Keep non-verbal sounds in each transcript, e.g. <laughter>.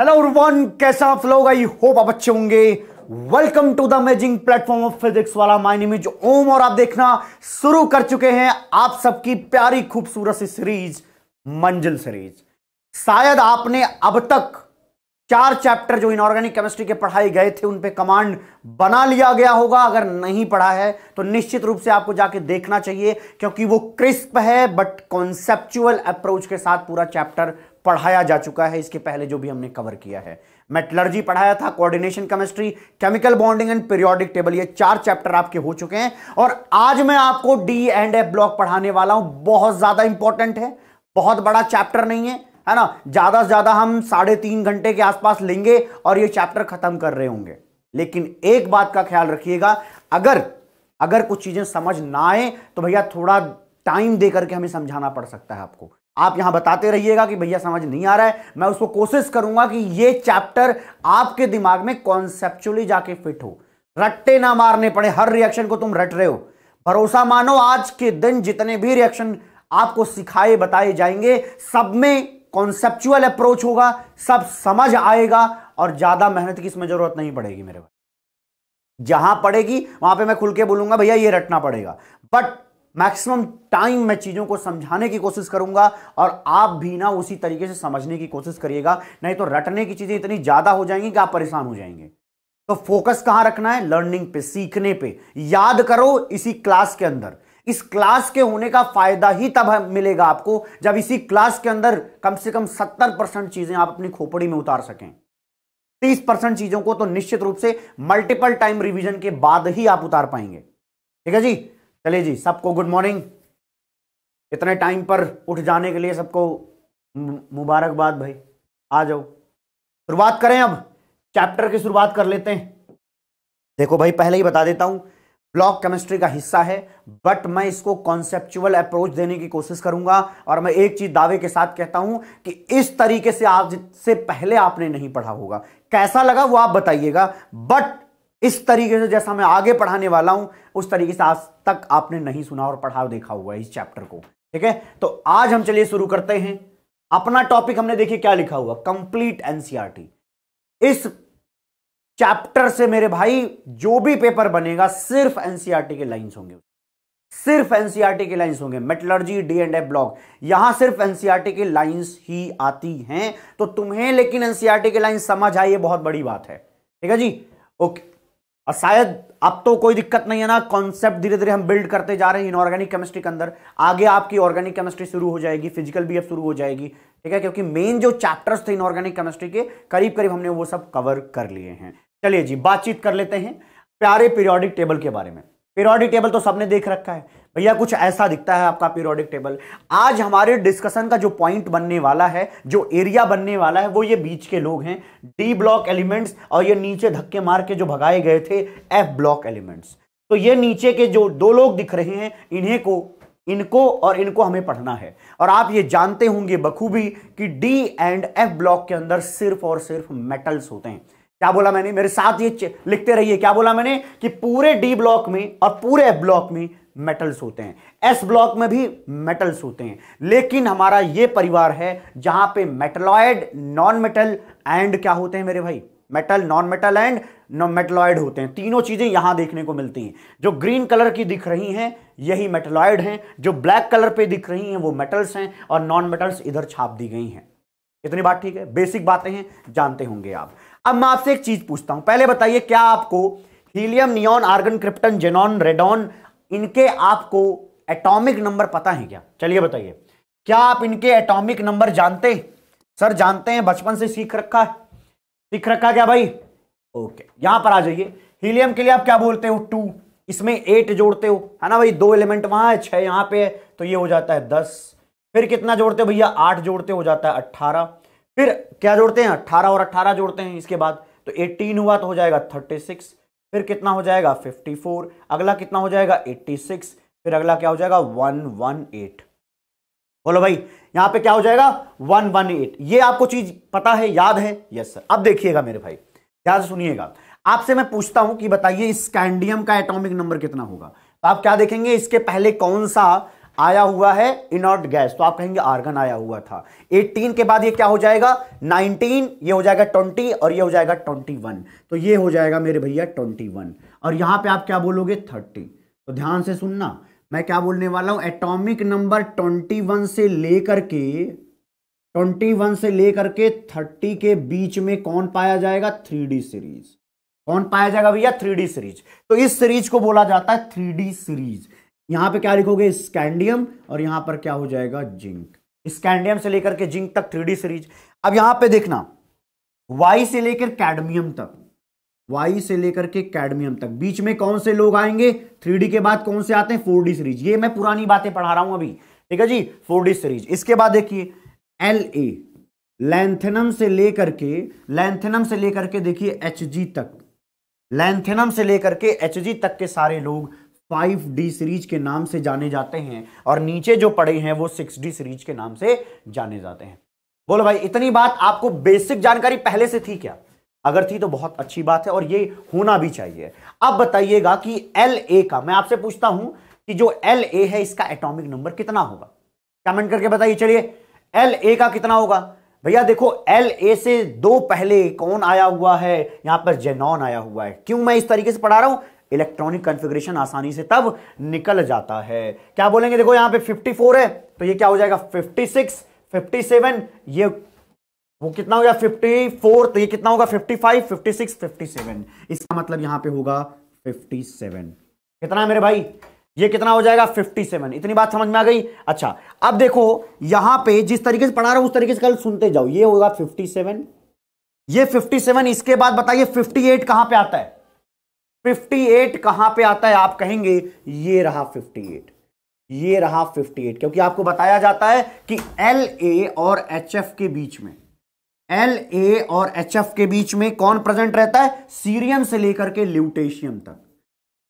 Hello everyone कैसा आप लोग आई होप आप अच्छे होंगे welcome to the amazing platform of physics वाला माय नेम इज ओम और आप देखना शुरू कर चुके हैं आप सबकी प्यारी खूबसूरत सी सीरीज मंजिल सीरीज शायद आपने अब तक चार चैप्टर जो इनऑर्गेनिक केमिस्ट्री के पढ़ाए गए थे उन पे कमांड बना लिया गया होगा अगर नहीं पढ़ा है तो निश्चित रूप से आपको जाके देखना चाहिए क्योंकि वो क्रिस्प है बट कॉन्सेप्चुअल अप्रोच के साथ पूरा चैप्टर पढ़ाया जा चुका है इसके पहले जो भी हमने कवर किया है मेटलर्जी पढ़ाया था coordination chemistry chemical bonding and periodic table ये चार चैप्टर आपके हो चुके हैं और आज मैं आपको डी एंड एफ ब्लॉक पढ़ाने वाला हूं बहुत ज्यादा इंपॉर्टेंट है बहुत बड़ा चैप्टर नहीं है है ना ज्यादा से ज्यादा हम साढ़े तीन घंटे के आसपास लेंगे और ये चैप्टर खत्म कर रहे होंगे लेकिन एक बात का ख्याल रखिएगा अगर अगर कुछ चीजें समझ ना आए तो भैया थोड़ा टाइम दे करके हमें समझाना पड़ सकता है आपको आप यहां बताते रहिएगा कि भैया समझ नहीं आ रहा है मैं उसको कोशिश करूंगा कि ये चैप्टर आपके दिमाग में कॉन्सेप्चुअली जाके फिट हो रट्टे ना मारने पड़े हर रिएक्शन को तुम रट रहे हो भरोसा मानो आज के दिन जितने भी रिएक्शन आपको सिखाए बताए जाएंगे सब में कॉन्सेप्चुअल अप्रोच होगा सब समझ आएगा और ज्यादा मेहनत की इसमें जरूरत नहीं पड़ेगी मेरे भाई जहां पड़ेगी वहां पे मैं खुल के बोलूंगा भैया ये रटना पड़ेगा बट मैक्सिमम टाइम मैं चीज़ों को समझाने की कोशिश करूंगा और आप भी ना उसी तरीके से समझने की कोशिश करिएगा नहीं तो रटने की चीज़ें इतनी ज़्यादा हो जाएंगी कि आप परेशान हो जाएंगे तो फोकस कहाँ रखना है लर्निंग पे सीखने पे याद करो इसी क्लास के अंदर इस क्लास के होने का फायदा ही तब मिलेगा आपको जब इसी क्लास के अंदर कम से कम सत्तर परसेंट चीज़ें आप अपनी खोपड़ी में उतार सकें तीस परसेंट चीज़ों को तो निश्चित रूप से मल्टीपल टाइम रिवीजन के बाद ही आप उतार पाएंगे ठीक है जी चलिए जी सबको गुड मॉर्निंग इतने टाइम पर उठ जाने के लिए सबको मुबारकबाद भाई आ जाओ शुरुआत करें अब चैप्टर की शुरुआत कर लेते हैं देखो भाई पहले ही बता देता हूं ब्लॉक केमिस्ट्री का हिस्सा है बट मैं इसको कॉन्सेप्चुअल अप्रोच देने की कोशिश करूंगा और मैं एक चीज दावे के साथ कहता हूं कि इस तरीके से आज से पहले आपने नहीं पढ़ा होगा कैसा लगा वो आप बताइएगा बट इस तरीके से जैसा मैं आगे पढ़ाने वाला हूं उस तरीके से आज तक आपने नहीं सुना और पढ़ा देखा हुआ है इस चैप्टर को ठीक है तो आज हम चलिए शुरू करते हैं अपना टॉपिक हमने देखिए क्या लिखा हुआ कंप्लीट एनसीआरटी e इस चैप्टर से मेरे भाई जो भी पेपर बनेगा सिर्फ एनसीआरटी e के लाइन्स होंगे सिर्फ एनसीआरटी e के लाइंस होंगे metallurgy D and F block यहां सिर्फ एनसीआरटी के लाइंस ही आती हैं तो तुम्हें लेकिन एनसीआरटी के लाइंस समझ आई बहुत बड़ी बात है ठीक है जी ओके और शायद अब तो कोई दिक्कत नहीं है ना कॉन्सेप्ट धीरे धीरे हम बिल्ड करते जा रहे हैं इनऑर्गेनिक केमिस्ट्री के अंदर आगे आपकी ऑर्गेनिक केमिस्ट्री शुरू हो जाएगी फिजिकल भी अब शुरू हो जाएगी ठीक है क्योंकि मेन जो चैप्टर्स थे इनऑर्गेनिक केमिस्ट्री के करीब करीब हमने वो सब कवर कर लिए हैं चलिए जी बातचीत कर लेते हैं प्यारे पीरियोडिक टेबल के बारे में पीरियोडिक टेबल तो सबने देख रखा है भैया कुछ ऐसा दिखता है आपका पीरियोडिक टेबल आज हमारे डिस्कशन का जो पॉइंट बनने वाला है जो एरिया बनने वाला है वो ये बीच के लोग हैं डी ब्लॉक एलिमेंट्स और ये नीचे धक्के मार के जो भगाए गए थे एफ ब्लॉक एलिमेंट्स तो ये नीचे के जो दो लोग दिख रहे हैं इन्हें को इनको और इनको हमें पढ़ना है और आप ये जानते होंगे बखूबी कि डी एंड एफ ब्लॉक के अंदर सिर्फ और सिर्फ मेटल्स होते हैं क्या बोला मैंने मेरे साथ ये लिखते रहिए क्या बोला मैंने कि पूरे डी ब्लॉक में और पूरे एफ ब्लॉक में मेटल्स होते हैं एस ब्लॉक में भी मेटल्स होते हैं लेकिन हमारा ये परिवार है जहां पे मेटलॉयड नॉन मेटल एंड क्या होते हैं मेरे भाई metal non metal and metalloid होते हैं तीनों चीज़ें यहां देखने को मिलती हैं जो ग्रीन कलर की दिख रही हैं यही मेटलॉयड हैं जो ब्लैक कलर पे दिख रही हैं वो मेटल्स हैं और नॉन मेटल्स इधर छाप दी गई हैं इतनी बात ठीक है बेसिक बातें हैं जानते होंगे आप अब मैं आपसे एक चीज़ पूछता हूं पहले बताइए क्या आपको helium neon argon krypton xenon radon इनके आपको एटॉमिक नंबर पता है क्या चलिए बताइए क्या आप इनके एटॉमिक नंबर जानते हैं सर जानते हैं बचपन से सीख रखा है सीख रखा क्या भाई ओके यहां पर आ जाइए हीलियम के लिए आप क्या बोलते हो टू इसमें एट जोड़ते हो है ना भाई दो एलिमेंट वहां है छह यहां पे है तो ये हो जाता है दस फिर कितना जोड़ते हो भैया आठ जोड़ते हो जाता है अट्ठारह फिर क्या जोड़ते हैं अट्ठारह और अट्ठारह जोड़ते हैं इसके बाद तो एटीन हुआ तो हो जाएगा थर्टी सिक्स फिर कितना हो जाएगा 54 अगला कितना हो जाएगा 86 फिर अगला क्या हो जाएगा 118 बोलो भाई यहां पे क्या हो जाएगा 118 ये आपको चीज पता है याद है यस सर अब देखिएगा मेरे भाई याद सुनिएगा आपसे मैं पूछता हूं कि बताइए स्कैंडियम का एटॉमिक नंबर कितना होगा तो आप क्या देखेंगे इसके पहले कौन सा आया हुआ है इनऑर्ट गैस तो आप कहेंगे आर्गन आया हुआ था 18 के बाद ये क्या हो जाएगा 19 ये हो जाएगा 20 और ये हो जाएगा 21 तो ये हो जाएगा मेरे भैया 21 और यहां पे आप क्या बोलोगे 30 तो ध्यान से सुनना मैं क्या बोलने वाला हूं एटॉमिक नंबर 21 से लेकर के 21 से लेकर के 30 के बीच में कौन पाया जाएगा थ्री सीरीज कौन पाया जाएगा भैया थ्री सीरीज तो इस सीरीज को बोला जाता है थ्री सीरीज यहां पे क्या लिखोगे स्कैंडियम और यहां पर क्या हो जाएगा जिंक स्कैंडियम से लेकर के जिंक तक थ्री सीरीज अब यहां पे देखना वाई से लेकर कैडमियम तक वाई से लेकर के कैडमियम तक बीच में कौन से लोग आएंगे थ्री के बाद कौन से आते हैं फोर सीरीज ये मैं पुरानी बातें पढ़ा रहा हूं अभी ठीक है जी फोर सीरीज इसके बाद देखिए एल ए लेंथेनम से लेकर के लेंथेनम से लेकर के देखिए एच तक लेंथेनम से लेकर के एच तक के सारे लोग फाइव डी सीरीज के नाम से जाने जाते हैं और नीचे जो पड़े हैं वो सिक्स डी सीरीज के नाम से जाने जाते हैं बोलो भाई इतनी बात आपको बेसिक जानकारी पहले से थी क्या अगर थी तो बहुत अच्छी बात है और ये होना भी चाहिए अब बताइएगा कि एल ए का मैं आपसे पूछता हूं कि जो एल ए है इसका एटॉमिक नंबर कितना होगा कमेंट करके बताइए चलिए एल ए का कितना होगा भैया देखो एल ए से दो पहले कौन आया हुआ है यहां पर जेनॉन आया हुआ है क्यों मैं इस तरीके से पढ़ा रहा हूं इलेक्ट्रॉनिक कॉन्फ़िगरेशन आसानी से तब निकल जाता है क्या बोलेंगे देखो यहां पे 54 है तो ये क्या हो जाएगा 56, 57 ये वो कितना हो गया 54 तो ये कितना होगा 55, 56, 57 इसका मतलब यहां पे होगा 57 कितना है मेरे भाई ये कितना हो जाएगा 57 इतनी बात समझ में आ गई अच्छा अब देखो यहां पे जिस तरीके से पढ़ा रहा हूं उस तरीके से कल सुनते जाओ ये होगा 57 ये 57 इसके बाद बताइए 58 कहां पे आता है फिफ्टी एट कहां पर आता है आप कहेंगे ये रहा फिफ्टी एट ये रहा 58 क्योंकि आपको बताया जाता है कि एल ए और एच एफ के बीच में एल ए और एच एफ के बीच में कौन प्रेजेंट रहता है सीरियम से लेकर के ल्यूटेशियम तक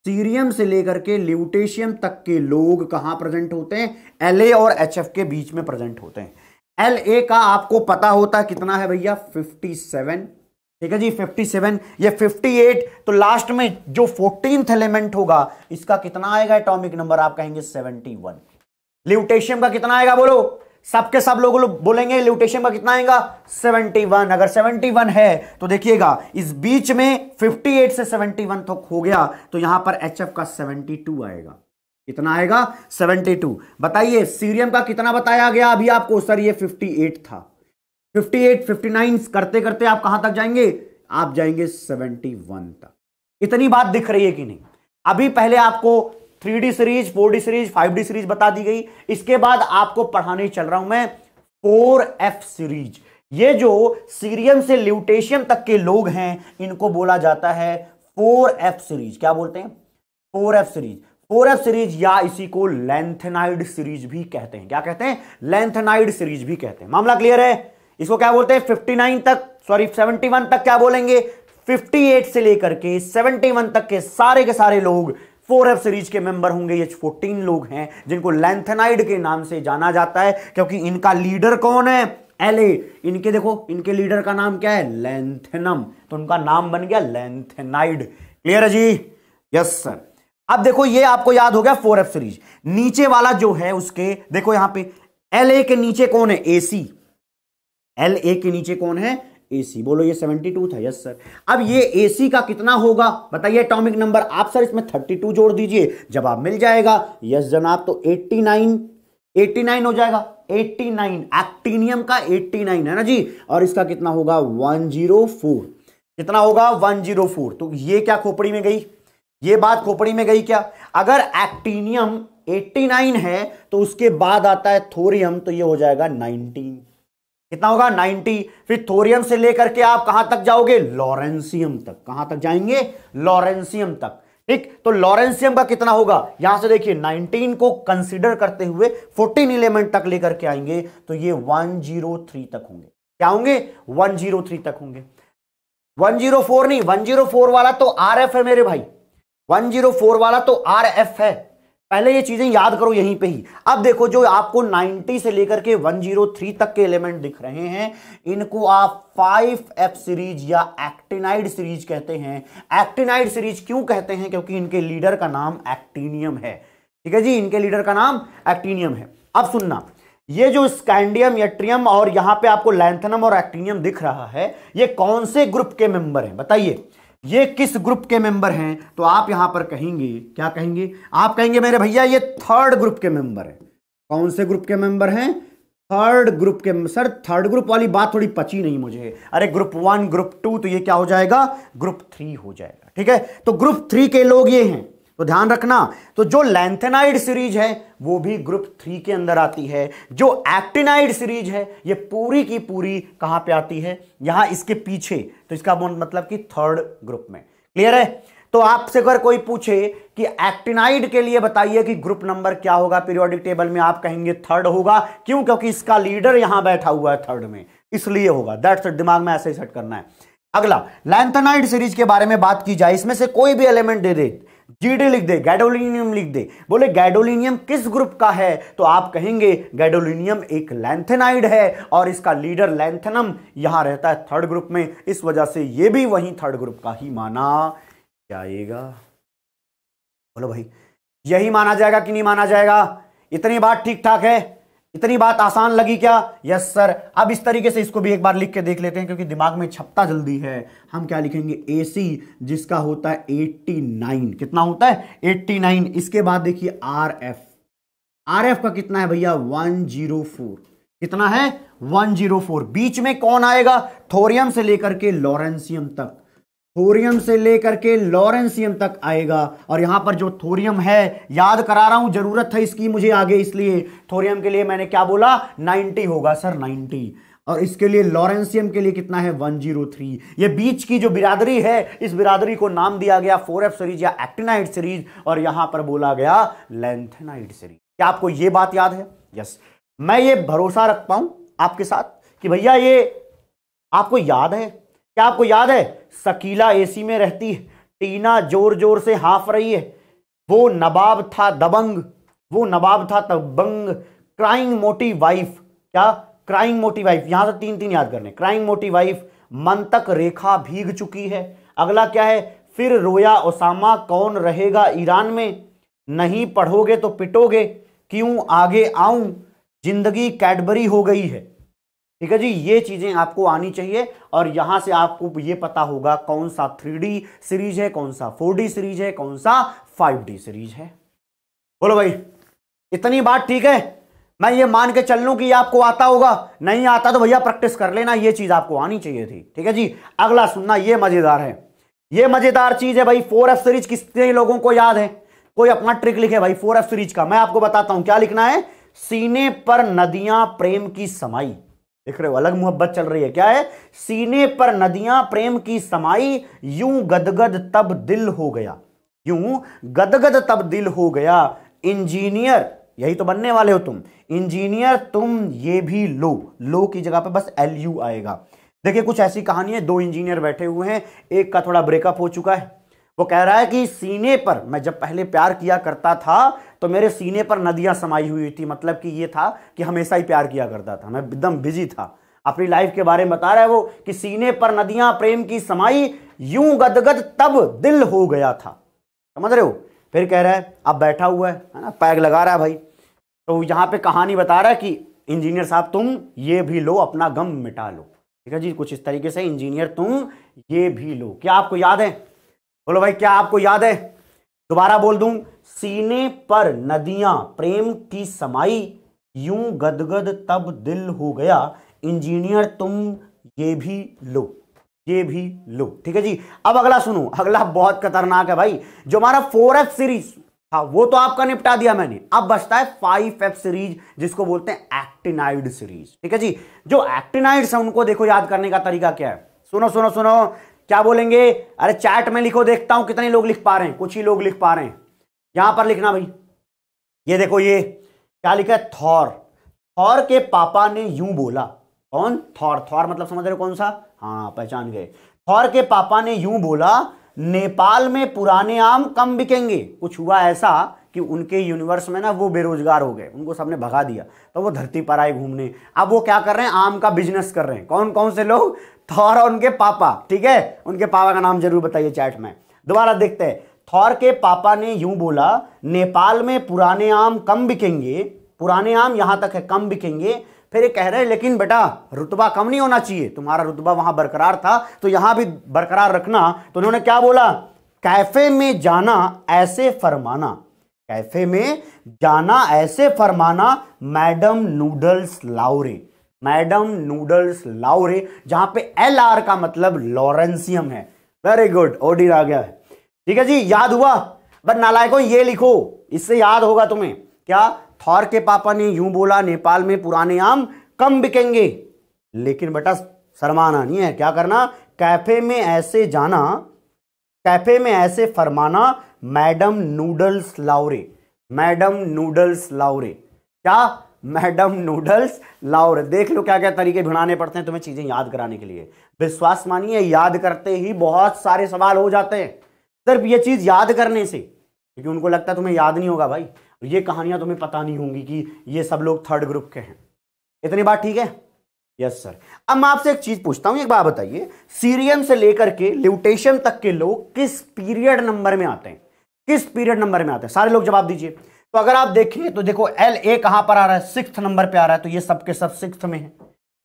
सीरियम से लेकर के ल्यूटेशियम तक के लोग कहां प्रेजेंट होते हैं एल ए और एच एफ के बीच में प्रेजेंट होते हैं एल ए का आपको पता होता कितना है भैया सेवन ठीक है जी 57 ये 58 तो लास्ट में जो फोर्टीन एलिमेंट होगा इसका कितना आएगा एटॉमिक नंबर आप कहेंगे 71 ल्यूटेशियम का कितना आएगा बोलो सबके सब, सब लोग लो बोलेंगे ल्यूटेशियम का कितना आएगा 71 अगर 71 है तो देखिएगा इस बीच में 58 से 71 तो हो गया तो यहां पर एच का सेवनटी आएगा कितना आएगा 72 बताइए सीरियम का कितना बताया गया अभी आपको सर ये 58 था 58, 59 करते करते आप कहां तक जाएंगे आप जाएंगे 71 तक इतनी बात दिख रही है कि नहीं अभी पहले आपको three D series four D series five D series बता दी गई इसके बाद आपको पढ़ाने चल रहा हूं मैं फोर एफ सीरीज ये जो सीरियम से ल्यूटेशियम तक के लोग हैं इनको बोला जाता है फोर एफ सीरीज क्या बोलते हैं four F series four F series या इसी को लेंथेनाइड सीरीज भी कहते हैं क्या कहते हैं लेंथेनाइड सीरीज भी कहते हैं मामला क्लियर है इसको क्या बोलते हैं 59 तक सॉरी 71 तक क्या बोलेंगे 58 से लेकर के 71 तक के सारे के सारे लोग फोर एफ सीरीज के मेंबर होंगे ये 14 लोग हैं जिनको लेंथेनाइड के नाम से जाना जाता है क्योंकि इनका लीडर कौन है एले इनके देखो इनके लीडर का नाम क्या है लेंथेनम तो उनका नाम बन गया लेंथेनाइड क्लियर है जी यस सर अब देखो ये आपको याद हो गया फोर एफ सीरीज नीचे वाला जो है उसके देखो यहां पे एल ए के नीचे कौन है एसी एल ए के नीचे कौन है एसी बोलो ये 72 था यस सर अब ये एसी का कितना होगा बताइए एटॉमिक नंबर आप सर इसमें 32 जोड़ दीजिए जवाब मिल जाएगा यस जनाब तो 89 89 हो जाएगा 89 एक्टिनियम का 89 है ना जी और इसका कितना होगा 104 कितना होगा 104 तो ये क्या खोपड़ी में गई ये बात खोपड़ी में गई क्या अगर एक्टिनियम 89 है तो उसके बाद आता है थोरियम तो ये हो जाएगा 19 कितना होगा 90 फिर थोरियम से लेकर के आप कहां तक जाओगे लॉरेंसियम तक कहां तक जाएंगे लॉरेंसियम तक ठीक तो लॉरेंसियम का कितना होगा यहां से देखिए 19 को कंसीडर करते हुए 14 इलेमेंट तक लेकर के आएंगे तो ये 103 तक होंगे क्या होंगे 103 तक होंगे 104 नहीं 104 वाला तो आरएफ है मेरे भाई 104 वाला तो एफ है पहले ये चीज़ें याद करो यहीं पे ही अब देखो जो आपको 90 से लेकर के 103 तक के एलिमेंट दिख रहे हैं इनको आप 5F सीरीज या एक्टिनाइड सीरीज कहते हैं एक्टिनाइड सीरीज क्यों कहते हैं क्योंकि इनके लीडर का नाम एक्टिनियम है ठीक है जी इनके लीडर का नाम एक्टिनियम है अब सुनना ये जो स्कैंडियम एट्रियम और यहां पे आपको लैंथनम और एक्टिनियम दिख रहा है ये कौन से ग्रुप के मेंबर हैं बताइए ये किस ग्रुप के मेंबर हैं तो आप यहां पर कहेंगे क्या कहेंगे आप कहेंगे मेरे भैया ये थर्ड ग्रुप के मेंबर हैं कौन से ग्रुप के मेंबर हैं थर्ड ग्रुप के सर थर्ड ग्रुप वाली बात थोड़ी पची नहीं मुझे अरे ग्रुप वन ग्रुप टू तो ये क्या हो जाएगा ग्रुप थ्री हो जाएगा ठीक है तो ग्रुप थ्री के लोग ये हैं तो ध्यान रखना तो जो लैंथेनाइड सीरीज है वो भी ग्रुप थ्री के अंदर आती है जो एक्टिनाइड सीरीज है ये पूरी की पूरी कहां पे आती है यहां इसके पीछे तो इसका मतलब कि थर्ड ग्रुप में क्लियर है तो आपसे अगर कोई पूछे कि एक्टिनाइड के लिए बताइए कि ग्रुप नंबर क्या होगा पीरियोडिक टेबल में आप कहेंगे थर्ड होगा क्यों क्योंकि इसका लीडर यहां बैठा हुआ है थर्ड में इसलिए होगा दैट्स दिमाग में ऐसे ही सेट करना है अगला लैंथनाइड सीरीज के बारे में बात की जाए इसमें से कोई भी एलिमेंट दे दे जीडी लिख दे गैडोलिनियम लिख दे बोले गैडोलिनियम किस ग्रुप का है तो आप कहेंगे गैडोलिनियम एक लैंथेनाइड है और इसका लीडर लैंथेनम यहां रहता है थर्ड ग्रुप में इस वजह से यह भी वहीं थर्ड ग्रुप का ही माना जाएगा बोलो भाई यही माना जाएगा कि नहीं माना जाएगा इतनी बात ठीक ठाक है इतनी बात आसान लगी क्या यस सर अब इस तरीके से इसको भी एक बार लिख के देख लेते हैं क्योंकि दिमाग में छपता जल्दी है हम क्या लिखेंगे एसी जिसका होता है 89 कितना होता है 89 इसके बाद देखिए आरएफ आरएफ का कितना है भैया 104 कितना है 104 बीच में कौन आएगा थोरियम से लेकर के लॉरेंसियम तक थोरियम से लेकर के लॉरेंसियम तक आएगा और यहां पर जो थोरियम है याद करा रहा हूं जरूरत है इसकी मुझे आगे इसलिए थोरियम के लिए मैंने क्या बोला 90 होगा सर 90 और इसके लिए लॉरेंसियम के लिए कितना है 103 ये बीच की जो बिरादरी है इस बिरादरी को नाम दिया गया फोर एफ सीरीज या एक्टिनाइड सीरीज और यहां पर बोला गया लेंथेनाइड सीरीज क्या आपको ये बात याद है यस मैं ये भरोसा रखता हूं आपके साथ कि भैया ये आपको याद है क्या आपको याद है सकीला एसी में रहती है टीना जोर जोर से हाफ रही है वो नवाब था दबंग वो नवाब था दबंग क्राइंग मोटी वाइफ क्या क्राइंग मोटी वाइफ यहां से तीन तीन याद करने क्राइंग मोटी वाइफ मन तक रेखा भीग चुकी है अगला क्या है फिर रोया ओसामा कौन रहेगा ईरान में नहीं पढ़ोगे तो पिटोगे क्यों आगे आऊं जिंदगी कैडबरी हो गई है ठीक है जी ये चीज़ें आपको आनी चाहिए और यहां से आपको ये पता होगा कौन सा थ्री सीरीज है कौन सा फोर सीरीज है कौन सा फाइव सीरीज है बोलो भाई इतनी बात ठीक है मैं ये मान के चल लू कि आपको आता होगा नहीं आता तो भैया प्रैक्टिस कर लेना ये चीज़ आपको आनी चाहिए थी ठीक है जी अगला सुनना ये मज़ेदार है ये मज़ेदार चीज़ है भाई फोर एफ सीरीज कितने लोगों को याद है कोई अपना ट्रिक लिखे भाई फोर एफ सीरीज का मैं आपको बताता हूं क्या लिखना है सीने पर नदियां प्रेम की समाई देख रहे हो अलग मोहब्बत चल रही है क्या है सीने पर नदियां प्रेम की समाई यूं गदगद तब दिल हो गया यूं गदगद तब दिल हो गया इंजीनियर यही तो बनने वाले हो तुम इंजीनियर तुम ये भी लो लो की जगह पे बस एल यू आएगा देखिए कुछ ऐसी कहानी है दो इंजीनियर बैठे हुए हैं एक का थोड़ा ब्रेकअप हो चुका है वो कह रहा है कि सीने पर मैं जब पहले प्यार किया करता था तो मेरे सीने पर नदियाँ समाई हुई थी मतलब कि ये था कि हमेशा ही प्यार किया करता था मैं एकदम बिजी था अपनी लाइफ के बारे में बता रहा है वो कि सीने पर नदियां प्रेम की समाई यूं गदगद तब दिल हो गया था समझ रहे हो फिर कह रहा है अब बैठा हुआ है है ना पैग लगा रहा है भाई तो यहाँ पे कहानी बता रहा है कि इंजीनियर साहब तुम ये भी लो अपना गम मिटा लो ठीक है जी कुछ इस तरीके से इंजीनियर तुम ये भी लो क्या आपको याद है बोलो भाई क्या आपको याद है दोबारा बोल दूं सीने पर नदियां प्रेम की समाई यूं गदगद तब दिल हो गया इंजीनियर तुम ये भी लो ये भी लो ठीक है जी अब अगला सुनो अगला बहुत खतरनाक है भाई जो हमारा फोर एफ सीरीज हाँ वो तो आपका निपटा दिया मैंने अब बचता है फाइव एफ सीरीज जिसको बोलते हैं एक्टिनाइड सीरीज ठीक है जी जो एक्टिनाइड्स है उनको देखो याद करने का तरीका क्या है सुनो सुनो सुनो क्या बोलेंगे अरे चैट में लिखो देखता हूं कितने लोग लिख पा रहे हैं कुछ ही लोग लिख पा रहे हैं यहां पर लिखना भाई ये देखो ये क्या लिखा है थॉर थॉर के पापा ने यूं बोला कौन थॉर थॉर मतलब समझ रहे कौन सा हाँ पहचान गए थॉर के पापा ने यूं बोला नेपाल में पुराने आम कम बिकेंगे कुछ हुआ ऐसा कि उनके यूनिवर्स में ना वो बेरोजगार हो गए उनको सबने भगा दिया तो वो धरती पर आए घूमने अब वो क्या कर रहे हैं आम का बिजनेस कर रहे हैं कौन कौन से लोग थॉर और उनके पापा ठीक है उनके पापा का नाम जरूर बताइए चैट में दोबारा देखते हैं थॉर के पापा ने यूं बोला नेपाल में पुराने आम कम बिकेंगे पुराने आम यहां तक है कम बिकेंगे फिर ये कह रहे हैं लेकिन बेटा रुतबा कम नहीं होना चाहिए तुम्हारा रुतबा वहां बरकरार था तो यहां भी बरकरार रखना तो उन्होंने क्या बोला कैफे में जाना ऐसे फरमाना कैफे में जाना ऐसे फरमाना मैडम नूडल्स लाउरे मैडम नूडल्स लाउरे जहां पे एल आर का मतलब लॉरेंसियम है वेरी गुड ओडीर आ गया है ठीक है जी याद हुआ बट नालायको ये लिखो इससे याद होगा तुम्हें क्या थॉर के पापा ने यूं बोला नेपाल में पुराने आम कम बिकेंगे लेकिन बेटा शरमाना नहीं है क्या करना कैफे में ऐसे जाना कैफे में ऐसे फरमाना मैडम नूडल्स लाउरे मैडम नूडल्स लाउरे क्या मैडम नूडल्स लाओ रे देख लो क्या क्या तरीके ढूंढाने पड़ते हैं तुम्हें चीज़ें याद कराने के लिए विश्वास मानिए याद करते ही बहुत सारे सवाल हो जाते हैं सिर्फ ये चीज़ याद करने से क्योंकि उनको लगता है तुम्हें याद नहीं होगा भाई ये कहानियां तुम्हें पता नहीं होंगी कि ये सब लोग थर्ड ग्रुप के हैं इतनी बात ठीक है यस सर अब मैं आपसे एक चीज़ पूछता हूँ एक बात बताइए सीरियन से लेकर के ल्यूटेशन तक के लोग किस पीरियड नंबर में आते हैं किस पीरियड नंबर में आते हैं सारे लोग जवाब दीजिए तो अगर आप देखें तो देखो एल ए कहां पर आ रहा है सिक्स नंबर पे आ रहा है तो ये सबके सब, सब सिक्स में है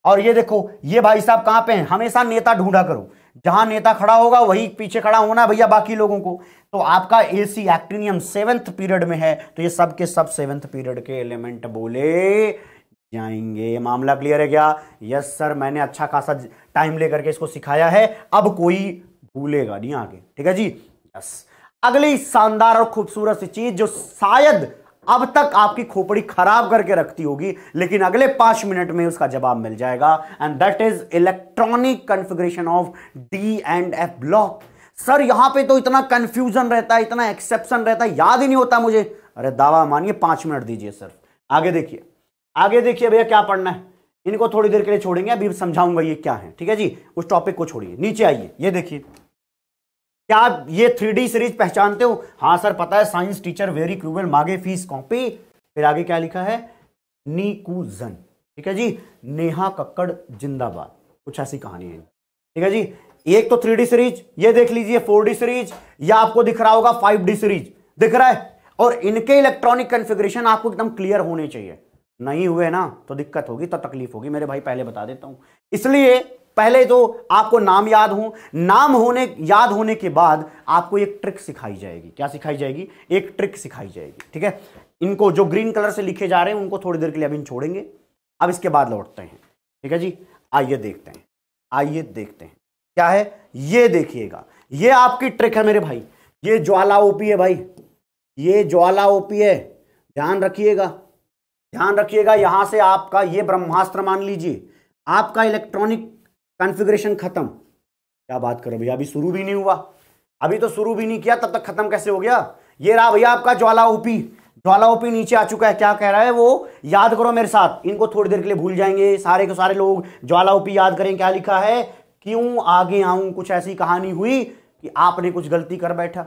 और ये देखो ये भाई साहब कहां पे हैं हमेशा नेता ढूंढा करो जहां नेता खड़ा होगा वही पीछे खड़ा होना भैया बाकी लोगों को तो आपका एसी एक्टिनियम सेवेंथ पीरियड में है तो ये सबके सब सेवेंथ पीरियड के एलिमेंट बोले जाएंगे ये मामला क्लियर है क्या यस सर मैंने अच्छा खासा टाइम लेकर के इसको सिखाया है अब कोई भूलेगा नहीं आगे ठीक है जी यस अगली शानदार और खूबसूरत सी चीज जो शायद अब तक आपकी खोपड़ी खराब करके रखती होगी लेकिन अगले पांच मिनट में उसका जवाब मिल जाएगा and that is electronic configuration of D and F block sir यहां पे तो इतना कंफ्यूजन रहता है इतना एक्सेप्शन रहता है याद ही नहीं होता मुझे अरे दावा मानिए पांच मिनट दीजिए सर आगे देखिए आगे देखिए भैया क्या पढ़ना है इनको थोड़ी देर के लिए छोड़ेंगे अभी समझाऊंगा ये क्या है ठीक है जी उस टॉपिक को छोड़िए नीचे आइए ये देखिए क्या आप ये थ्री डी सीरीज पहचानते हो हाँ सर पता है साइंस टीचर वेरी क्रूबल मागे फीस कॉपी फिर आगे क्या लिखा है नीकूजन ठीक है जी नेहा कक्कड़ जिंदाबाद कुछ ऐसी कहानी है ठीक है जी एक तो थ्री डी सीरीज ये देख लीजिए फोर डी सीरीज या आपको दिख रहा होगा फाइव डी सीरीज दिख रहा है और इनके इलेक्ट्रॉनिक कन्फिग्रेशन आपको एकदम क्लियर होने चाहिए नहीं हुए ना तो दिक्कत होगी तो तकलीफ होगी मेरे भाई पहले बता देता हूं इसलिए पहले तो आपको नाम याद हो नाम होने याद होने के बाद आपको एक ट्रिक सिखाई जाएगी क्या सिखाई जाएगी एक ट्रिक सिखाई जाएगी ठीक है इनको जो ग्रीन कलर से लिखे जा रहे हैं उनको थोड़ी देर के लिए अभी छोड़ेंगे अब इसके बाद लौटते हैं ठीक है जी आइए देखते हैं आइए देखते हैं क्या है ये देखिएगा ये आपकी ट्रिक है मेरे भाई ये ज्वाला ओपी है भाई ये ज्वाला ओपी है ध्यान रखिएगा ध्यान रखिएगा यहां से आपका ये ब्रह्मास्त्र मान लीजिए आपका इलेक्ट्रॉनिक कॉन्फ़िगरेशन ख़त्म क्या बात करो भैया अभी शुरू भी नहीं हुआ अभी तो शुरू भी नहीं किया तब तक ख़त्म कैसे हो गया ये रहा भैया आपका ज्वाला ओपी ज्वाला ओपी नीचे आ चुका है क्या कह रहा है वो याद करो मेरे साथ इनको थोड़ी देर के लिए भूल जाएंगे सारे के सारे लोग ज्वाला ओपी याद करें क्या लिखा है क्यों आगे आऊं कुछ ऐसी कहानी हुई कि आपने कुछ गलती कर बैठा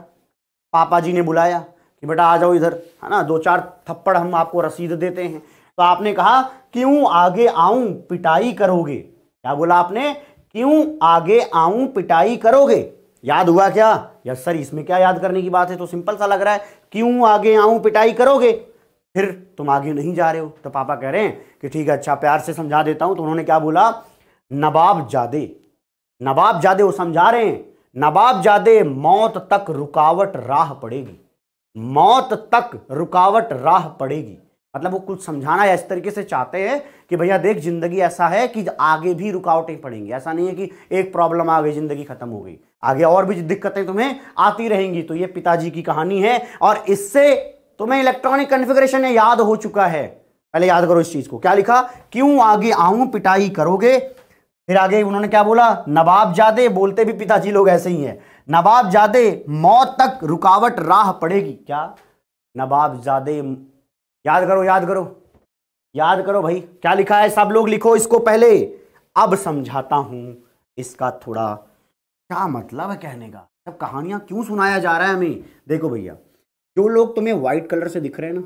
पापा जी ने बुलाया कि बेटा आ जाओ इधर है ना दो चार थप्पड़ हम आपको रसीद देते हैं तो आपने कहा क्यों आगे आऊं पिटाई करोगे क्या बोला आपने क्यों आगे आऊं पिटाई करोगे याद हुआ क्या यस सर इसमें क्या याद करने की बात है तो सिंपल सा लग रहा है क्यों आगे आऊं पिटाई करोगे फिर तुम आगे नहीं जा रहे हो तो पापा कह रहे हैं कि ठीक है अच्छा प्यार से समझा देता हूं तो उन्होंने क्या बोला नवाब जादे नवाब जादे वो समझा रहे हैं नवाब जादे मौत तक रुकावट राह पड़ेगी मौत तक रुकावट राह पड़ेगी मतलब वो कुछ समझाना इस तरीके से चाहते हैं कि भैया देख जिंदगी ऐसा है कि आगे भी रुकावटें पड़ेंगी ऐसा नहीं है कि एक प्रॉब्लम आ गई जिंदगी खत्म हो गई आगे और भी दिक्कतें तुम्हें आती रहेंगी तो ये पिताजी की कहानी है और इससे तुम्हें इलेक्ट्रॉनिक कन्फिग्रेशन याद हो चुका है पहले याद करो इस चीज को क्या लिखा क्यों आगे आऊं पिटाई करोगे फिर आगे उन्होंने क्या बोला नवाब जादे बोलते भी पिताजी लोग ऐसे ही है नवाब जादे मौत तक रुकावट राह पड़ेगी क्या नवाब जादे याद करो याद करो याद करो भाई क्या लिखा है सब लोग लिखो इसको पहले अब समझाता हूं इसका थोड़ा क्या मतलब है कहने का अब कहानियां क्यों सुनाया जा रहा है हमें देखो भैया जो लोग तुम्हें व्हाइट कलर से दिख रहे हैं ना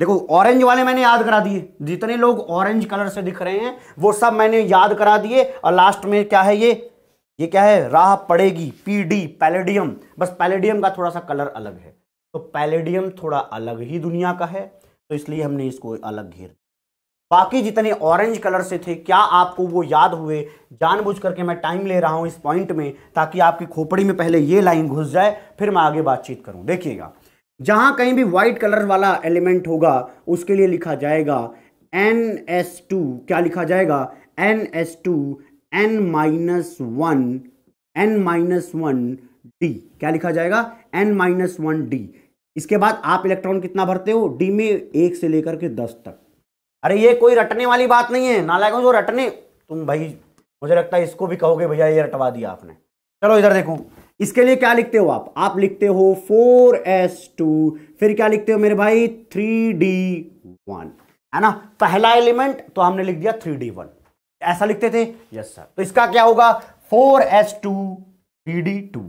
देखो ऑरेंज वाले मैंने याद करा दिए जितने लोग ऑरेंज कलर से दिख रहे हैं वो सब मैंने याद करा दिए और लास्ट में क्या है ये ये क्या है राह पड़ेगी पीडी पैलेडियम बस पैलेडियम का थोड़ा सा कलर अलग है तो पैलेडियम थोड़ा अलग ही दुनिया का है तो इसलिए हमने इसको अलग घेर बाकी जितने ऑरेंज कलर से थे क्या आपको वो याद हुए जानबूझ करके मैं टाइम ले रहा हूं इस पॉइंट में ताकि आपकी खोपड़ी में पहले ये लाइन घुस जाए फिर मैं आगे बातचीत करूं देखिएगा जहां कहीं भी व्हाइट कलर वाला एलिमेंट होगा उसके लिए लिखा जाएगा एन एस टू क्या लिखा जाएगा N S two N minus one N minus one D क्या लिखा जाएगा एन माइनस वन डी इसके बाद आप इलेक्ट्रॉन कितना भरते हो डी में एक से लेकर के दस तक अरे ये कोई रटने वाली बात नहीं है नालायकों जो रटने तुम भाई मुझे लगता है इसको भी कहोगे भैया ये रटवा दिया आपने चलो इधर देखो इसके लिए क्या लिखते हो आप आप लिखते हो फोर एस टू फिर क्या लिखते हो मेरे भाई थ्री डी वन है ना पहला एलिमेंट तो हमने लिख दिया थ्री डी वन ऐसा लिखते थे यस सर तो इसका क्या होगा four S two three D two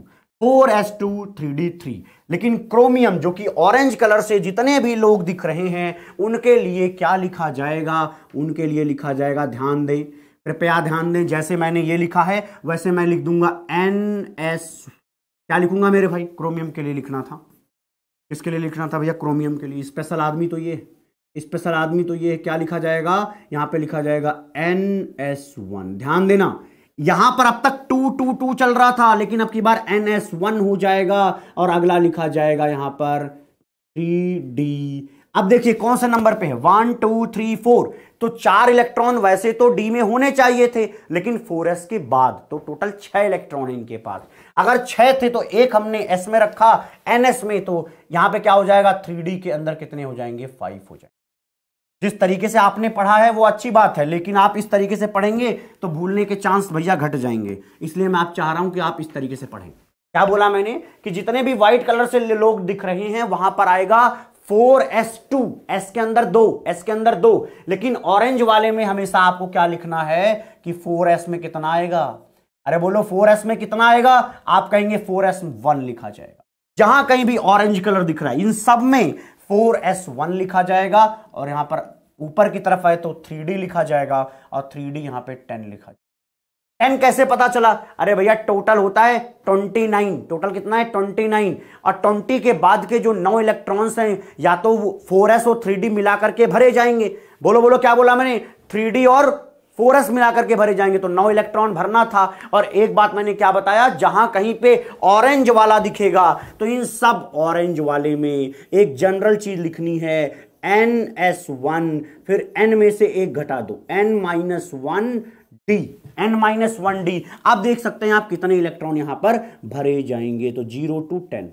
four S two three D three लेकिन क्रोमियम जो कि ऑरेंज कलर से जितने भी लोग दिख रहे हैं उनके लिए क्या लिखा जाएगा उनके लिए लिखा जाएगा ध्यान दें कृपया ध्यान दें जैसे मैंने ये लिखा है वैसे मैं लिख दूंगा एन एस क्या लिखूंगा मेरे भाई क्रोमियम के लिए लिखना था इसके लिए लिखना था भैया क्रोमियम के लिए स्पेशल आदमी तो ये स्पेशल आदमी तो ये क्या लिखा जाएगा यहाँ पे लिखा जाएगा एन एस वन ध्यान देना यहां पर अब तक टू टू टू चल रहा था लेकिन अब की बार एन एस वन हो जाएगा और अगला लिखा जाएगा यहां पर थ्री डी अब देखिए कौन सा नंबर पे है वन टू थ्री फोर तो चार इलेक्ट्रॉन वैसे तो डी में होने चाहिए थे लेकिन फोर एस के बाद तो टोटल छह इलेक्ट्रॉन है इनके पास अगर छह थे तो एक हमने एस में रखा एन एस में तो यहां पे क्या हो जाएगा थ्री डी के अंदर कितने हो जाएंगे फाइव हो जाएंगे जिस तरीके से आपने पढ़ा है वो अच्छी बात है लेकिन आप इस तरीके से पढ़ेंगे तो भूलने के चांस भैया घट जाएंगे इसलिए मैं आप चाह रहा हूं कि आप इस तरीके से पढ़ें क्या बोला मैंने कि जितने भी व्हाइट कलर से लोग दिख रहे हैं वहां पर आएगा फोर एस टू एस के अंदर दो एस के अंदर दो लेकिन ऑरेंज वाले में हमेशा आपको क्या लिखना है कि फोर एस में कितना आएगा अरे बोलो फोर एस में कितना आएगा आप कहेंगे फोर एस वन लिखा जाएगा जहां कहीं भी ऑरेंज कलर दिख रहा है इन सब में फोर एस वन लिखा जाएगा और यहां पर ऊपर की तरफ आए तो थ्री डी लिखा जाएगा और थ्री डी यहां पे टेन लिखा जाएगा टेन कैसे पता चला अरे भैया टोटल होता है ट्वेंटी नाइन टोटल कितना है ट्वेंटी नाइन और ट्वेंटी के बाद के जो नौ इलेक्ट्रॉन्स हैं या तो फोर एस और थ्री डी मिला करके भरे जाएंगे बोलो बोलो क्या बोला मैंने थ्री डी और फोरस मिलाकर के भरे जाएंगे तो नौ इलेक्ट्रॉन भरना था और एक बात मैंने क्या बताया जहां कहीं पे ऑरेंज वाला दिखेगा तो इन सब ऑरेंज वाले में एक जनरल चीज लिखनी है एन एस वन फिर एन में से एक घटा दो N minus one D N minus one D आप देख सकते हैं आप कितने इलेक्ट्रॉन यहां पर भरे जाएंगे तो zero to ten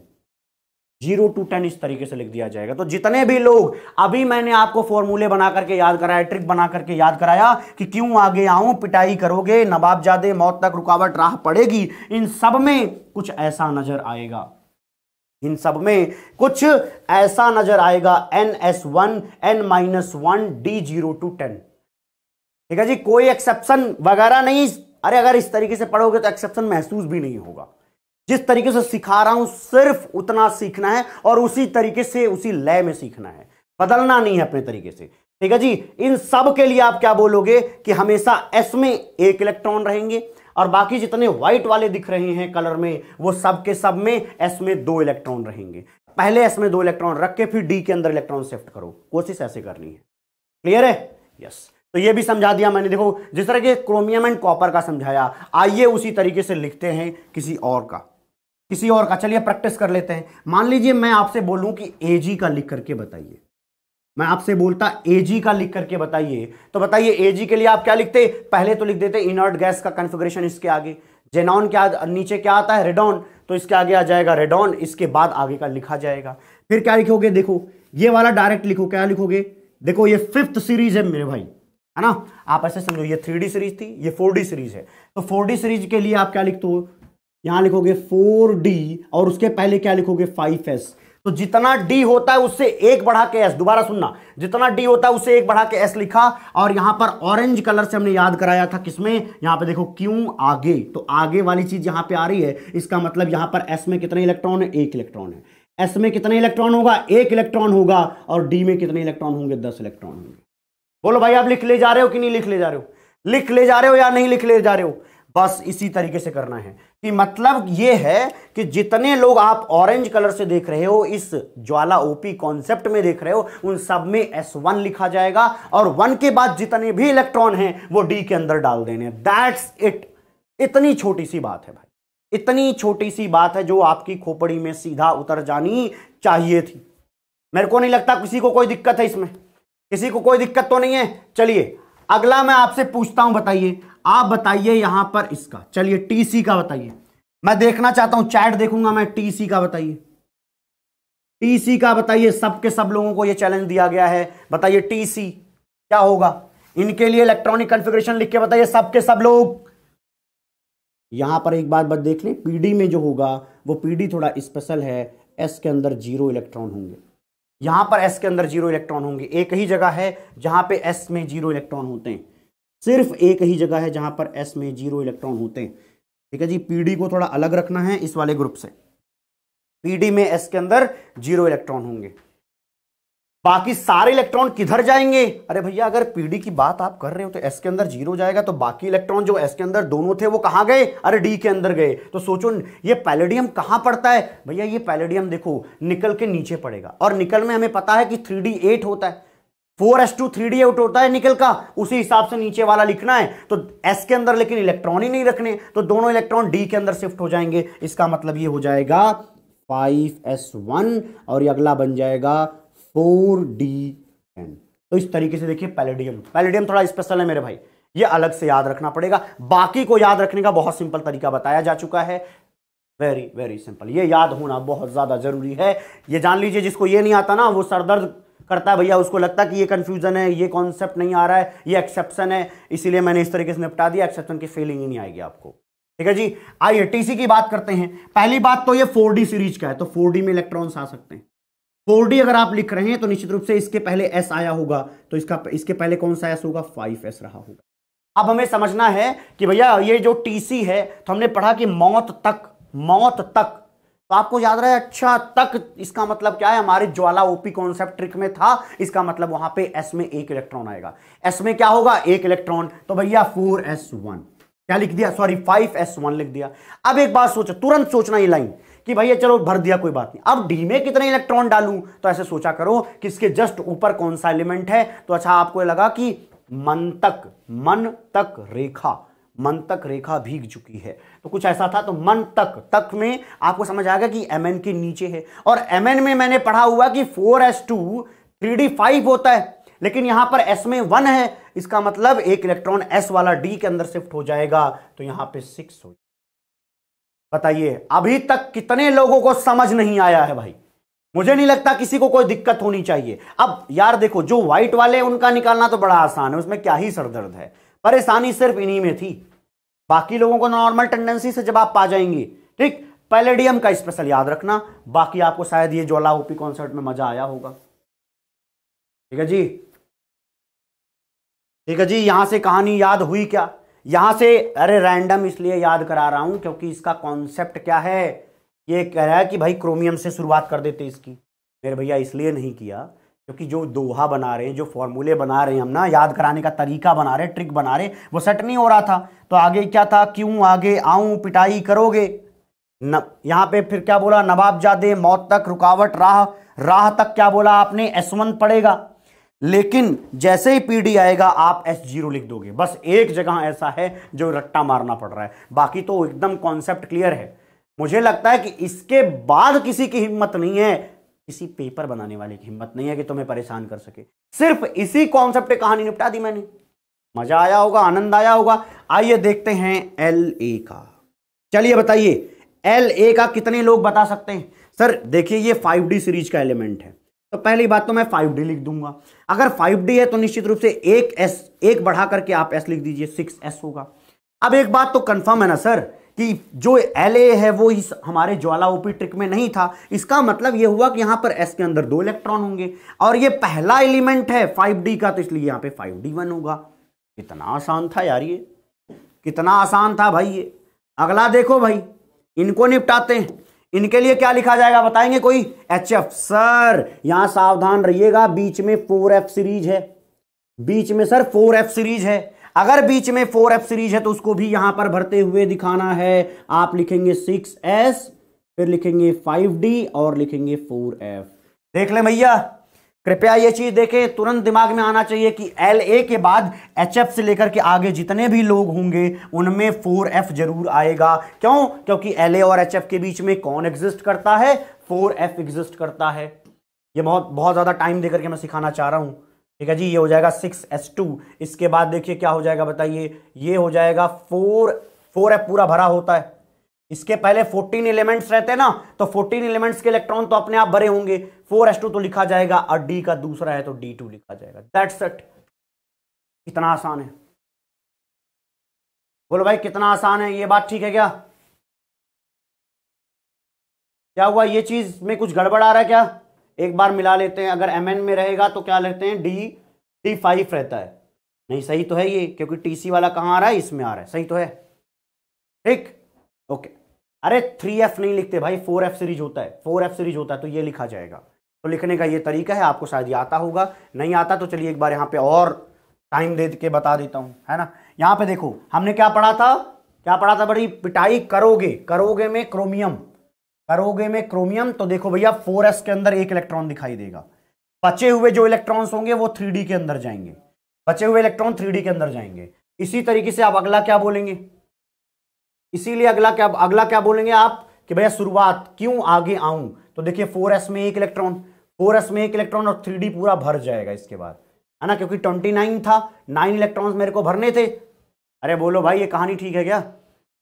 zero to ten इस तरीके से लिख दिया जाएगा तो जितने भी लोग अभी मैंने आपको फॉर्मूले बना करके याद कराया ट्रिक बना करके याद कराया कि क्यों आगे आऊं पिटाई करोगे नवाब जादे मौत तक रुकावट राह पड़ेगी इन सब में कुछ ऐसा नजर आएगा इन सब में कुछ ऐसा नजर आएगा N S one N minus one D zero to ten ठीक है जी कोई एक्सेप्शन वगैरह नहीं अरे अगर इस तरीके से पढ़ोगे तो एक्सेप्शन महसूस भी नहीं होगा जिस तरीके से सिखा रहा हूं सिर्फ उतना सीखना है और उसी तरीके से उसी लय में सीखना है बदलना नहीं है अपने तरीके से ठीक है जी इन सब के लिए आप क्या बोलोगे कि हमेशा एस में एक इलेक्ट्रॉन रहेंगे और बाकी जितने व्हाइट वाले दिख रहे हैं कलर में वो सब के सब में एस में दो इलेक्ट्रॉन रहेंगे पहले एस में दो इलेक्ट्रॉन रख के फिर डी के अंदर इलेक्ट्रॉन शिफ्ट करो कोशिश ऐसे करनी है क्लियर है यस तो ये भी समझा दिया मैंने देखो जिस तरह के क्रोमियम एंड कॉपर का समझाया आइए उसी तरीके से लिखते हैं किसी और का किसी और का चलिए प्रैक्टिस कर लेते हैं मान लीजिए मैं आपसे बोलूं कि ए जी का लिख करके बताइए मैं आपसे बोलता ए जी का लिख करके बताइए तो बताइए ए जी के लिए आप क्या लिखते पहले तो लिख देते इनर्ट गैस का कन्फिग्रेशन इसके आगे जेनॉन क्या नीचे क्या आता है रेडॉन तो इसके आगे आ जाएगा रेडॉन इसके बाद आगे का लिखा जाएगा फिर क्या लिखोगे देखो ये वाला डायरेक्ट लिखो क्या लिखोगे देखो ये फिफ्थ सीरीज है मेरे भाई है ना आप ऐसे समझो ये थ्री सीरीज थी ये फोर सीरीज है तो फोर सीरीज के लिए आप क्या लिखते हो यहां लिखोगे फोर डी और उसके पहले क्या लिखोगे फाइव एस तो जितना डी होता है उससे एक बढ़ा के एस दोबारा सुनना जितना डी होता है उससे एक बढ़ा के एस लिखा और यहां पर ऑरेंज कलर से हमने याद कराया था किसमें यहां पे देखो क्यों आगे तो आगे वाली चीज यहां पे आ रही है इसका मतलब यहां पर एस में कितने इलेक्ट्रॉन है एक इलेक्ट्रॉन है एस में कितने इलेक्ट्रॉन होगा एक इलेक्ट्रॉन होगा और डी में कितने इलेक्ट्रॉन होंगे दस इलेक्ट्रॉन होंगे बोलो भाई आप लिख ले जा रहे हो कि नहीं लिख ले जा रहे हो लिख ले जा रहे हो या नहीं लिख ले जा रहे हो बस इसी तरीके से करना है कि मतलब ये है कि जितने लोग आप ऑरेंज कलर से देख रहे हो इस ज्वाला ओपी कॉन्सेप्ट में देख रहे हो उन सब में एस वन लिखा जाएगा और वन के बाद जितने भी इलेक्ट्रॉन हैं वो डी के अंदर डाल देने दैट्स इट इतनी छोटी सी बात है भाई इतनी छोटी सी बात है जो आपकी खोपड़ी में सीधा उतर जानी चाहिए थी मेरे को नहीं लगता किसी को कोई दिक्कत है इसमें किसी को कोई दिक्कत तो नहीं है चलिए अगला मैं आपसे पूछता हूं बताइए आप बताइए यहां पर इसका चलिए टीसी का बताइए मैं देखना चाहता हूं चैट देखूंगा मैं टीसी का बताइए टीसी का बताइए सबके सब लोगों को यह चैलेंज दिया गया है बताइए टीसी क्या होगा इनके लिए इलेक्ट्रॉनिक कॉन्फ़िगरेशन लिख के बताइए सबके सब लोग यहां पर एक बात बस देख लें पीडी में जो होगा वो पीडी थोड़ा स्पेशल है एस के अंदर जीरो इलेक्ट्रॉन होंगे यहां पर एस के अंदर जीरो इलेक्ट्रॉन होंगे एक ही जगह है जहां पे एस में जीरो इलेक्ट्रॉन होते हैं सिर्फ एक ही जगह है जहां पर एस में जीरो इलेक्ट्रॉन होते हैं ठीक है जी पीडी को थोड़ा अलग रखना है इस वाले ग्रुप से पीडी में एस के अंदर जीरो इलेक्ट्रॉन होंगे बाकी सारे इलेक्ट्रॉन किधर जाएंगे अरे भैया अगर पीडी की बात आप कर रहे हो तो एस के अंदर जीरो जाएगा तो बाकी इलेक्ट्रॉन जो एस के अंदर दोनों थे वो कहां गए अरे डी के अंदर गए तो सोचो ये पैलेडियम कहां पड़ता है भैया ये पैलेडियम देखो निकल के नीचे पड़ेगा और निकल में हमें पता है कि थ्री होता है four S two three D out होता है निकल का उसी हिसाब से नीचे वाला लिखना है तो एस के अंदर लेकिन इलेक्ट्रॉन ही नहीं रखने तो दोनों इलेक्ट्रॉन डी के अंदर शिफ्ट हो जाएंगे इसका मतलब ये हो जाएगा फाइव एस वन और ये अगला बन जाएगा फोर डी एन तो इस तरीके से देखिए पैलेडियम पैलेडियम थोड़ा स्पेशल है मेरे भाई ये अलग से याद रखना पड़ेगा बाकी को याद रखने का बहुत सिंपल तरीका बताया जा चुका है वेरी वेरी सिंपल ये याद होना बहुत ज़्यादा जरूरी है ये जान लीजिए जिसको ये नहीं आता ना वो सरदर्द करता है भैया उसको लगता है कि ये कन्फ्यूजन है ये कॉन्सेप्ट नहीं आ रहा है ये एक्सेप्शन है इसीलिए मैंने इस तरीके से निपटा दिया एक्सेप्शन की फीलिंग ही नहीं आएगी आपको ठीक है जी आइए टीसी की बात करते हैं पहली बात तो ये फोर सीरीज का है तो फोर में इलेक्ट्रॉन्स आ सकते हैं फोर अगर आप लिख रहे हैं तो निश्चित रूप से इसके पहले एस आया होगा तो इसका इसके पहले कौन सा एस होगा फाइव रहा होगा अब हमें समझना है कि भैया ये जो टीसी है तो हमने पढ़ा कि मौत तक मौत तक तो आपको याद रहे अच्छा तक इसका मतलब क्या है हमारे ज्वाला ओपी कॉन्सेप्ट ट्रिक में था इसका मतलब वहां पे एस में एक इलेक्ट्रॉन आएगा एस में क्या होगा एक इलेक्ट्रॉन तो भैया फोर एस वन क्या लिख दिया सॉरी फाइव एस वन लिख दिया अब एक बात सोचो तुरंत सोचना ये लाइन कि भैया चलो भर दिया कोई बात नहीं अब डी में कितने इलेक्ट्रॉन डालू तो ऐसे सोचा करो कि इसके जस्ट ऊपर कौन सा एलिमेंट है तो अच्छा आपको लगा कि मन तक मन तक रेखा मन तक रेखा भीग चुकी है तो कुछ ऐसा था तो मन तक तक में आपको समझ आएगा कि एम के नीचे है और एम में मैंने पढ़ा हुआ कि four S two three D five होता है लेकिन यहां पर एस में वन है इसका मतलब एक इलेक्ट्रॉन एस वाला डी के अंदर शिफ्ट हो जाएगा तो यहां पे सिक्स हो बताइए अभी तक कितने लोगों को समझ नहीं आया है भाई मुझे नहीं लगता किसी को कोई दिक्कत होनी चाहिए अब यार देखो जो व्हाइट वाले उनका निकालना तो बड़ा आसान है उसमें क्या ही सरदर्द है परेशानी सिर्फ इन्हीं में थी बाकी लोगों को नॉर्मल टेंडेंसी से जवाब पा जाएंगे ठीक पैलेडियम का स्पेशल याद रखना बाकी आपको शायद ये ज्वाला ओपी कॉन्सर्ट में मजा आया होगा ठीक है जी ठीक है जी यहां से कहानी याद हुई क्या यहां से अरे रैंडम इसलिए याद करा रहा हूं क्योंकि इसका कॉन्सेप्ट क्या है ये कह रहा है कि भाई क्रोमियम से शुरुआत कर देते इसकी मेरे भैया इसलिए नहीं किया क्योंकि जो दोहा बना रहे हैं जो फॉर्मूले बना रहे हैं हम ना याद कराने का तरीका बना रहे ट्रिक बना रहे वो सेट नहीं हो रहा था तो आगे क्या था क्यों आगे आऊं पिटाई करोगे न यहाँ पे फिर क्या बोला जादे मौत तक रुकावट राह राह तक क्या बोला आपने एस वन पड़ेगा लेकिन जैसे ही पीडी आएगा आप एस जीरो लिख दोगे बस एक जगह ऐसा है जो रट्टा मारना पड़ रहा है बाकी तो एकदम कॉन्सेप्ट क्लियर है मुझे लगता है कि इसके बाद किसी की हिम्मत नहीं है किसी पेपर बनाने वाले की हिम्मत नहीं है कि तुम्हें परेशान कर सके सिर्फ इसी कॉन्सेप्ट कहानी निपटा दी मैंने मजा आया होगा आनंद आया होगा आइए देखते हैं एल ए का चलिए बताइए एल ए का कितने लोग बता सकते हैं सर देखिए ये 5D सीरीज का एलिमेंट है तो पहली बात तो मैं 5D लिख दूंगा अगर 5D है तो निश्चित रूप से एक एस एक बढ़ा करके आप एस लिख दीजिए सिक्स एस होगा अब एक बात तो कंफर्म है ना सर कि जो एल है वो इस हमारे ओपी ट्रिक में नहीं था इसका मतलब ये हुआ कि यहाँ पर एस के अंदर दो इलेक्ट्रॉन होंगे और ये पहला एलिमेंट है फाइव डी का तो इसलिए यहाँ पे फाइव डी वन होगा कितना आसान था यार ये कितना आसान था भाई ये अगला देखो भाई इनको निपटाते हैं इनके लिए क्या लिखा जाएगा बताएंगे कोई एच एफ सर यहां सावधान रहिएगा बीच में फोर एफ सीरीज है बीच में सर फोर एफ सीरीज है अगर बीच में फोर एफ सीरीज है तो उसको भी यहां पर भरते हुए दिखाना है आप लिखेंगे सिक्स एस फिर लिखेंगे फाइव डी और लिखेंगे फोर एफ देख ले भैया कृपया ये चीज देखें तुरंत दिमाग में आना चाहिए कि एल ए के बाद एच एफ से लेकर के आगे जितने भी लोग होंगे उनमें फोर एफ जरूर आएगा क्यों क्योंकि एल ए और एच एफ के बीच में कौन एग्जिस्ट करता है फोर एफ एग्जिस्ट करता है ये बहुत बहुत ज़्यादा टाइम देकर के मैं सिखाना चाह रहा हूं ठीक है जी ये हो जाएगा सिक्स एस टू इसके बाद देखिए क्या हो जाएगा बताइए ये हो जाएगा फोर फोर एफ पूरा भरा होता है इसके पहले फोर्टीन एलिमेंट्स रहते हैं ना तो फोर्टीन एलिमेंट्स के इलेक्ट्रॉन तो अपने आप भरे होंगे फोर एस टू तो लिखा जाएगा और डी का दूसरा है तो डी टू लिखा जाएगा दैट्स इट कितना आसान है बोलो भाई कितना आसान है ये बात ठीक है क्या क्या हुआ ये चीज में कुछ गड़बड़ आ रहा है क्या एक बार मिला लेते हैं अगर एम एन में रहेगा तो क्या लेते हैं डी डी फाइव रहता है नहीं सही तो है ये क्योंकि टी सी वाला कहाँ आ रहा है इसमें आ रहा है सही तो है ठीक ओके अरे थ्री एफ नहीं लिखते भाई फोर एफ सीरीज होता है फोर एफ सीरीज होता है तो ये लिखा जाएगा तो लिखने का ये तरीका है आपको शायद आता होगा नहीं आता तो चलिए एक बार यहाँ पे और टाइम दे के बता देता हूँ है ना यहाँ पे देखो हमने क्या पढ़ा था क्या पढ़ा था बड़ी पिटाई करोगे करोगे में क्रोमियम करोगे में क्रोमियम तो देखो भैया फोर एस के अंदर एक इलेक्ट्रॉन दिखाई देगा बचे हुए जो इलेक्ट्रॉन्स होंगे वो थ्री के अंदर जाएंगे बचे हुए इलेक्ट्रॉन थ्री के अंदर जाएंगे इसी तरीके से आप अगला क्या बोलेंगे इसीलिए अगला क्या अगला क्या बोलेंगे आप कि भैया शुरुआत क्यों आगे आऊं तो देखिए फोर एस में एक इलेक्ट्रॉन फोर एस में एक इलेक्ट्रॉन और थ्री डी पूरा भर जाएगा इसके बाद है ना क्योंकि ट्वेंटी नाइन था नाइन इलेक्ट्रॉन्स मेरे को भरने थे अरे बोलो भाई ये कहानी ठीक है क्या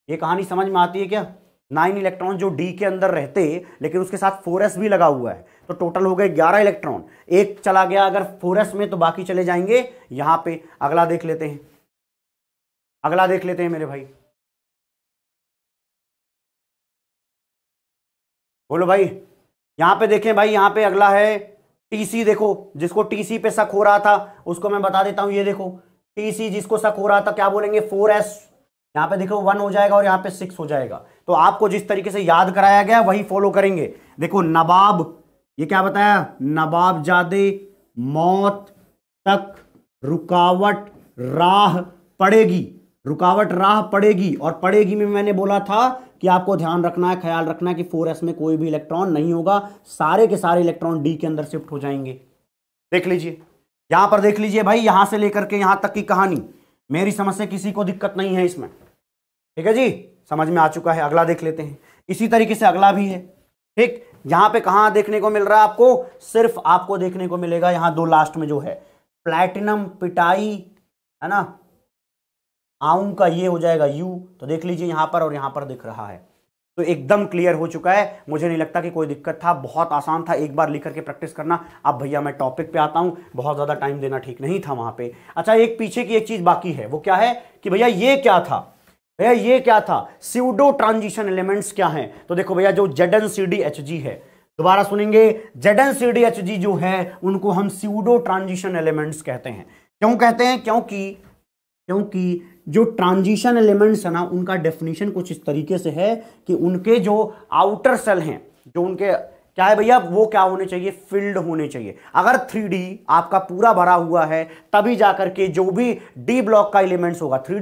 ये कहानी समझ में आती है क्या नाइन इलेक्ट्रॉन जो डी के अंदर रहते लेकिन उसके साथ फोर एस भी लगा हुआ है तो टोटल हो गए ग्यारह इलेक्ट्रॉन एक चला गया अगर फोर एस में तो बाकी चले जाएंगे यहां पे अगला देख लेते हैं अगला देख लेते हैं मेरे भाई बोलो भाई यहाँ पे देखें भाई यहां पे अगला है टीसी देखो जिसको टीसी पे शक हो रहा था उसको मैं बता देता हूं ये देखो टीसी जिसको शक हो रहा था क्या बोलेंगे फोर एस यहां पे देखो वन हो जाएगा और यहाँ पे सिक्स हो जाएगा तो आपको जिस तरीके से याद कराया गया वही फॉलो करेंगे देखो नवाब ये क्या बताया जादे मौत तक रुकावट राह पड़ेगी रुकावट राह पड़ेगी और पड़ेगी में मैंने बोला था कि आपको ध्यान रखना है ख्याल रखना है कि फोर में कोई भी इलेक्ट्रॉन नहीं होगा सारे के सारे इलेक्ट्रॉन डी के अंदर शिफ्ट हो जाएंगे देख लीजिए यहां पर देख लीजिए भाई यहां से लेकर के यहां तक की कहानी मेरी समझ से किसी को दिक्कत नहीं है इसमें ठीक है जी समझ में आ चुका है अगला देख लेते हैं इसी तरीके से अगला भी है ठीक यहां पे कहा देखने को मिल रहा है आपको सिर्फ आपको देखने को मिलेगा यहां दो लास्ट में जो है प्लैटिनम पिटाई है ना आऊ का ये हो जाएगा यू तो देख लीजिए यहां पर और यहां पर दिख रहा है तो एकदम क्लियर हो चुका है मुझे नहीं लगता कि कोई दिक्कत था बहुत आसान था एक बार लिख करके प्रैक्टिस करना अब भैया मैं टॉपिक पे आता हूं बहुत ज़्यादा टाइम देना ठीक नहीं था वहां पे अच्छा एक पीछे की एक चीज़ बाकी है वो क्या है कि भैया ये क्या था भैया ये क्या था सीडो ट्रांजिशन एलिमेंट्स क्या हैं तो देखो भैया जो Z N C D H G है दोबारा सुनेंगे Z N C D H G जो है उनको हम सीडो ट्रांजिशन एलिमेंट्स कहते हैं क्यों कहते हैं क्योंकि क्योंकि जो ट्रांजिशन एलिमेंट्स है ना उनका डेफिनेशन कुछ इस तरीके से है कि उनके जो आउटर सेल हैं जो उनके क्या है भैया वो क्या होने चाहिए फिल्ड होने चाहिए अगर थ्री आपका पूरा भरा हुआ है तभी जाकर के जो भी डी ब्लॉक का एलिमेंट्स होगा थ्री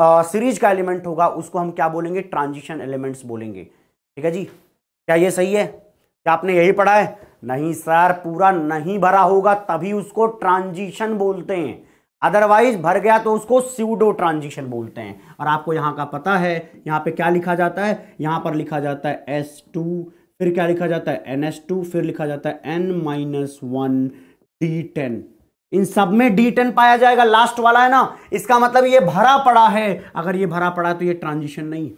सीरीज का एलिमेंट होगा उसको हम क्या बोलेंगे ट्रांजिशन एलिमेंट्स बोलेंगे ठीक है जी क्या ये सही है क्या आपने यही पढ़ा है नहीं सर पूरा नहीं भरा होगा तभी उसको ट्रांजिशन बोलते हैं अदरवाइज भर गया तो उसको सीडो ट्रांजिशन बोलते हैं और आपको यहाँ का पता है यहाँ पे क्या लिखा जाता है यहाँ पर लिखा जाता है एस टू फिर क्या लिखा जाता है एन एस टू फिर लिखा जाता है N minus one D ten इन सब में डी टेन पाया जाएगा लास्ट वाला है ना इसका मतलब ये भरा पड़ा है अगर ये भरा पड़ा है तो ये ट्रांजिशन नहीं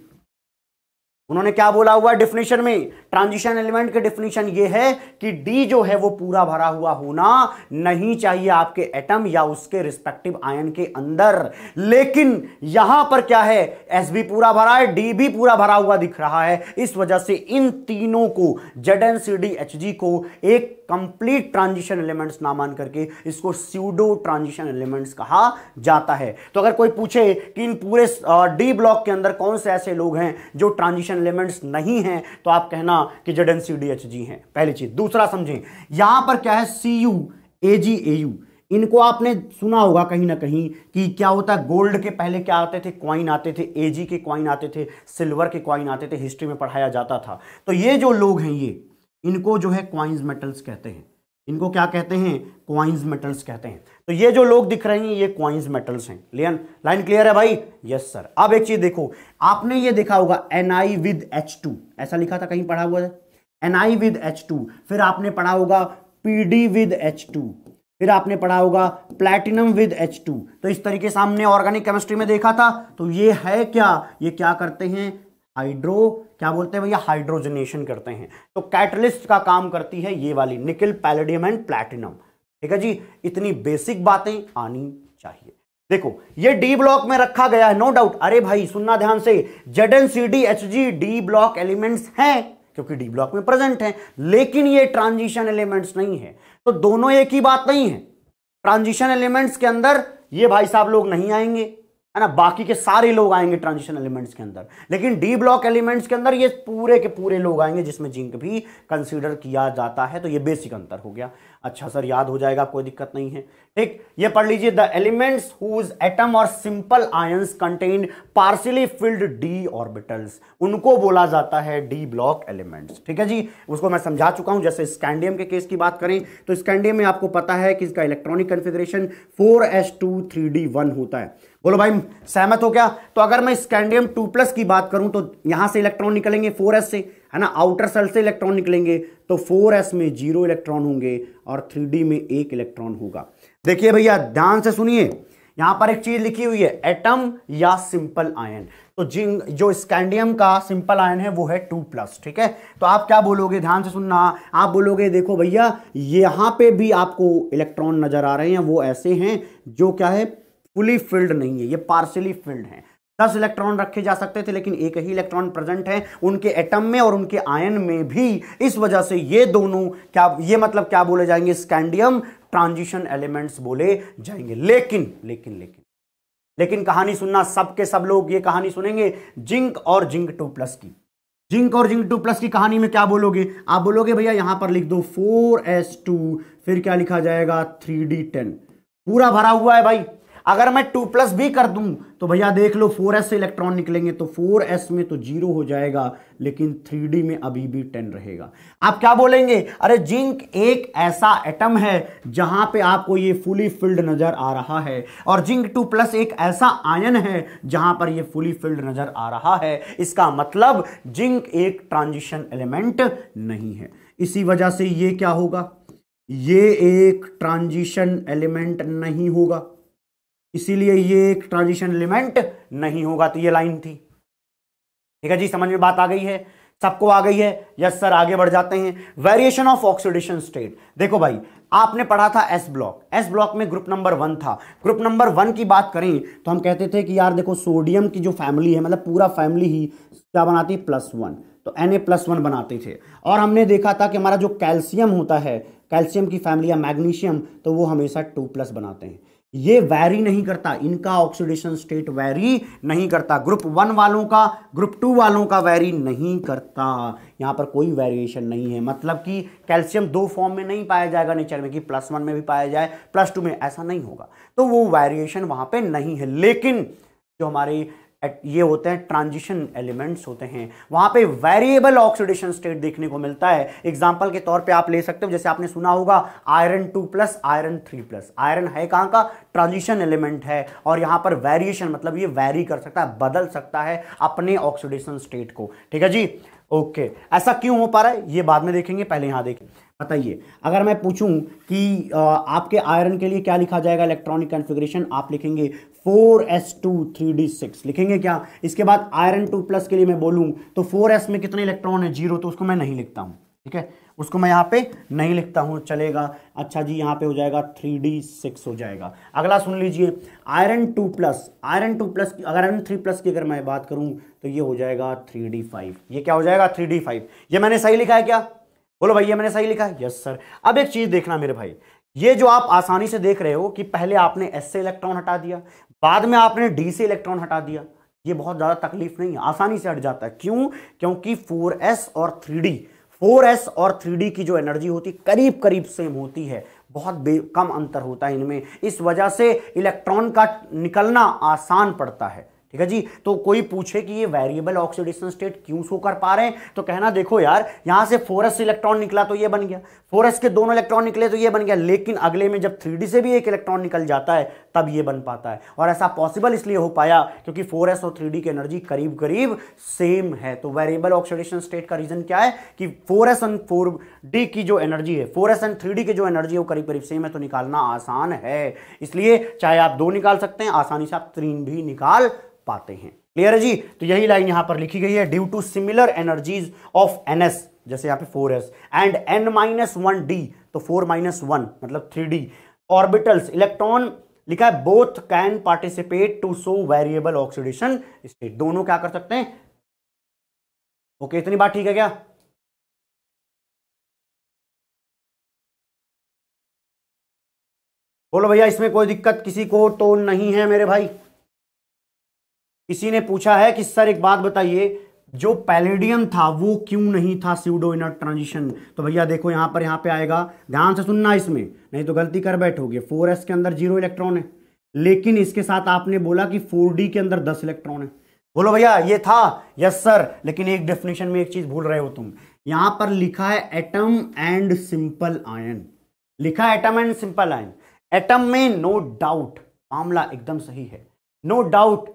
उन्होंने क्या बोला हुआ है डिफिनेशन में ट्रांजिशन एलिमेंट के डिफिनीशन ये है कि डी जो है वो पूरा भरा हुआ होना नहीं चाहिए आपके एटम या उसके रिस्पेक्टिव आयन के अंदर लेकिन यहां पर क्या है एस भी पूरा भरा है डी भी पूरा भरा हुआ दिख रहा है इस वजह से इन तीनों को Z N C D H G को एक कंप्लीट ट्रांजिशन एलिमेंट्स ना मान करके इसको स्यूडो ट्रांजिशन एलिमेंट्स कहा जाता है तो अगर कोई पूछे कि इन पूरे डी ब्लॉक के अंदर कौन से ऐसे लोग हैं जो ट्रांजिशन एलिमेंट्स नहीं हैं तो आप कहना कि Z N C D H G है पहली चीज दूसरा समझें यहां पर क्या है C U A ji A you इनको आपने सुना होगा कहीं ना कहीं कि क्या होता है गोल्ड के पहले क्या आते थे क्वाइन आते थे एजी के क्वाइन आते थे सिल्वर के क्वाइन आते थे हिस्ट्री में पढ़ाया जाता था तो ये जो लोग हैं ये इनको जो है क्वाइंस मेटल्स कहते हैं इनको क्या कहते हैं क्वाइंस मेटल्स कहते हैं तो ये जो लोग दिख रहे हैं ये क्वाइंस मेटल्स हैं लियन लाइन क्लियर है भाई यस सर अब एक चीज देखो आपने ये देखा होगा N I with H two ऐसा लिखा था कहीं पढ़ा हुआ है N I with H two फिर आपने पढ़ा होगा पीडी विद एच टू फिर आपने पढ़ा होगा प्लेटिनम विद एच टू तो इस तरीके से हमने ऑर्गेनिक केमिस्ट्री में देखा था तो ये है क्या ये क्या करते हैं हाइड्रो क्या बोलते हैं भैया हाइड्रोजनेशन करते हैं तो कैटलिस्ट का काम करती है ये वाली निकल पैलेडियम एंड प्लेटिनम ठीक है जी इतनी बेसिक बातें आनी चाहिए देखो ये डी ब्लॉक में रखा गया है नो डाउट अरे भाई सुनना ध्यान से Z N C D H G D block elements हैं क्योंकि डी ब्लॉक में प्रेजेंट हैं लेकिन ये ट्रांजिशन एलिमेंट्स नहीं है तो दोनों एक ही बात नहीं है ट्रांजिशन एलिमेंट्स के अंदर ये भाई साहब लोग नहीं आएंगे है ना बाकी के सारे लोग आएंगे ट्रांजिशन एलिमेंट्स के अंदर लेकिन डी ब्लॉक एलिमेंट्स के अंदर ये पूरे के पूरे लोग आएंगे जिसमें जिंक भी कंसीडर किया जाता है तो ये बेसिक अंतर हो गया अच्छा सर याद हो जाएगा कोई दिक्कत नहीं है ठीक ये पढ़ लीजिए द एलिमेंट्स हुज एटम और simple ions contain partially filled D orbitals उनको बोला जाता है डी ब्लॉक एलिमेंट्स ठीक है जी उसको मैं समझा चुका हूं जैसे स्कैंडियम के केस की बात करें तो स्कैंडियम में आपको पता है कि इसका electronic configuration four S two three D one होता है बोलो भाई सहमत हो क्या तो अगर मैं स्कैंडियम टू प्लस की बात करूं तो यहां से इलेक्ट्रॉन निकलेंगे फोर एस से है ना आउटर सेल से इलेक्ट्रॉन निकलेंगे तो फोर एस में जीरो इलेक्ट्रॉन होंगे और थ्री डी में एक इलेक्ट्रॉन होगा देखिए भैया ध्यान से सुनिए यहां पर एक चीज लिखी हुई है एटम या सिंपल आयन तो जिन जो स्कैंडियम का सिंपल आयन है वो है टू प्लस ठीक है तो आप क्या बोलोगे ध्यान से सुनना आप बोलोगे देखो भैया यहां पे भी आपको इलेक्ट्रॉन नजर आ रहे हैं वो ऐसे हैं जो क्या है फुली फिल्ड नहीं है ये पार्शली फिल्ड है दस इलेक्ट्रॉन रखे जा सकते थे लेकिन एक ही इलेक्ट्रॉन प्रेजेंट है उनके एटम में और उनके आयन में भी इस वजह से ये दोनों क्या ये मतलब क्या बोले जाएंगे स्कैंडियम ट्रांजिशन एलिमेंट्स बोले जाएंगे लेकिन लेकिन लेकिन लेकिन कहानी सुनना सबके सब लोग ये कहानी सुनेंगे जिंक और जिंक टू प्लस की जिंक और जिंक टू प्लस की कहानी में क्या बोलोगे आप बोलोगे भैया यहां पर लिख दो फोर फिर क्या लिखा जाएगा थ्री पूरा भरा हुआ है भाई अगर मैं टू प्लस भी कर दूं तो भैया देख लो फोर एस से इलेक्ट्रॉन निकलेंगे तो फोर एस में तो जीरो हो जाएगा लेकिन थ्री डी में अभी भी टेन रहेगा आप क्या बोलेंगे अरे जिंक एक ऐसा एटम है जहां पे आपको ये फुली फिल्ड नजर आ रहा है और जिंक टू प्लस एक ऐसा आयन है जहां पर ये फुली फिल्ड नजर आ रहा है इसका मतलब जिंक एक ट्रांजिशन एलिमेंट नहीं है इसी वजह से ये क्या होगा ये एक ट्रांजिशन एलिमेंट नहीं होगा इसीलिए ये एक ट्रांजिशन एलिमेंट नहीं होगा तो ये लाइन थी ठीक है जी समझ में बात आ गई है सबको आ गई है यस सर आगे बढ़ जाते हैं वेरिएशन ऑफ ऑक्सीडेशन स्टेट देखो भाई आपने पढ़ा था एस ब्लॉक एस ब्लॉक में ग्रुप नंबर वन था ग्रुप नंबर वन की बात करें तो हम कहते थे कि यार देखो सोडियम की जो फैमिली है मतलब पूरा फैमिली ही क्या बनाती प्लस वन तो एन ए प्लस वन बनाते थे और हमने देखा था कि हमारा जो कैल्शियम होता है कैल्शियम की फैमिली या मैग्नीशियम तो वो हमेशा टू प्लस बनाते हैं ये वैरी नहीं करता इनका ऑक्सीडेशन स्टेट वैरी नहीं करता ग्रुप वन वालों का ग्रुप टू वालों का वैरी नहीं करता यहाँ पर कोई वेरिएशन नहीं है मतलब कि कैल्शियम दो फॉर्म में नहीं पाया जाएगा नेचर में कि प्लस वन में भी पाया जाए प्लस टू में ऐसा नहीं होगा तो वो वेरिएशन वहाँ पे नहीं है लेकिन जो हमारे ये होते हैं ट्रांजिशन एलिमेंट्स होते हैं वहां पे वेरिएबल ऑक्सीडेशन स्टेट देखने को मिलता है एग्जांपल के तौर पे आप ले सकते हो जैसे आपने सुना होगा iron two plus iron three plus iron है कहां का ट्रांजिशन एलिमेंट है और यहां पर वेरिएशन मतलब ये वेरी कर सकता है बदल सकता है अपने ऑक्सीडेशन स्टेट को ठीक है जी ओके ऐसा क्यों हो पा रहा है ये बाद में देखेंगे पहले यहां देखेंगे बताइए अगर मैं पूछूं कि आपके आयरन के लिए क्या लिखा जाएगा इलेक्ट्रॉनिक कॉन्फ़िगरेशन आप लिखेंगे four S two three D six लिखेंगे क्या इसके बाद आयरन टू प्लस के लिए मैं बोलूं तो फोर एस में कितने इलेक्ट्रॉन है जीरो तो उसको मैं नहीं लिखता हूं ठीक है उसको मैं यहां पे नहीं लिखता हूं चलेगा अच्छा जी यहां पे हो जाएगा थ्री डी सिक्स हो जाएगा अगला सुन लीजिए iron two plus iron two plus अगर आयरन थ्री प्लस की अगर मैं बात करूं तो ये हो जाएगा थ्री डी फाइव ये क्या हो जाएगा थ्री डी फाइव ये मैंने सही लिखा है क्या बोलो भैया मैंने सही लिखा है यस सर अब एक चीज देखना मेरे भाई ये जो आप आसानी से देख रहे हो कि पहले आपने एस से इलेक्ट्रॉन हटा दिया बाद में आपने डी से इलेक्ट्रॉन हटा दिया ये बहुत ज़्यादा तकलीफ नहीं है आसानी से हट जाता है क्यों क्योंकि 4s और 3d 4s और 3d की जो एनर्जी होती है करीब करीब सेम होती है बहुत कम अंतर होता है इनमें इस वजह से इलेक्ट्रॉन का निकलना आसान पड़ता है ठीक है जी तो कोई पूछे कि ये वेरिएबल ऑक्सीडेशन स्टेट क्यों शो कर पा रहे हैं तो कहना देखो यार यहां से फोरस इलेक्ट्रॉन निकला तो ये बन गया फोरस के दोनों इलेक्ट्रॉन निकले तो ये बन गया लेकिन अगले में जब थ्री से भी एक इलेक्ट्रॉन निकल जाता है तब ये बन पाता है और ऐसा पॉसिबल इसलिए हो पाया क्योंकि 4s और 3d की एनर्जी करीब करीब सेम है तो वेरिएबल ऑक्सीडेशन स्टेट का रीजन क्या है कि 4s एंड 4d की जो एनर्जी है 4s एंड 3d की जो एनर्जी है वो करीब करीब सेम है तो निकालना आसान है इसलिए चाहे आप दो निकाल सकते हैं आसानी से आप तीन भी निकाल पाते हैं क्लियर है जी तो यही लाइन यहां पर लिखी गई है due to similar energies of NS जैसे यहां पे four S and N minus one D तो फोर माइनस वन मतलब थ्री डी ऑर्बिटल्स इलेक्ट्रॉन लिखा है both can participate too so variable oxidation state दोनों क्या कर सकते हैं ओके इतनी बात ठीक है क्या बोलो भैया इसमें कोई दिक्कत किसी को तो नहीं है मेरे भाई किसी ने पूछा है कि सर एक बात बताइए जो पैलेडियम था वो क्यों नहीं था सीडो इनर ट्रांजिशन तो भैया देखो यहां पर यहां पे आएगा ध्यान से सुनना इसमें नहीं तो गलती कर बैठोगे फोर के अंदर जीरो इलेक्ट्रॉन है लेकिन इसके साथ आपने बोला कि फोर के अंदर दस इलेक्ट्रॉन है बोलो भैया ये था यस सर लेकिन एक डेफिनेशन में एक चीज भूल रहे हो तुम यहां पर लिखा है एटम एंड सिंपल आयन लिखा है atom and simple ion atom में नो डाउट मामला एकदम सही है नो no डाउट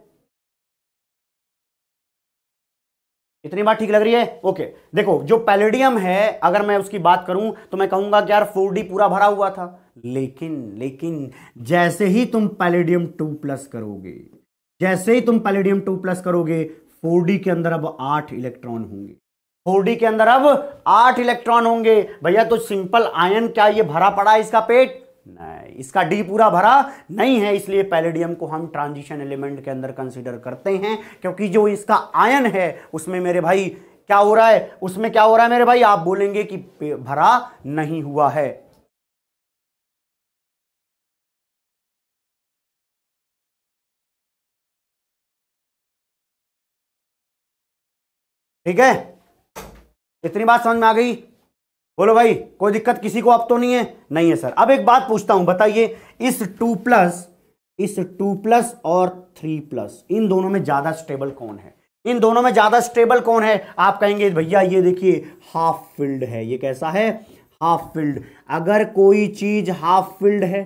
इतनी बात ठीक लग रही है ओके देखो जो पैलेडियम है अगर मैं उसकी बात करूं तो मैं कहूंगा कि यार फोर पूरा भरा हुआ था लेकिन लेकिन जैसे ही तुम पैलेडियम टू प्लस करोगे जैसे ही तुम पैलेडियम टू प्लस करोगे फोर के अंदर अब आठ इलेक्ट्रॉन होंगे फोर के अंदर अब आठ इलेक्ट्रॉन होंगे भैया तो सिंपल आयन क्या ये भरा पड़ा है इसका पेट नहीं इसका डी पूरा भरा नहीं है इसलिए पैलेडियम को हम ट्रांजिशन एलिमेंट के अंदर कंसीडर करते हैं क्योंकि जो इसका आयन है उसमें मेरे भाई क्या हो रहा है उसमें क्या हो रहा है मेरे भाई आप बोलेंगे कि भरा नहीं हुआ है ठीक है इतनी बात समझ में आ गई बोलो भाई कोई दिक्कत किसी को अब तो नहीं है नहीं है सर अब एक बात पूछता हूं बताइए इस टू प्लस इस टू प्लस और थ्री प्लस इन दोनों में ज्यादा स्टेबल कौन है इन दोनों में ज्यादा स्टेबल कौन है आप कहेंगे भैया ये देखिए हाफ फील्ड है ये कैसा है हाफ फील्ड अगर कोई चीज हाफ फील्ड है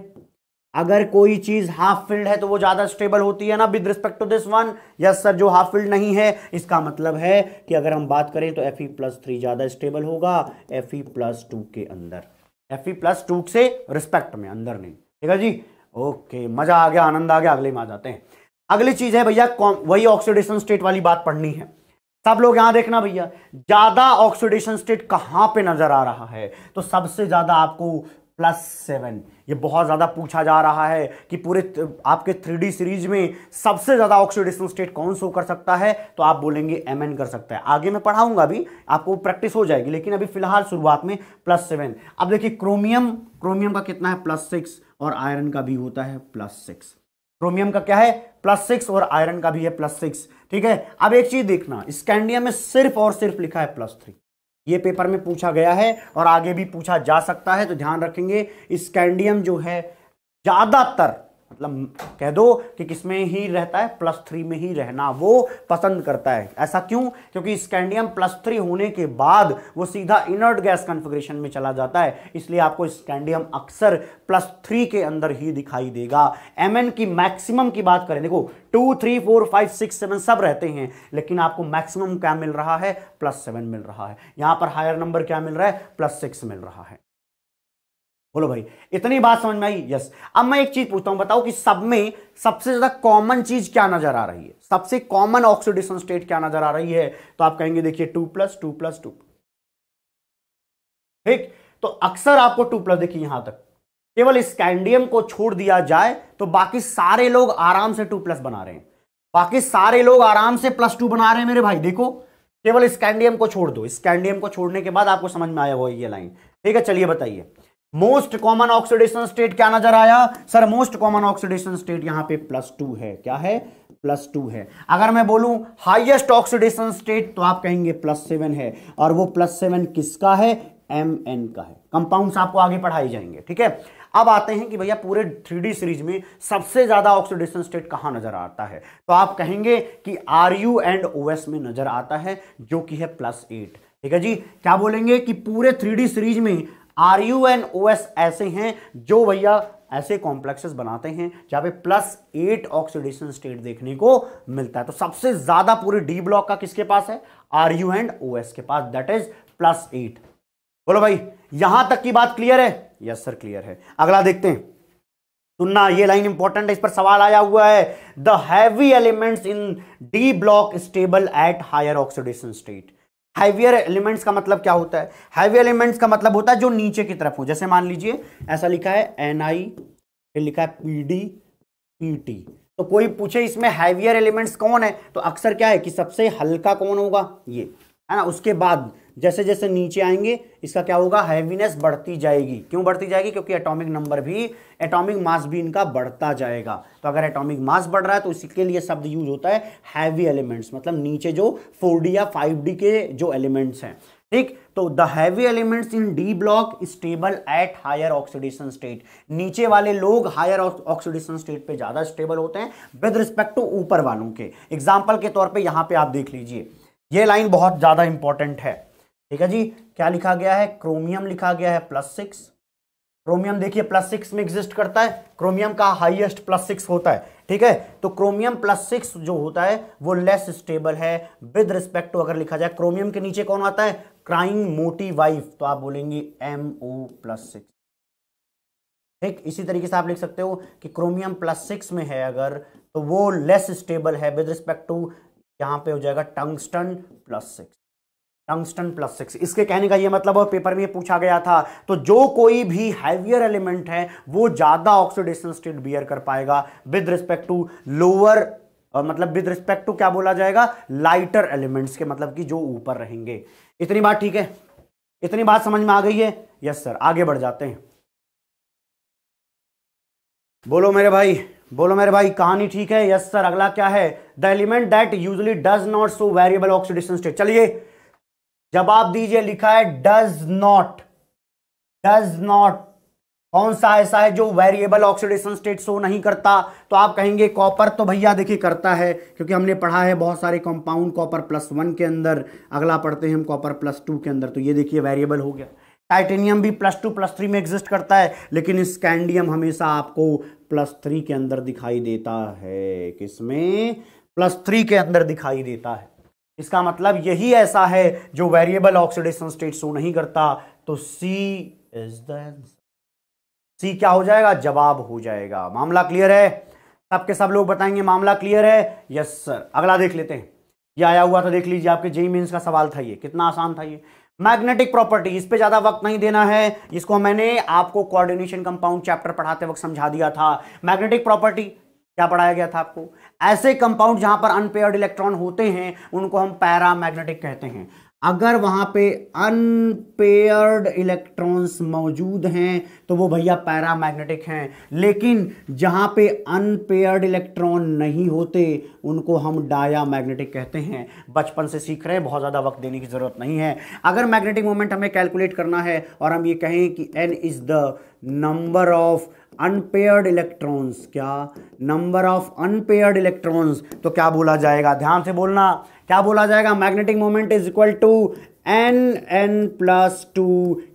अगर कोई चीज हाफ फील्ड है तो वो ज्यादा स्टेबल होती है ना with respect to this one yes sir जो हाफ फील्ड नहीं है इसका मतलब है कि अगर हम बात करें तो एफ ई प्लस थ्री ज्यादा स्टेबल होगा एफ ई प्लस टू के अंदर एफ ई प्लस टू से रिस्पेक्ट में अंदर नहीं ठीक है जी ओके मजा आ गया आनंद आ गया अगले में आ जाते हैं अगली चीज है भैया वही ऑक्सीडेशन स्टेट वाली बात पढ़नी है सब लोग यहां देखना भैया ज्यादा ऑक्सीडेशन स्टेट कहां पे नजर आ रहा है तो सबसे ज्यादा आपको प्लस सेवन ये बहुत ज़्यादा पूछा जा रहा है कि पूरे आपके थ्री सीरीज में सबसे ज़्यादा ऑक्सीडेशन स्टेट कौन सो कर सकता है तो आप बोलेंगे एम कर सकता है आगे मैं पढ़ाऊंगा अभी आपको प्रैक्टिस हो जाएगी लेकिन अभी फिलहाल शुरुआत में प्लस सेवन अब देखिए क्रोमियम क्रोमियम का कितना है प्लस सिक्स और आयरन का भी होता है प्लस सिक्स क्रोमियम का क्या है प्लस सिक्स और आयरन का भी है प्लस सिक्स ठीक है अब एक चीज़ देखना स्कैंडियम में सिर्फ और सिर्फ लिखा है प्लस थ्री ये पेपर में पूछा गया है और आगे भी पूछा जा सकता है तो ध्यान रखेंगे स्कैंडियम जो है ज़्यादातर मतलब कह दो कि किस में ही रहता है प्लस थ्री में ही रहना वो पसंद करता है ऐसा क्यों क्योंकि स्कैंडियम प्लस थ्री होने के बाद वो सीधा इनर्ट गैस कॉन्फ़िगरेशन में चला जाता है इसलिए आपको स्कैंडियम अक्सर प्लस थ्री के अंदर ही दिखाई देगा एम की मैक्सिमम की बात करें देखो two three four five six seven सब रहते हैं लेकिन आपको मैक्सिमम क्या मिल रहा है प्लस सेवन मिल रहा है यहाँ पर हायर नंबर क्या मिल रहा है प्लस सिक्स मिल रहा है बोलो भाई इतनी बात समझ में आई यस अब मैं एक चीज पूछता हूं बताओ कि सब में सबसे ज्यादा कॉमन चीज क्या नजर आ रही है सबसे कॉमन ऑक्सीडेशन स्टेट क्या नजर आ रही है तो आप कहेंगे देखिए two plus two plus two ठीक तो अक्सर आपको टू प्लस देखिए यहां तक केवल स्कैंडियम को छोड़ दिया जाए तो बाकी सारे लोग आराम से टू प्लस बना रहे हैं बाकी सारे लोग आराम से प्लस टू बना रहे हैं मेरे भाई देखो केवल स्कैंडियम को छोड़ दो स्कैंडियम को छोड़ने के बाद आपको समझ में आया हुआ ये लाइन ठीक है चलिए बताइए मोस्ट कॉमन ऑक्सीडेशन स्टेट क्या नजर आया sir most common oxidation state यहां पे प्लस टू है क्या है प्लस टू है अगर मैं बोलूं हाईएस्ट ऑक्सीडेशन स्टेट तो आप कहेंगे प्लस सेवन है और वो प्लस सेवन किसका है एम एन का है कंपाउंड्स आपको आगे पढ़ाए जाएंगे ठीक है अब आते हैं कि भैया पूरे थ्री सीरीज में सबसे ज्यादा ऑक्सीडेशन स्टेट कहां नजर आता है तो आप कहेंगे कि R U and O S में नजर आता है जो कि है प्लस एट ठीक है जी क्या बोलेंगे कि पूरे थ्री सीरीज में R U and O S ऐसे हैं जो भैया ऐसे कॉम्प्लेक्सेस बनाते हैं जहां पे प्लस एट ऑक्सीडेशन स्टेट देखने को मिलता है तो सबसे ज्यादा पूरे डी ब्लॉक का किसके पास है R U and O S के पास दैट इज प्लस एट बोलो भाई यहां तक की बात क्लियर है यस सर क्लियर है अगला देखते हैं सुनना ये लाइन इंपॉर्टेंट है इस पर सवाल आया हुआ है the heavy elements in D block stable at higher oxidation state heavier elements का मतलब क्या होता है हैवी एलिमेंट्स का मतलब होता है जो नीचे की तरफ हो जैसे मान लीजिए ऐसा लिखा है एन आई फिर लिखा है पी डी पी टी तो कोई पूछे इसमें हैवियर एलिमेंट्स कौन है तो अक्सर क्या है कि सबसे हल्का कौन होगा ये है ना उसके बाद जैसे जैसे नीचे आएंगे इसका क्या होगा हैवीनेस बढ़ती जाएगी क्यों बढ़ती जाएगी क्योंकि एटॉमिक नंबर भी एटॉमिक मास भी इनका बढ़ता जाएगा तो अगर एटॉमिक मास बढ़ रहा है तो इसके लिए शब्द यूज होता है हैवी एलिमेंट्स मतलब नीचे जो फोर या फाइव के जो एलिमेंट्स हैं ठीक तो the heavy elements in D block stable at higher oxidation state नीचे वाले लोग हायर ऑक्सीडेशन स्टेट पे ज्यादा स्टेबल होते हैं विद रिस्पेक्ट टू ऊपर वालों के एग्जाम्पल के तौर पे यहां पे आप देख लीजिए ये लाइन बहुत ज्यादा इंपॉर्टेंट है ठीक है जी क्या लिखा गया है क्रोमियम लिखा गया है प्लस सिक्स क्रोमियम देखिए प्लस सिक्स में एग्जिस्ट करता है क्रोमियम का हाईएस्ट प्लस सिक्स होता है ठीक है तो क्रोमियम प्लस सिक्स जो होता है वो लेस स्टेबल है विद रिस्पेक्ट टू अगर लिखा जाए क्रोमियम के नीचे कौन आता है क्राइंग मोटी वाइफ तो आप बोलेंगे एम ओ प्लस सिक्स ठीक इसी तरीके से आप लिख सकते हो कि क्रोमियम प्लस सिक्स में है अगर तो वो लेस स्टेबल है विद रिस्पेक्ट टू यहां पे हो जाएगा tungsten plus six tungsten plus six इसके कहने का ये मतलब और पेपर में पूछा गया था तो जो कोई भी हैवियर एलिमेंट है वो ज़्यादा ऑक्सीडेशन स्टेट बियर कर पाएगा विद रिस्पेक्ट टू लोअर मतलब विद रिस्पेक्ट टू क्या बोला जाएगा लाइटर एलिमेंट्स के मतलब कि जो ऊपर रहेंगे इतनी बात ठीक है इतनी बात समझ में आ गई है यस सर आगे बढ़ जाते हैं बोलो मेरे भाई बोलो मेरे भाई कहानी ठीक है यस सर अगला क्या है the element that usually does not show variable oxidation state चलिए जवाब दीजिए लिखा है डज नॉट डज नॉट कौन सा ऐसा है जो वेरिएबल ऑक्सीडेशन स्टेट शो नहीं करता तो आप कहेंगे कॉपर तो भैया देखिए करता है क्योंकि हमने पढ़ा है बहुत सारे कंपाउंड कॉपर प्लस वन के अंदर अगला पढ़ते हैं हम कॉपर प्लस टू के अंदर तो ये देखिए वेरिएबल हो गया टाइटेनियम भी प्लस टू प्लस थ्री में एग्जिस्ट करता है लेकिन स्कैंडियम हमेशा आपको प्लस थ्री के अंदर दिखाई देता है किसमें प्लस थ्री के अंदर दिखाई देता है इसका मतलब यही ऐसा है जो वेरिएबल ऑक्सीडेशन स्टेट शो नहीं करता तो सी इज द सी क्या हो जाएगा जवाब हो जाएगा मामला क्लियर है सबके सब लोग बताएंगे मामला क्लियर है यस सर अगला देख लेते हैं ये आया हुआ था तो देख लीजिए आपके जेई मीन्स का सवाल था ये कितना आसान था ये मैग्नेटिक प्रॉपर्टी इस पे ज़्यादा वक्त नहीं देना है इसको मैंने आपको कोऑर्डिनेशन कंपाउंड चैप्टर पढ़ाते वक्त समझा दिया था मैग्नेटिक प्रॉपर्टी क्या पढ़ाया गया था आपको ऐसे कंपाउंड जहां पर अनपेयर्ड इलेक्ट्रॉन होते हैं उनको हम पैरामैग्नेटिक कहते हैं अगर वहां पे अनपेयर्ड इलेक्ट्रॉन्स मौजूद हैं तो वो भैया पैरामैग्नेटिक हैं लेकिन जहां पे अनपेयर्ड इलेक्ट्रॉन नहीं होते उनको हम डाया मैग्नेटिक कहते हैं बचपन से सीख रहे हैं बहुत ज़्यादा वक्त देने की ज़रूरत नहीं है अगर मैग्नेटिक मोमेंट हमें कैलकुलेट करना है और हम ये कहें कि N is the number of unpaired electrons क्या नंबर ऑफ अनपेयर्ड इलेक्ट्रॉन्स तो क्या बोला जाएगा ध्यान से बोलना क्या बोला जाएगा magnetic moment is equal to N N plus two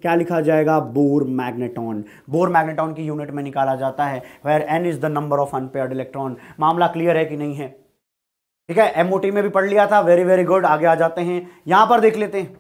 क्या लिखा जाएगा बोर मैग्नेटॉन बोर मैग्नेटॉन की यूनिट में निकाला जाता है where N is the number of unpaired electron मामला क्लियर है कि नहीं है ठीक है एमओटी में भी पढ़ लिया था वेरी वेरी गुड आगे आ जाते हैं यहां पर देख लेते हैं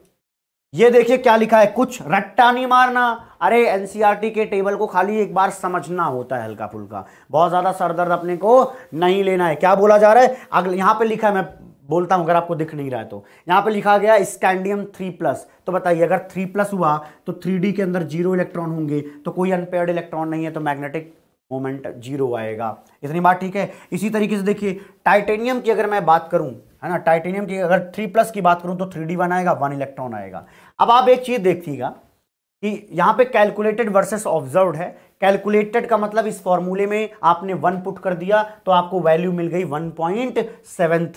ये देखिए क्या लिखा है कुछ रट्टा नहीं मारना अरे एनसीईआरटी के टेबल को खाली एक बार समझना होता है हल्का फुल्का बहुत ज़्यादा सरदर्द अपने को नहीं लेना है क्या बोला जा रहा है अगले यहाँ पे लिखा है मैं बोलता हूं अगर आपको दिख नहीं रहा है तो यहाँ पे लिखा गया स्कैंडियम थ्री प्लस तो बताइए अगर थ्री प्लस हुआ तो थ्री के अंदर जीरो इलेक्ट्रॉन होंगे तो कोई अनपेयर्ड इलेक्ट्रॉन नहीं है तो मैग्नेटिक मोमेंट जीरो आएगा इतनी बात ठीक है इसी तरीके से देखिए टाइटेनियम की अगर मैं बात करूं है ना टाइटेनियम की अगर थ्री प्लस की बात करूं तो थ्री डी वन आएगा वन इलेक्ट्रॉन आएगा अब आप एक चीज़ देखिएगा कि यहाँ पे कैलकुलेटेड वर्सेस ऑब्जर्व है कैलकुलेटेड का मतलब इस फॉर्मूले में आपने वन पुट कर दिया तो आपको वैल्यू मिल गई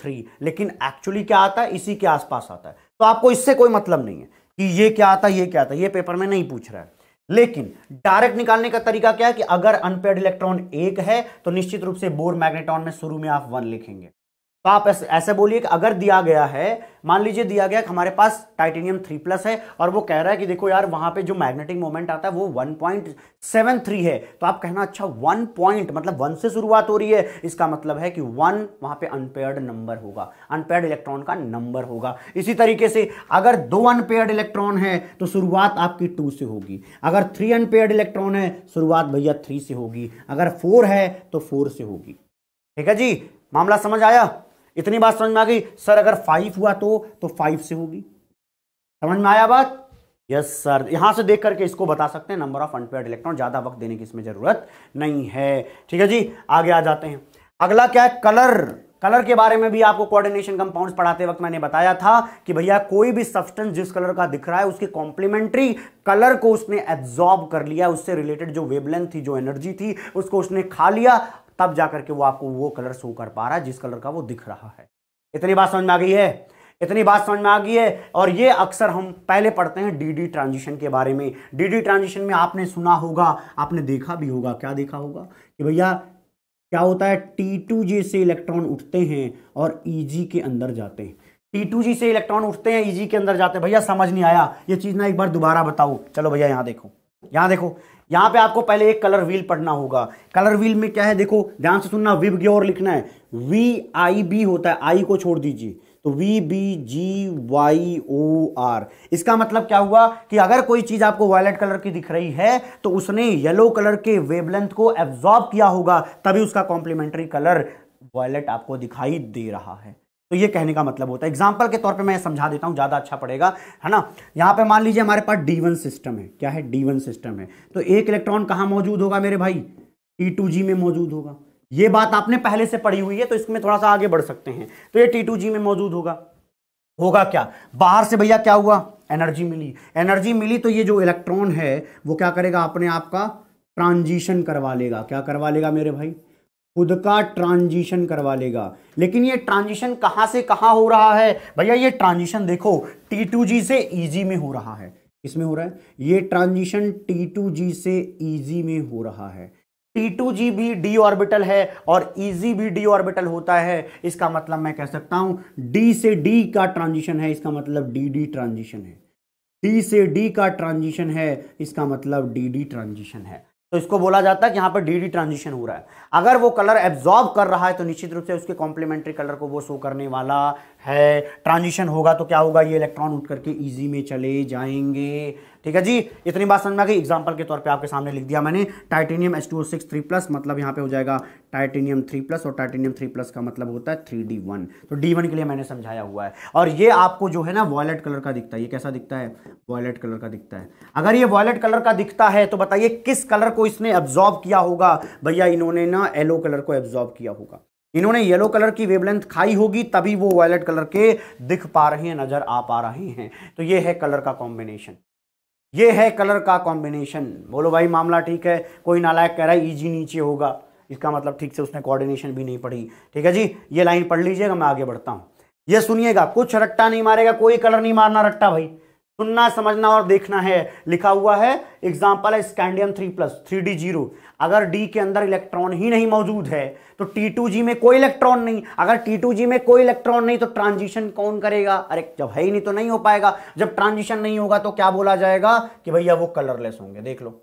थ्री लेकिन एक्चुअली क्या आता है इसी के आसपास आता है तो आपको इससे कोई मतलब नहीं है कि ये क्या आता है ये क्या आता है ये पेपर में नहीं पूछ रहा है लेकिन डायरेक्ट निकालने का तरीका क्या है कि अगर अनपेड इलेक्ट्रॉन एक है तो निश्चित रूप से बोर मैग्नेटॉन में शुरू में आप वन लिखेंगे तो आप ऐसे ऐसे बोलिए कि अगर दिया गया है मान लीजिए दिया गया कि हमारे पास टाइटेनियम थ्री प्लस है और वो कह रहा है कि देखो यार वहां पे जो मैग्नेटिक मोमेंट आता है वो 1.73 है तो आप कहना अच्छा वन पॉइंट मतलब वन से शुरुआत हो रही है इसका मतलब है कि वन वहां पे अनपेयर्ड नंबर होगा अनपेयर्ड इलेक्ट्रॉन का नंबर होगा इसी तरीके से अगर दो अनपेयर्ड इलेक्ट्रॉन है तो शुरुआत आपकी टू से होगी अगर थ्री अनपेयर्ड इलेक्ट्रॉन है शुरुआत भैया थ्री से होगी अगर फोर है तो फोर से होगी ठीक है जी मामला समझ आया इतनी बात समझ में आ गई सर अगर फाइव हुआ तो तो फाइव से होगी समझ में आया बात यस सर यहां से देख करके इसको बता सकते हैं नंबर ऑफ अनपेड इलेक्ट्रॉन ज्यादा वक्त देने की इसमें जरूरत नहीं है ठीक है जी आगे आ जाते हैं अगला क्या है कलर कलर के बारे में भी आपको कोऑर्डिनेशन कंपाउंड्स पढ़ाते वक्त मैंने बताया था कि भैया कोई भी सब्सटेंस जिस कलर का दिख रहा है उसके कॉम्प्लीमेंट्री कलर को उसने एब्जॉर्ब कर लिया उससे रिलेटेड जो वेबलेंथ थी जो एनर्जी थी उसको उसने खा लिया तब जा करके वो आपको वो कलर शो कर पा रहा है जिस कलर का वो दिख रहा है इतनी बात समझ में आ गई है इतनी बात समझ में आ गई है और ये अक्सर हम पहले पढ़ते हैं डीडी ट्रांजिशन के बारे में डीडी ट्रांजिशन में आपने सुना होगा आपने देखा भी होगा क्या देखा होगा कि भैया क्या होता है टी टू जी से इलेक्ट्रॉन उठते हैं और ई e के अंदर जाते हैं टी टू जी से इलेक्ट्रॉन उठते हैं ई e के अंदर जाते हैं भैया समझ नहीं आया ये चीज़ ना एक बार दोबारा बताओ चलो भैया यहाँ देखो यहाँ देखो यहां पे आपको पहले एक कलर व्हील पढ़ना होगा कलर व्हील में क्या है देखो ध्यान से सुनना विब ग्योर लिखना है वी आई बी होता है आई को छोड़ दीजिए तो V B G Y O R इसका मतलब क्या हुआ कि अगर कोई चीज आपको वायलेट कलर की दिख रही है तो उसने येलो कलर के वेबलेंथ को एब्जॉर्ब किया होगा तभी उसका कॉम्प्लीमेंट्री कलर वायलेट आपको दिखाई दे रहा है तो ये कहने का मतलब होता है एग्जाम्पल के तौर पर मैं समझा देता हूँ ज़्यादा अच्छा पड़ेगा है ना यहाँ पे मान लीजिए हमारे पास डी सिस्टम है क्या है डी सिस्टम है तो एक इलेक्ट्रॉन कहाँ मौजूद होगा मेरे भाई ई में मौजूद होगा ये बात आपने पहले से पढ़ी हुई है तो इसमें थोड़ा सा आगे बढ़ सकते हैं तो ये टी में मौजूद होगा होगा क्या बाहर से भैया क्या हुआ एनर्जी मिली एनर्जी मिली तो ये जो इलेक्ट्रॉन है वो क्या करेगा अपने आपका ट्रांजिशन करवा लेगा क्या करवा लेगा मेरे भाई खुद का ट्रांजिशन करवा लेगा लेकिन ये ट्रांजिशन कहां से कहां हो रहा है भैया ये ट्रांजिशन देखो टी टू जी से ईजी में हो रहा है इसमें हो रहा है ये ट्रांजिशन टी टू जी से ईजी में हो रहा है टी टू जी भी डी ऑर्बिटल है और ईजी भी डी ऑर्बिटल होता है इसका मतलब मैं कह सकता हूं डी से डी का ट्रांजिशन है इसका मतलब डी डी ट्रांजिशन है डी से डी का ट्रांजिशन है इसका मतलब डी डी ट्रांजिशन है तो इसको बोला जाता है कि यहां पर डी डी ट्रांजिशन हो रहा है अगर वो कलर एब्जॉर्ब कर रहा है तो निश्चित रूप से उसके कॉम्प्लीमेंट्री कलर को वो शो करने वाला है ट्रांजिशन होगा तो क्या होगा ये इलेक्ट्रॉन उठ करके ईजी में चले जाएंगे ठीक है जी इतनी बात समझ में आ गई एग्जाम्पल के तौर पे आपके सामने लिख दिया मैंने titanium H two six three plus मतलब यहाँ पे हो जाएगा टाइटेनियम थ्री प्लस और टाइटेनियम थ्री प्लस का मतलब होता है थ्री डी वन तो डी वन के लिए मैंने समझाया हुआ है और ये आपको जो है ना वॉयलेट कलर का दिखता है ये कैसा दिखता है वॉयलेट कलर का दिखता है अगर ये वॉयलेट कलर का दिखता है तो बताइए किस कलर को इसने एब्जॉर्ब किया होगा भैया इन्होंने ना येलो कलर को एब्जॉर्ब किया होगा इन्होंने येलो कलर की वेवलेंथ खाई होगी तभी वो वायलेट कलर के दिख पा रहे हैं नजर आ पा रहे हैं तो ये है कलर का कॉम्बिनेशन ये है कलर का कॉम्बिनेशन बोलो भाई मामला ठीक है कोई नालायक कह रहा है ईजी e नीचे होगा इसका मतलब ठीक से उसने कोऑर्डिनेशन भी नहीं पढ़ी ठीक है जी ये लाइन पढ़ लीजिएगा मैं आगे बढ़ता हूँ ये सुनिएगा कुछ रट्टा नहीं मारेगा कोई कलर नहीं मारना रट्टा भाई सुनना समझना और देखना है लिखा हुआ है एग्जाम्पल है scandium three plus three D zero अगर डी के अंदर इलेक्ट्रॉन ही नहीं मौजूद है तो टी टू जी में कोई इलेक्ट्रॉन नहीं अगर टी टू जी में कोई इलेक्ट्रॉन नहीं तो ट्रांजिशन कौन करेगा अरे जब है ही नहीं तो नहीं हो पाएगा जब ट्रांजिशन नहीं होगा तो क्या बोला जाएगा कि भैया वो कलरलेस होंगे देख लो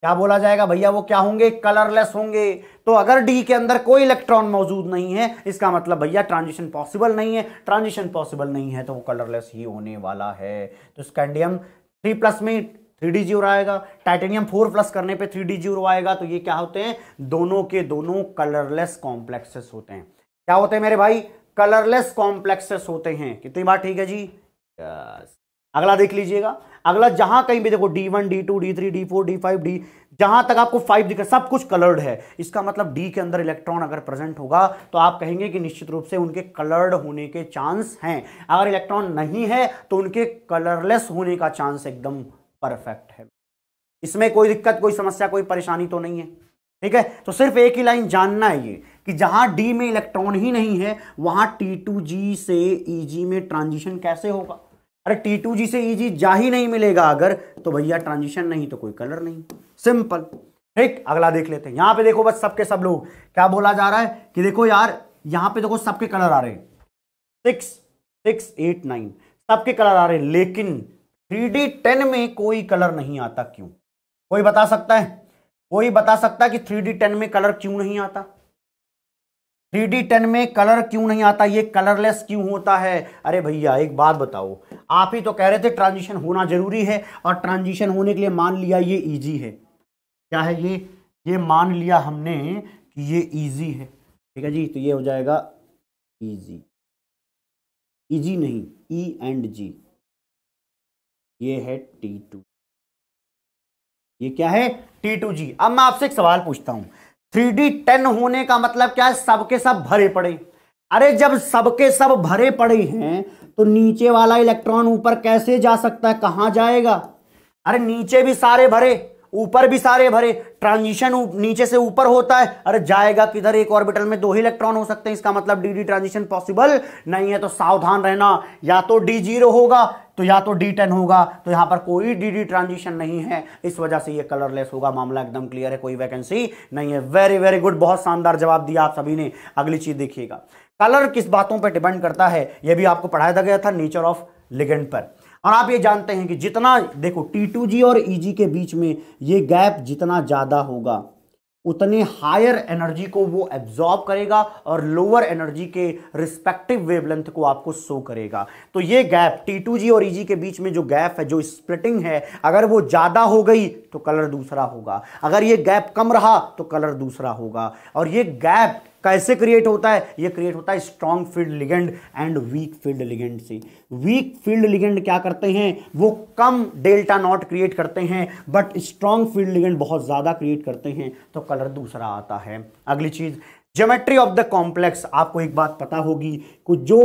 क्या बोला जाएगा भैया वो क्या होंगे कलरलेस होंगे तो अगर डी के अंदर कोई इलेक्ट्रॉन मौजूद नहीं है इसका मतलब भैया ट्रांजिशन पॉसिबल नहीं है ट्रांजिशन पॉसिबल नहीं है तो वो कलरलेस ही होने वाला है तो स्कैंडियम थ्री प्लस में थ्री डी जीरो आएगा टाइटेनियम फोर प्लस करने पे थ्री डी जीरो आएगा तो ये क्या होते हैं दोनों के दोनों कलरलेस कॉम्प्लेक्सेस होते हैं क्या होते हैं मेरे भाई कलरलेस कॉम्प्लेक्सेस होते हैं कितनी बात ठीक है जी अगला देख लीजिएगा अगला जहां कहीं भी देखो D one D two D three D four D five D जहां तक आपको फाइव दिख सब कुछ कलर्ड है इसका मतलब डी के अंदर इलेक्ट्रॉन अगर प्रेजेंट होगा तो आप कहेंगे कि निश्चित रूप से उनके कलर्ड होने के चांस हैं अगर इलेक्ट्रॉन नहीं है तो उनके कलरलेस होने का चांस एकदम परफेक्ट है इसमें कोई दिक्कत कोई समस्या कोई परेशानी तो नहीं है ठीक है तो सिर्फ एक ही लाइन जानना है ये कि जहां डी में इलेक्ट्रॉन ही नहीं है वहां टी टू जी से ई e जी में ट्रांजिशन कैसे होगा अरे टी टू जी से ई e जी जा ही नहीं मिलेगा अगर तो भैया ट्रांजिशन नहीं तो कोई कलर नहीं सिंपल ठीक अगला देख लेते हैं यहां पे देखो बस सबके सब लोग क्या बोला जा रहा है कि देखो यार यहां पे देखो सबके कलर आ रहे हैं सिक्स सिक्स एट नाइन सबके कलर आ रहे हैं लेकिन थ्री डी टेन में कोई कलर नहीं आता क्यों कोई बता सकता है कोई बता सकता है कि थ्री डी टेन में कलर क्यों नहीं आता थ्री टेन में कलर क्यों नहीं आता ये कलरलेस क्यों होता है अरे भैया एक बात बताओ आप ही तो कह रहे थे ट्रांजिशन होना जरूरी है और ट्रांजिशन होने के लिए मान लिया ये इजी है क्या है ये ये मान लिया हमने कि ये ईजी है ठीक है जी तो ये हो जाएगा इजी इजी नहीं ई एंड जी ये है टी टू ये क्या है टी टू जी अब मैं आपसे एक सवाल पूछता हूं थ्री डी टेन होने का मतलब क्या है सबके सब भरे पड़े अरे जब सबके सब भरे पड़े हैं तो नीचे वाला इलेक्ट्रॉन ऊपर कैसे जा सकता है कहां जाएगा अरे नीचे भी सारे भरे ऊपर भी सारे भरे ट्रांजिशन नीचे से ऊपर होता है अरे जाएगा किधर एक ऑर्बिटल में दो ही इलेक्ट्रॉन हो सकते हैं इसका मतलब डी डी ट्रांजिशन पॉसिबल नहीं है तो सावधान रहना या तो डी जीरो होगा तो या तो डी टेन होगा तो यहां पर कोई डी डी ट्रांजिशन नहीं है इस वजह से ये कलरलेस होगा मामला एकदम क्लियर है कोई वैकेंसी नहीं है वेरी वेरी गुड बहुत शानदार जवाब दिया आप सभी ने अगली चीज देखिएगा कलर किस बातों पर डिपेंड करता है यह भी आपको पढ़ाया गया था नेचर ऑफ लिगेंड पर और आप ये जानते हैं कि जितना देखो टी टू जी और ई e जी के बीच में ये गैप जितना ज़्यादा होगा उतनी हायर एनर्जी को वो एब्जॉर्ब करेगा और लोअर एनर्जी के रिस्पेक्टिव वेवलेंथ को आपको शो करेगा तो ये गैप टी टू जी और ई e जी के बीच में जो गैप है जो स्प्लिटिंग है अगर वो ज़्यादा हो गई तो कलर दूसरा होगा अगर ये गैप कम रहा तो कलर दूसरा होगा और ये गैप कैसे क्रिएट होता है ये क्रिएट होता है strong field ligand and weak field ligand से वीक फील्ड लिगेंड क्या करते हैं वो कम डेल्टा नॉट क्रिएट करते हैं बट स्ट्रॉन्ग फील्ड लिगेंड बहुत ज़्यादा क्रिएट करते हैं तो कलर दूसरा आता है अगली चीज़ ज्योमेट्री ऑफ द कॉम्प्लेक्स आपको एक बात पता होगी कि जो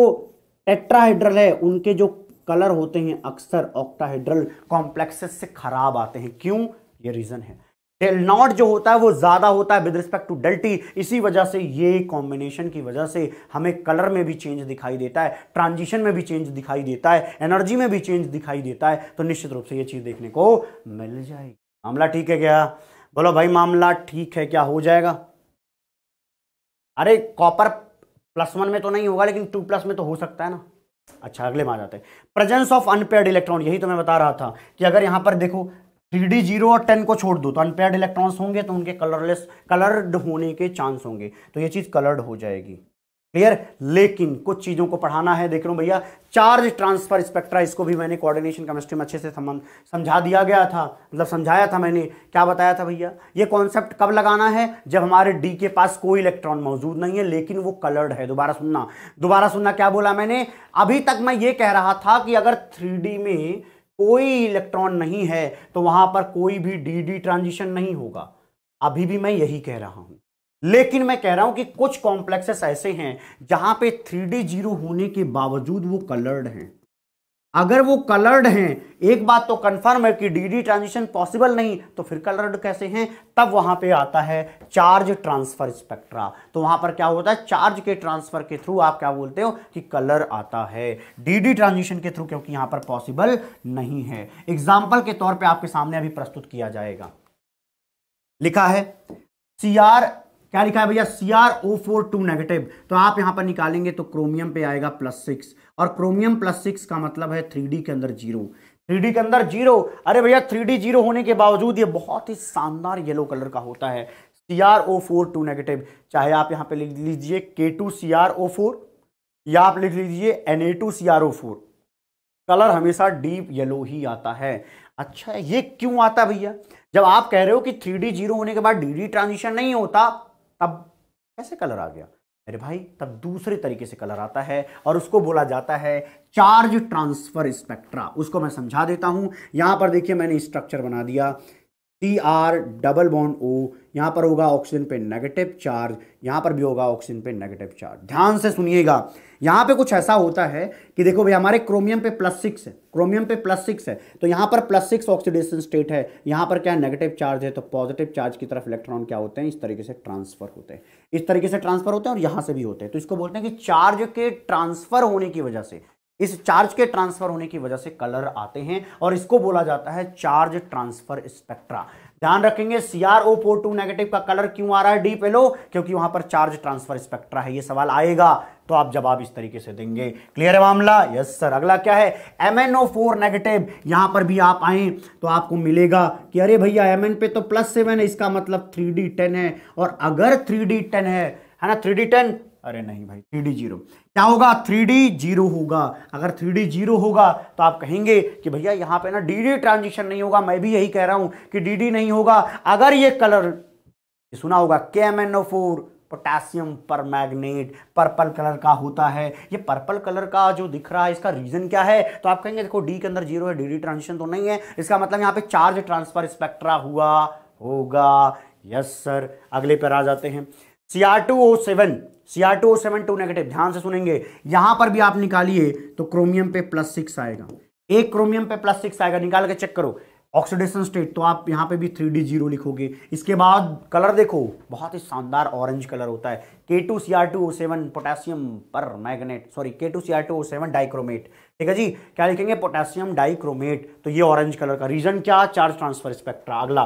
टेट्राहेड्रल है उनके जो कलर होते हैं अक्सर ऑक्टाहेड्रल कॉम्प्लेक्सेस से खराब आते हैं क्यों ये रीज़न है टेल नॉट जो होता है वो ज़्यादा होता है विद रिस्पेक्ट टू डेल इसी वजह से ये कॉम्बिनेशन की वजह से हमें कलर में भी चेंज दिखाई देता है ट्रांजिशन में भी चेंज दिखाई देता है एनर्जी में भी चेंज दिखाई देता है तो निश्चित रूप से ये चीज़ देखने को मिल जाएगी मामला ठीक है क्या बोलो भाई मामला ठीक है क्या हो जाएगा अरे कॉपर प्लस वन में तो नहीं होगा लेकिन टू प्लस में तो हो सकता है ना अच्छा अगले में आ जाते हैं प्रेजेंस ऑफ अनपेड इलेक्ट्रॉन यही तो मैं बता रहा था कि अगर यहां पर देखो थ्री डी जीरो और टेन को छोड़ दो तो अनपेड इलेक्ट्रॉन्स होंगे तो उनके कलरलेस कलर्ड होने के चांस होंगे तो ये चीज़ कलर्ड हो जाएगी क्लियर लेकिन कुछ चीज़ों को पढ़ाना है देख रहा हूं भैया चार्ज ट्रांसफर स्पेक्ट्रा इसको भी मैंने कोऑर्डिनेशन केमिस्ट्री में अच्छे से समझा दिया गया था मतलब समझाया था मैंने क्या बताया था भैया ये कॉन्सेप्ट कब लगाना है जब हमारे डी के पास कोई इलेक्ट्रॉन मौजूद नहीं है लेकिन वो कलर्ड है दोबारा सुनना दोबारा सुनना क्या बोला मैंने अभी तक मैं ये कह रहा था कि अगर थ्री में कोई इलेक्ट्रॉन नहीं है तो वहां पर कोई भी डी डी ट्रांजिशन नहीं होगा अभी भी मैं यही कह रहा हूं लेकिन मैं कह रहा हूं कि कुछ कॉम्प्लेक्सेस ऐसे हैं जहां पे थ्री डी जीरो होने के बावजूद वो कलर्ड हैं अगर वो कलर्ड हैं एक बात तो कंफर्म है कि डीडी ट्रांजिशन पॉसिबल नहीं तो फिर कलर्ड कैसे हैं तब वहां पे आता है चार्ज ट्रांसफर स्पेक्ट्रा तो वहां पर क्या होता है चार्ज के ट्रांसफर के थ्रू आप क्या बोलते हो कि कलर आता है डीडी ट्रांजिशन के थ्रू क्योंकि यहां पर पॉसिबल नहीं है एग्जाम्पल के तौर पर आपके सामने अभी प्रस्तुत किया जाएगा लिखा है सी आर क्या लिखा है भैया C R O four two negative तो आप यहां पर निकालेंगे तो क्रोमियम पे आएगा प्लस सिक्स और क्रोमियम प्लस सिक्स का मतलब है थ्री के अंदर जीरो थ्री के अंदर जीरो अरे भैया थ्री जीरो होने के बावजूद ये बहुत ही शानदार येलो कलर का होता है C R O four two negative चाहे आप यहाँ पे लिख लीजिए K two C R O four या आप लिख लीजिए N A two C R O four colour हमेशा डीप येलो ही आता है अच्छा ये क्यों आता भैया जब आप कह रहे हो कि थ्री जीरो होने के बाद डी डी ट्रांजिशन नहीं होता तब कैसे कलर आ गया मेरे भाई तब दूसरे तरीके से कलर आता है और उसको बोला जाता है चार्ज ट्रांसफर स्पेक्ट्रा उसको मैं समझा देता हूं यहां पर देखिए मैंने स्ट्रक्चर बना दिया T R double bond O यहाँ पर होगा ऑक्सीजन पे नेगेटिव चार्ज यहाँ पर भी होगा ऑक्सीजन पे नेगेटिव चार्ज ध्यान से सुनिएगा यहाँ पे कुछ ऐसा होता है कि देखो भाई हमारे क्रोमियम पे प्लस सिक्स है क्रोमियम पे प्लस सिक्स है तो यहाँ पर प्लस सिक्स ऑक्सीडेशन स्टेट है यहाँ पर क्या नेगेटिव चार्ज है तो पॉजिटिव चार्ज की तरफ इलेक्ट्रॉन क्या होते हैं इस तरीके से ट्रांसफर होते हैं इस तरीके से ट्रांसफर होते हैं और यहाँ से भी होते हैं तो इसको बोलते हैं कि चार्ज के ट्रांसफर होने की वजह से इस चार्ज के ट्रांसफर होने की वजह से कलर आते हैं और इसको बोला जाता है चार्ज ट्रांसफर स्पेक्ट्रा ध्यान रखेंगे सीआरओ फोर टू नेगेटिव का कलर क्यों आ रहा है डीप एलो क्योंकि वहां पर चार्ज ट्रांसफर स्पेक्ट्रा है ये सवाल आएगा तो आप जवाब इस तरीके से देंगे क्लियर है मामला यस सर अगला क्या है M N O four negative यहां पर भी आप आए तो आपको मिलेगा कि अरे भैया एम एन पे तो प्लस सेवन है इसका मतलब थ्री डी टेन है और अगर थ्री डी टेन है है ना थ्री डी टेन अरे नहीं भाई थ्री डी जीरो क्या होगा थ्री डी जीरो होगा अगर थ्री डी जीरो होगा तो आप कहेंगे कि भैया यहाँ पे ना डी डी ट्रांजिशन नहीं होगा मैं भी यही कह रहा हूँ कि डी डी नहीं होगा अगर ये कलर ये सुना होगा K M N O four potassium permanganate purple colour का होता है ये पर्पल कलर का जो दिख रहा है इसका रीजन क्या है तो आप कहेंगे देखो डी के अंदर जीरो है डी डी ट्रांजिशन तो नहीं है इसका मतलब यहाँ पे चार्ज ट्रांसफर स्पेक्ट्रा हुआ होगा यस सर अगले पर आ जाते हैं CR2O7 CR2O7 टू नेगेटिव ध्यान से सुनेंगे यहां पर भी आप निकालिए तो क्रोमियम पे प्लस सिक्स आएगा एक क्रोमियम पे प्लस सिक्स आएगा निकाल के चेक करो ऑक्सीडेशन स्टेट तो आप यहाँ पे भी थ्री डी जीरो लिखोगे इसके बाद कलर देखो बहुत ही शानदार ऑरेंज कलर होता है K two C R two O seven potassium permanganate sorry K two C R two O seven dichromate ठीक है जी क्या लिखेंगे पोटेशियम डाइक्रोमेट तो ये ऑरेंज कलर का रीजन क्या चार्ज ट्रांसफर स्पेक्ट्रा अगला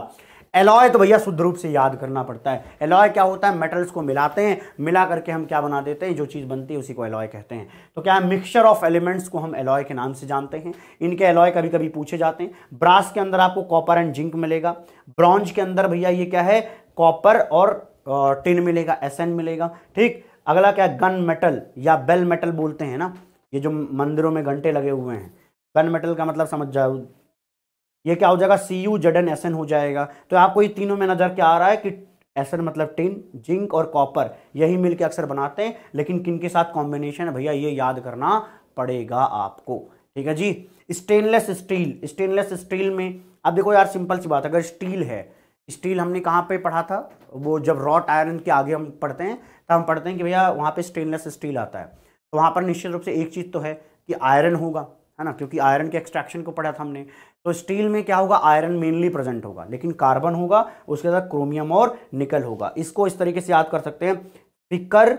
एलॉय तो भैया शुद्ध रूप से याद करना पड़ता है एलॉय क्या होता है मेटल्स को मिलाते हैं मिला करके हम क्या बना देते हैं जो चीज़ बनती है उसी को एलॉय कहते हैं तो क्या मिक्सचर ऑफ एलिमेंट्स को हम एलॉय के नाम से जानते हैं इनके एलॉय कभी कभी पूछे जाते हैं ब्रास के अंदर आपको कॉपर एंड जिंक मिलेगा ब्रॉन्ज के अंदर भैया ये क्या है कॉपर और टिन मिलेगा एस मिलेगा ठीक अगला क्या गन मेटल या बेल मेटल बोलते हैं ना ये जो मंदिरों में घंटे लगे हुए हैं गन मेटल का मतलब समझ जाओ ये क्या हो जाएगा C U Z N S N हो जाएगा तो आपको ये तीनों में नज़र क्या आ रहा है कि एसन मतलब टिन जिंक और कॉपर यही मिलके अक्सर बनाते हैं लेकिन किन के साथ कॉम्बिनेशन है भैया ये याद करना पड़ेगा आपको ठीक है जी स्टेनलेस स्टील स्टेनलेस स्टील में अब देखो यार सिंपल सी बात अगर स्टील है स्टील हमने कहाँ पे पढ़ा था वो जब रॉट आयरन के आगे हम पढ़ते हैं तो हम पढ़ते हैं कि भैया वहाँ पे स्टेनलेस स्टील आता है तो वहाँ पर निश्चित रूप से एक चीज़ तो है कि आयरन होगा है ना क्योंकि आयरन के एक्सट्रैक्शन को पढ़ा था हमने तो स्टील में क्या होगा आयरन मेनली प्रेजेंट होगा लेकिन कार्बन होगा उसके साथ क्रोमियम और निकल होगा इसको इस तरीके से याद कर सकते हैं फिकर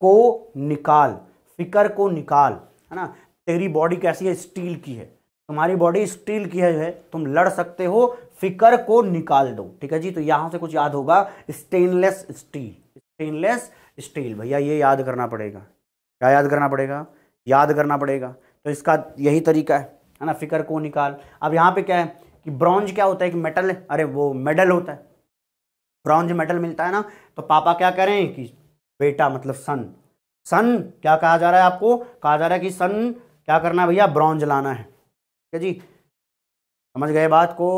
को निकाल फिकर को निकाल है ना तेरी बॉडी कैसी है स्टील की है तुम्हारी बॉडी स्टील की है जो है तुम लड़ सकते हो फिकर को निकाल दो ठीक है जी तो यहाँ से कुछ याद होगा स्टेनलेस स्टील स्टेनलेस स्टील भैया ये याद करना पड़ेगा क्या याद करना पड़ेगा याद करना पड़ेगा तो इसका यही तरीका है है ना फिकर को निकाल अब यहाँ पे क्या है कि ब्रॉन्ज क्या होता है एक मेटल है अरे वो मेडल होता है ब्रॉन्ज मेडल मिलता है ना तो पापा क्या करें कि बेटा मतलब सन सन क्या कहा जा रहा है आपको कहा जा रहा है कि सन क्या करना है भैया ब्रॉन्ज लाना है ठीक है जी समझ गए बात को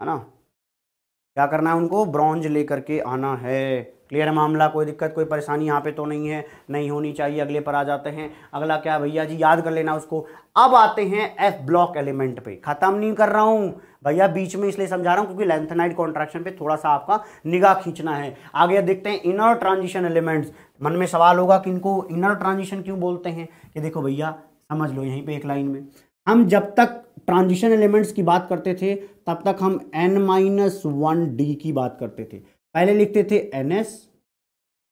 है ना क्या करना है उनको ब्रॉन्ज लेकर के आना है क्लियर है मामला कोई दिक्कत कोई परेशानी यहाँ पे तो नहीं है नहीं होनी चाहिए अगले पर आ जाते हैं अगला क्या भैया जी याद कर लेना उसको अब आते हैं एफ ब्लॉक एलिमेंट पे खत्म नहीं कर रहा हूँ भैया बीच में इसलिए समझा रहा हूँ क्योंकि लेंथनाइड कॉन्ट्रैक्शन पे थोड़ा सा आपका निगाह खींचना है आगे देखते हैं इनर ट्रांजिशन एलिमेंट्स मन में सवाल होगा कि इनको इनर ट्रांजिशन क्यों बोलते हैं कि देखो भैया समझ लो यहीं पर एक लाइन में हम जब तक ट्रांजिशन एलिमेंट्स की बात करते थे तब तक हम एन माइनस वन डी की बात करते थे पहले लिखते थे एन एस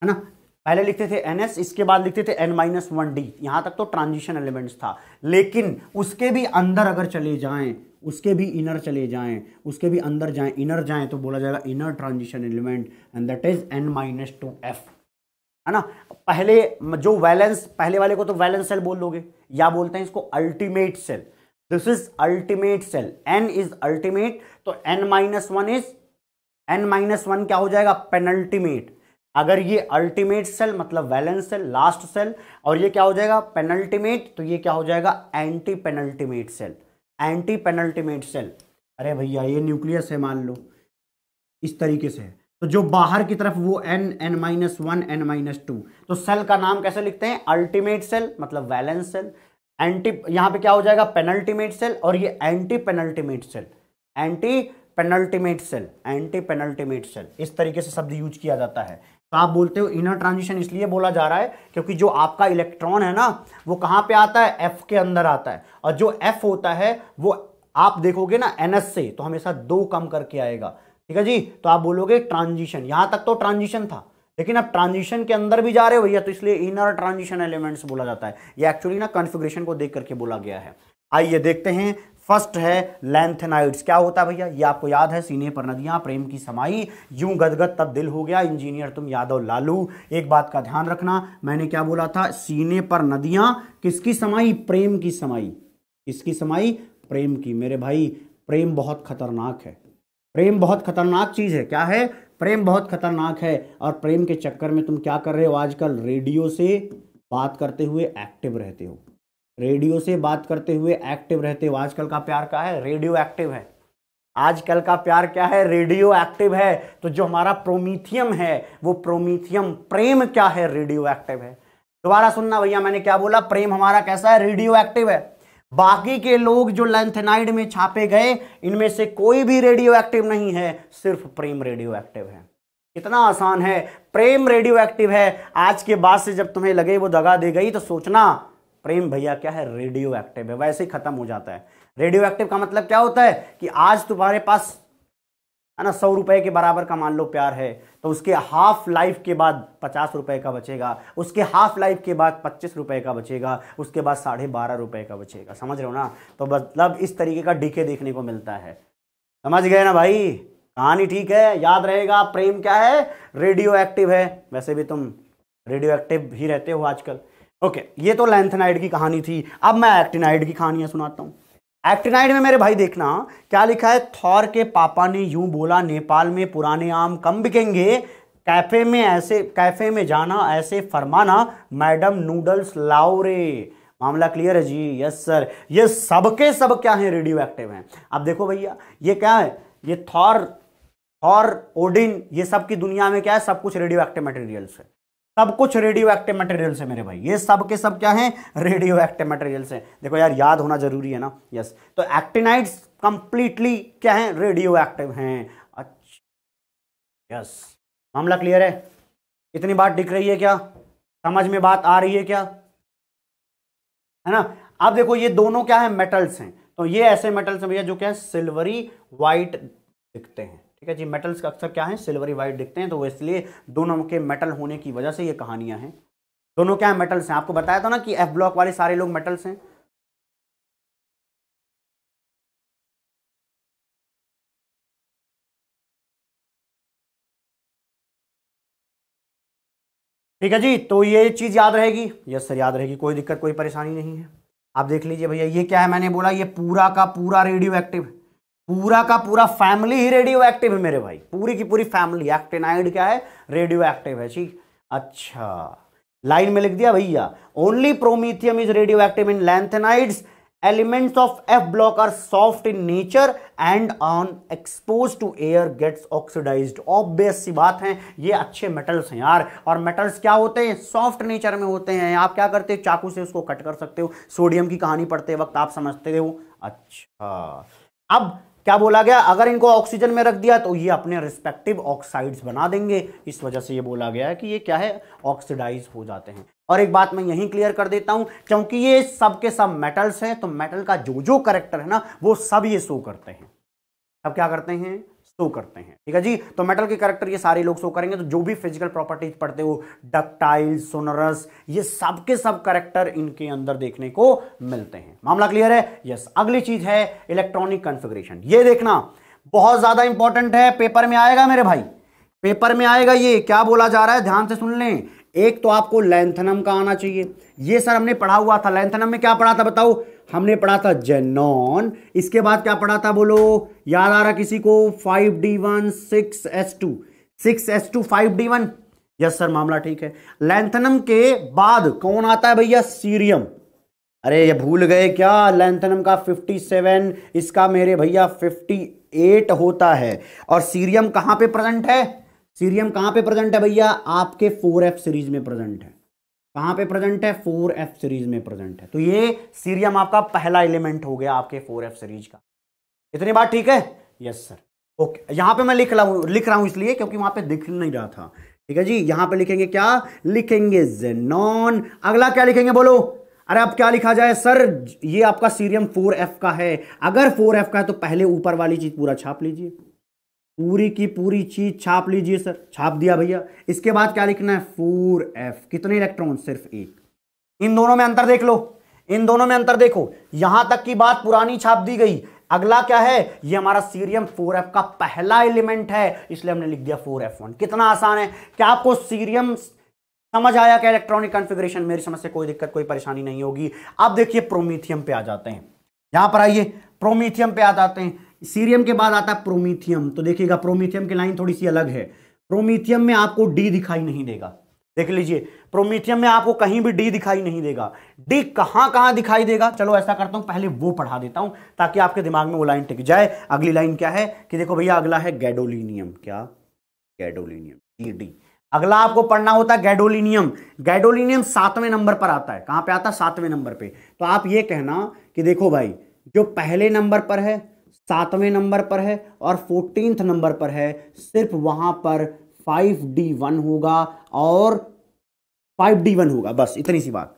है ना पहले लिखते थे एन एस इसके बाद लिखते थे एन माइनस वन डी यहाँ तक तो ट्रांजिशन एलिमेंट्स था लेकिन उसके भी अंदर अगर चले जाएं उसके भी इनर चले जाएं उसके भी अंदर जाएं इनर जाएं तो बोला जाएगा inner transition element and that is N minus two F है ना पहले जो वैलेंस पहले वाले को तो वैलेंस सेल बोल लोगे या बोलते हैं इसको ultimate shell this is ultimate shell N is ultimate तो N minus one is N minus one क्या हो जाएगा पेनल्टीमेट अगर ये अल्टीमेट सेल मतलब वैलेंस सेल लास्ट सेल और ये क्या हो जाएगा पेनल्टीमेट तो ये क्या हो जाएगा antepenultimate shell antepenultimate shell अरे भैया ये न्यूक्लियस है मान लो इस तरीके से तो जो बाहर की तरफ वो N N minus one N minus two तो सेल का नाम कैसे लिखते हैं अल्टीमेट सेल मतलब वैलेंस सेल एंटी यहाँ पे क्या हो जाएगा पेनल्टीमेट सेल और ये antepenultimate shell antepenultimate shell antepenultimate shell इस तरीके से शब्द यूज किया जाता है तो आप बोलते हो इनर ट्रांजिशन इसलिए बोला जा रहा है क्योंकि जो आपका इलेक्ट्रॉन है ना वो कहाँ पे आता है एफ के अंदर आता है और जो एफ होता है वो आप देखोगे ना एन से तो हमेशा दो कम करके आएगा ठीक है जी तो आप बोलोगे ट्रांजिशन यहां तक तो ट्रांजिशन था लेकिन अब ट्रांजिशन के अंदर भी जा रहे हो भैया तो इसलिए इनर ट्रांजिशन एलिमेंट्स बोला जाता है ये एक्चुअली ना कॉन्फ़िगरेशन को देख करके बोला गया है आइए देखते हैं फर्स्ट है लैंथेनाइड्स क्या होता है भैया ये आपको याद है सीने पर नदियां प्रेम की समाई यूं गदगद तब दिल हो गया इंजीनियर तुम यादव लालू एक बात का ध्यान रखना मैंने क्या बोला था सीने पर नदियां किसकी समाई प्रेम की समाई किसकी समाई प्रेम की मेरे भाई प्रेम बहुत खतरनाक है प्रेम बहुत खतरनाक चीज़ है क्या है प्रेम बहुत खतरनाक है और प्रेम के चक्कर में तुम क्या कर रहे हो आजकल रेडियो से बात करते हुए एक्टिव रहते हो रेडियो से बात करते हुए एक्टिव रहते हुए आजकल का प्यार क्या है रेडियो एक्टिव है आजकल का प्यार क्या है रेडियो एक्टिव है तो जो हमारा प्रोमीथियम है वो प्रोमीथियम प्रेम क्या है रेडियो एक्टिव है दोबारा सुनना भैया मैंने क्या बोला प्रेम हमारा कैसा है रेडियो एक्टिव है बाकी के लोग जो लेंथेनाइड में छापे गए इनमें से कोई भी रेडियो एक्टिव नहीं है सिर्फ प्रेम रेडियो एक्टिव है कितना आसान है प्रेम रेडियो एक्टिव है आज के बाद से जब तुम्हें लगे वो दगा दे गई तो सोचना प्रेम भैया क्या है रेडियो एक्टिव है वैसे ही खत्म हो जाता है रेडियो एक्टिव का मतलब क्या होता है कि आज तुम्हारे पास है ना सौ रुपए के बराबर का मान लो प्यार है तो उसके हाफ लाइफ के बाद पचास रुपए का बचेगा उसके हाफ लाइफ के बाद पच्चीस रुपए का बचेगा उसके बाद साढ़े बारह रुपए का बचेगा समझ रहे हो ना तो मतलब इस तरीके का डीके देखने को मिलता है समझ गए ना भाई कहानी ठीक है याद रहेगा प्रेम क्या है रेडियो एक्टिव है वैसे भी तुम रेडियो एक्टिव ही रहते हो आजकल ओके ये तो लेंथनाइड की कहानी थी अब मैं एक्टिनाइड की कहानियां सुनाता हूं एक्टिनाइड में मेरे भाई देखना क्या लिखा है थॉर के पापा ने यूं बोला नेपाल में पुराने आम कम बिकेंगे कैफे में ऐसे कैफे में जाना ऐसे फरमाना मैडम नूडल्स लाओ रे मामला क्लियर है जी यस सर ये सबके सब क्या है रेडियो एक्टिव है अब देखो भैया ये क्या है ये थॉर थौर ओडिन ये सब की दुनिया में क्या है सब कुछ रेडियो एक्टिव मटेरियल्स है सब कुछ रेडियो एक्टिव मटेरियल है मेरे भाई ये सब के सब क्या है रेडियो एक्टिव मटेरियल से देखो यार याद होना जरूरी है ना यस तो एक्टिनाइड्स कंप्लीटली क्या है रेडियो एक्टिव है अच्छा यस मामला क्लियर है इतनी बात दिख रही है क्या समझ में बात आ रही है क्या है ना अब देखो ये दोनों क्या है मेटल्स हैं तो ये ऐसे मेटल्स हैं भैया जो क्या है सिल्वरी वाइट दिखते हैं ठीक है जी मेटल्स का अक्सर क्या है सिल्वरी वाइट दिखते हैं तो इसलिए दोनों के मेटल होने की वजह से ये कहानियां हैं दोनों क्या है मेटल्स हैं आपको बताया था ना कि एफ ब्लॉक वाले सारे लोग मेटल्स हैं ठीक है जी तो ये चीज़ याद रहेगी यस सर याद रहेगी कोई दिक्कत कोई परेशानी नहीं है आप देख लीजिए भैया ये क्या है मैंने बोला ये पूरा का पूरा रेडियो एक्टिव पूरा का पूरा फैमिली ही रेडियो एक्टिव है मेरे भाई पूरी की पूरी फैमिली एक्टेनाइड क्या है रेडियो एक्टिव है ठीक अच्छा लाइन में लिख दिया भैया only promethium is radioactive in lanthanides elements of F block are soft in nature and on expose to air gets oxidised obvious सी बात है ये अच्छे मेटल्स हैं यार और मेटल्स क्या होते हैं सॉफ्ट नेचर में होते हैं आप क्या करते हो चाकू से उसको कट कर सकते हो सोडियम की कहानी पढ़ते वक्त आप समझते हो अच्छा अब क्या बोला गया अगर इनको ऑक्सीजन में रख दिया तो ये अपने रिस्पेक्टिव ऑक्साइड्स बना देंगे इस वजह से ये बोला गया है कि ये क्या है ऑक्सीडाइज हो जाते हैं और एक बात मैं यहीं क्लियर कर देता हूं क्योंकि ये सब के सब मेटल्स हैं तो मेटल का जो जो करेक्टर है ना वो सब ये शो करते हैं अब क्या करते हैं शो करते हैं ठीक है जी तो मेटल के करेक्टर ये सारे लोग शो करेंगे तो जो भी फिजिकल प्रॉपर्टीज पढ़ते हो डक्टाइल सोनरस ये सब सब करेक्टर इनके अंदर देखने को मिलते हैं मामला क्लियर है यस अगली चीज है इलेक्ट्रॉनिक कंफिग्रेशन ये देखना बहुत ज्यादा इंपॉर्टेंट है पेपर में आएगा मेरे भाई पेपर में आएगा ये क्या बोला जा रहा है ध्यान से सुन लें एक तो आपको लेंथनम का आना चाहिए ये सर हमने पढ़ा हुआ था लेंथनम में क्या पढ़ा था बताओ हमने पढ़ा था जेनॉन इसके बाद क्या पढ़ा था बोलो याद आ रहा किसी को five D one six S two six S two five D one yes sir मामला ठीक है लेंथनम के बाद कौन आता है भैया सीरियम अरे ये भूल गए क्या लेंथनम का 57 इसका मेरे भैया 58 होता है और सीरियम कहां पे प्रेजेंट है सीरियम कहां पे प्रेजेंट है भैया आपके 4F सीरीज में प्रेजेंट है कहां पे प्रेजेंट है फोर एफ सीरीज में प्रेजेंट है तो ये सीरियम आपका पहला एलिमेंट हो गया आपके फोर एफ सीरीज का इतनी बात ठीक है यस सर ओके यहां पे मैं लिख रहा हूं लिख रहा हूं इसलिए क्योंकि वहां पे दिख नहीं रहा था ठीक है जी यहां पे लिखेंगे क्या लिखेंगे जेनॉन अगला क्या लिखेंगे बोलो अरे अब क्या लिखा जाए सर ये आपका सीरियम फोर एफ का है अगर फोर एफ का है तो पहले ऊपर वाली चीज पूरा छाप लीजिए पूरी की पूरी चीज छाप लीजिए सर छाप दिया भैया इसके बाद क्या लिखना है फोर एफ कितने इलेक्ट्रॉन सिर्फ एक इन दोनों में अंतर देख लो इन दोनों में अंतर देखो यहां तक की बात पुरानी छाप दी गई अगला क्या है ये हमारा सीरियम 4f का पहला एलिमेंट है इसलिए हमने लिख दिया 4f1 कितना आसान है क्या आपको सीरियम समझ आया क्या इलेक्ट्रॉनिक कॉन्फ़िगरेशन मेरी समझ से कोई दिक्कत कोई परेशानी नहीं होगी अब देखिए प्रोमीथियम पे आ जाते हैं यहां पर आइए प्रोमीथियम पे आ जाते हैं सीरियम के बाद आता है प्रोमीथियम तो देखिएगा प्रोमीथियम की लाइन थोड़ी सी अलग है प्रोमीथियम में आपको डी दिखाई नहीं देगा देख लीजिए प्रोमीथियम में आपको कहीं भी डी दिखाई नहीं देगा डी कहां कहां दिखाई देगा चलो ऐसा करता हूं पहले वो पढ़ा देता हूं ताकि आपके दिमाग में वो लाइन टिक जाए अगली लाइन क्या है कि देखो भैया अगला है गैडोलिनियम क्या गैडोलिनियम डी डी अगला आपको पढ़ना होता है गैडोलिनियम गैडोलिनियम सातवें नंबर पर आता है कहां पे आता है सातवें नंबर पे तो आप ये कहना कि देखो भाई जो पहले नंबर पर है सातवें नंबर पर है और फोर्टीनथ नंबर पर है सिर्फ वहां पर फाइव डी वन होगा और फाइव डी वन होगा बस इतनी सी बात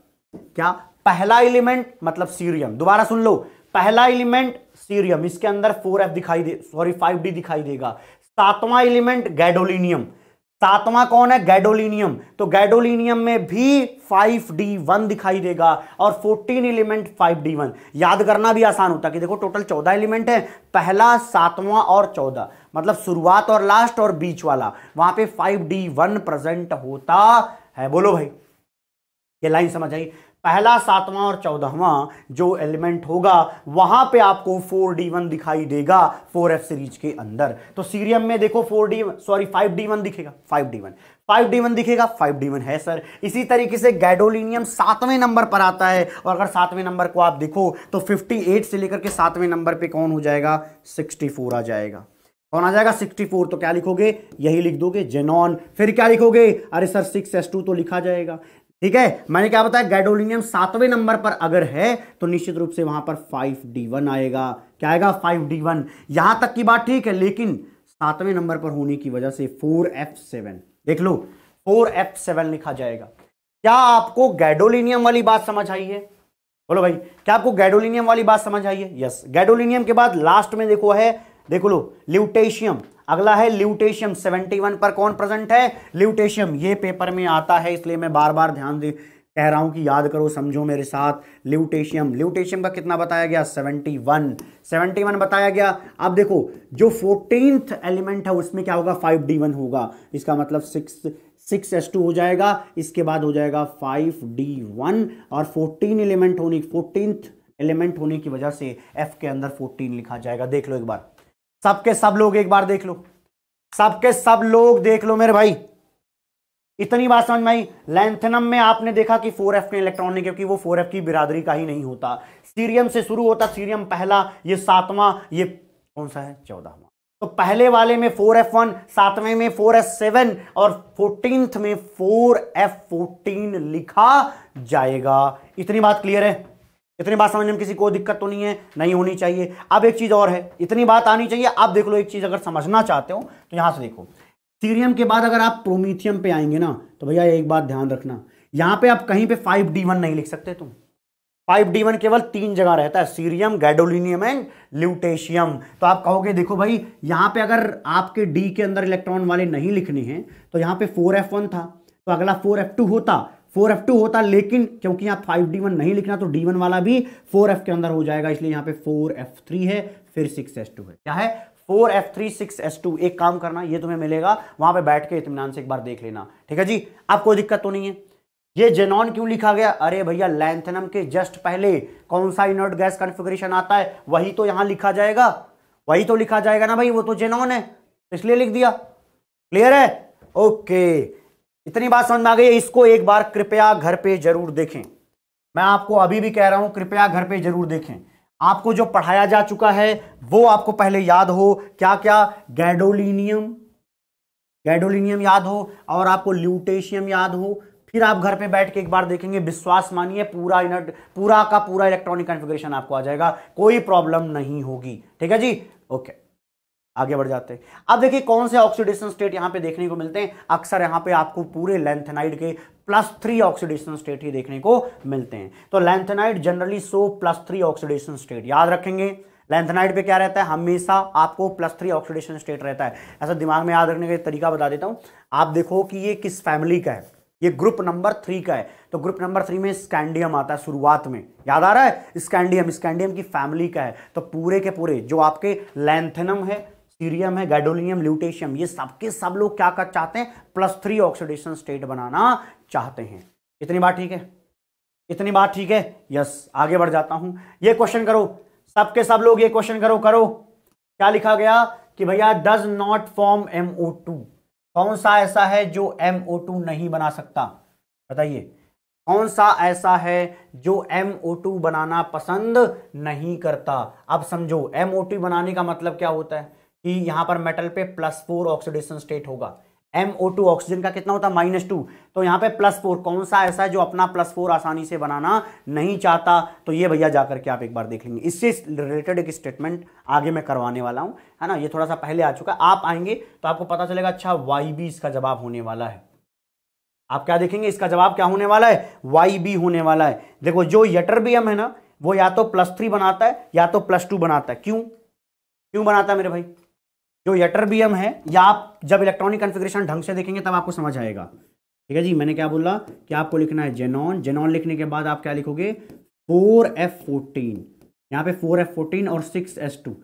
क्या पहला एलिमेंट मतलब सीरियम दोबारा सुन लो पहला एलिमेंट सीरियम इसके अंदर फोर एफ दिखाई दे सॉरी फाइव डी दिखाई देगा सातवां एलिमेंट गैडोलिनियम सातवां कौन है गैडोलिनियम तो गैडोलिनियम में भी 5d1 दिखाई देगा और 14 एलिमेंट 5d1 याद करना भी आसान होता कि देखो टोटल 14 एलिमेंट है पहला सातवां और 14 मतलब शुरुआत और लास्ट और बीच वाला वहां पे 5d1 प्रेजेंट होता है बोलो भाई ये लाइन समझ आई पहला सातवां और चौदहवा जो एलिमेंट होगा वहां पे आपको फोर डी वन दिखाई देगा फोर एफ सीरीज के अंदर तो सीरियम में देखो four D sorry 5d1 one दिखेगा फाइव डी वन दिखेगा 5d1 है सर इसी तरीके से गैडोलिनियम सातवें नंबर पर आता है और अगर सातवें नंबर को आप देखो तो फिफ्टी एट से लेकर के सातवें नंबर पे कौन हो जाएगा सिक्सटी फोर आ जाएगा कौन आ जाएगा 64 तो क्या लिखोगे यही लिख दोगे जेनॉन फिर क्या लिखोगे अरे सर सिक्स एस टू तो लिखा जाएगा ठीक है मैंने क्या बताया गैडोलिनियम सातवें नंबर पर अगर है तो निश्चित रूप से वहां पर फाइव डी वन आएगा क्या आएगा फाइव डी वन यहां तक की बात ठीक है लेकिन सातवें नंबर पर होने की वजह से फोर एफ सेवन देख लो फोर एफ सेवन लिखा जाएगा क्या आपको गैडोलिनियम वाली बात समझ आई है बोलो भाई क्या आपको गैडोलिनियम वाली बात समझ आई है यस गैडोलिनियम के बाद लास्ट में देखो है देखो लो ल्यूटेशियम अगला है ल्यूटेशियम 71 पर कौन प्रेजेंट है ल्यूटेशियम ये पेपर में आता है इसलिए मैं बार बार ध्यान दे कह रहा हूं कि याद करो समझो मेरे साथ ल्यूटेशियम ल्यूटेशियम का कितना बताया गया 71 71 बताया गया अब देखो जो फोर्टीन एलिमेंट है उसमें क्या होगा 5d1 होगा इसका मतलब सिक्स सिक्स एस टू हो जाएगा इसके बाद हो जाएगा फाइव डी वन और फोर्टीन एलिमेंट होने फोर्टीन एलिमेंट होने की वजह से एफ के अंदर फोर्टीन लिखा जाएगा देख लो एक बार सबके सब लोग एक बार देख लो सबके सब लोग देख लो मेरे भाई इतनी बात समझ में आई में आपने देखा कि फोर एफ के इलेक्ट्रॉन है क्योंकि वो 4f की बिरादरी का ही नहीं होता सीरियम से शुरू होता सीरियम पहला ये सातवां ये कौन सा है चौदहवा तो पहले वाले में फोर एफ वन सातवें में फोर एफ सेवन और फोर्टीन में फोर एफ लिखा जाएगा इतनी बात क्लियर है इतनी बात समझने में किसी को दिक्कत तो नहीं है नहीं होनी चाहिए अब एक चीज़ और है इतनी बात आनी चाहिए आप देख लो एक चीज़ अगर समझना चाहते हो तो यहां से देखो सीरियम के बाद अगर आप प्रोमीथियम पे आएंगे ना तो भैया एक बात ध्यान रखना यहाँ पे आप कहीं पे फाइव डी वन नहीं लिख सकते तुम फाइव डी वन केवल तीन जगह रहता है सीरियम गैडोलिनियम एंड ल्यूटेशियम तो आप कहोगे देखो भाई यहां पे अगर आपके डी के अंदर इलेक्ट्रॉन वाले नहीं लिखने हैं तो यहाँ पे फोर एफ वन था तो अगला फोर एफ टू होता फोर एफ टू होता लेकिन क्योंकि यहाँ फाइव डी वन नहीं लिखना तो डी वन वाला भी फोर एफ के अंदर हो जाएगा इसलिए यहाँ पे फोर एफ थ्री है फिर सिक्स एस टू है क्या है four F three six S two एक काम करना ये तुम्हें मिलेगा वहां पे बैठ के इतमान से एक बार देख लेना ठीक है जी आप कोई दिक्कत तो नहीं है ये जेनॉन क्यों लिखा गया अरे भैया लैंथनम के जस्ट पहले कौन सा इनर्ट गैस कॉन्फ़िगरेशन आता है वही तो यहां लिखा जाएगा वही तो लिखा जाएगा ना भाई वो तो जेनॉन है इसलिए लिख दिया क्लियर है ओके okay. इतनी बात समझ में आ गई इसको एक बार कृपया घर पे जरूर देखें मैं आपको अभी भी कह रहा हूं कृपया घर पे जरूर देखें आपको जो पढ़ाया जा चुका है वो आपको पहले याद हो क्या क्या गैडोलिनियम गैडोलिनियम याद हो और आपको ल्यूटेशियम याद हो फिर आप घर पे बैठ के एक बार देखेंगे विश्वास मानिए पूरा इनट पूरा का पूरा इलेक्ट्रॉनिक कॉन्फ़िगरेशन आपको आ जाएगा कोई प्रॉब्लम नहीं होगी ठीक है जी ओके okay. आगे बढ़ जाते हैं अब देखिए कौन से ऑक्सीडेशन स्टेट यहाँ पे देखने को मिलते हैं अक्सर यहाँ पे आपको पूरे लेंथेनाइड के प्लस थ्री ऑक्सीडेशन स्टेट ही देखने को मिलते हैं तो lanthanide generally show plus three oxidation state याद रखेंगे लेंथेनाइड पे क्या रहता है हमेशा आपको प्लस थ्री ऑक्सीडेशन स्टेट रहता है ऐसा दिमाग में याद रखने का तरीका बता देता हूँ आप देखो कि ये किस फैमिली का है ये ग्रुप नंबर थ्री का है तो ग्रुप नंबर थ्री में स्कैंडियम आता है शुरुआत में याद आ रहा है स्कैंडियम स्कैंडियम की फैमिली का है तो पूरे के पूरे जो आपके लेंथनम है सीरियम है गैडोलियम ल्यूटेशियम ये सबके सब लोग क्या कर चाहते हैं प्लस थ्री ऑक्सीडेशन स्टेट बनाना चाहते हैं इतनी बात ठीक है इतनी बात ठीक है यस आगे बढ़ जाता हूं ये क्वेश्चन करो सबके सब लोग ये क्वेश्चन करो करो क्या लिखा गया कि भैया does not form MO two कौन सा ऐसा है जो एमओ टू नहीं बना सकता बताइए कौन सा ऐसा है जो MO2 बनाना पसंद नहीं करता अब समझो MO2 बनाने का मतलब क्या होता है कि यहां पर मेटल पे प्लस फोर ऑक्सीडेशन स्टेट होगा एम ओ टू ऑक्सीजन का कितना होता है माइनस टू तो यहां पे प्लस फोर कौन सा ऐसा है जो अपना प्लस फोर आसानी से बनाना नहीं चाहता तो ये भैया जाकर के आप एक बार देख लेंगे इससे रिलेटेड एक स्टेटमेंट आगे मैं करवाने वाला हूं है ना ये थोड़ा सा पहले आ चुका है आप आएंगे तो आपको पता चलेगा अच्छा वाई बी इसका जवाब होने वाला है आप क्या देखेंगे इसका जवाब क्या होने वाला है वाई बी होने वाला है देखो जो यटर बी एम है ना वो या तो प्लस थ्री बनाता है या तो प्लस टू बनाता है क्यों क्यों बनाता है मेरे भाई जो यटरबियम है या आप जब इलेक्ट्रॉनिक कन्फिग्रेशन ढंग से देखेंगे तब आपको समझ आएगा ठीक है जी मैंने क्या बोला कि आपको लिखना है जेनॉन जेनॉन लिखने के बाद आप क्या लिखोगे फोर एफ फोर्टीन यहाँ पे फोर एफ फोर्टीन और सिक्स एस टू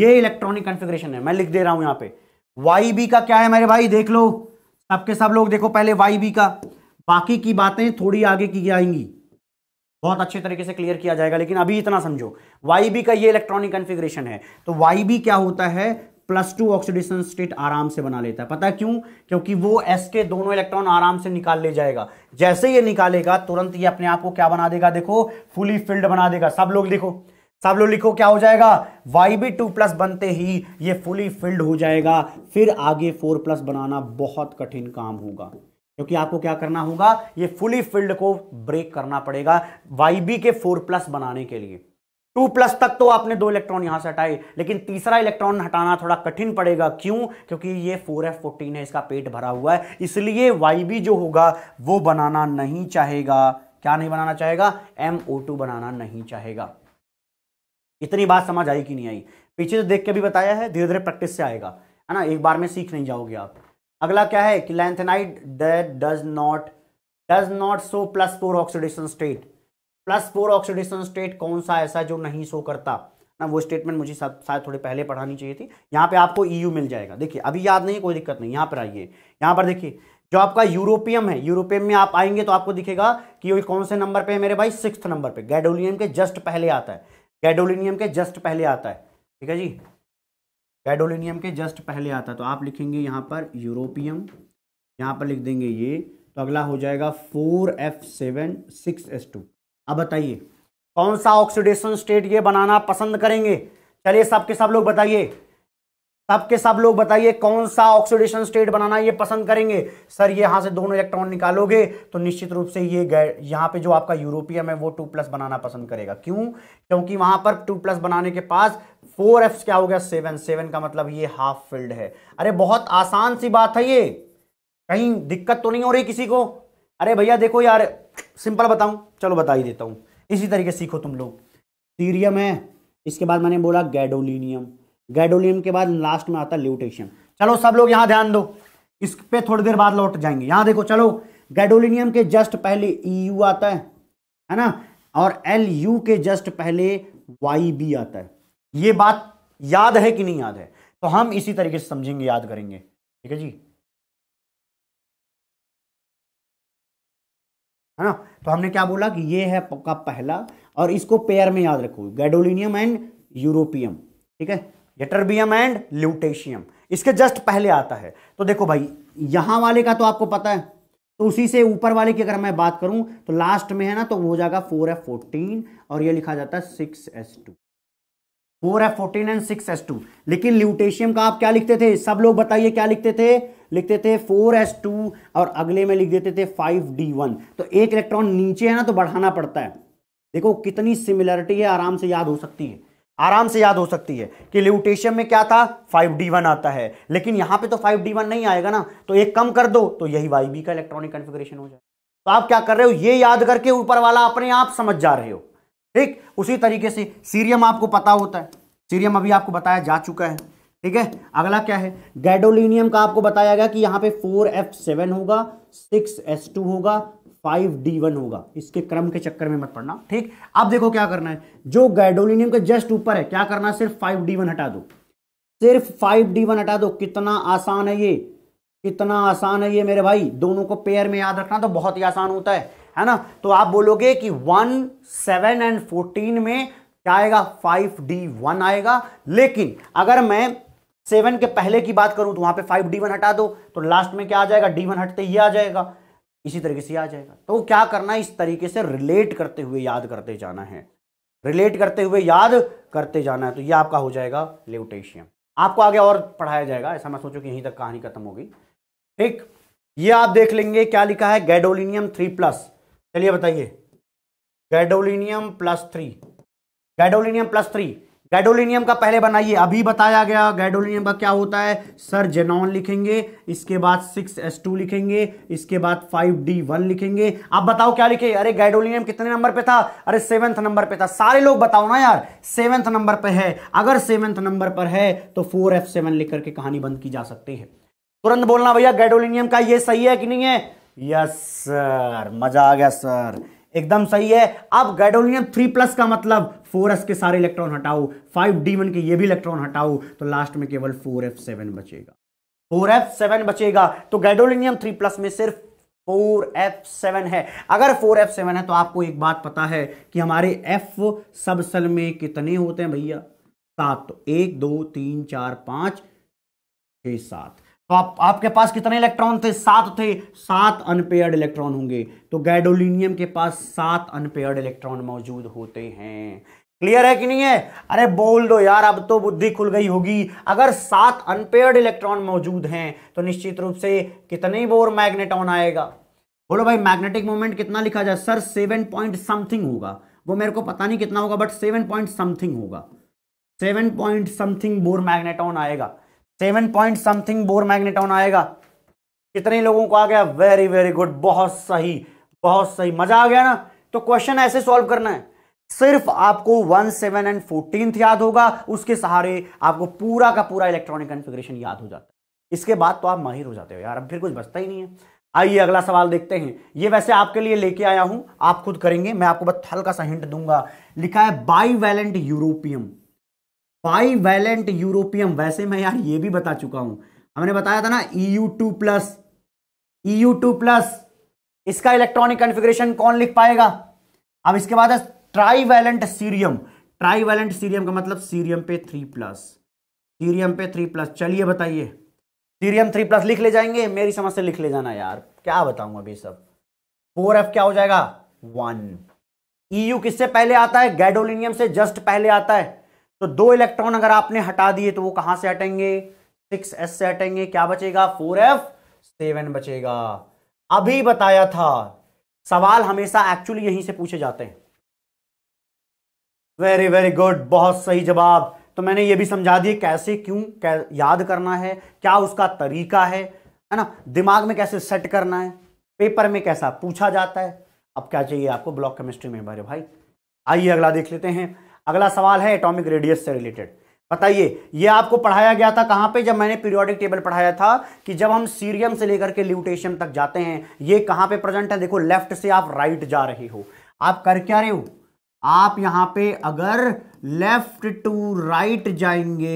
ये इलेक्ट्रॉनिक कन्फिग्रेशन है मैं लिख दे रहा हूँ यहाँ पे वाई बी का क्या है मेरे भाई देख लो सबके सब लोग देखो पहले वाई बी का बाकी की बातें थोड़ी आगे की जाएंगी बहुत अच्छे तरीके से क्लियर किया जाएगा लेकिन अभी इतना समझो वाई बी का ये इलेक्ट्रॉनिक कन्फिग्रेशन है तो वाई बी क्या होता है प्लस टू ऑक्सीडेशन स्टेट आराम से बना लेता है पता है क्यों क्योंकि वो एस के दोनों इलेक्ट्रॉन आराम से निकाल ले जाएगा जैसे ये निकालेगा तुरंत ये अपने आप को क्या बना देगा देखो फुली फिल्ड बना देगा सब लोग देखो सब लोग लिखो क्या हो जाएगा वाई बी टू प्लस बनते ही ये फुली फिल्ड हो जाएगा फिर आगे फोर प्लस बनाना बहुत कठिन काम होगा क्योंकि आपको क्या करना होगा ये फुली फिल्ड को ब्रेक करना पड़ेगा वाई बी के फोर प्लस बनाने के लिए टू प्लस तक तो आपने दो इलेक्ट्रॉन यहां से हटाए लेकिन तीसरा इलेक्ट्रॉन हटाना थोड़ा कठिन पड़ेगा क्यों क्योंकि ये फोर एफ फोर्टीन है इसका पेट भरा हुआ है इसलिए वाई जो होगा वो बनाना नहीं चाहेगा क्या नहीं बनाना चाहेगा एम बनाना नहीं चाहेगा इतनी बात समझ आई कि नहीं आई पीछे से देख के भी बताया है धीरे धीरे प्रैक्टिस से आएगा है ना एक बार में सीख नहीं जाओगे आप अगला क्या है कि lanthanide that does not does not show plus four oxidation state plus four oxidation state कौन सा ऐसा जो नहीं शो करता ना वो स्टेटमेंट मुझे शायद थोड़े पहले पढ़ानी चाहिए थी यहाँ पे आपको ईयू e मिल जाएगा देखिए अभी याद नहीं कोई दिक्कत नहीं यहाँ पर आइए यहाँ पर देखिए जो आपका यूरोपियम है यूरोपियम में आप आएंगे तो आपको दिखेगा कि वही कौन से नंबर पे है मेरे भाई सिक्स नंबर पे गैडोलियम के जस्ट पहले आता है गैडोलिनियम के जस्ट पहले आता है ठीक है जी गैडोलिनियम के जस्ट पहले आता है तो आप लिखेंगे यहाँ पर यूरोपियम यहाँ पर लिख देंगे ये तो अगला हो जाएगा four F seven six S two अब बताइए कौन सा ऑक्सीडेशन स्टेट ये बनाना पसंद करेंगे चलिए सबके सब लोग बताइए सबके सब लोग बताइए कौन सा ऑक्सीडेशन स्टेट बनाना ये पसंद करेंगे सर ये यहां से दोनों इलेक्ट्रॉन निकालोगे तो निश्चित रूप से ये गैर पे जो आपका यूरोपियम है वो टू प्लस बनाना पसंद करेगा क्यों क्योंकि वहां पर टू प्लस बनाने के पास फोर एफ क्या हो गया सेवन सेवन का मतलब ये हाफ फील्ड है अरे बहुत आसान सी बात है ये कहीं दिक्कत तो नहीं हो रही किसी को अरे भैया देखो यार सिंपल बताऊं चलो बता ही देता हूं इसी तरीके सीखो तुम लोग सीरियम है इसके बाद मैंने बोला गैडोलिनियम गैडोलिनियम के बाद लास्ट में आता ल्यूटेशियम चलो सब लोग यहां ध्यान दो इस पे थोड़ी देर बाद लौट जाएंगे यहां देखो चलो गैडोलिनियम के जस्ट पहले ई e आता है है ना और एल यू के जस्ट पहले वाई बी आता है ये बात याद है कि नहीं याद है तो हम इसी तरीके से समझेंगे याद करेंगे ठीक है जी है ना तो हमने क्या बोला कि ये है आपका पहला और इसको पेयर में याद रखो गैडोलिनियम एंड यूरोपियम ठीक है यटरबियम एंड ल्यूटेशियम इसके जस्ट पहले आता है तो देखो भाई यहां वाले का तो आपको पता है तो उसी से ऊपर वाले की अगर मैं बात करूं तो लास्ट में है ना तो वो हो जाएगा फोर एफ फोर्टीन और ये लिखा जाता है six S two four F fourteen and six S two लेकिन ल्यूटेशियम का आप क्या लिखते थे सब लोग बताइए क्या लिखते थे लिखते थे फोर एस टू और अगले में लिख देते थे फाइव डी वन तो एक इलेक्ट्रॉन नीचे है ना तो बढ़ाना पड़ता है देखो कितनी सिमिलरिटी है आराम से याद हो सकती है आराम से याद हो सकती है कि ल्यूटेशियम में क्या था 5d1 आता है लेकिन यहां पे तो 5d1 नहीं आएगा ना तो एक कम कर दो तो यही वाई का इलेक्ट्रॉनिक कन्फिग्रेशन हो जाए तो आप क्या कर रहे हो ये याद करके ऊपर वाला अपने आप समझ जा रहे हो ठीक उसी तरीके से सीरियम आपको पता होता है सीरियम अभी आपको बताया जा चुका है ठीक है अगला क्या है गैडोलिनियम का आपको बताया गया कि यहाँ पे फोर एफ सेवन होगा सिक्स एस टू होगा फाइव डी वन होगा इसके क्रम के चक्कर में मत पड़ना ठीक अब देखो क्या करना है जो गैडोलिनियम के जस्ट ऊपर है क्या करना है सिर्फ फाइव डी वन हटा दो सिर्फ फाइव डी वन हटा दो कितना आसान है ये कितना आसान है ये मेरे भाई दोनों को पेयर में याद रखना तो बहुत ही आसान होता है है ना तो आप बोलोगे कि वन सेवन एंड फोर्टीन में क्या आएगा फाइव डी वन आएगा लेकिन अगर मैं सेवन के पहले की बात करूं तो वहां पे फाइव डी वन हटा दो तो लास्ट में क्या आ जाएगा डी वन हटते ही आ जाएगा इसी तरीके से आ जाएगा तो क्या करना है इस तरीके से रिलेट करते हुए याद करते जाना है रिलेट करते हुए याद करते जाना है तो ये आपका हो जाएगा ल्यूटेशियम आपको आगे और पढ़ाया जाएगा ऐसा मैं सोचो कि यहीं तक कहानी खत्म होगी ठीक ये आप देख लेंगे क्या लिखा है गैडोलिनियम थ्री प्लस चलिए बताइए gadolinium plus three gadolinium plus three gadolinium का पहले बनाइए अभी बताया गया गैडोलिनियम का क्या होता है सर जेनॉन लिखेंगे इसके बाद सिक्स एस टू लिखेंगे इसके बाद फाइव डी वन लिखेंगे आप बताओ क्या लिखे अरे गैडोलिनियम कितने नंबर पे था अरे सेवेंथ नंबर पे था सारे लोग बताओ ना यार सेवेंथ नंबर पे है अगर सेवेंथ नंबर पर है तो फोर एफ सेवन लिख करके कहानी बंद की जा सकती है तुरंत बोलना भैया गैडोलिनियम का ये सही है कि नहीं है यस सर मजा आ गया सर एकदम सही है अब गैडोलिनियम थ्री प्लस का मतलब फोर के सारे इलेक्ट्रॉन हटाओ फाइव डी के ये भी इलेक्ट्रॉन हटाओ तो लास्ट में केवल फोर बचेगा फोर बचेगा तो गैडोलिनियम थ्री प्लस में सिर्फ फोर एफ सेवन है अगर फोर एफ सेवन है तो आपको एक बात पता है कि हमारे एफ सबसेल में कितने होते हैं भैया सात तो एक दो तीन चार पांच छह सात तो आप आपके पास कितने इलेक्ट्रॉन थे सात थे सात अनपेयर्ड इलेक्ट्रॉन होंगे तो गैडोलिनियम के पास सात अनपेयर्ड इलेक्ट्रॉन मौजूद होते हैं क्लियर है कि नहीं है अरे बोल दो यार अब तो बुद्धि खुल गई होगी अगर सात अनपेयर्ड इलेक्ट्रॉन मौजूद हैं तो निश्चित रूप से कितने बोर मैग्नेटॉन आएगा बोलो भाई मैग्नेटिक मोमेंट कितना लिखा जाए सर सेवन पॉइंट समथिंग होगा वो मेरे को पता नहीं कितना होगा बट सेवन पॉइंट समथिंग होगा seven point something Bohr magneton आएगा seven point something Bohr magneton आएगा कितने लोगों को आ गया वेरी वेरी गुड बहुत सही बहुत सही मजा आ गया ना तो क्वेश्चन ऐसे सॉल्व करना है सिर्फ आपको वन सेवन एंड फोर्टीन याद होगा उसके सहारे आपको पूरा का पूरा इलेक्ट्रॉनिक कन्फिग्रेशन याद हो जाता है इसके बाद तो आप माहिर हो जाते हो यार अब फिर कुछ बचता ही नहीं है आइए अगला सवाल देखते हैं ये वैसे आपके लिए लेके आया हूं आप खुद करेंगे मैं आपको बस हल्का सा हिंट दूंगा लिखा है बाईवैलेंट यूरोपियम बाईवैलेंट यूरोपियम वैसे मैं यार ये भी बता चुका हूं हमने बताया था ना EU two plus EU two plus इसका इलेक्ट्रॉनिक कॉन्फ़िगरेशन कौन लिख पाएगा अब इसके बाद ट्राईवैलेंट सीरियम ट्राईवैलेंट सीरियम का मतलब सीरियम पे थ्री प्लस सीरियम पे थ्री प्लस चलिए बताइए सीरियम थ्री प्लस लिख ले जाएंगे मेरी समझ से लिख ले जाना यार क्या बताऊंगा अभी सब फोर एफ क्या हो जाएगा वन ईयू e किससे पहले आता है गैडोलिनियम से जस्ट पहले आता है तो दो इलेक्ट्रॉन अगर आपने हटा दिए तो वो कहां से हटेंगे सिक्स एस से हटेंगे क्या बचेगा फोर एफ सेवन बचेगा अभी बताया था सवाल हमेशा एक्चुअली यहीं से पूछे जाते हैं वेरी वेरी गुड बहुत सही जवाब तो मैंने ये भी समझा दिया कैसे क्यों कै, याद करना है क्या उसका तरीका है है ना दिमाग में कैसे सेट करना है पेपर में कैसा पूछा जाता है अब क्या चाहिए आपको ब्लॉक केमिस्ट्री में भरे भाई आइए अगला देख लेते हैं अगला सवाल है एटॉमिक रेडियस से रिलेटेड बताइए ये आपको पढ़ाया गया था कहाँ पे जब मैंने पीरियोडिक टेबल पढ़ाया था कि जब हम सीरियम से लेकर के ल्यूटेशियम तक जाते हैं ये कहाँ पे प्रेजेंट है देखो लेफ्ट से आप राइट जा रहे हो आप कर क्या रहे हो आप यहां पे अगर लेफ्ट टू राइट जाएंगे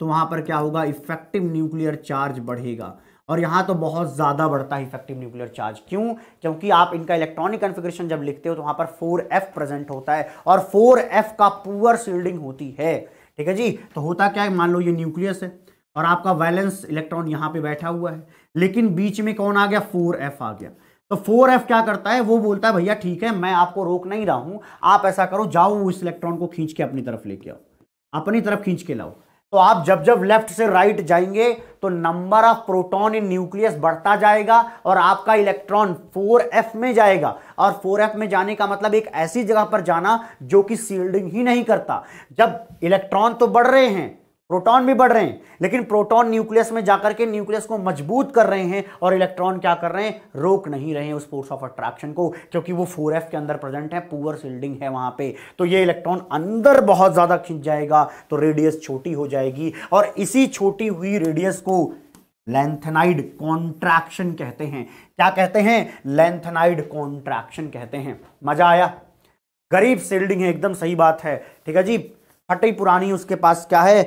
तो वहां पर क्या होगा इफेक्टिव न्यूक्लियर चार्ज बढ़ेगा और यहां तो बहुत ज़्यादा बढ़ता है इफेक्टिव न्यूक्लियर चार्ज क्यों क्योंकि आप इनका इलेक्ट्रॉनिक कन्फिग्रेशन जब लिखते हो तो वहां पर 4F प्रेजेंट होता है और 4F का पुअर शील्डिंग होती है ठीक है जी तो होता क्या है मान लो ये न्यूक्लियस है और आपका वैलेंस इलेक्ट्रॉन यहां पर बैठा हुआ है लेकिन बीच में कौन आ गया एफ आ गया तो फोर एफ क्या करता है वो बोलता है भैया ठीक है मैं आपको रोक नहीं रहा हूं आप ऐसा करो जाओ उस इलेक्ट्रॉन को खींच के अपनी तरफ लेके आओ अपनी तरफ खींच के लाओ तो आप जब जब लेफ्ट से राइट जाएंगे तो number of proton in nucleus बढ़ता जाएगा और आपका इलेक्ट्रॉन 4f में जाएगा और 4f में जाने का मतलब एक ऐसी जगह पर जाना जो कि सील्डिंग ही नहीं करता जब इलेक्ट्रॉन तो बढ़ रहे हैं प्रोटॉन भी बढ़ रहे हैं लेकिन प्रोटॉन न्यूक्लियस में जाकर के न्यूक्लियस को मजबूत कर रहे हैं और इलेक्ट्रॉन क्या कर रहे हैं रोक नहीं रहे हैं उस फोर्स ऑफ अट्रैक्शन को क्योंकि वो फोर एफ के अंदर प्रेजेंट है पुअर सील्डिंग है वहां पे तो ये इलेक्ट्रॉन अंदर बहुत ज्यादा खिंच जाएगा तो रेडियस छोटी हो जाएगी और इसी छोटी हुई रेडियस को लेंथनाइड कॉन्ट्रैक्शन कहते हैं क्या कहते हैं लेंथनाइड कॉन्ट्रैक्शन कहते हैं मजा आया गरीब सील्डिंग है एकदम सही बात है ठीक है जी फटी पुरानी उसके पास क्या है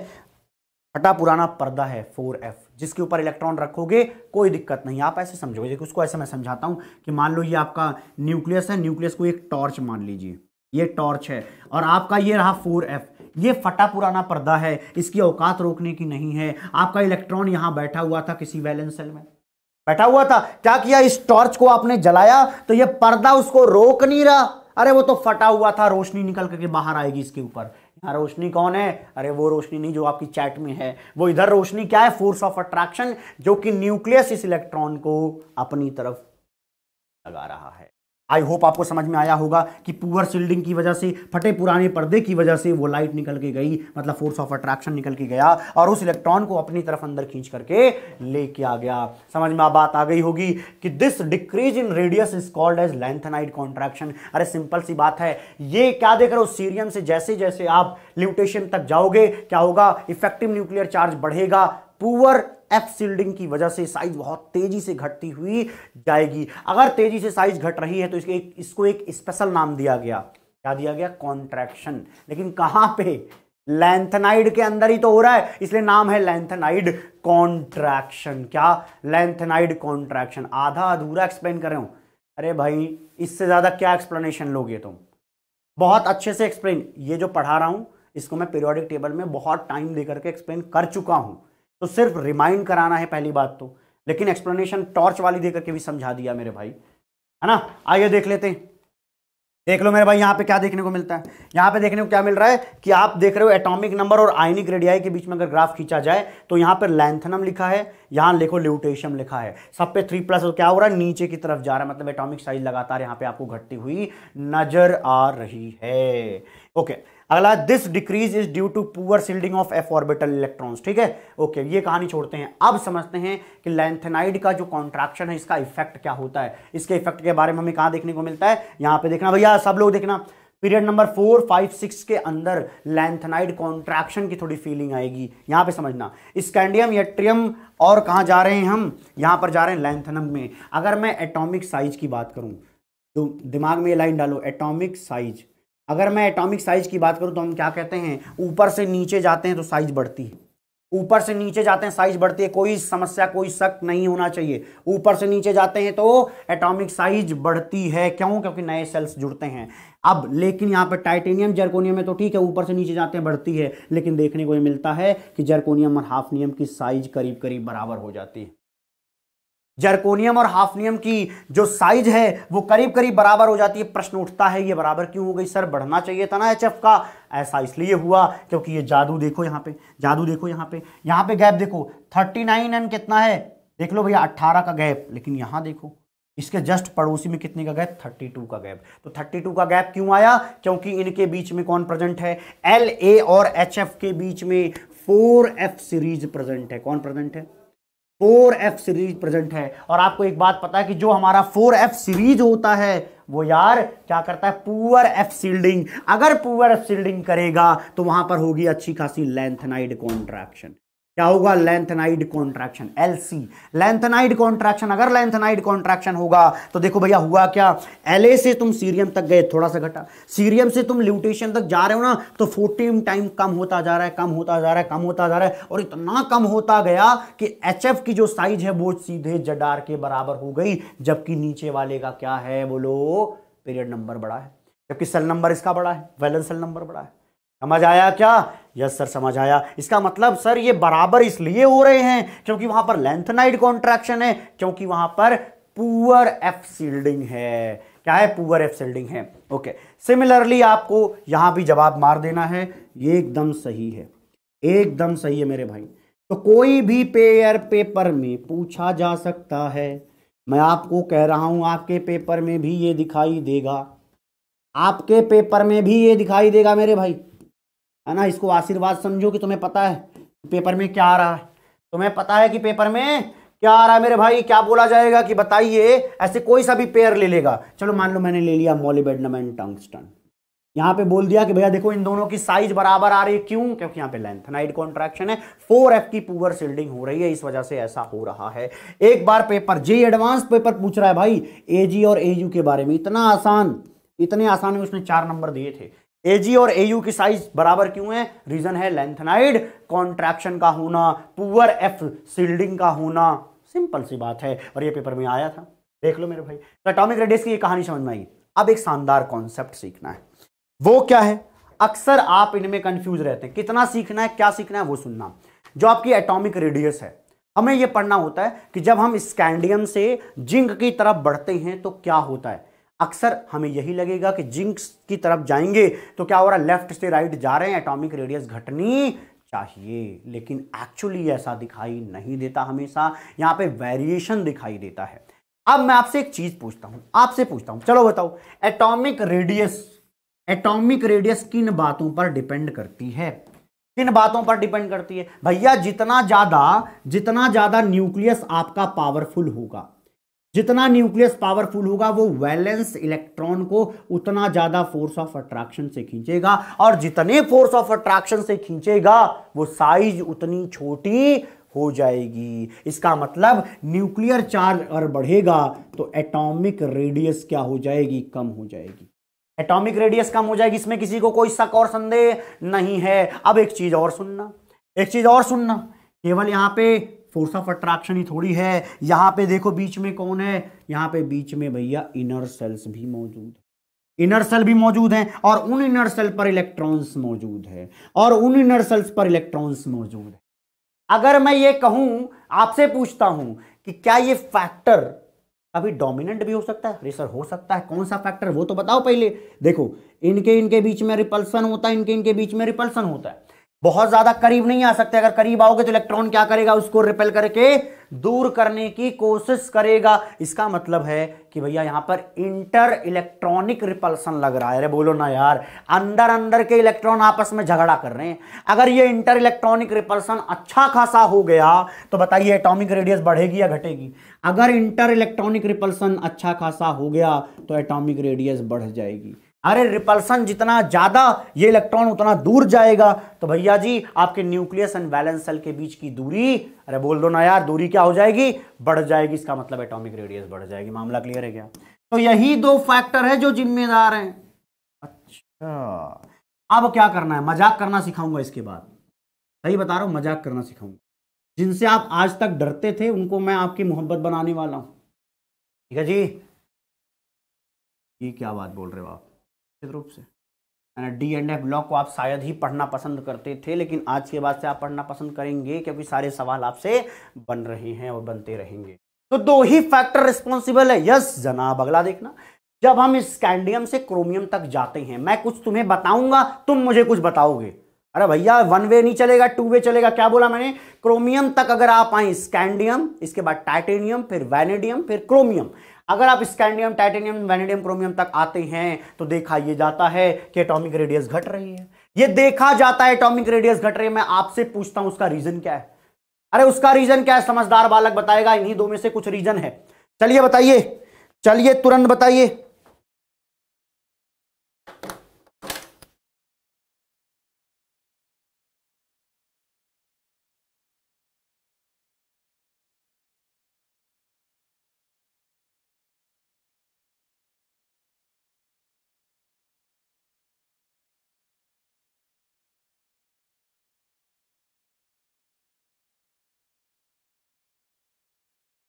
फटा पुराना पर्दा है फोर एफ जिसके ऊपर इलेक्ट्रॉन रखोगे कोई दिक्कत नहीं आप ऐसे समझोगे देखो उसको ऐसे मैं समझाता हूँ कि मान लो ये आपका न्यूक्लियस है न्यूक्लियस को एक टॉर्च मान लीजिए ये टॉर्च है और आपका ये रहा एफ ये फटा पुराना पर्दा है इसकी औकात रोकने की नहीं है आपका इलेक्ट्रॉन यहां बैठा हुआ था किसी वैलेंस सेल में बैठा हुआ था क्या किया इस टॉर्च को आपने जलाया तो ये पर्दा उसको रोक नहीं रहा अरे वो तो फटा हुआ था रोशनी निकल करके बाहर आएगी इसके ऊपर यहाँ रोशनी कौन है अरे वो रोशनी नहीं जो आपकी चैट में है वो इधर रोशनी क्या है फोर्स ऑफ अट्रैक्शन जो कि न्यूक्लियस इस इलेक्ट्रॉन को अपनी तरफ लगा रहा है आई होप आपको समझ में आया होगा कि पुअर शील्डिंग की वजह से फटे पुराने पर्दे की वजह से वो लाइट निकल के गई मतलब फोर्स ऑफ अट्रैक्शन निकल के गया और उस इलेक्ट्रॉन को अपनी तरफ अंदर खींच करके लेके आ गया समझ में बात आ गई होगी कि this decrease in radius is called as lanthanide contraction अरे सिंपल सी बात है ये क्या देख रहे हो सीरियम से जैसे जैसे आप ल्यूटेशन तक जाओगे क्या होगा इफेक्टिव न्यूक्लियर चार्ज बढ़ेगा पुअर एफ सील्डिंग की वजह से साइज बहुत तेजी से घटती हुई जाएगी अगर तेजी से साइज घट रही है तो इसके एक, इसको एक स्पेशल नाम दिया गया क्या दिया गया कॉन्ट्रैक्शन लेकिन कहां पे लेंथनाइड के अंदर ही तो हो रहा है इसलिए नाम है लेंथनाइड कॉन्ट्रैक्शन क्या लेंथनाइड कॉन्ट्रैक्शन आधा अधूरा एक्सप्लेन कर रहे हो अरे भाई इससे ज्यादा क्या एक्सप्लेनेशन लोगे तुम बहुत अच्छे से एक्सप्लेन ये जो पढ़ा रहा हूं इसको मैं पीरियोडिक टेबल में बहुत टाइम देकर के एक्सप्लेन कर चुका हूं तो सिर्फ रिमाइंड कराना है पहली बात तो लेकिन एक्सप्लेनेशन टॉर्च वाली देकर के भी समझा दिया मेरे भाई है ना आइए देख लेते हैं देख लो मेरे भाई यहां पे क्या देखने को मिलता है यहां पे देखने को क्या मिल रहा है कि आप देख रहे हो एटॉमिक नंबर और आयनिक रेडियाई के बीच में अगर ग्राफ खींचा जाए तो यहां पर लैंथनम लिखा है यहां लिखो ल्यूटेशियम लिखा है सब पे थ्री प्लस क्या हो रहा है नीचे की तरफ जा रहा है मतलब एटॉमिक साइज लगातार यहां पर आपको घटती हुई नजर आ रही है ओके okay. अगला this decrease is due to poor shielding of f orbital electrons ठीक है ओके ये कहानी छोड़ते हैं अब समझते हैं कि लेंथेनाइड का जो कॉन्ट्रैक्शन है इसका इफेक्ट क्या होता है इसके इफेक्ट के बारे में हमें कहाँ देखने को मिलता है यहाँ पे देखना भैया सब लोग देखना period number four five six के अंदर लैंथनाइड कॉन्ट्रैक्शन की थोड़ी फीलिंग आएगी यहाँ पे समझना स्कैंडियम एट्रियम और कहाँ जा रहे हैं हम यहाँ पर जा रहे हैं लैंथनम में अगर मैं एटॉमिक साइज की बात करूँ तो दिमाग में ये लाइन डालो एटॉमिक साइज अगर मैं एटॉमिक साइज की बात करूँ तो हम क्या कहते हैं ऊपर से नीचे जाते हैं तो साइज बढ़ती है ऊपर से नीचे जाते हैं साइज बढ़ती है कोई समस्या कोई शक नहीं होना चाहिए ऊपर से नीचे जाते हैं तो एटॉमिक साइज बढ़ती है क्यों क्योंकि नए सेल्स जुड़ते हैं अब लेकिन यहाँ पर टाइटेनियम जर्कोनियम में तो ठीक है ऊपर से नीचे जाते हैं बढ़ती है लेकिन देखने को ये मिलता है कि जर्कोनियम और हाफनियम की साइज करीब करीब बराबर हो जाती है जर्कोनियम और हाफनियम की जो साइज है वो करीब करीब बराबर हो जाती है प्रश्न उठता है ये बराबर क्यों हो गई सर बढ़ना चाहिए था ना एच का ऐसा इसलिए हुआ क्योंकि ये जादू देखो यहाँ पे जादू देखो यहाँ पे यहाँ पे गैप देखो थर्टी नाइन एन कितना है देख लो भैया अट्ठारह का गैप लेकिन यहाँ देखो इसके जस्ट पड़ोसी में कितने का गैप टू का गैप तो टू का गैप क्यों आया क्योंकि इनके बीच में कौन प्रेजेंट है एल ए और एच के बीच में फोर एफ सीरीज प्रेजेंट है कौन प्रेजेंट है फोर एफ सीरीज प्रेजेंट है और आपको एक बात पता है कि जो हमारा फोर एफ सीरीज होता है वो यार क्या करता है पुअर एफ सील्डिंग अगर पुअर एफ सील्डिंग करेगा तो वहां पर होगी अच्छी खासी लेंथनाइड कॉन्ट्रैक्शन क्या होगा lanthanide contraction LC lanthanide contraction अगर लेंथनाइड कॉन्ट्रैक्शन होगा तो देखो भैया हुआ क्या एलए से तुम सीरियम तक गए थोड़ा सा घटा सीरियम से तुम ल्यूटेशन तक जा रहे हो ना तो फोर्टीन टाइम कम होता जा रहा है कम होता जा रहा है कम होता जा रहा है और इतना कम होता गया कि एच की जो साइज है वो सीधे जडार के बराबर हो गई जबकि नीचे वाले का क्या है बोलो पीरियड नंबर बड़ा है जबकि सेल नंबर इसका बड़ा है वैलेंस सेल नंबर बड़ा है समझ आया क्या यस सर समझ आया इसका मतलब सर ये बराबर इसलिए हो रहे हैं क्योंकि वहां पर लेंथनाइड कॉन्ट्रैक्शन है क्योंकि वहां पर पुअर एफ सील्डिंग है क्या है पुअर एफ सील्डिंग है ओके सिमिलरली आपको यहां भी जवाब मार देना है ये एकदम सही है एकदम सही है मेरे भाई तो कोई भी पेयर पेपर में पूछा जा सकता है मैं आपको कह रहा हूं आपके पेपर में भी ये दिखाई देगा आपके पेपर में भी ये दिखाई देगा मेरे भाई है ना इसको आशीर्वाद समझो कि तुम्हें पता है पेपर में क्या आ रहा है तुम्हें पता है कि पेपर में क्या आ रहा है मेरे भाई क्या बोला जाएगा कि बताइए ऐसे कोई सा भी पेयर ले लेगा चलो मान लो मैंने ले लिया मोलिबेडनम एंड टंगस्टन यहाँ पे बोल दिया कि भैया देखो इन दोनों की साइज बराबर आ रही है क्यों क्योंकि यहाँ पे लेंथ नाइट कॉन्ट्रैक्शन है फोर एफ की पुअर सील्डिंग हो रही है इस वजह से ऐसा हो रहा है एक बार पेपर जे एडवांस पेपर पूछ रहा है भाई एजी और एयू के बारे में इतना आसान इतने आसान में उसने चार नंबर दिए थे एजी और एयू की साइज बराबर क्यों है रीजन है लेंथनाइड कॉन्ट्रैक्शन का होना पुअर एफ सील्डिंग का होना सिंपल सी बात है और ये पेपर में आया था देख लो मेरे भाई तो अटोमिक रेडियस की ये कहानी समझ में आई अब एक शानदार कॉन्सेप्ट सीखना है वो क्या है अक्सर आप इनमें कंफ्यूज रहते हैं कितना सीखना है क्या सीखना है वो सुनना जो आपकी एटॉमिक रेडियस है हमें यह पढ़ना होता है कि जब हम स्कैंडियम से जिंक की तरफ बढ़ते हैं तो क्या होता है अक्सर हमें यही लगेगा कि जिंक्स की तरफ जाएंगे तो क्या हो रहा है लेफ्ट से राइट जा रहे हैं एटॉमिक रेडियस घटनी चाहिए लेकिन एक्चुअली ऐसा दिखाई नहीं देता हमेशा यहाँ पे वेरिएशन दिखाई देता है अब मैं आपसे एक चीज पूछता हूं आपसे पूछता हूं चलो बताओ एटॉमिक रेडियस एटॉमिक रेडियस किन बातों पर डिपेंड करती है किन बातों पर डिपेंड करती है भैया जितना ज्यादा जितना ज्यादा न्यूक्लियस आपका पावरफुल होगा जितना न्यूक्लियस पावरफुल होगा वो वैलेंस इलेक्ट्रॉन को उतना ज्यादा फोर्स ऑफ अट्रैक्शन से खींचेगा और जितने फोर्स ऑफ अट्रैक्शन से खींचेगा वो साइज उतनी छोटी हो जाएगी इसका मतलब न्यूक्लियर चार्ज अगर बढ़ेगा तो एटॉमिक रेडियस क्या हो जाएगी कम हो जाएगी एटॉमिक रेडियस कम हो जाएगी इसमें किसी को कोई शक और संदेह नहीं है अब एक चीज और सुनना एक चीज और सुनना केवल यहां पे फोर्स ऑफ अट्रैक्शन ही थोड़ी है यहाँ पे देखो बीच में कौन है यहाँ पे बीच में भैया इनर सेल्स भी मौजूद है इनर सेल भी मौजूद हैं और उन इनर सेल पर इलेक्ट्रॉन्स मौजूद है और उन इनर सेल्स पर इलेक्ट्रॉन्स मौजूद है अगर मैं ये कहूं आपसे पूछता हूं कि क्या ये फैक्टर अभी डोमिनेंट भी हो सकता है अरे हो सकता है कौन सा फैक्टर वो तो बताओ पहले देखो इनके इनके बीच में रिपल्सन होता है इनके इनके बीच में रिपल्सन होता है बहुत ज्यादा करीब नहीं आ सकते अगर करीब आओगे तो इलेक्ट्रॉन क्या करेगा उसको रिपेल करके दूर करने की कोशिश करेगा इसका मतलब है कि भैया यहां पर इंटर इलेक्ट्रॉनिक रिपल्सन लग रहा है अरे बोलो ना यार अंदर अंदर के इलेक्ट्रॉन आपस में झगड़ा कर रहे हैं अगर ये इंटर इलेक्ट्रॉनिक रिपल्सन अच्छा खासा हो गया तो बताइए एटॉमिक रेडियस बढ़ेगी या घटेगी अगर इंटर इलेक्ट्रॉनिक रिपल्सन अच्छा खासा हो गया तो एटॉमिक रेडियस बढ़ जाएगी अरे रिपल्सन जितना ज़्यादा ये इलेक्ट्रॉन उतना दूर जाएगा तो भैया जी आपके न्यूक्लियस एंड बैलेंस सेल के बीच की दूरी अरे बोल दो ना यार दूरी क्या हो जाएगी बढ़ जाएगी इसका मतलब एटॉमिक रेडियस बढ़ जाएगी मामला क्लियर है क्या तो यही दो फैक्टर है जो जिम्मेदार हैं अच्छा अब क्या करना है मजाक करना सिखाऊंगा इसके बाद सही बता रहा हूं मजाक करना सिखाऊंगा जिनसे आप आज तक डरते थे उनको मैं आपकी मोहब्बत बनाने वाला हूं ठीक है जी ये क्या बात बोल रहे हो आप निश्चित रूप से है डी एंड एफ ब्लॉक को आप शायद ही पढ़ना पसंद करते थे लेकिन आज के बाद से आप पढ़ना पसंद करेंगे क्योंकि सारे सवाल आपसे बन रहे हैं और बनते रहेंगे तो दो ही फैक्टर रिस्पॉन्सिबल है यस जनाब अगला देखना जब हम स्कैंडियम से क्रोमियम तक जाते हैं मैं कुछ तुम्हें बताऊंगा तुम मुझे कुछ बताओगे अरे भैया वन वे नहीं चलेगा टू वे चलेगा क्या बोला मैंने क्रोमियम तक अगर आप आए स्कैंडियम इसके बाद टाइटेनियम फिर वैनेडियम फिर क्रोमियम अगर आप स्कैंडियम टाइटेनियम वैनेडियम क्रोमियम तक आते हैं तो देखा यह जाता है कि एटॉमिक रेडियस घट रही है यह देखा जाता है एटॉमिक रेडियस घट रही है मैं आपसे पूछता हूं उसका रीजन क्या है अरे उसका रीजन क्या है समझदार बालक बताएगा इन्हीं दो में से कुछ रीजन है चलिए बताइए चलिए तुरंत बताइए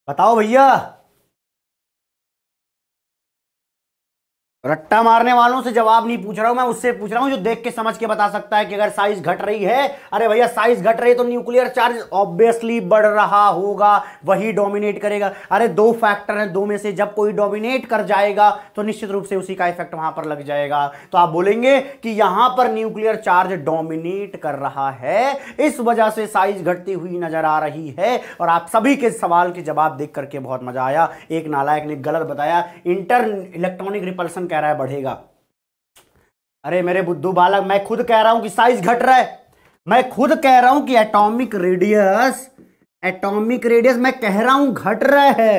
把刀别呀！रट्टा मारने वालों से जवाब नहीं पूछ रहा हूं मैं उससे पूछ रहा हूं जो देख के समझ के बता सकता है कि अगर साइज घट रही है अरे भैया साइज घट रही है तो न्यूक्लियर चार्ज ऑब्वियसली बढ़ रहा होगा वही डोमिनेट करेगा अरे दो फैक्टर हैं दो में से जब कोई डोमिनेट कर जाएगा तो निश्चित रूप से उसी का इफेक्ट वहां पर लग जाएगा तो आप बोलेंगे कि यहां पर न्यूक्लियर चार्ज डोमिनेट कर रहा है इस वजह से साइज घटती हुई नजर आ रही है और आप सभी के सवाल के जवाब देख करके बहुत मजा आया एक नालायक ने गलत बताया इंटर इलेक्ट्रॉनिक रिपल्सन कह रहा है बढ़ेगा अरे मेरे बुद्धू बालक मैं खुद कह रहा हूं कि साइज घट रहा है मैं खुद कह रहा हूं कि एटॉमिक रेडियस एटॉमिक रेडियस मैं कह रहा हूं घट रहा है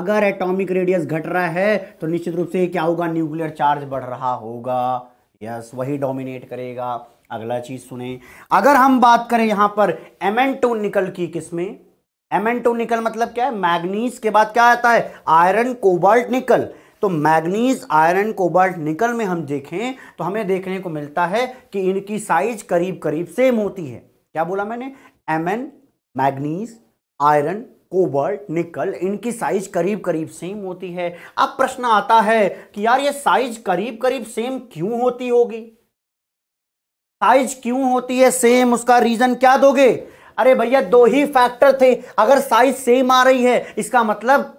अगर एटॉमिक रेडियस घट रहा है तो निश्चित रूप से क्या होगा न्यूक्लियर चार्ज बढ़ रहा होगा यस वही डोमिनेट करेगा अगला चीज सुने अगर हम बात करें यहां पर एम निकल की किसमें किस्में निकल मतलब क्या है मैग्नीज के बाद क्या आता है आयरन कोबाल्ट निकल तो मैग्नीज आयरन कोबाल्ट निकल में हम देखें तो हमें देखने को मिलता है कि इनकी साइज करीब करीब सेम होती है क्या बोला मैंने M N manganese iron cobalt nickel इनकी साइज करीब करीब सेम होती है अब प्रश्न आता है कि यार ये साइज करीब करीब सेम क्यों होती होगी साइज क्यों होती है सेम उसका रीजन क्या दोगे अरे भैया दो ही फैक्टर थे अगर साइज सेम आ रही है इसका मतलब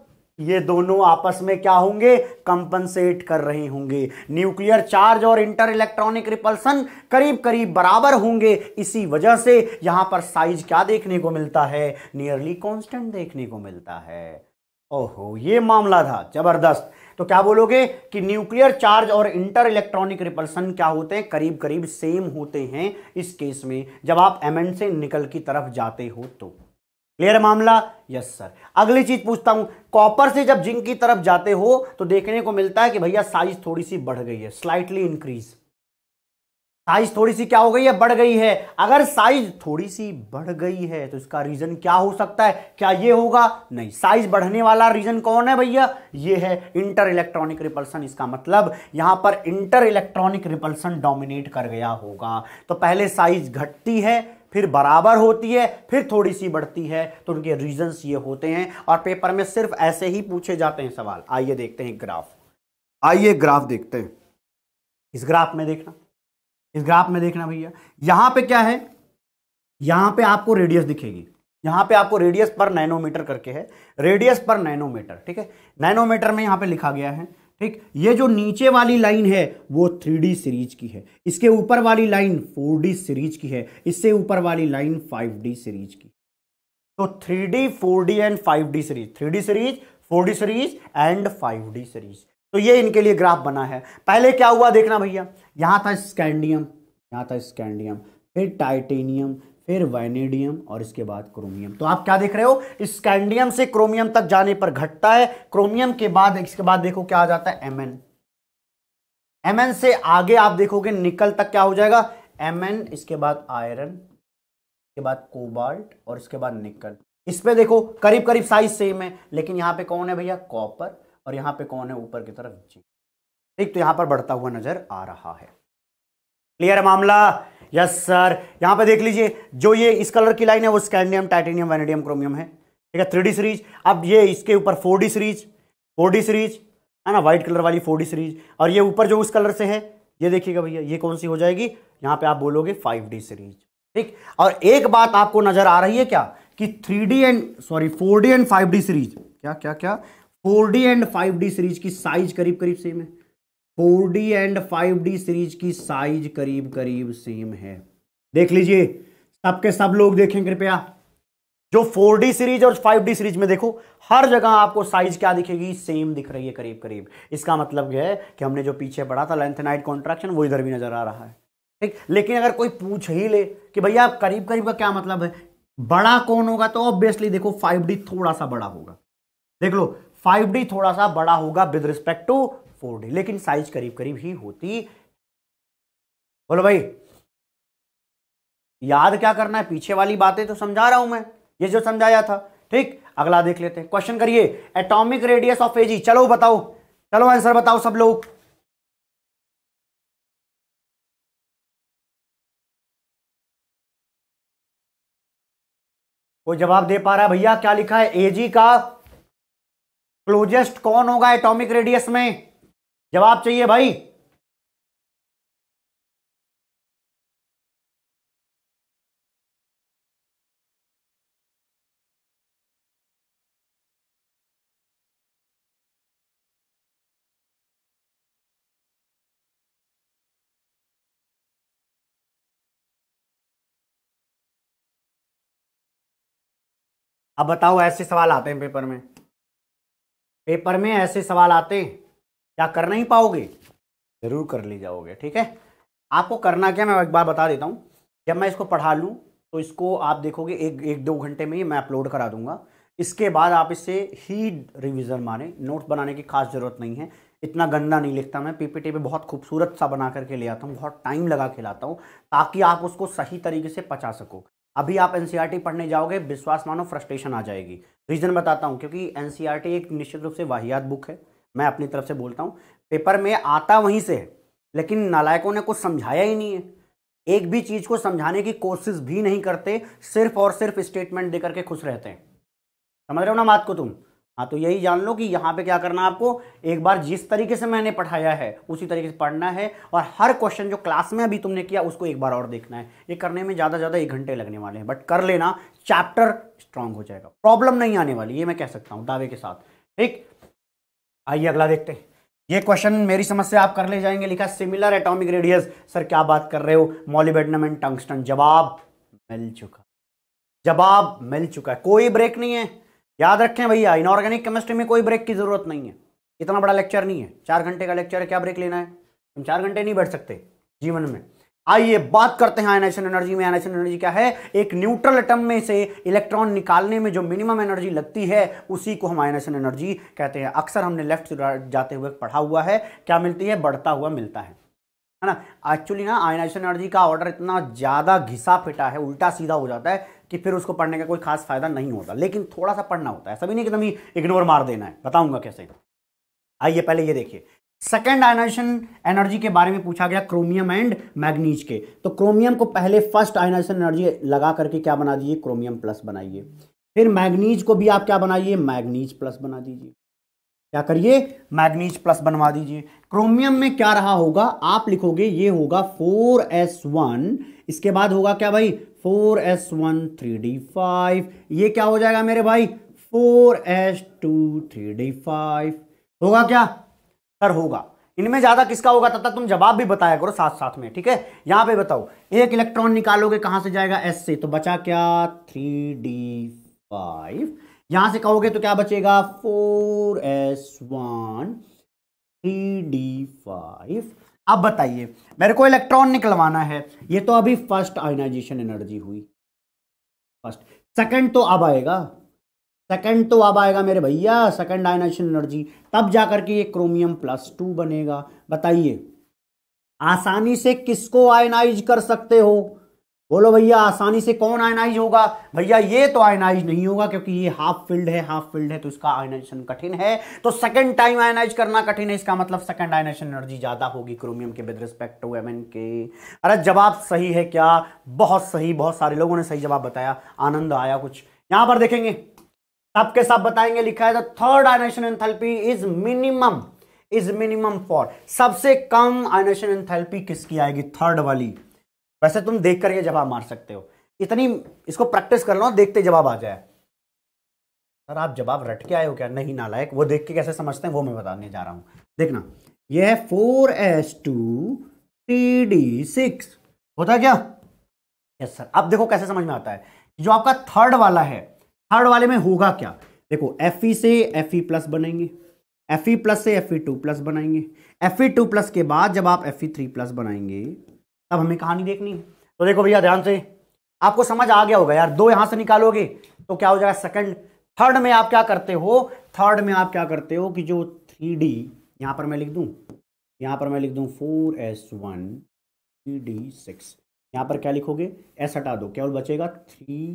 ये दोनों आपस में क्या होंगे कंपनसेट कर रहे होंगे न्यूक्लियर चार्ज और इंटर इलेक्ट्रॉनिक रिपल्सन करीब करीब बराबर होंगे इसी वजह से यहां पर साइज क्या देखने को मिलता है नियरली कांस्टेंट देखने को मिलता है ओहो ये मामला था जबरदस्त तो क्या बोलोगे कि न्यूक्लियर चार्ज और इंटर इलेक्ट्रॉनिक रिपल्सन क्या होते हैं करीब करीब सेम होते हैं इस केस में जब आप एमएन से निकल की तरफ जाते हो तो क्लियर है मामला यस सर अगली चीज पूछता हूं कॉपर से जब जिंक की तरफ जाते हो तो देखने को मिलता है कि भैया साइज थोड़ी सी बढ़ गई है स्लाइटली इंक्रीज साइज थोड़ी सी क्या हो गई है बढ़ गई है अगर साइज थोड़ी सी बढ़ गई है तो इसका रीजन क्या हो सकता है क्या ये होगा नहीं साइज बढ़ने वाला रीजन कौन है भैया ये है इंटर इलेक्ट्रॉनिक रिपल्सन इसका मतलब यहां पर इंटर इलेक्ट्रॉनिक रिपल्सन डोमिनेट कर गया होगा तो पहले साइज घटती है फिर बराबर होती है फिर थोड़ी सी बढ़ती है तो उनके रीजंस ये होते हैं और पेपर में सिर्फ ऐसे ही पूछे जाते हैं सवाल आइए देखते हैं ग्राफ आइए ग्राफ देखते हैं इस ग्राफ में देखना इस ग्राफ में देखना भैया यहां पे क्या है यहां पे आपको रेडियस दिखेगी यहां पे आपको रेडियस पर नैनोमीटर करके है रेडियस पर नैनोमीटर ठीक है नैनोमीटर में यहां पे लिखा गया है ठीक ये जो नीचे वाली लाइन है वो थ्री सीरीज की है इसके ऊपर वाली लाइन फोर सीरीज की है इससे ऊपर वाली लाइन फाइव सीरीज की तो three D four D and five D series three D series four D series and five D series तो ये इनके लिए ग्राफ बना है पहले क्या हुआ देखना भैया यहां था स्कैंडियम यहां था स्कैंडियम फिर टाइटेनियम फिर वाइनेडियम और इसके बाद क्रोमियम तो आप क्या देख रहे हो स्कैंडियम से क्रोमियम तक जाने पर घटता है क्रोमियम के बाद इसके बाद देखो क्या आ जाता है एमएन एमएन से आगे आप देखोगे निकल तक क्या हो जाएगा एमएन इसके बाद आयरन इसके बाद कोबाल्ट और इसके बाद निकल इस पे देखो करीब करीब साइज सेम है लेकिन यहां पे कौन है भैया कॉपर और यहां पे कौन है ऊपर की तरफ जी ठीक तो यहां पर बढ़ता हुआ नजर आ रहा है क्लियर मामला यस सर यहाँ पे देख लीजिए जो ये इस कलर की लाइन है वो स्कैंडियम टाइटेनियम वेनेडियम क्रोमियम है ठीक है थ्री सीरीज अब ये इसके ऊपर फोर सीरीज फोर सीरीज है ना व्हाइट कलर वाली फोर सीरीज और ये ऊपर जो उस कलर से है ये देखिएगा भैया ये कौन सी हो जाएगी यहाँ पे आप बोलोगे फाइव सीरीज ठीक और एक बात आपको नजर आ रही है क्या कि three and sorry four and five series क्या क्या क्या फोर एंड फाइव सीरीज की साइज करीब करीब सेम है four D and five D series की साइज करीब करीब सेम है देख लीजिए सबके सब लोग देखें कृपया जो फोर डी सीरीज और फाइव डी सीरीज में देखो हर जगह आपको साइज क्या दिखेगी सेम दिख रही है करीब करीब इसका मतलब यह है कि हमने जो पीछे पढ़ा था लेंथ नाइट कॉन्ट्रेक्शन वो इधर भी नजर आ रहा है ठीक लेकिन अगर कोई पूछ ही ले कि भैया आप करीब करीब का क्या मतलब है बड़ा कौन होगा तो ऑब्वियसली देखो फाइव थोड़ा सा बड़ा होगा देख लो फाइव थोड़ा सा बड़ा होगा with respect to four d लेकिन साइज करीब करीब ही होती बोलो भाई याद क्या करना है पीछे वाली बातें तो समझा रहा हूं मैं ये जो समझाया था ठीक अगला देख लेते हैं क्वेश्चन करिए एटॉमिक रेडियस ऑफ एजी चलो बताओ चलो आंसर बताओ सब लोग कोई जवाब दे पा रहा है भैया क्या लिखा है एजी का क्लोजेस्ट कौन होगा एटॉमिक रेडियस में जवाब चाहिए भाई अब बताओ ऐसे सवाल आते हैं पेपर में पेपर में ऐसे सवाल आते हैं क्या कर नहीं पाओगे ज़रूर कर ले जाओगे ठीक है आपको करना क्या मैं एक बार बता देता हूँ जब मैं इसको पढ़ा लूँ तो इसको आप देखोगे एक एक दो घंटे में ही मैं अपलोड करा दूंगा इसके बाद आप इसे ही रिविजन मारें नोट बनाने की खास ज़रूरत नहीं है इतना गंदा नहीं लिखता मैं पीपीटी पे बहुत खूबसूरत सा बना करके ले आता हूँ बहुत टाइम लगा के लाता हूँ ताकि आप उसको सही तरीके से पचा सको अभी आप एन e पढ़ने जाओगे विश्वास मानो फ्रस्ट्रेशन आ जाएगी रीज़न बताता हूँ क्योंकि एन e एक निश्चित रूप से वाहियात बुक है मैं अपनी तरफ से बोलता हूँ पेपर में आता वहीं से है लेकिन नालायकों ने कुछ समझाया ही नहीं है एक भी चीज़ को समझाने की कोशिश भी नहीं करते सिर्फ और सिर्फ स्टेटमेंट देकर के खुश रहते हैं समझ रहे हो ना बात को तुम हाँ तो यही जान लो कि यहाँ पे क्या करना आपको एक बार जिस तरीके से मैंने पढ़ाया है उसी तरीके से पढ़ना है और हर क्वेश्चन जो क्लास में अभी तुमने किया उसको एक बार और देखना है ये करने में ज़्यादा ज़्यादा एक घंटे लगने वाले हैं बट कर लेना चैप्टर स्ट्रांग हो जाएगा प्रॉब्लम नहीं आने वाली ये मैं कह सकता हूँ दावे के साथ ठीक आइए अगला देखते हैं ये क्वेश्चन मेरी समझ से आप कर ले जाएंगे लिखा सिमिलर एटॉमिक रेडियस सर क्या बात कर रहे हो मॉलिबेडनम एंड टंगस्टन जवाब मिल चुका जवाब मिल चुका है कोई ब्रेक नहीं है याद रखें भैया इनऑर्गेनिक केमिस्ट्री में कोई ब्रेक की जरूरत नहीं है इतना बड़ा लेक्चर नहीं है चार घंटे का लेक्चर है क्या ब्रेक लेना है हम चार घंटे नहीं बैठ सकते जीवन में आइए बात करते हैं आयनाइजेशन एनर्जी में आयनाइजेशन एनर्जी क्या है एक न्यूट्रल एटम में से इलेक्ट्रॉन निकालने में जो मिनिमम एनर्जी लगती है उसी को हम आयनाइजेशन एनर्जी कहते हैं अक्सर हमने लेफ्ट जाते हुए पढ़ा हुआ है क्या मिलती है बढ़ता हुआ मिलता है है ना एक्चुअली ना आयनाइजेशन एनर्जी का ऑर्डर इतना ज़्यादा घिसा फिटा है उल्टा सीधा हो जाता है कि फिर उसको पढ़ने का कोई खास फायदा नहीं होता लेकिन थोड़ा सा पढ़ना होता है सभी नहीं एकदम ही इग्नोर मार देना है बताऊंगा कैसे आइए पहले ये देखिए सेकेंड आयनाइजेशन एनर्जी के बारे में पूछा गया क्रोमियम एंड मैग्नीज के तो क्रोमियम को पहले फर्स्ट आयनाइजेशन एनर्जी लगा करके क्या बना दीजिए क्रोमियम प्लस बनाइए फिर मैग्नीज को भी आप क्या बनाइए मैग्नीज प्लस बना दीजिए क्या करिए मैग्नीज प्लस बनवा दीजिए क्रोमियम में क्या रहा होगा आप लिखोगे ये होगा 4s1 इसके बाद होगा क्या भाई 4s1 3d5 ये क्या हो जाएगा मेरे भाई 4s2 3d5 होगा क्या उत्तर होगा इनमें ज्यादा किसका होगा तब तक तुम जवाब भी बताया करो साथ साथ में ठीक है यहां पे बताओ एक इलेक्ट्रॉन निकालोगे कहां से जाएगा एस से तो बचा क्या थ्री डी फाइव यहां से कहोगे तो क्या बचेगा four s one three D five अब बताइए मेरे को इलेक्ट्रॉन निकलवाना है ये तो अभी फर्स्ट आयनाइजेशन एनर्जी हुई फर्स्ट सेकंड तो अब आएगा सेकंड तो अब आएगा मेरे भैया सेकंड आयनाइजेशन एनर्जी तब जा करके ये क्रोमियम प्लस टू बनेगा बताइए आसानी से किसको आयनाइज कर सकते हो बोलो भैया आसानी से कौन आयनाइज होगा भैया ये तो आयनाइज नहीं होगा क्योंकि ये हाफ फील्ड है हाफ फील्ड है तो इसका आयनाइजेशन कठिन है तो सेकंड टाइम आयनाइज करना कठिन है इसका मतलब सेकंड आयनाइजेशन एनर्जी ज्यादा होगी क्रोमियम के विद रिस्पेक्ट टू एम के अरे जवाब सही है क्या बहुत सही बहुत सारे लोगों ने सही जवाब बताया आनंद आया कुछ यहां पर देखेंगे सबके सब बताएंगे लिखा है third ionization enthalpy is minimum is minimum for सबसे कम आइनेशन एंथैल्पी किसकी आएगी थर्ड वाली वैसे तुम देख करके जवाब मार सकते हो इतनी इसको प्रैक्टिस कर लो देखते जवाब आ जाए सर आप जवाब रट के आए हो क्या नहीं नालायक वो देख के कैसे समझते हैं वो मैं बताने जा रहा हूं देखना यह है four S two T d six होता है क्या यस सर अब देखो कैसे समझ में आता है जो आपका थर्ड वाला है थर्ड वाले में होगा क्या देखो एफ ई e से एफ ई प्लस बनेंगे एफ ई प्लस से एफ ई टू प्लस बनाएंगे एफ ई टू प्लस के बाद जब आप एफ ई थ्री प्लस बनाएंगे तब हमें कहानी देखनी है तो देखो भैया ध्यान से आपको समझ आ गया होगा यार दो यहां से निकालोगे तो क्या हो जाएगा सेकंड थर्ड में आप क्या करते हो थर्ड में आप क्या करते हो कि जो थ्री डी यहां पर मैं लिख दू यहां पर मैं लिख दू four s one three D six यहां पर क्या लिखोगे एस हटा दो क्या बचेगा थ्री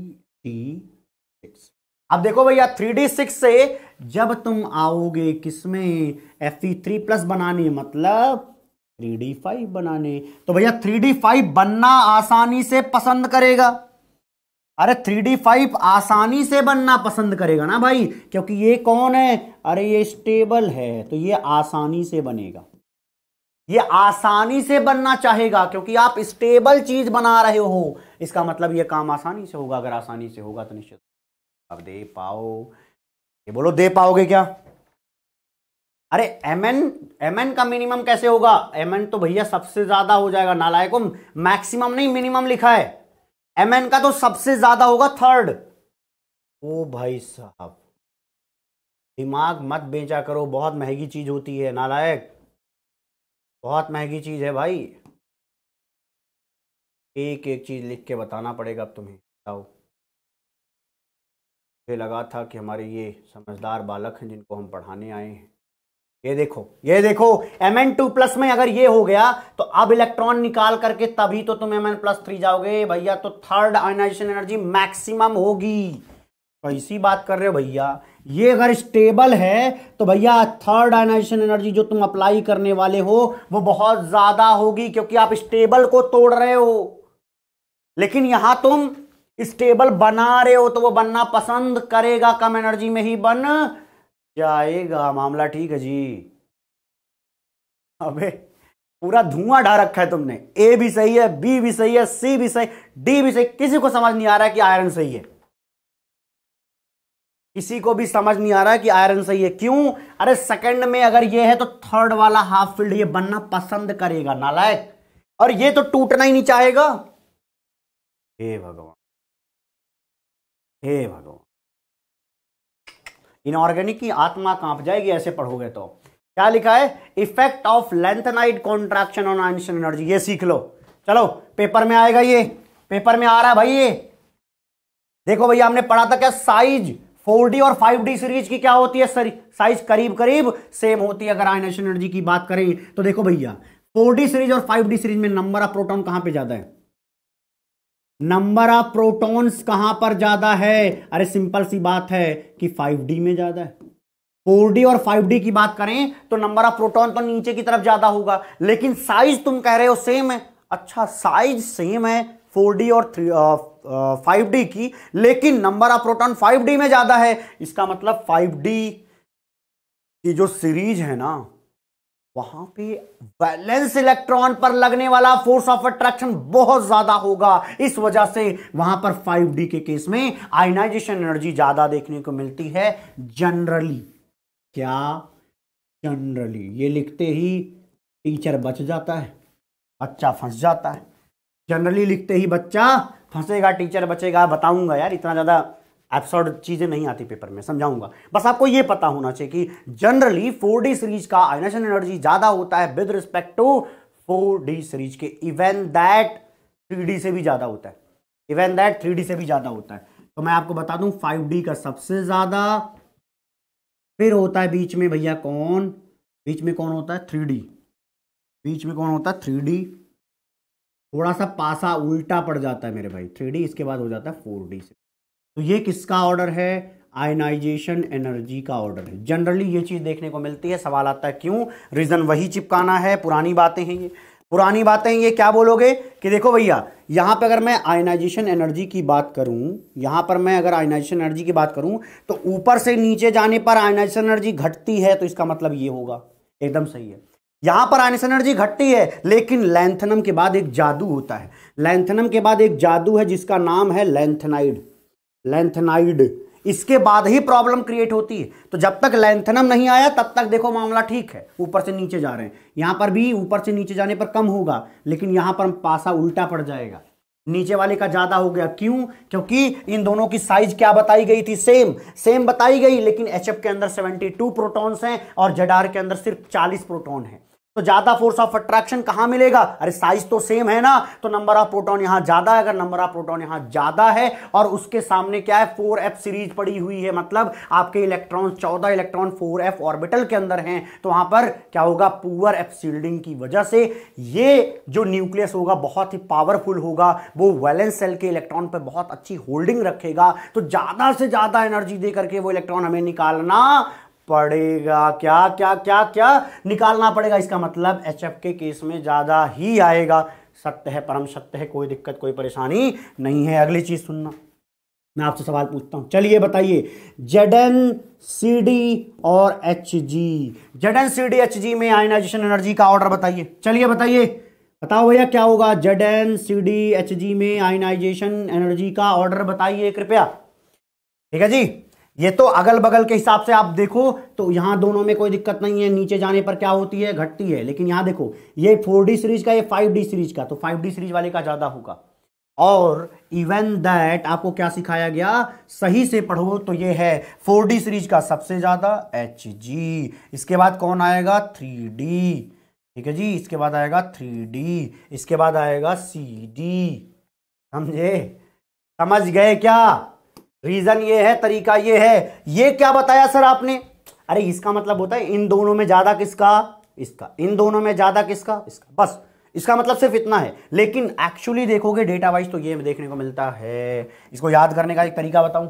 डी अब देखो भैया थ्री डी सिक्स से जब तुम आओगे किसमें एफ ई थ्री प्लस बनाने मतलब थ्री डी फाइव बनाने तो भैया थ्री डी फाइव बनना आसानी से पसंद करेगा अरे थ्री डी फाइव आसानी से बनना पसंद करेगा ना भाई क्योंकि ये कौन है अरे ये स्टेबल है तो ये आसानी से बनेगा ये आसानी से बनना चाहेगा क्योंकि आप स्टेबल चीज बना रहे हो इसका मतलब ये काम आसानी से होगा अगर आसानी से होगा तो निश्चित अब दे पाओ ये बोलो दे पाओगे क्या अरे एम एन एम एन का मिनिमम कैसे होगा एम एन तो भैया सबसे ज्यादा हो जाएगा नालायक मैक्सिमम नहीं मिनिमम लिखा है एम एन का तो सबसे ज्यादा होगा थर्ड ओ भाई साहब दिमाग मत बेचा करो बहुत महंगी चीज होती है नालायक बहुत महंगी चीज है भाई एक एक चीज लिख के बताना पड़ेगा अब तुम्हें बताओ मुझे लगा था कि हमारे ये समझदार बालक हैं जिनको हम पढ़ाने आए हैं ये देखो ये देखो एम एन टू प्लस में अगर ये हो गया तो अब इलेक्ट्रॉन निकाल करके तभी तो तुम एम एन प्लस थ्री जाओगे भैया तो थर्ड आयनाइजेशन एनर्जी मैक्सिमम होगी इसी बात कर रहे हो भैया ये अगर स्टेबल है तो भैया थर्ड आयनाइजेशन एनर्जी जो तुम अप्लाई करने वाले हो वो बहुत ज्यादा होगी क्योंकि आप स्टेबल को तोड़ रहे हो लेकिन यहां तुम स्टेबल बना रहे हो तो वो बनना पसंद करेगा कम एनर्जी में ही बन जाएगा मामला ठीक है जी अबे पूरा धुआं ढा रखा है तुमने ए भी सही है बी भी सही है सी भी सही डी भी सही किसी को समझ नहीं आ रहा है कि आयरन सही है किसी को भी समझ नहीं आ रहा है कि आयरन सही है क्यों अरे सेकंड में अगर ये है तो थर्ड वाला हाफ फील्ड ये बनना पसंद करेगा नालायक और ये तो टूटना ही नहीं चाहेगा हे भगवान हे भगवान इनऑर्गेनिक की आत्मा कांप जाएगी ऐसे पढ़ोगे तो क्या लिखा है effect of lanthanide contraction on Einstein energy ये सीख लो चलो पेपर में आएगा ये पेपर में आ रहा है भाई ये देखो भैया हमने पढ़ा था क्या साइज 4D और 5D सीरीज की क्या होती है सर साइज करीब करीब सेम होती है अगर आइनेशन एनर्जी की बात करें तो देखो भैया 4D सीरीज और 5D सीरीज में नंबर ऑफ प्रोटॉन कहां पे ज्यादा है नंबर ऑफ प्रोटॉन्स कहां पर ज्यादा है अरे सिंपल सी बात है कि 5D में ज्यादा है 4D और 5D की बात करें तो नंबर ऑफ प्रोटॉन तो नीचे की तरफ ज्यादा होगा लेकिन साइज तुम कह रहे हो सेम है अच्छा साइज सेम है 4D और थ्री फाइव डी की लेकिन नंबर ऑफ प्रोटॉन 5D में ज्यादा है इसका मतलब 5D की जो सीरीज है ना वहां पे बैलेंस इलेक्ट्रॉन पर लगने वाला फोर्स ऑफ अट्रैक्शन बहुत ज्यादा होगा इस वजह से वहां पर 5D के केस में आयनाइजेशन एनर्जी ज्यादा देखने को मिलती है जनरली क्या जनरली ये लिखते ही टीचर बच जाता है बच्चा फंस जाता है जनरली लिखते ही बच्चा फंसेगा टीचर बचेगा बताऊंगा यार इतना ज्यादा एब्सर्ड चीज़ें नहीं आती पेपर में समझाऊंगा बस आपको यह पता होना चाहिए कि जनरली फोर डी सीरीज का आइनेशन एनर्जी ज़्यादा होता है with respect to four D series के इवन दैट थ्री डी से भी ज़्यादा होता है इवन दैट थ्री डी से भी ज़्यादा होता है तो मैं आपको बता दूं फाइव डी का सबसे ज़्यादा फिर होता है बीच में भैया कौन बीच में कौन होता है थ्री डी बीच में कौन होता है थ्री डी थोड़ा सा पासा उल्टा पड़ जाता है मेरे भाई थ्री डी इसके बाद हो जाता है फोर डी से तो ये किसका ऑर्डर है आयनाइजेशन एनर्जी का ऑर्डर है जनरली ये चीज़ देखने को मिलती है सवाल आता है क्यों रीज़न वही चिपकाना है पुरानी बातें हैं ये पुरानी बातें हैं ये क्या बोलोगे कि देखो भैया यहाँ पर अगर मैं आयनाइजेशन एनर्जी की बात करूँ यहाँ पर मैं अगर आयनाइजेशन एनर्जी की बात करूँ तो ऊपर से नीचे जाने पर आयनाइजेशन एनर्जी घटती है तो इसका मतलब ये होगा एकदम सही है यहां पर आयनाइजेशन एनर्जी घटती है लेकिन लैंथनम के बाद एक जादू होता है लैंथनम के बाद एक जादू है जिसका नाम है लैंथनाइड लेंथनाइड इसके बाद ही प्रॉब्लम क्रिएट होती है तो जब तक लेंथनम नहीं आया तब तक देखो मामला ठीक है ऊपर से नीचे जा रहे हैं यहां पर भी ऊपर से नीचे जाने पर कम होगा लेकिन यहां पर पासा उल्टा पड़ जाएगा नीचे वाले का ज़्यादा हो गया क्यों क्योंकि इन दोनों की साइज क्या बताई गई थी सेम सेम बताई गई लेकिन एच के अंदर 72 प्रोटॉन्स हैं और जेड के अंदर सिर्फ 40 प्रोटॉन हैं तो ज्यादा फोर्स ऑफ अट्रैक्शन कहां मिलेगा अरे साइज तो सेम है ना तो नंबर ऑफ प्रोटॉन यहां ज्यादा है अगर नंबर ऑफ प्रोटॉन यहां ज्यादा है और उसके सामने क्या है फोर एफ सीरीज पड़ी हुई है मतलब आपके इलेक्ट्रॉन चौदह इलेक्ट्रॉन फोर एफ ऑर्बिटल के अंदर हैं तो वहां पर क्या होगा पुअर एफ सील्डिंग की वजह से ये जो न्यूक्लियस होगा बहुत ही पावरफुल होगा वो वैलेंस सेल के इलेक्ट्रॉन पर बहुत अच्छी होल्डिंग रखेगा तो ज्यादा से ज्यादा एनर्जी दे करके वो इलेक्ट्रॉन हमें निकालना पड़ेगा क्या क्या क्या क्या निकालना पड़ेगा इसका मतलब एच के केस में ज़्यादा ही आएगा सत्य है परम सत्य है कोई दिक्कत कोई परेशानी नहीं है अगली चीज़ सुनना मैं आपसे सवाल पूछता हूं चलिए बताइए जेडन सी डी और H G Z N C D H G में आयनाइजेशन एनर्जी का ऑर्डर बताइए चलिए बताइए बताओ भैया क्या होगा Z N C D H G में आयनाइजेशन एनर्जी का ऑर्डर बताइए कृपया ठीक है जी ये तो अगल बगल के हिसाब से आप देखो तो यहाँ दोनों में कोई दिक्कत नहीं है नीचे जाने पर क्या होती है घटती है लेकिन यहाँ देखो ये फोर डी सीरीज का ये फाइव डी सीरीज का तो फाइव डी सीरीज वाले का ज़्यादा होगा और इवन दैट आपको क्या सिखाया गया सही से पढ़ो तो ये है फोर डी सीरीज का सबसे ज़्यादा एच जी इसके बाद कौन आएगा थ्री डी ठीक है जी इसके बाद आएगा थ्री डी इसके बाद आएगा सी डी समझे समझ गए क्या रीजन ये है तरीका ये है ये क्या बताया सर आपने अरे इसका मतलब होता है इन दोनों में ज्यादा किसका इसका इन दोनों में ज्यादा किसका इसका बस इसका मतलब सिर्फ इतना है लेकिन एक्चुअली देखोगे डेटा वाइज तो ये देखने को मिलता है इसको याद करने का एक तरीका बताऊं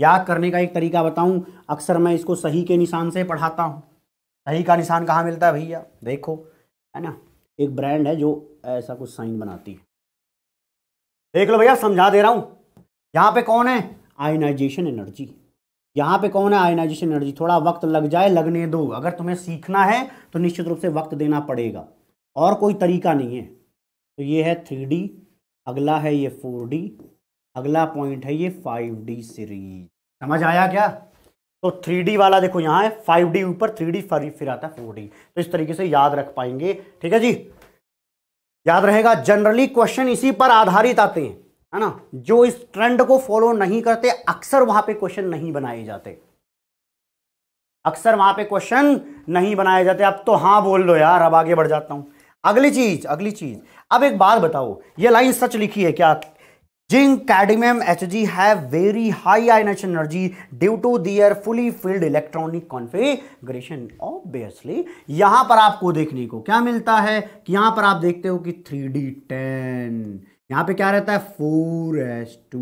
याद करने का एक तरीका बताऊं अक्सर मैं इसको सही के निशान से पढ़ाता हूं सही का निशान कहाँ मिलता है भैया देखो है ना एक ब्रांड है जो ऐसा कुछ साइन बनाती है देख लो भैया समझा दे रहा हूं यहाँ पे कौन है आयनाइजेशन एनर्जी यहाँ पे कौन है आयनाइजेशन एनर्जी थोड़ा वक्त लग जाए लगने दो अगर तुम्हें सीखना है तो निश्चित रूप से वक्त देना पड़ेगा और कोई तरीका नहीं है तो ये है थ्री अगला है ये फोर अगला पॉइंट है ये फाइव सीरीज समझ आया क्या तो थ्री वाला देखो यहाँ है फाइव डी ऊपर थ्री डी फिर आता है फोर तो इस तरीके से याद रख पाएंगे ठीक है जी याद रहेगा जनरली क्वेश्चन इसी पर आधारित आते हैं है ना जो इस ट्रेंड को फॉलो नहीं करते अक्सर वहां पे क्वेश्चन नहीं बनाए जाते अक्सर वहां पे क्वेश्चन नहीं बनाए जाते अब तो हां बोल दो यार अब आगे बढ़ जाता हूं अगली चीज अगली चीज अब एक बात बताओ ये लाइन सच लिखी है क्या जिंक कैडमियम एच जी है very high ionization energy due to their fully filled electronic configuration obviously यहां पर आपको देखने को क्या मिलता है कि यहां पर आप देखते हो कि थ्री डी टेन यहाँ पे क्या रहता है four S two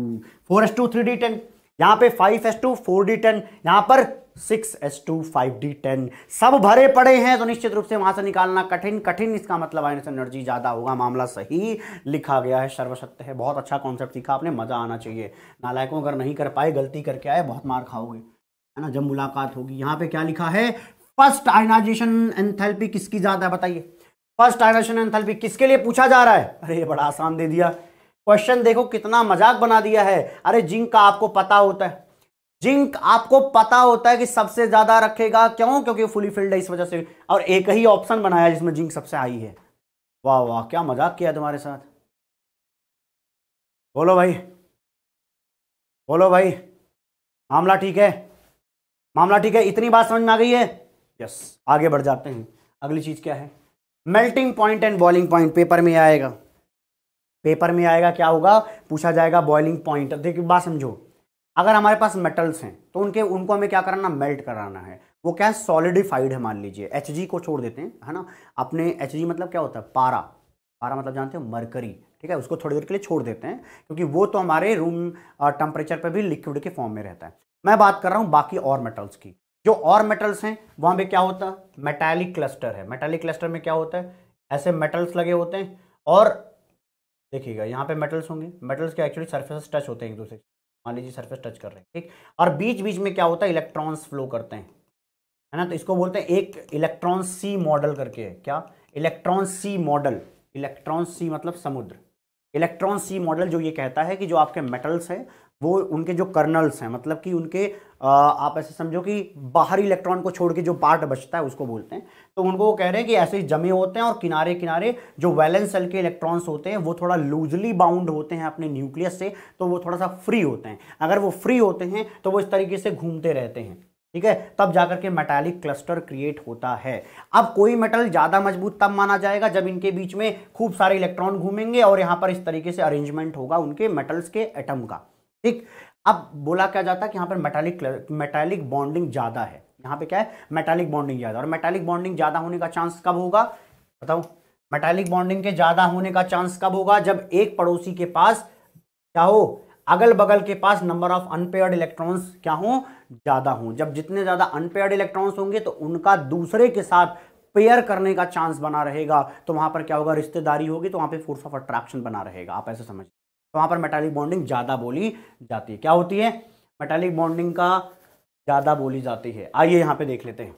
four S two three D ten यहाँ पे five s two four d ten यहाँ पर six S two five d ten सब भरे पड़े हैं तो निश्चित रूप से वहां से निकालना कठिन कठिन इसका मतलब आइनस एनर्जी ज़्यादा होगा मामला सही लिखा गया है सर्वसत्य है बहुत अच्छा कॉन्सेप्ट सीखा आपने मज़ा आना चाहिए नालायकों अगर नहीं कर पाए गलती करके आए बहुत मार खाओगे है ना जब मुलाकात होगी यहाँ पे क्या लिखा है फर्स्ट आयनाइजेशन एंथैल्पी किसकी ज़्यादा बताइए फर्स्ट डायरेक्शन एंथैल्पी किसके लिए पूछा जा रहा है अरे ये बड़ा आसान दे दिया क्वेश्चन देखो कितना मजाक बना दिया है अरे जिंक का आपको पता होता है जिंक आपको पता होता है कि सबसे ज्यादा रखेगा क्यों क्योंकि फुली फिल्ड है इस वजह से और एक ही ऑप्शन बनाया जिसमें जिंक सबसे हाई है वाह वाह क्या मजाक किया तुम्हारे साथ बोलो भाई बोलो भाई मामला ठीक है मामला ठीक है इतनी बात समझ में आ गई है यस आगे बढ़ जाते हैं अगली चीज क्या है melting point and boiling point paper में आएगा पेपर में आएगा क्या होगा पूछा जाएगा बॉइलिंग पॉइंट देखिए बात समझो अगर हमारे पास मेटल्स हैं तो उनके उनको हमें क्या कराना मेल्ट कराना है वो क्या है सॉलिडिफाइड है मान लीजिए एच को छोड़ देते हैं है ना अपने एच मतलब क्या होता है पारा पारा मतलब जानते हो मरकरी ठीक है उसको थोड़ी देर के लिए छोड़ देते हैं क्योंकि वो तो हमारे रूम टेम्परेचर पर भी लिक्विड के फॉर्म में रहता है मैं बात कर रहा हूँ बाकी और मेटल्स की जो और मेटल्स हैं वहां पे क्या होता है मेटालिक क्लस्टर है मेटालिक क्लस्टर में क्या होता है ऐसे मेटल्स लगे होते हैं और देखिएगा यहाँ पे मेटल्स होंगे मेटल्स के एक्चुअली सर्फेस टच होते हैं एक दूसरे मान लीजिए सर्फेस टच कर रहे हैं ठीक और बीच बीच में क्या होता है इलेक्ट्रॉन्स फ्लो करते हैं है ना तो इसको बोलते हैं एक इलेक्ट्रॉन सी मॉडल करके है क्या electron sea model electron sea मतलब समुद्र इलेक्ट्रॉन सी मॉडल जो ये कहता है कि जो आपके मेटल्स हैं वो उनके जो कर्नल्स हैं मतलब कि उनके आप ऐसे समझो कि बाहरी इलेक्ट्रॉन को छोड़ के जो पार्ट बचता है उसको बोलते हैं तो उनको वो कह रहे हैं कि ऐसे ही जमे होते हैं और किनारे किनारे जो वैलेंस सेल के इलेक्ट्रॉन्स होते हैं वो थोड़ा लूजली बाउंड होते हैं अपने न्यूक्लियस से तो वो थोड़ा सा फ्री होते हैं अगर वो फ्री होते हैं तो वो इस तरीके से घूमते रहते हैं ठीक है तब जाकर के मेटालिक क्लस्टर क्रिएट होता है अब कोई मेटल ज़्यादा मजबूत तब माना जाएगा जब इनके बीच में खूब सारे इलेक्ट्रॉन घूमेंगे और यहाँ पर इस तरीके से अरेंजमेंट होगा उनके मेटल्स के एटम का ठीक अब बोला क्या जाता है कि यहाँ पर मेटालिक मेटालिक बॉन्डिंग ज़्यादा है यहाँ पे क्या है मेटालिक बॉन्डिंग ज़्यादा और मेटालिक बॉन्डिंग ज़्यादा होने का चांस कब होगा बताओ मेटालिक बॉन्डिंग के ज़्यादा होने का चांस कब होगा जब एक पड़ोसी के पास क्या हो अगल बगल के पास नंबर ऑफ अनपेयर्ड इलेक्ट्रॉन्स क्या हो ज़्यादा हो जब जितने ज़्यादा अनपेयर्ड इलेक्ट्रॉन्स होंगे तो उनका दूसरे के साथ पेयर करने का चांस बना रहेगा तो वहां पर क्या होगा रिश्तेदारी होगी तो वहां पे फोर्स ऑफ अट्रैक्शन बना रहेगा आप ऐसे समझ वहाँ पर मेटालिक बॉन्डिंग ज़्यादा बोली जाती है क्या होती है मेटालिक बॉन्डिंग का ज़्यादा बोली जाती है आइए यहाँ पे देख लेते हैं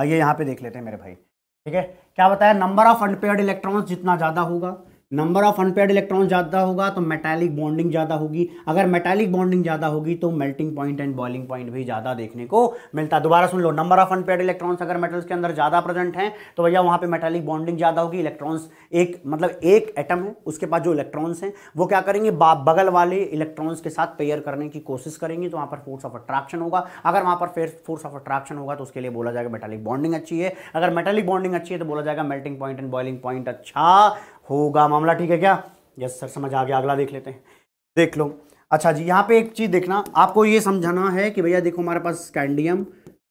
आइए यहाँ पे देख लेते हैं मेरे भाई ठीक है क्या बताया नंबर ऑफ अनपेयर्ड इलेक्ट्रॉन्स जितना ज़्यादा होगा नंबर ऑफ अनपेड इलेक्ट्रॉन ज़्यादा होगा तो मेटालिक बॉन्डिंग ज़्यादा होगी अगर मेटालिक बॉन्डिंग ज़्यादा होगी तो melting point and boiling point भी ज़्यादा देखने को मिलता है दोबारा सुन लो नंबर ऑफ अनपेड इलेक्ट्रॉन्स अगर मेटल्स के अंदर ज़्यादा प्रेजेंट हैं तो भैया वहां पर मेटालिक बॉन्डिंग ज़्यादा होगी इलेक्ट्रॉन्स एक मतलब एक एटम है उसके पास जो इलेक्ट्रॉन्स हैं वो क्या करेंगे बगल वाले इलेक्ट्रॉन्स के साथ पेयर करने की कोशिश करेंगे तो वहां पर फोर्स ऑफ अट्रैक्शन होगा अगर वहाँ पर फोर्स ऑफ अट्रैक्शन होगा तो उसके लिए बोला जाएगा मेटालिक बॉन्डिंग अच्छी है अगर मेटालिक बॉन्डिंग अच्छी है तो बोला जाएगा melting point and boiling point अच्छा होगा मामला ठीक है क्या यस सर समझ आ गया अगला देख लेते हैं देख लो अच्छा जी यहाँ पे एक चीज़ देखना आपको ये समझाना है कि भैया देखो हमारे पास स्कैंडियम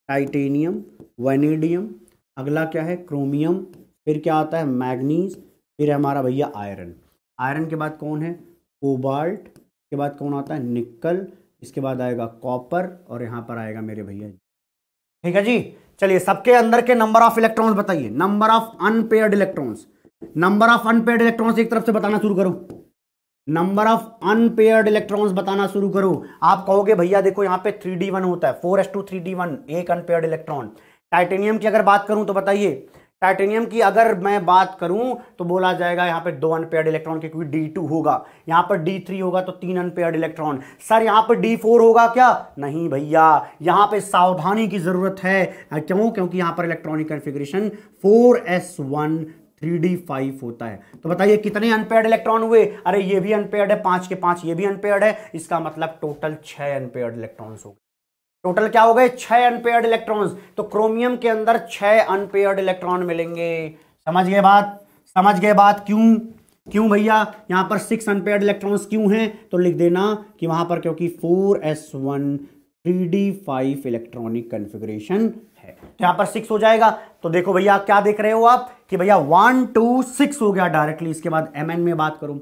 टाइटेनियम वेनेडियम अगला क्या है क्रोमियम फिर क्या आता है मैग्नीज फिर है हमारा भैया आयरन आयरन के बाद कौन है कोबाल्ट के बाद कौन आता है निकल इसके बाद आएगा कॉपर और यहाँ पर आएगा मेरे भैया ठीक है जी चलिए सबके अंदर के नंबर ऑफ इलेक्ट्रॉन्स बताइए number of unpaired electrons number of unpaired electrons एक तरफ से बताना शुरू करो नंबर ऑफ अनपेयर्ड इलेक्ट्रॉन्स बताना शुरू करो आप कहोगे भैया देखो यहां पे 3d1 होता है 4s2 3d1 एक अनपेयर्ड इलेक्ट्रॉन टाइटेनियम की अगर बात करूं तो बताइए टाइटेनियम की अगर मैं बात करूं तो बोला जाएगा यहां पे दो अनपेयर्ड इलेक्ट्रॉन के क्योंकि डी टू होगा यहां पर डी थ्री होगा तो तीन अनपेयर्ड इलेक्ट्रॉन सर यहां पर डी फोर होगा क्या नहीं भैया यहां पे सावधानी की जरूरत है क्यों क्योंकि यहां पर electronic configuration four s one 3d5 होता है तो बताइए कितने अनपेयर्ड इलेक्ट्रॉन हुए अरे ये भी अनपेयर्ड है पांच के पांच ये भी अनपेयर्ड है इसका मतलब टोटल छह अनपेयर्ड इलेक्ट्रॉन्स हो गए टोटल क्या हो गए छह अनपेयर्ड इलेक्ट्रॉन्स तो क्रोमियम के अंदर छह अनपेयर्ड इलेक्ट्रॉन मिलेंगे समझ गए बात समझ गए बात क्यों क्यों भैया यहां पर सिक्स अनपेयर्ड इलेक्ट्रॉन्स क्यों हैं तो लिख देना कि वहां पर क्योंकि four s one three D five electronic configuration है तो यहां पर सिक्स हो जाएगा तो देखो भैया क्या देख रहे हो आप कि भैया वन टू सिक्स हो गया डायरेक्टली इसके बाद एम में बात करूं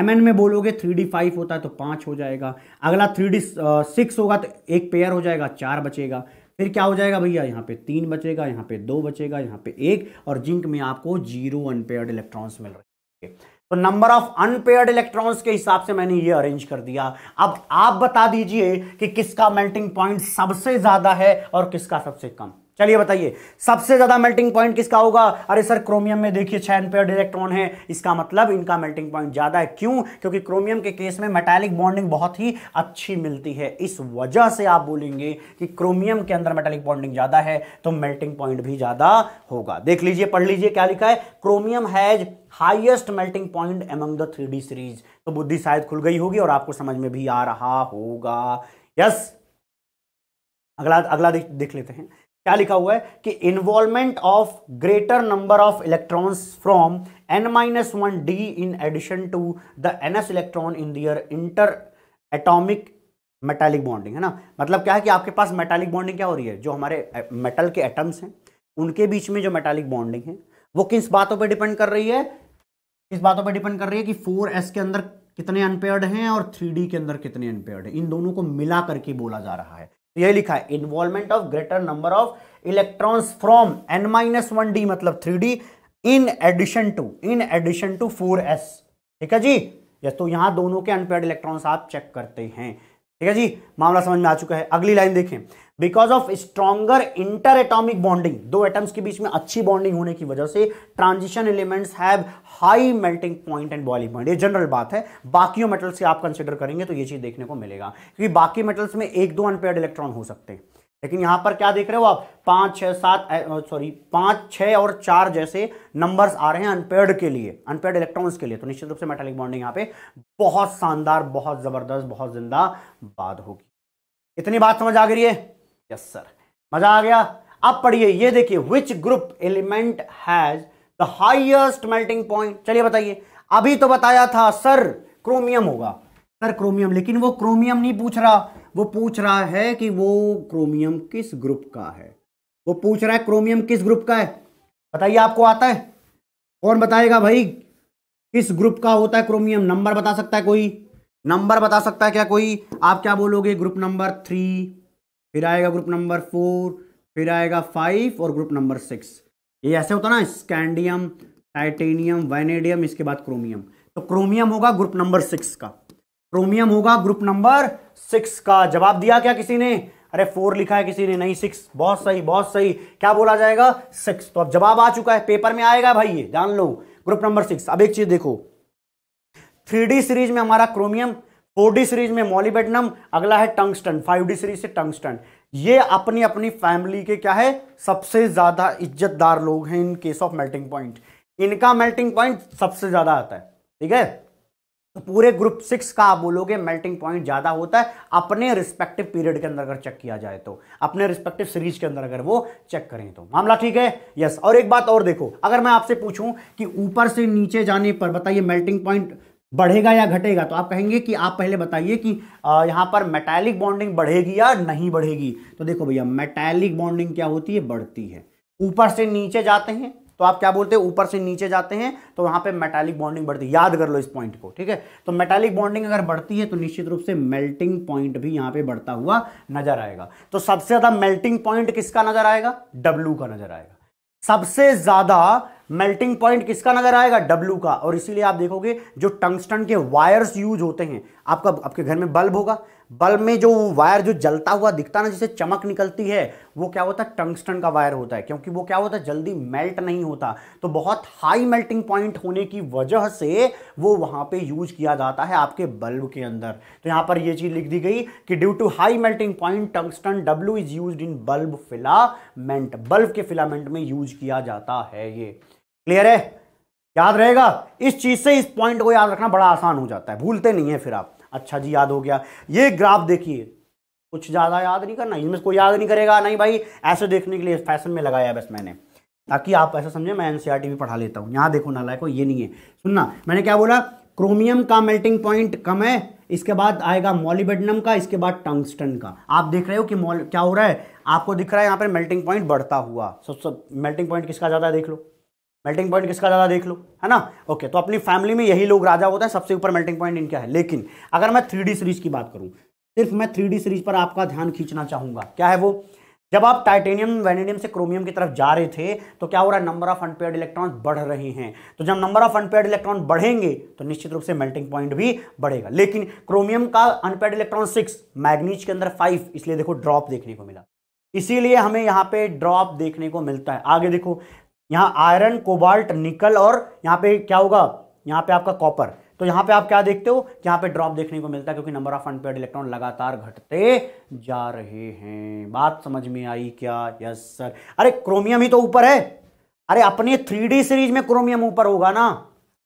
एम में बोलोगे थ्री डी फाइव होता है तो पांच हो जाएगा अगला थ्री डी सिक्स होगा तो एक पेयर हो जाएगा चार बचेगा फिर क्या हो जाएगा भैया यहाँ पे तीन बचेगा यहाँ पे दो बचेगा यहाँ पे एक और जिंक में आपको जीरो अनपेयर्ड इलेक्ट्रॉन्स मिल रहे हैं तो नंबर ऑफ अनपेयर्ड इलेक्ट्रॉन्स के हिसाब से मैंने ये अरेंज कर दिया अब आप बता दीजिए कि किसका मेल्टिंग पॉइंट सबसे ज्यादा है और किसका सबसे कम चलिए बताइए सबसे ज्यादा मेल्टिंग पॉइंट किसका होगा अरे सर क्रोमियम में देखिए छह एनपेयर इलेक्ट्रॉन है इसका मतलब इनका मेल्टिंग पॉइंट ज्यादा है क्यों क्योंकि क्रोमियम के केस में मेटालिक बॉन्डिंग बहुत ही अच्छी मिलती है इस वजह से आप बोलेंगे कि क्रोमियम के अंदर मेटालिक बॉन्डिंग ज्यादा है तो मेल्टिंग पॉइंट भी ज्यादा होगा देख लीजिए पढ़ लीजिए क्या लिखा है chromium has highest melting point among the three series तो बुद्धि शायद खुल गई होगी और आपको समझ में भी आ रहा होगा यस अगला अगला देख लेते हैं क्या लिखा हुआ है कि involvement of greater number of electrons from n minus one d in addition to the n s electron in their inter atomic metallic bonding है ना मतलब क्या है कि आपके पास मेटालिक बॉन्डिंग क्या हो रही है जो हमारे मेटल के एटम्स हैं उनके बीच में जो मेटालिक बॉन्डिंग है वो किस बातों पर डिपेंड कर रही है किस बातों पर डिपेंड कर रही है कि फोर एस के अंदर कितने अनपेयर्ड हैं और थ्री डी के अंदर कितने अनपेयर्ड हैं इन दोनों को मिला करके बोला जा रहा है तो यही लिखा है involvement of greater number of electrons from n minus one d मतलब three d in addition to in addition to four s ठीक है जी यस तो यहां दोनों के अनपेड इलेक्ट्रॉन्स आप चेक करते हैं ठीक है जी मामला समझ में आ चुका है अगली लाइन देखें because of stronger inter atomic bonding दो एटम्स के बीच में अच्छी बॉन्डिंग होने की वजह से transition elements have high melting point and boiling point ये जनरल बात है बाकी मेटल्स से आप कंसिडर करेंगे तो ये चीज देखने को मिलेगा क्योंकि बाकी मेटल्स में एक दो अनपेड इलेक्ट्रॉन हो सकते हैं लेकिन यहां पर क्या देख रहे हो आप पांच छह सात सॉरी पांच छह और चार जैसे नंबर्स आ रहे हैं अनपेड के लिए अनपेड इलेक्ट्रॉन्स के लिए तो निश्चित रूप से मेटालिक बॉन्डिंग यहां पे बहुत शानदार बहुत जबरदस्त बहुत जिंदा बात होगी इतनी बात समझ आ गई है यस सर मजा आ गया अब पढ़िए ये देखिए which group element has the highest melting point चलिए बताइए अभी तो बताया था सर क्रोमियम होगा सर क्रोमियम लेकिन वो क्रोमियम नहीं पूछ रहा वो पूछ रहा है कि वो क्रोमियम किस ग्रुप का है वो पूछ रहा है क्रोमियम किस ग्रुप का है बताइए आपको आता है कौन बताएगा भाई किस ग्रुप का होता है क्रोमियम नंबर बता सकता है कोई नंबर बता सकता है क्या कोई आप क्या बोलोगे ग्रुप नंबर थ्री फिर आएगा ग्रुप नंबर फोर फिर आएगा फाइव और ग्रुप नंबर सिक्स ये ऐसे होता ना स्कैंडियम टाइटेनियम वाइनेडियम इसके बाद क्रोमियम तो क्रोमियम होगा ग्रुप नंबर सिक्स का क्रोमियम होगा ग्रुप नंबर सिक्स का जवाब दिया क्या किसी ने अरे फोर लिखा है किसी ने नहीं सिक्स बहुत सही बहुत सही क्या बोला जाएगा सिक्स तो अब जवाब आ चुका है पेपर में आएगा भाई ये जान लो ग्रुप नंबर सिक्स अब एक चीज देखो थ्री सीरीज में हमारा क्रोमियम फोर डी सीरीज में मॉलीबेटनम अगला है टंगस्टन फाइव डी सीरीज से टंगस्टन ये अपनी अपनी फैमिली के क्या है सबसे ज्यादा इज्जतदार लोग हैं in case of melting point इनका मेल्टिंग पॉइंट सबसे ज्यादा आता है ठीक है तो पूरे ग्रुप सिक्स का आप बोलोगे मेल्टिंग पॉइंट ज्यादा होता है अपने रिस्पेक्टिव पीरियड के अंदर अगर चेक किया जाए तो अपने रिस्पेक्टिव सीरीज के अंदर अगर वो चेक करें तो मामला ठीक है यस और एक बात और देखो अगर मैं आपसे पूछूं कि ऊपर से नीचे जाने पर बताइए मेल्टिंग पॉइंट बढ़ेगा या घटेगा तो आप कहेंगे कि आप पहले बताइए कि यहाँ पर मेटैलिक बॉन्डिंग बढ़ेगी या नहीं बढ़ेगी तो देखो भैया मेटैलिक बॉन्डिंग क्या होती है बढ़ती है ऊपर से नीचे जाते हैं तो आप क्या बोलते हैं ऊपर से नीचे जाते हैं तो वहां पे मेटालिक बॉन्डिंग बढ़ती है याद कर लो इस पॉइंट को ठीक है तो मेटालिक बॉन्डिंग अगर बढ़ती है तो निश्चित रूप से मेल्टिंग पॉइंट भी यहां पे बढ़ता हुआ नजर आएगा तो सबसे ज़्यादा मेल्टिंग पॉइंट किसका नजर आएगा डब्लू का नजर आएगा सबसे ज्यादा मेल्टिंग पॉइंट किसका नजर आएगा डब्ल्यू का और इसीलिए आप देखोगे जो टंगस्टन के वायर्स यूज होते हैं आपका आपके घर में बल्ब होगा बल्ब में जो वायर जो जलता हुआ दिखता ना जिसे चमक निकलती है वो क्या होता है टंगस्टन का वायर होता है क्योंकि वो क्या होता है जल्दी मेल्ट नहीं होता तो बहुत हाई मेल्टिंग पॉइंट होने की वजह से वो वहां पे यूज किया जाता है आपके बल्ब के अंदर तो यहां पर ये चीज़ लिख दी गई कि due to high melting point tungsten W is use in bulb filament bulb के फिलामेंट में यूज किया जाता है ये क्लियर है याद रहेगा इस चीज से इस पॉइंट को याद रखना बड़ा आसान हो जाता है भूलते नहीं है फिर आप अच्छा जी याद हो गया ये ग्राफ देखिए कुछ ज़्यादा याद नहीं करना इसमें कोई याद नहीं करेगा नहीं भाई ऐसे देखने के लिए फैशन में लगाया बस मैंने ताकि आप ऐसा समझे मैं एनसीआर e भी पढ़ा लेता हूँ यहाँ देखो ना को ये नहीं है सुनना मैंने क्या बोला क्रोमियम का मेल्टिंग पॉइंट कम है इसके बाद आएगा मॉलीबेडनम का इसके बाद टंगस्टन का आप देख रहे हो कि मॉल क्या हो रहा है आपको दिख रहा है यहाँ पर मेल्टिंग पॉइंट बढ़ता हुआ सब सब मेल्टिंग पॉइंट किसका ज़्यादा देख लो मेल्टिंग पॉइंट किसका ज़्यादा देख लो है ना ओके तो अपनी फैमिली में यही लोग राजा होता है सबसे ऊपर मेल्टिंग पॉइंट इनका है लेकिन अगर मैं थ्री सीरीज की बात करूँ सिर्फ मैं थ्री सीरीज पर आपका ध्यान खींचना चाहूँगा क्या है वो जब आप टाइटेनियम वेनेडियम से क्रोमियम की तरफ जा रहे थे तो क्या हो रहा है नंबर ऑफ अनपेड इलेक्ट्रॉन बढ़ रहे हैं तो जब नंबर ऑफ अनपेड इलेक्ट्रॉन बढ़ेंगे तो निश्चित रूप से मेल्टिंग पॉइंट भी बढ़ेगा लेकिन क्रोमियम का अनपेड इलेक्ट्रॉन सिक्स मैग्नीज के अंदर फाइव इसलिए देखो ड्रॉप देखने को मिला इसीलिए हमें यहाँ पे ड्रॉप देखने को मिलता है आगे देखो यहाँ आयरन कोबाल्ट निकल और यहाँ पे क्या होगा यहाँ पे आपका कॉपर तो यहाँ पे आप क्या देखते हो यहाँ पे ड्रॉप देखने को मिलता है क्योंकि नंबर ऑफ अनपेड इलेक्ट्रॉन लगातार घटते जा रहे हैं बात समझ में आई क्या यस सर अरे क्रोमियम ही तो ऊपर है अरे अपने थ्री सीरीज में क्रोमियम ऊपर होगा ना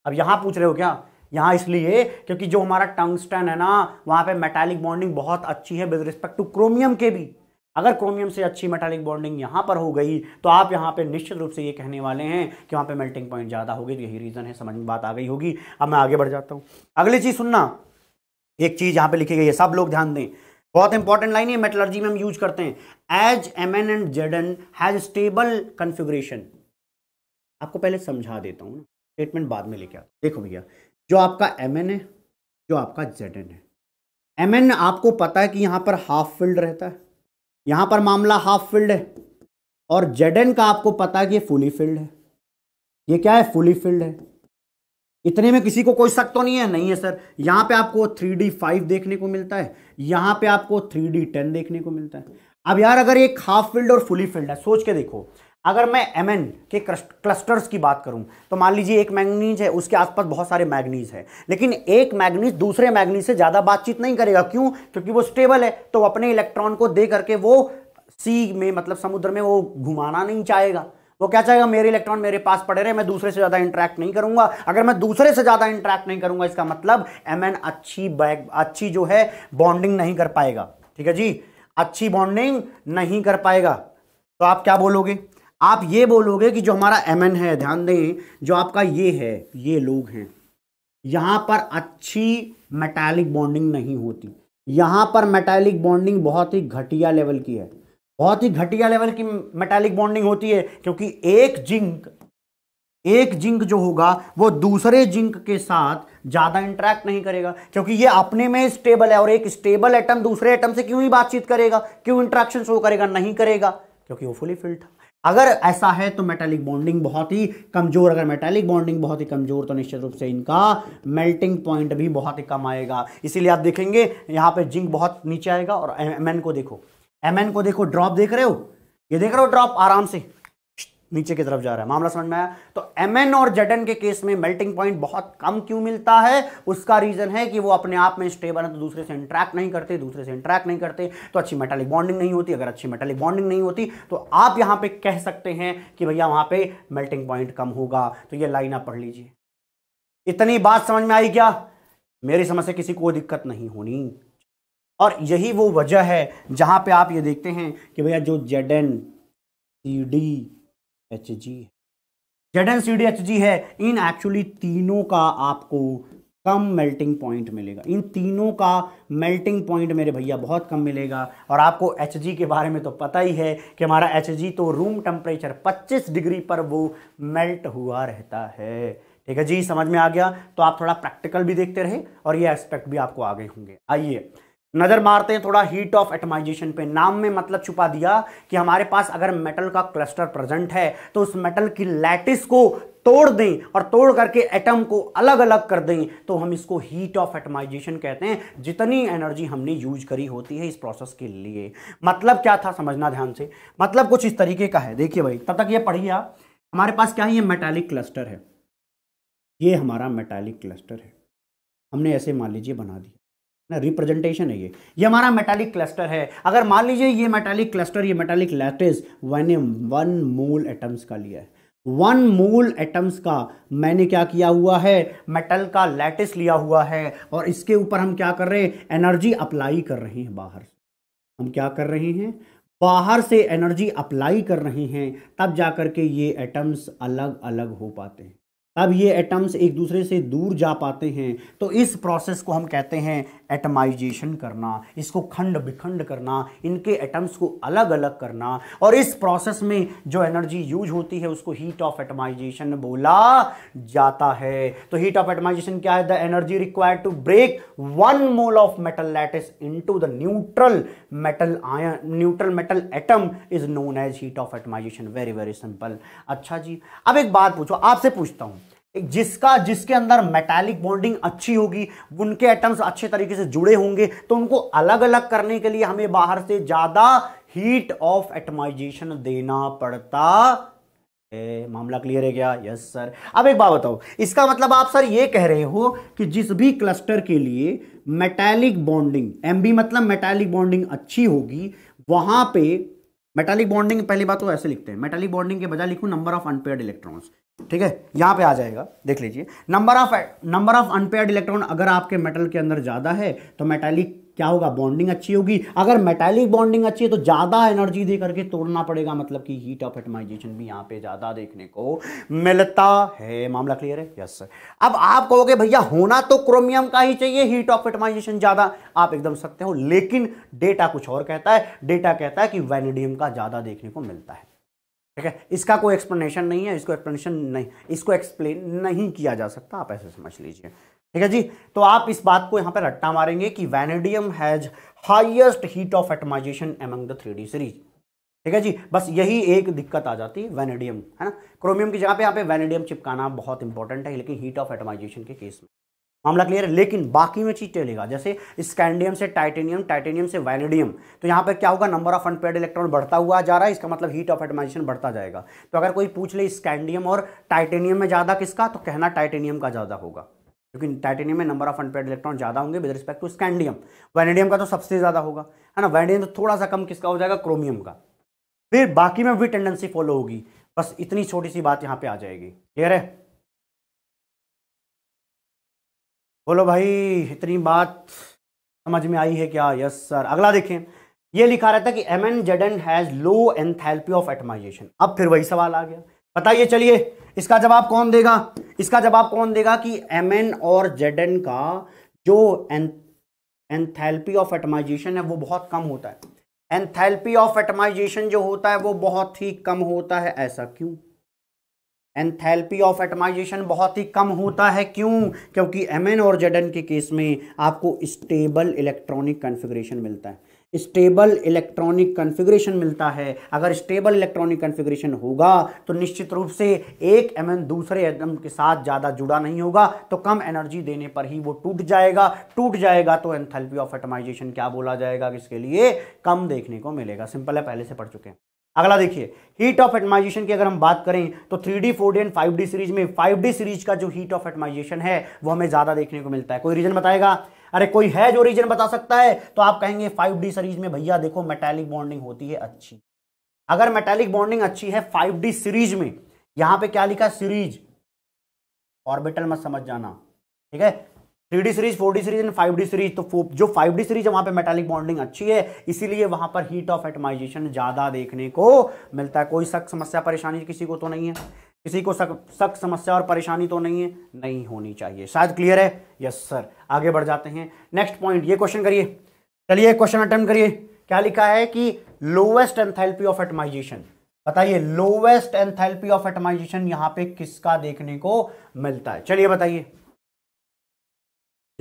अब यहाँ पूछ रहे हो क्या यहाँ इसलिए क्योंकि जो हमारा टंगस्टन है ना वहाँ पे मेटालिक बॉन्डिंग बहुत अच्छी है विद रिस्पेक्ट टू क्रोमियम के भी अगर क्रोमियम से अच्छी मेटालिक बॉन्डिंग यहाँ पर हो गई तो आप यहाँ पे निश्चित रूप से ये कहने वाले हैं कि वहाँ पे मेल्टिंग पॉइंट ज़्यादा हो तो यही रीज़न है समझ में बात आ गई होगी अब मैं आगे बढ़ जाता हूँ अगली चीज़ सुनना एक चीज़ यहाँ पे लिखी गई है सब लोग ध्यान दें बहुत इंपॉर्टेंट लाइन है मेटलर्जी में हम यूज करते हैं as M N and Z N has stable configuration आपको पहले समझा देता हूँ ना स्टेटमेंट बाद में लेके आता देखो भैया जो आपका एम एन है जो आपका जेड एन है एम एन आपको पता है कि यहाँ पर हाफ फिल्ड रहता है यहां पर मामला हाफ फील्ड है और जेडन का आपको पता है कि ये फुली फील्ड है ये क्या है फुली फील्ड है इतने में किसी को कोई शक तो नहीं है नहीं है सर यहां पे आपको थ्री डी फाइव देखने को मिलता है यहां पे आपको थ्री डी टेन देखने को मिलता है अब यार अगर एक हाफ फील्ड और फुली फील्ड है सोच के देखो अगर मैं एम के क्लस्टर्स की बात करूं तो मान लीजिए एक मैग्नीज है उसके आसपास बहुत सारे मैग्नीज हैं लेकिन एक मैग्नीज दूसरे मैग्नीज से ज़्यादा बातचीत नहीं करेगा क्यों क्योंकि वो स्टेबल है तो अपने इलेक्ट्रॉन को दे करके वो सी में मतलब समुद्र में वो घुमाना नहीं चाहेगा वो क्या चाहेगा मेरे इलेक्ट्रॉन मेरे पास पड़े रहे मैं दूसरे से ज़्यादा इंटरेक्ट नहीं करूंगा अगर मैं दूसरे से ज़्यादा इंटरेक्ट नहीं करूंगा इसका मतलब एम अच्छी बैग अच्छी जो है बॉन्डिंग नहीं कर पाएगा ठीक है जी अच्छी बॉन्डिंग नहीं कर पाएगा तो आप क्या बोलोगे आप ये बोलोगे कि जो हमारा एम एन है ध्यान दें जो आपका ये है ये लोग हैं यहाँ पर अच्छी मेटालिक बॉन्डिंग नहीं होती यहाँ पर मेटालिक बॉन्डिंग बहुत ही घटिया लेवल की है बहुत ही घटिया लेवल की मेटालिक बॉन्डिंग होती है क्योंकि एक जिंक एक जिंक जो होगा वो दूसरे जिंक के साथ ज़्यादा इंटरेक्ट नहीं करेगा क्योंकि ये अपने में स्टेबल है और एक स्टेबल एटम दूसरे एटम से क्यों ही बातचीत करेगा क्यों इंट्रैक्शन शो करेगा नहीं करेगा क्योंकि वो फुली फिल्ड था अगर ऐसा है तो मेटालिक बॉन्डिंग बहुत ही कमजोर अगर मेटालिक बॉन्डिंग बहुत ही कमजोर तो निश्चित रूप से इनका मेल्टिंग पॉइंट भी बहुत ही कम आएगा इसीलिए आप देखेंगे यहां पे जिंक बहुत नीचे आएगा और एम को देखो एम को देखो ड्रॉप देख रहे हो ये देख रहे हो ड्रॉप आराम से नीचे की तरफ जा रहा है मामला समझ में आया तो एम और जेड के केस में मेल्टिंग पॉइंट बहुत कम क्यों मिलता है उसका रीजन है कि वो अपने आप में स्टेबल है तो दूसरे से इंट्रैक्ट नहीं करते दूसरे से इंट्रैक्ट नहीं करते तो अच्छी मेटालिक बॉन्डिंग नहीं होती अगर अच्छी मेटालिक बॉन्डिंग नहीं होती तो आप यहां पर कह सकते हैं कि भैया वहां पर मेल्टिंग पॉइंट कम होगा तो यह लाइन आप पढ़ लीजिए इतनी बात समझ में आई क्या मेरी समझ से किसी को दिक्कत नहीं होनी और यही वो वजह है जहां पे आप ये देखते हैं कि भैया जो Z N C D H G Z N C D H G है इन एक्चुअली तीनों का आपको कम मेल्टिंग पॉइंट मिलेगा इन तीनों का मेल्टिंग पॉइंट मेरे भैया बहुत कम मिलेगा और आपको एच जी के बारे में तो पता ही है कि हमारा एच जी तो रूम टेम्परेचर 25 डिग्री पर वो मेल्ट हुआ रहता है ठीक है जी समझ में आ गया तो आप थोड़ा प्रैक्टिकल भी देखते रहे और ये एस्पेक्ट भी आपको आ गए होंगे आइए नज़र मारते हैं थोड़ा हीट ऑफ एटमाइजेशन पे नाम में मतलब छुपा दिया कि हमारे पास अगर मेटल का क्लस्टर प्रेजेंट है तो उस मेटल की लैटिस को तोड़ दें और तोड़ करके एटम को अलग अलग कर दें तो हम इसको हीट ऑफ एटमाइजेशन कहते हैं जितनी एनर्जी हमने यूज करी होती है इस प्रोसेस के लिए मतलब क्या था समझना ध्यान से मतलब कुछ इस तरीके का है देखिए भाई तब तक ये पढ़िए आप हमारे पास क्या है ये मेटालिक क्लस्टर है ये हमारा मेटालिक क्लस्टर है हमने ऐसे मान लीजिए बना दिया ना रिप्रेजेंटेशन है ये ये हमारा मेटालिक क्लस्टर है अगर मान लीजिए ये मेटालिक क्लस्टर ये मेटालिक लैटिस मैंने वन मूल एटम्स का लिया है वन मूल एटम्स का मैंने क्या किया हुआ है मेटल का लैटिस लिया हुआ है और इसके ऊपर हम क्या कर रहे हैं एनर्जी अप्लाई कर रहे हैं बाहर से हम क्या कर रहे हैं बाहर से एनर्जी अप्लाई कर रहे हैं तब जा करके के ये एटम्स अलग अलग हो पाते हैं तब ये एटम्स एक दूसरे से दूर जा पाते हैं तो इस प्रोसेस को हम कहते हैं एटमाइजेशन करना इसको खंड बिखंड करना इनके एटम्स को अलग अलग करना और इस प्रोसेस में जो एनर्जी यूज होती है उसको हीट ऑफ एटमाइजेशन बोला जाता है तो हीट ऑफ एटमाइजेशन क्या है the energy required to break one mole of metal lattice into the neutral metal ion neutral metal atom is known as heat of atomisation very very simple अच्छा जी अब एक बात पूछो आपसे पूछता हूं जिसका जिसके अंदर मेटालिक बॉन्डिंग अच्छी होगी उनके एटम्स अच्छे तरीके से जुड़े होंगे तो उनको अलग अलग करने के लिए हमें बाहर से ज्यादा हीट ऑफ एटमाइजेशन देना पड़ता ए, मामला क्लियर है क्या यस सर अब एक बात बताओ इसका मतलब आप सर ये कह रहे हो कि जिस भी क्लस्टर के लिए मेटालिक बॉन्डिंग एम मतलब मेटालिक बॉन्डिंग अच्छी होगी वहां पे मेटालिक बॉन्डिंग पहली बात तो ऐसे लिखते हैं मेटालिक बॉन्डिंग के बजाय लिखूं नंबर ऑफ अनपेयर्ड इलेक्ट्रॉन्स ठीक है यहाँ पे आ जाएगा देख लीजिए number of number of unpaired electron अगर आपके मेटल के अंदर ज़्यादा है तो मेटालिक क्या होगा बॉन्डिंग अच्छी होगी अगर मेटेलिक बॉन्डिंग अच्छी है तो ज़्यादा एनर्जी दे करके तोड़ना पड़ेगा मतलब कि हीट ऑफ एटमाइजेशन भी यहाँ पे ज़्यादा देखने को मिलता है मामला क्लियर है यस सर अब आप कहोगे भैया होना तो क्रोमियम का ही चाहिए हीट ऑफ एटमाइजेशन ज़्यादा आप एकदम सकते हो लेकिन डेटा कुछ और कहता है डेटा कहता है कि वेनेडियम का ज़्यादा देखने को मिलता है ठीक है इसका कोई एक्सप्लेनेशन नहीं है इसको एक्सप्लेनेशन नहीं इसको एक्सप्लेन नहीं किया जा सकता आप ऐसे समझ लीजिए ठीक है जी तो आप इस बात को यहां पर रट्टा मारेंगे कि vanadium has highest heat of atomisation among the three series ठीक है जी बस यही एक दिक्कत आ जाती है वेनेडियम है ना क्रोमियम की जगह पे यहाँ पे वेनेडियम चिपकाना बहुत इंपॉर्टेंट है लेकिन हीट ऑफ एटमाइजेशन के केस में मामला क्लियर है लेकिन बाकी में चीज चलेगा जैसे स्कैंडियम से टाइटेनियम टाइटेनियम से वैनेडियम तो यहाँ पर क्या होगा नंबर ऑफ अनपेड इलेक्ट्रॉन बढ़ता हुआ जा रहा है इसका मतलब हीट ऑफ एटमाइजेशन बढ़ता जाएगा तो अगर कोई पूछ ले स्कैंडियम और टाइटेनियम में ज़्यादा किसका तो कहना टाइटेनियम का ज़्यादा होगा क्योंकि टाइटेनियम में नंबर ऑफ अनपेड इलेक्ट्रॉन ज़्यादा होंगे with respect to scandium vanadium का तो सबसे ज़्यादा होगा है ना वैनेडियम तो थोड़ा सा कम किसका हो जाएगा क्रोमियम का फिर बाकी में भी टेंडेंसी फॉलो होगी बस इतनी छोटी सी बात यहां पे आ जाएगी क्लियर है बोलो भाई इतनी बात समझ में आई है क्या यस सर अगला देखें ये लिखा रहता है कि M N Z N has low enthalpy of atomisation अब फिर वही सवाल आ गया बताइए चलिए इसका जवाब कौन देगा इसका जवाब कौन देगा कि एम और जेड का जो एंथैल्पी ऑफ एटमाइजेशन है वो बहुत कम होता है एंथैल्पी ऑफ एटमाइजेशन जो होता है वो बहुत ही कम होता है ऐसा क्यों एंथैल्पी ऑफ एटमाइजेशन बहुत ही कम होता है क्यों क्योंकि एम और जेड के केस में आपको स्टेबल इलेक्ट्रॉनिक कन्फिग्रेशन मिलता है स्टेबल इलेक्ट्रॉनिक कॉन्फ़िगरेशन मिलता है अगर स्टेबल इलेक्ट्रॉनिक कॉन्फ़िगरेशन होगा तो निश्चित रूप से एक एम दूसरे एम के साथ ज़्यादा जुड़ा नहीं होगा तो कम एनर्जी देने पर ही वो टूट जाएगा टूट जाएगा तो एंथैल्पी ऑफ एटमाइजेशन क्या बोला जाएगा किसके लिए कम देखने को मिलेगा सिंपल है पहले से पढ़ चुके हैं अगला देखिए हीट ऑफ एटमाइजेशन की अगर हम बात करें तो three D four D and five D series में फाइव डी सीरीज का जो हीट ऑफ एटमाइजेशन है वो हमें ज़्यादा देखने को मिलता है कोई रीजन बताएगा अरे कोई है जो रीजन बता सकता है तो आप कहेंगे फाइव डी सीरीज में भैया देखो मेटेलिक बॉन्डिंग होती है अच्छी अगर मेटेलिक बॉन्डिंग अच्छी है फाइव डी सीरीज में यहां पे क्या लिखा सीरीज ऑर्बिटल मत समझ जाना ठीक है three D series four D series and five D series तो जो फाइव डी सीरीज है वहां पे मेटालिक बॉन्डिंग अच्छी है इसीलिए वहां पर हीट ऑफ एटमाइजेशन ज्यादा देखने को मिलता है कोई सख्त समस्या परेशानी किसी को तो नहीं है किसी को सख्त समस्या और परेशानी तो नहीं है नहीं होनी चाहिए शायद क्लियर है यस सर आगे बढ़ जाते हैं नेक्स्ट पॉइंट ये क्वेश्चन करिए चलिए क्वेश्चन अटेम्प्ट करिए क्या लिखा है कि लोवेस्ट एंथैल्पी ऑफ एटमाइजेशन बताइए लोवेस्ट एंथैल्पी ऑफ एटमाइजेशन यहां पे किसका देखने को मिलता है चलिए बताइए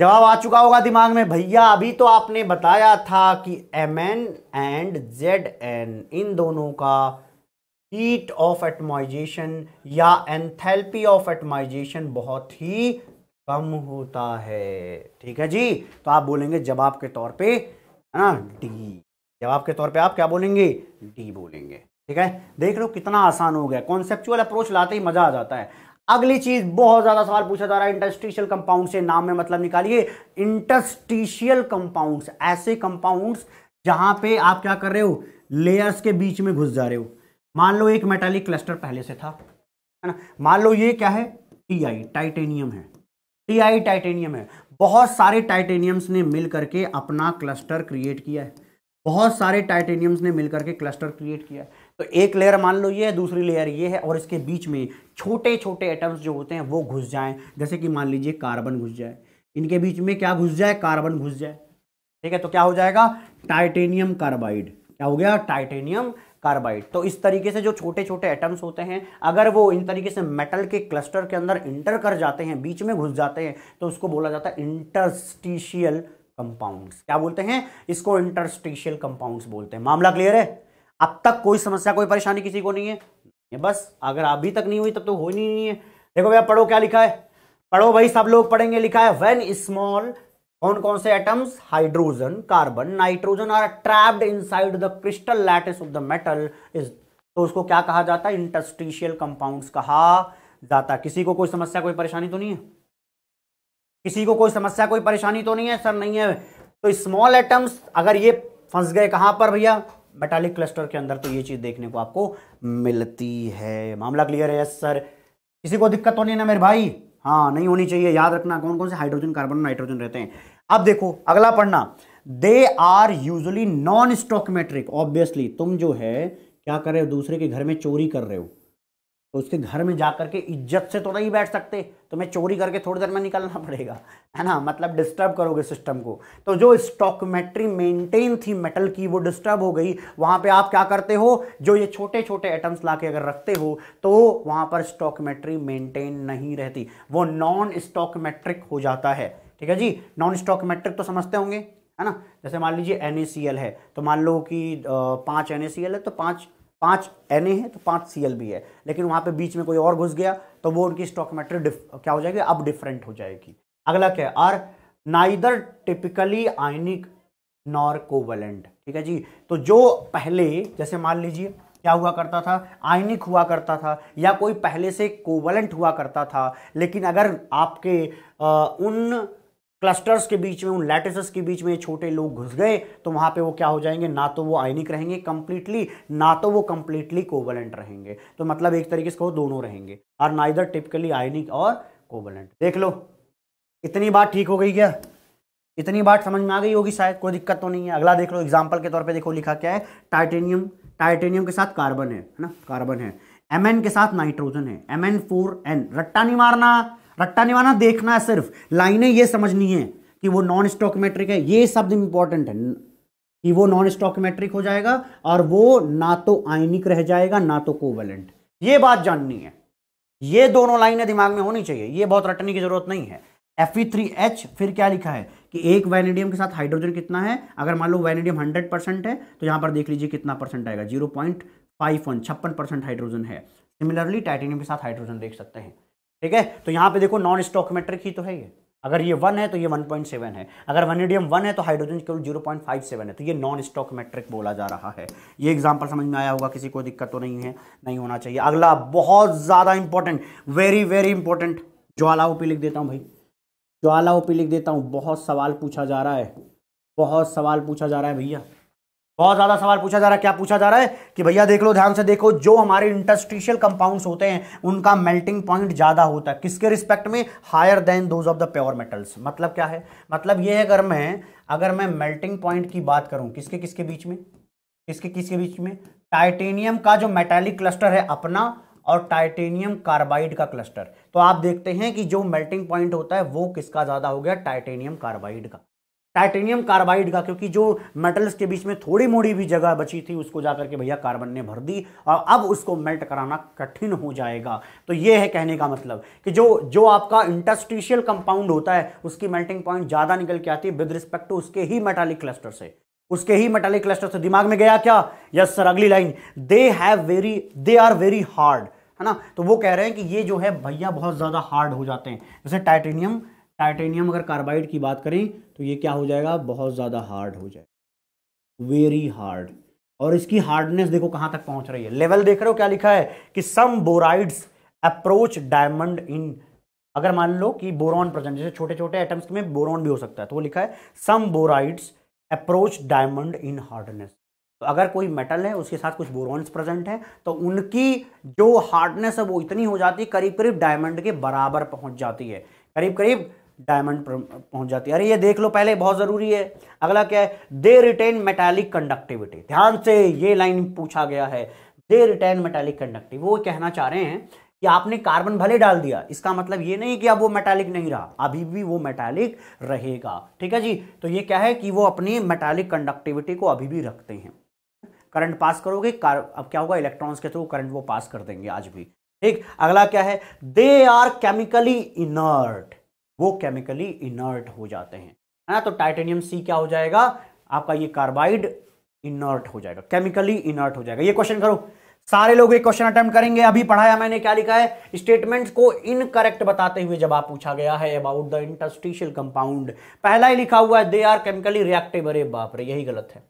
जवाब आ चुका होगा दिमाग में भैया अभी तो आपने बताया था कि M N and Z N इन दोनों का हीट ऑफ एटमाइजेशन या एंथैल्पी ऑफ एटमाइजेशन बहुत ही कम होता है ठीक है जी तो आप बोलेंगे जवाब के तौर पे है ना डी जवाब के तौर पे आप क्या बोलेंगे डी बोलेंगे ठीक है देख लो कितना आसान हो गया कॉन्सेप्चुअल अप्रोच लाते ही मजा आ जाता है अगली चीज बहुत ज्यादा सवाल पूछा जा रहा है इंडस्ट्रीशियल कंपाउंड से नाम में मतलब निकालिए इंडस्ट्रीशियल कंपाउंड्स ऐसे कंपाउंड्स जहां पे आप क्या कर रहे हो लेयर्स के बीच में घुस जा रहे हो मान लो एक मेटालिक क्लस्टर पहले से था है ना मान लो ये क्या है टी आई टाइटेनियम है टी आई टाइटेनियम है बहुत सारे टाइटेनियम्स ने मिल करके अपना क्लस्टर क्रिएट किया है बहुत सारे टाइटेनियम्स ने मिल करके क्लस्टर क्रिएट किया है तो एक लेयर मान लो ये है दूसरी लेयर ये है और इसके बीच में छोटे छोटे एटम्स जो होते हैं वो घुस जाएं जैसे कि मान लीजिए कार्बन घुस जाए इनके बीच में क्या घुस जाए कार्बन घुस जाए ठीक है तो क्या हो जाएगा टाइटेनियम कार्बाइड क्या हो गया टाइटेनियम कार्बाइड तो इस तरीके से जो छोटे छोटे एटम्स होते हैं अगर वो इन तरीके से मेटल के क्लस्टर के अंदर इंटर कर जाते हैं बीच में घुस जाते हैं तो उसको बोला जाता है इंटरस्टिशियल कंपाउंड्स क्या बोलते हैं इसको इंटरस्टिशियल कंपाउंड्स बोलते हैं मामला क्लियर है अब तक कोई समस्या कोई परेशानी किसी को नहीं है ये बस अगर अभी तक नहीं हुई तब तो हो नहीं, नहीं है देखो भैया पढ़ो क्या लिखा है पढ़ो भाई सब लोग पढ़ेंगे लिखा है वेन स्मॉल कौन कौन से atoms hydrogen carbon nitrogen are trapped inside the crystal lattice of the metal is तो उसको क्या कहा जाता है इंटस्टिशियल कंपाउंड्स कहा जाता है किसी को कोई समस्या कोई परेशानी तो नहीं है किसी को कोई समस्या कोई परेशानी तो नहीं है सर नहीं है तो स्मॉल एटम्स अगर ये फंस गए कहां पर भैया मेटालिक क्लस्टर के अंदर तो ये चीज देखने को आपको मिलती है मामला क्लियर है यस सर किसी को दिक्कत तो नहीं है ना मेरे भाई हाँ नहीं होनी चाहिए याद रखना कौन कौन से हाइड्रोजन कार्बन नाइट्रोजन रहते हैं अब देखो अगला पढ़ना they are usually non stoichiometric obviously तुम जो है क्या कर रहे हो दूसरे के घर में चोरी कर रहे हो तो उसके घर में जा कर के इज्जत से तो नहीं बैठ सकते तो मैं चोरी करके थोड़ी देर में निकलना पड़ेगा है ना मतलब डिस्टर्ब करोगे सिस्टम को तो जो स्टॉकमेट्री मेंटेन थी मेटल की वो डिस्टर्ब हो गई वहाँ पे आप क्या करते हो जो ये छोटे छोटे एटम्स ला के अगर रखते हो तो वहाँ पर स्टॉकमेट्री मेंटेन नहीं रहती वो नॉन स्टॉकमेट्रिक हो जाता है ठीक है जी नॉन स्टॉकमेट्रिक तो समझते होंगे है ना जैसे मान लीजिए एन है तो मान लो कि पाँच एन है तो पाँच पांच एन है तो पांच सी भी है लेकिन वहां पे बीच में कोई और घुस गया तो वो उनकी स्टॉक मैटर क्या हो जाएगी अब डिफरेंट हो जाएगी अगला क्या है are neither typically ionic nor covalent ठीक है जी तो जो पहले जैसे मान लीजिए क्या हुआ करता था आयनिक हुआ करता था या कोई पहले से कोवलेंट हुआ करता था लेकिन अगर आपके आ, उन क्लस्टर्स के बीच में उन लैटिस के बीच में छोटे लोग घुस गए तो वहां पे वो क्या हो जाएंगे ना तो वो आयनिक रहेंगे कंप्लीटली ना तो वो कंप्लीटली कोवलेंट रहेंगे तो मतलब एक तरीके से कहो दोनों रहेंगे और ना इधर टिपिकली आयनिक और कोवलेंट देख लो इतनी बात ठीक हो गई क्या इतनी बात समझ में आ गई होगी शायद कोई दिक्कत तो नहीं है अगला देख लो एग्जाम्पल के तौर पर देखो लिखा क्या है टाइटेनियम टाइटेनियम के साथ कार्बन है ना कार्बन है एम के साथ नाइट्रोजन है एम एन रट्टा नहीं मारना रट्टा निवाना देखना है सिर्फ लाइनें ये समझनी है कि वो नॉन स्टॉक मैट्रिक है ये शब्द इंपॉर्टेंट है कि वो नॉन स्टॉक मैट्रिक हो जाएगा और वो ना तो आयनिक रह जाएगा ना तो कोवेलेंट ये बात जाननी है ये दोनों लाइनें दिमाग में होनी चाहिए ये बहुत रटने की जरूरत नहीं है Fe3H फिर क्या लिखा है कि एक वैनेडियम के साथ हाइड्रोजन कितना है अगर मान लो वैनेडियम 100 परसेंट है तो यहां पर देख लीजिए कितना परसेंट आएगा जीरो पॉइंट फाइव वन छप्पन परसेंट हाइड्रोजन है सिमिलरली टाइटेनियम के साथ हाइड्रोजन देख सकते हैं ठीक है तो यहाँ पे देखो नॉन मेट्रिक ही तो है ये अगर ये वन है तो ये वन पॉइंट सेवन है अगर वनिडियम वन है तो हाइड्रोजन केवल जीरो पॉइंट फाइव सेवन है तो ये नॉन स्टॉक मेट्रिक बोला जा रहा है ये एग्जाम्पल समझ में आया होगा किसी को दिक्कत तो नहीं है नहीं होना चाहिए अगला बहुत ज़्यादा इंपॉर्टेंट वेरी वेरी इंपॉर्टेंट ज्वाला ओपी लिख देता हूँ भाई ज्वाला ओपी लिख देता हूँ बहुत सवाल पूछा जा रहा है बहुत सवाल पूछा जा रहा है भैया बहुत ज़्यादा सवाल पूछा जा रहा है क्या पूछा जा रहा है कि भैया देख लो ध्यान से देखो जो हमारे इंडस्ट्रीशियल कंपाउंड्स होते हैं उनका मेल्टिंग पॉइंट ज़्यादा होता है किसके रिस्पेक्ट में higher than those of the pure metals मतलब क्या है मतलब ये है अगर मैं अगर मैं मेल्टिंग पॉइंट की बात करूँ किसके किसके बीच में किसके किसके बीच में टाइटेनियम का जो मेटेलिक क्लस्टर है अपना और टाइटेनियम कार्बाइड का क्लस्टर तो आप देखते हैं कि जो मेल्टिंग पॉइंट होता है वो किसका ज़्यादा हो गया टाइटेनियम कार्बाइड का टाइटेनियम कार्बाइड का क्योंकि जो मेटल्स के बीच में थोड़ी मोड़ी भी जगह बची थी उसको जाकर के भैया कार्बन ने भर दी और अब उसको मेल्ट कराना कठिन हो जाएगा तो ये है कहने का मतलब कि जो जो आपका इंटस्ट्रीशियल कंपाउंड होता है उसकी मेल्टिंग पॉइंट ज़्यादा निकल के आती है विद रिस्पेक्ट टू उसके ही मेटालिक क्लस्टर से उसके ही मेटालिक क्लस्टर से दिमाग में गया क्या यस सर अगली line they have very they are very hard है ना तो वो कह रहे हैं कि ये जो है भैया बहुत ज़्यादा हार्ड हो जाते हैं जैसे टाइटेनियम टाइटेनियम अगर कार्बाइड की बात करें तो ये क्या हो जाएगा बहुत ज़्यादा हार्ड हो जाएगा वेरी हार्ड और इसकी हार्डनेस देखो कहाँ तक पहुँच रही है लेवल देख रहे हो क्या लिखा है कि some borides approach diamond in अगर मान लो कि बोरॉन प्रेजेंट जैसे छोटे छोटे एटम्स में बोरॉन भी हो सकता है तो वो लिखा है some borides approach diamond in hardness तो अगर कोई मेटल है उसके साथ कुछ बोरॉन्स प्रेजेंट है तो उनकी जो हार्डनेस है वो इतनी हो जाती है करीब करीब डायमंड के बराबर पहुंच जाती है करीब करीब डायमंड पहुंच जाती है अरे ये देख लो पहले बहुत ज़रूरी है अगला क्या है दे रिटेन मेटालिक कंडक्टिविटी ध्यान से ये लाइन पूछा गया है दे रिटेन मेटालिक कंडक्टिव वो कहना चाह रहे हैं कि आपने कार्बन भले डाल दिया इसका मतलब ये नहीं कि अब वो मेटालिक नहीं रहा अभी भी वो मेटालिक रहेगा ठीक है जी तो ये क्या है कि वो अपनी मेटालिक कंडक्टिविटी को अभी भी रखते हैं करंट पास करोगे अब क्या होगा इलेक्ट्रॉन्स के थ्रू करंट वो पास कर देंगे आज भी ठीक अगला क्या है दे आर केमिकली इनर्ट वो केमिकली इनर्ट हो जाते हैं है ना तो टाइटेनियम सी क्या हो जाएगा आपका ये कार्बाइड इनर्ट हो जाएगा केमिकली इनर्ट हो जाएगा ये क्वेश्चन करो सारे लोग एक क्वेश्चन अटेम्प्ट करेंगे अभी पढ़ाया मैंने क्या लिखा है स्टेटमेंट्स को इनकरेक्ट बताते हुए जब आप पूछा गया है अबाउट द इंटस्टिशियल कंपाउंड पहला ही लिखा हुआ है दे आर केमिकली रिएक्टिव अरे बाप रे यही गलत है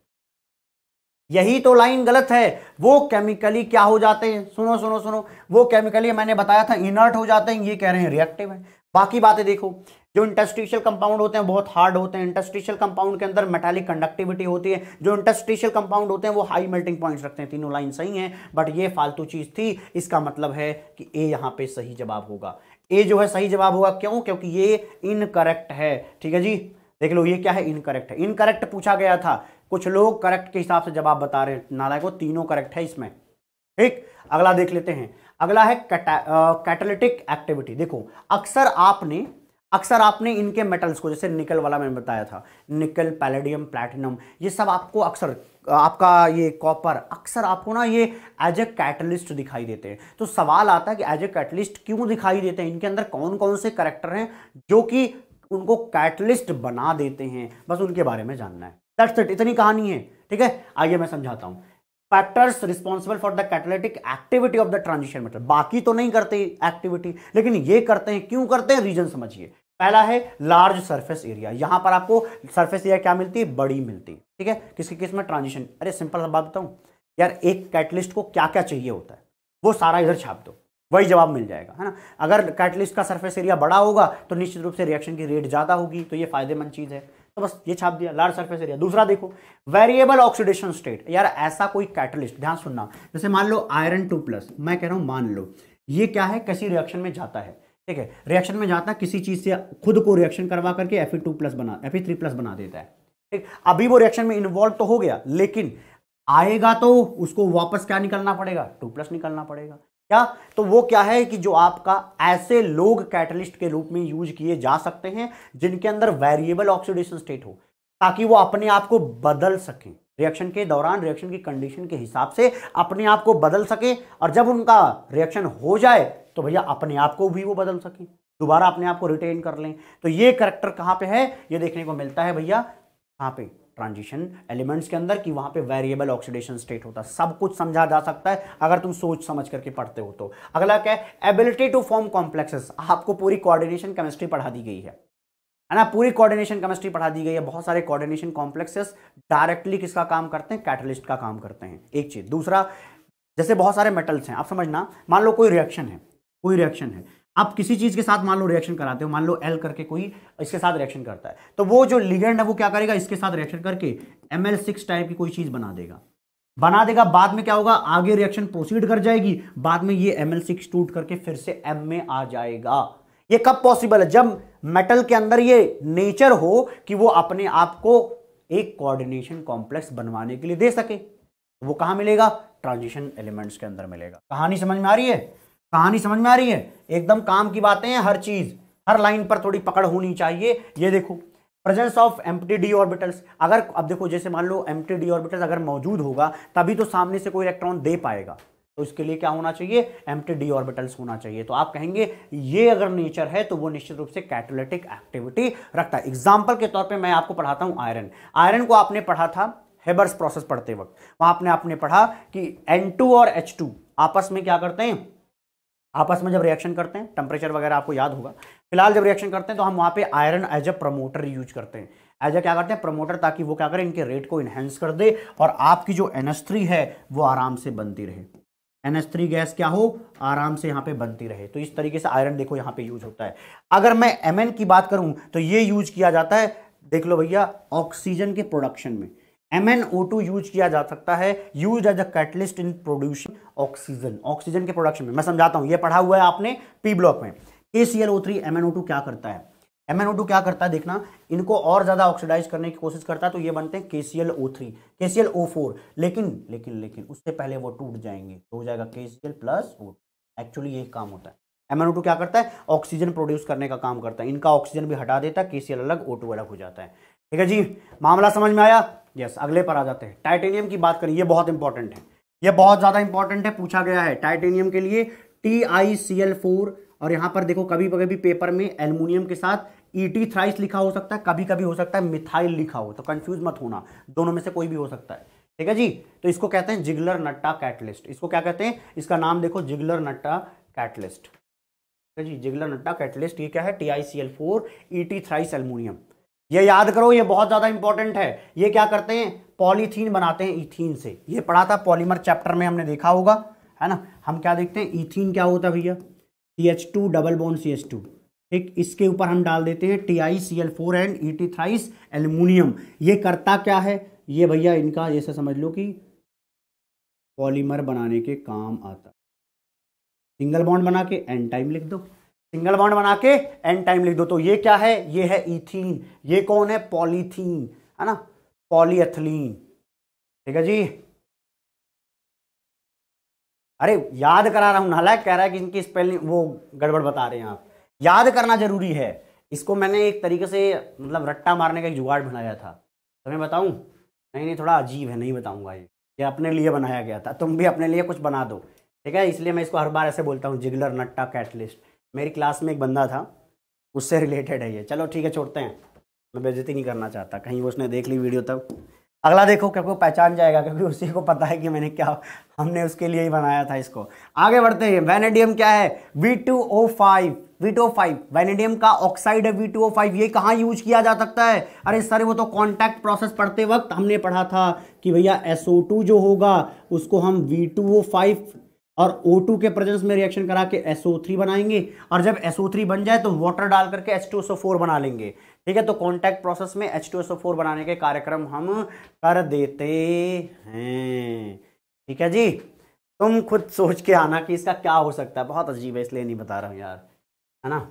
यही तो लाइन गलत है वो केमिकली क्या हो जाते हैं सुनो सुनो सुनो वो केमिकली मैंने बताया था इनर्ट हो जाते हैं ये कह रहे हैं रिएक्टिव है बाकी बातें देखो जो इंटस्ट्रीशियल कंपाउंड होते हैं बहुत हार्ड होते हैं इंटस्ट्रीशियल कंपाउंड के अंदर मेटालिक कंडक्टिविटी होती है जो इंटस्ट्रीशियल कंपाउंड होते हैं वो हाई मेल्टिंग पॉइंट्स रखते हैं तीनों लाइन सही हैं बट ये फालतू चीज़ थी इसका मतलब है कि ए यहाँ पे सही जवाब होगा ए जो है सही जवाब होगा क्यों क्योंकि ये इनकरेक्ट है ठीक है जी देख लो ये क्या है इनकरेक्ट है इनकरेक्ट पूछा गया था कुछ लोग करेक्ट के हिसाब से जवाब बता रहे हैं नालायक तीनों करेक्ट है इसमें ठीक अगला देख लेते हैं अगला है कैटालिटिक एक्टिविटी देखो अक्सर आपने अक्सर आपने इनके मेटल्स को जैसे निकल वाला मैंने बताया था निकल पैलेडियम प्लैटिनम ये सब आपको अक्सर आपका ये कॉपर अक्सर आपको ना ये एज ए कैटलिस्ट दिखाई देते हैं तो सवाल आता है कि एज ए कैटलिस्ट क्यों दिखाई देते हैं इनके अंदर कौन कौन से करेक्टर हैं जो कि उनको कैटलिस्ट बना देते हैं बस उनके बारे में जानना है दैट्स इट इतनी कहानी है ठीक है आइए मैं समझाता हूँ factors responsible for the catalytic activity of the transition metal बाकी तो नहीं करते एक्टिविटी लेकिन ये करते हैं क्यों करते हैं रीजन समझिए पहला है लार्ज सरफेस एरिया यहां पर आपको सरफेस एरिया क्या मिलती है बड़ी मिलती है ठीक है किसके किस में ट्रांजिशन अरे सिंपल सा बात बताऊं यार एक कैटलिस्ट को क्या क्या चाहिए होता है वो सारा इधर छाप दो वही जवाब मिल जाएगा है ना अगर कैटलिस्ट का सरफेस एरिया बड़ा होगा तो निश्चित रूप से रिएक्शन की रेट ज़्यादा होगी तो ये फायदेमंद चीज़ है तो बस ये छाप दिया लार्ज सरफेस एरिया दूसरा देखो वेरिएबल ऑक्सीडेशन स्टेट यार ऐसा कोई कैटलिस्ट ध्यान सुनना जैसे मान लो आयरन टू प्लस मैं कह रहा हूं मान लो ये क्या है किसी रिएक्शन में जाता है ठीक है रिएक्शन में जाता है किसी चीज से खुद को रिएक्शन करवा करके एफ टू प्लस बना एफ थ्री प्लस बना देता है ठीक अभी वो रिएक्शन में इन्वॉल्व तो हो गया लेकिन आएगा तो उसको वापस क्या निकलना पड़ेगा टू प्लस निकलना पड़ेगा क्या तो वो क्या है कि जो आपका ऐसे लोग कैटलिस्ट के रूप में यूज किए जा सकते हैं जिनके अंदर वेरिएबल ऑक्सीडेशन स्टेट हो ताकि वो अपने आप को बदल सकें रिएक्शन के दौरान रिएक्शन की कंडीशन के हिसाब से अपने आप को बदल सके और जब उनका रिएक्शन हो जाए तो भैया अपने आप को भी वो बदल सके दोबारा अपने आप को रिटेन कर लें तो ये करेक्टर कहाँ पे है ये देखने को मिलता है भैया कहाँ पे ट्रांजिशन एलिमेंट्स के अंदर कि वहां पे वेरिएबल ऑक्सीडेशन स्टेट होता है सब कुछ समझा जा सकता है अगर तुम सोच समझ करके पढ़ते हो तो अगला क्या है एबिलिटी टू फॉर्म कॉम्प्लेक्सेस आपको पूरी कोऑर्डिनेशन केमिस्ट्री पढ़ा दी गई है है ना पूरी कोऑर्डिनेशन केमिस्ट्री पढ़ा दी गई है बहुत सारे कोऑर्डिनेशन कॉम्प्लेक्सेस डायरेक्टली किसका काम करते हैं कैटलिस्ट का काम करते हैं एक चीज़ दूसरा जैसे बहुत सारे मेटल्स हैं आप समझना मान लो कोई रिएक्शन है कोई रिएक्शन है आप किसी चीज के साथ मान लो रिएक्शन कराते हो मान लो एल करके कोई इसके साथ रिएक्शन करता है तो वो जो लिगेंड है वो क्या करेगा इसके साथ रिएक्शन करके एम एल सिक्स टाइप की कोई चीज बना देगा बना देगा बाद में क्या होगा आगे रिएक्शन प्रोसीड कर जाएगी बाद में ये एम एल सिक्स टूट करके फिर से एम में आ जाएगा ये कब पॉसिबल है जब मेटल के अंदर ये नेचर हो कि वो अपने आप को एक कोऑर्डिनेशन कॉम्प्लेक्स बनवाने के लिए दे सके तो वो कहां मिलेगा ट्रांजिशन एलिमेंट्स के अंदर मिलेगा कहानी समझ में आ रही है कहानी समझ में आ रही है एकदम काम की बातें हैं हर चीज़ हर लाइन पर थोड़ी पकड़ होनी चाहिए ये देखो presence of M D orbitals अगर अब देखो जैसे मान लो एम डी ऑर्बिटल्स अगर मौजूद होगा तभी तो सामने से कोई इलेक्ट्रॉन दे पाएगा तो इसके लिए क्या होना चाहिए एम डी ऑर्बिटल्स होना चाहिए तो आप कहेंगे ये अगर नेचर है तो वो निश्चित रूप से कैटोलिटिक एक्टिविटी रखता है एग्जाम्पल के तौर पर मैं आपको पढ़ाता हूँ आयरन आयरन को आपने पढ़ा था हेबर्स प्रोसेस पढ़ते वक्त वहाँ आपने आपने पढ़ा कि N2 और H2 आपस में क्या करते हैं आपस में जब रिएक्शन करते हैं टेम्परेचर वगैरह आपको याद होगा फिलहाल जब रिएक्शन करते हैं तो हम वहाँ पे iron as a promoter use करते हैं एज अ क्या करते हैं प्रमोटर ताकि वो क्या करें इनके रेट को इन्हेंस कर दे और आपकी जो एनस्त्री है वो आराम से बनती रहे एनएस3 गैस क्या हो आराम से यहाँ पे बनती रहे तो इस तरीके से आयरन देखो यहाँ पे यूज होता है अगर मैं एम की बात करूँ तो ये यूज किया जाता है देख लो भैया ऑक्सीजन के प्रोडक्शन में M N O two use किया जा सकता है use as a catalyst in producing oxygen oxygen के प्रोडक्शन में मैं समझाता हूं यह पढ़ा हुआ है आपने पी ब्लॉक में K C L O three M N O two क्या करता है एम एन ओ टू क्या करता है देखना इनको और ज़्यादा ऑक्सीडाइज करने की कोशिश करता है तो ये बनते हैं के सी एल ओ थ्री के सी एल ओ फोर लेकिन लेकिन लेकिन उससे पहले वो टूट जाएंगे तो हो जाएगा K C L plus O actually ये काम होता है एम एन ओ टू क्या करता है ऑक्सीजन प्रोड्यूस करने का काम करता है इनका ऑक्सीजन भी हटा देता है के सी एल अलग ओ टू अलग हो जाता है ठीक है जी मामला समझ में आया यस अगले पर आ जाते हैं टाइटेनियम की बात करें ये बहुत इंपॉर्टेंट है ये बहुत ज़्यादा इंपॉर्टेंट है पूछा गया है टाइटेनियम के लिए T I C L four और यहाँ पर देखो कभी कभी पेपर में एल्यूमिनियम के साथ ईटी e थ्राइस लिखा हो सकता है कभी कभी हो सकता है मिथाइल लिखा हो तो कंफ्यूज मत होना दोनों में से कोई भी हो सकता है ठीक है जी तो इसको कहते हैं जिगलर नट्टा कैटलिस्ट इसको क्या कहते हैं इसका नाम देखो जिगलर नट्टा कैटलिस्ट ठीक है जी जिगलर नट्टा कैटलिस्ट ये क्या है T I C L four E T thrice aluminium ये याद करो ये बहुत ज़्यादा इंपॉर्टेंट है ये क्या करते हैं पॉलीथीन बनाते हैं इथीन से ये पढ़ा था पॉलीमर चैप्टर में हमने देखा होगा है ना हम क्या देखते हैं इथीन क्या होता है भैया C H two double bond C H two ठीक इसके ऊपर हम डाल देते हैं T I C L four and E T thrice aluminium ये करता क्या है ये भैया इनका जैसे समझ लो कि पॉलीमर बनाने के काम आता सिंगल बॉन्ड बना के एंड टाइम लिख दो सिंगल बॉन्ड बना के एंड टाइम लिख दो तो ये क्या है ये है इथीन ये कौन है पॉलीथीन है ना पॉलीएथलीन ठीक है जी अरे याद करा रहा हूं नालायक कह रहा है कि इनकी स्पेलिंग वो गड़बड़ बता रहे हैं आप याद करना जरूरी है इसको मैंने एक तरीके से मतलब रट्टा मारने का एक जुगाड़ बनाया था तुम्हें बताऊं नहीं नहीं थोड़ा अजीब है नहीं बताऊंगा ये ये अपने लिए बनाया गया था तुम भी अपने लिए कुछ बना दो ठीक है इसलिए मैं इसको हर बार ऐसे बोलता हूँ जिगलर नट्टा कैटलिस्ट मेरी क्लास में एक बंदा था उससे रिलेटेड है ये चलो ठीक है छोड़ते हैं मैं बेजती नहीं करना चाहता कहीं उसने देख ली वीडियो तब अगला देखो क्योंकि पहचान जाएगा क्योंकि उसी को पता है कि मैंने क्या हमने उसके लिए ही बनाया था इसको आगे बढ़ते हैं वेनेडियम क्या है V two O five V two O five vanadium का ऑक्साइड है वी टू ओ फाइव ये कहाँ यूज किया जा सकता है अरे सर वो तो कॉन्टैक्ट प्रोसेस पढ़ते वक्त हमने पढ़ा था कि भैया एसओ टू जो होगा उसको हम वी टू ओ फाइव और O2 के प्रेजेंस में रिएक्शन करा के SO3 बनाएंगे और जब SO3 बन जाए तो वाटर डाल करके H2SO4 बना लेंगे ठीक है तो कॉन्टैक्ट प्रोसेस में H2SO4 बनाने के कार्यक्रम हम कर देते हैं ठीक है जी तुम खुद सोच के आना कि इसका क्या हो सकता है बहुत अजीब है इसलिए नहीं बता रहा हूँ यार है ना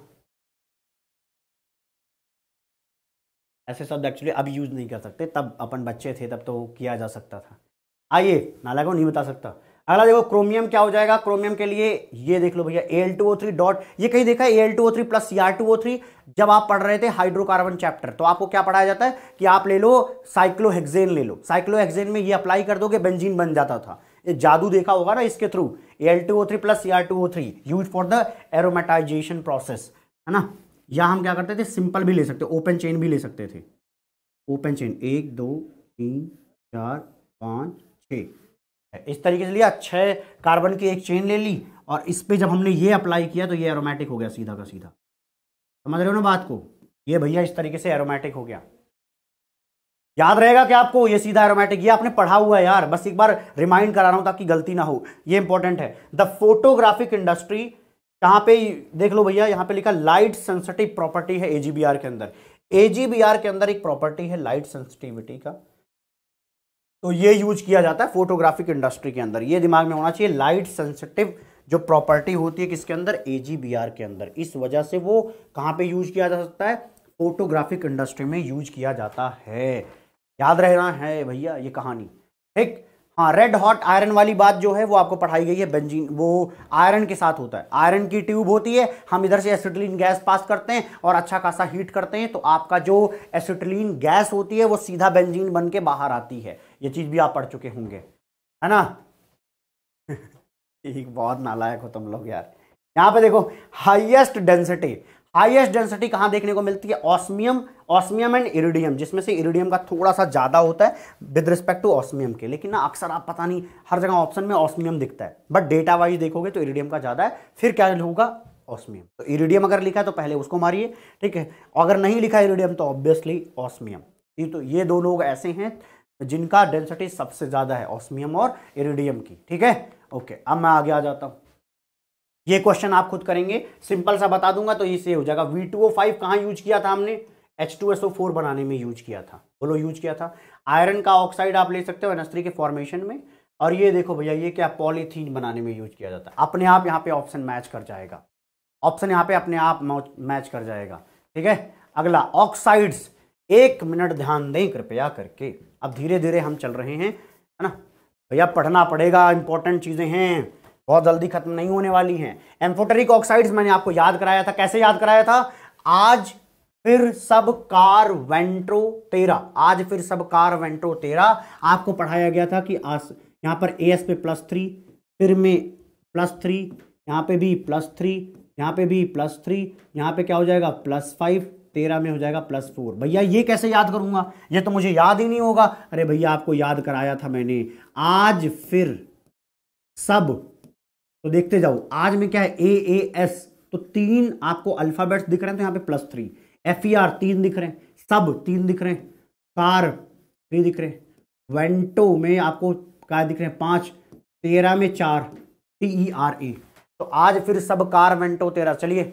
ऐसे शब्द एक्चुअली अब यूज नहीं कर सकते तब अपन बच्चे थे तब तो किया जा सकता था आइए नाला को नहीं बता सकता अगला देखो क्रोमियम क्या हो जाएगा क्रोमियम के लिए ये देख लो भैया L two O three dot ये कहीं देखा है L two O three plus C R two O three जब आप पढ़ रहे थे हाइड्रोकार्बन चैप्टर तो आपको क्या पढ़ाया जाता है कि आप ले लो साइक्लोहेक्सेन ले लो साइक्लोहेक्सेन में ये अप्लाई कर दोगे बेंजीन बन जाता था ये जादू देखा होगा ना इसके through L two O three plus C R two O three use for the aromatisation process है ना या हम क्या करते थे सिंपल भी ले सकते ओपन चेन भी ले सकते थे ओपन चेन एक दो तीन चार पाँच छः इस तरीके से लिया छः कार्बन की एक चेन ले ली और इस पर जब हमने ये अप्लाई किया तो ये एरोमेटिक हो गया सीधा का सीधा समझ रहे हो ना बात को ये भैया इस तरीके से एरोमेटिक हो गया याद रहेगा कि आपको ये सीधा एरोमेटिक ये आपने पढ़ा हुआ है यार बस एक बार रिमाइंड करा रहा हूं ताकि गलती ना हो ये इंपॉर्टेंट है द फोटोग्राफिक इंडस्ट्री यहाँ पे देख लो भैया यहां पे लिखा लाइट सेंसिटिव प्रॉपर्टी है एजीबीआर के अंदर एजीबीआर के अंदर एक प्रॉपर्टी है लाइट सेंसिटिविटी का तो ये यूज किया जाता है फोटोग्राफिक इंडस्ट्री के अंदर ये दिमाग में होना चाहिए लाइट सेंसिटिव जो प्रॉपर्टी होती है किसके अंदर ए के अंदर इस वजह से वो कहाँ पे यूज किया जा सकता है फोटोग्राफिक इंडस्ट्री में यूज किया जाता है याद रहना है भैया ये कहानी ठीक हाँ रेड हॉट आयरन वाली बात जो है वो आपको पढ़ाई गई है बेंजीन वो आयरन के साथ होता है आयरन की ट्यूब होती है हम इधर से एसिटिलीन गैस पास करते हैं और अच्छा खासा हीट करते हैं तो आपका जो एसिटिलीन गैस होती है वो सीधा बेंजीन बन के बाहर आती है ये चीज़ भी आप पढ़ चुके होंगे है ना <laughs> एक बहुत नालायक हो तुम लोग यार यहां पे देखो हाईएस्ट डेंसिटी हाईएस्ट डेंसिटी कहां देखने को मिलती है ऑस्मियम ऑस्मियम एंड इरिडियम जिसमें से इरिडियम का थोड़ा सा ज़्यादा होता है विद रिस्पेक्ट टू ऑस्मियम के लेकिन ना अक्सर आप पता नहीं हर जगह ऑप्शन में ऑस्मियम दिखता है बट डेटा वाइज देखोगे तो इरिडियम का ज़्यादा है फिर क्या होगा ऑस्मियम तो इरिडियम अगर लिखा है तो पहले उसको मारिए ठीक है अगर नहीं लिखा इरिडियम तो ऑब्वियसली ऑस्मियम ये तो ये दो लोग ऐसे हैं जिनका डेंसिटी सबसे ज़्यादा है ऑस्मियम और इरिडियम की ठीक है ओके अब मैं आगे आ जाता हूं ये क्वेश्चन आप खुद करेंगे सिंपल सा बता दूंगा तो इसे हो जाएगा वी टू ओ फाइव कहां यूज किया था हमने H two S O four बनाने में यूज किया था बोलो यूज किया था आयरन का ऑक्साइड आप ले सकते हो एनस्त्री के फॉर्मेशन में और ये देखो भैया ये क्या पॉलीथीन बनाने में यूज किया जाता है अपने आप यहाँ पे ऑप्शन मैच कर जाएगा ऑप्शन यहाँ पे अपने आप मैच कर जाएगा ठीक है अगला ऑक्साइड्स एक मिनट ध्यान दें कृपया करके अब धीरे धीरे हम चल रहे हैं है ना भैया पढ़ना पड़ेगा इंपॉर्टेंट चीज़ें हैं बहुत जल्दी खत्म नहीं होने वाली हैं एम्फोटरिक ऑक्साइड्स मैंने आपको याद कराया था कैसे याद कराया था आज फिर सब कार वेंट्रो तेरा आज फिर सब कार वेंट्रो तेरा आपको पढ़ाया गया था कि आज यहाँ पर ए एस पे प्लस थ्री फिर में प्लस थ्री यहाँ पे भी प्लस थ्री यहाँ पे भी प्लस थ्री यहाँ पे क्या हो जाएगा प्लस फाइव तेरह में हो जाएगा प्लस फोर भैया ये कैसे याद करूंगा ये तो मुझे याद ही नहीं होगा अरे भैया आपको याद कराया था मैंने आज फिर सब तो देखते जाओ आज में क्या है ए एस तो तीन आपको अल्फाबेट्स दिख रहे हैं तो यहां पे plus three F E R तीन दिख रहे हैं सब तीन दिख रहे हैं कार थ्री दिख रहे हैं वेंटो में आपको क्या दिख रहे हैं पांच तेरह में चार टी ई आर ए तो आज फिर सब कार वेंटो तेरह चलिए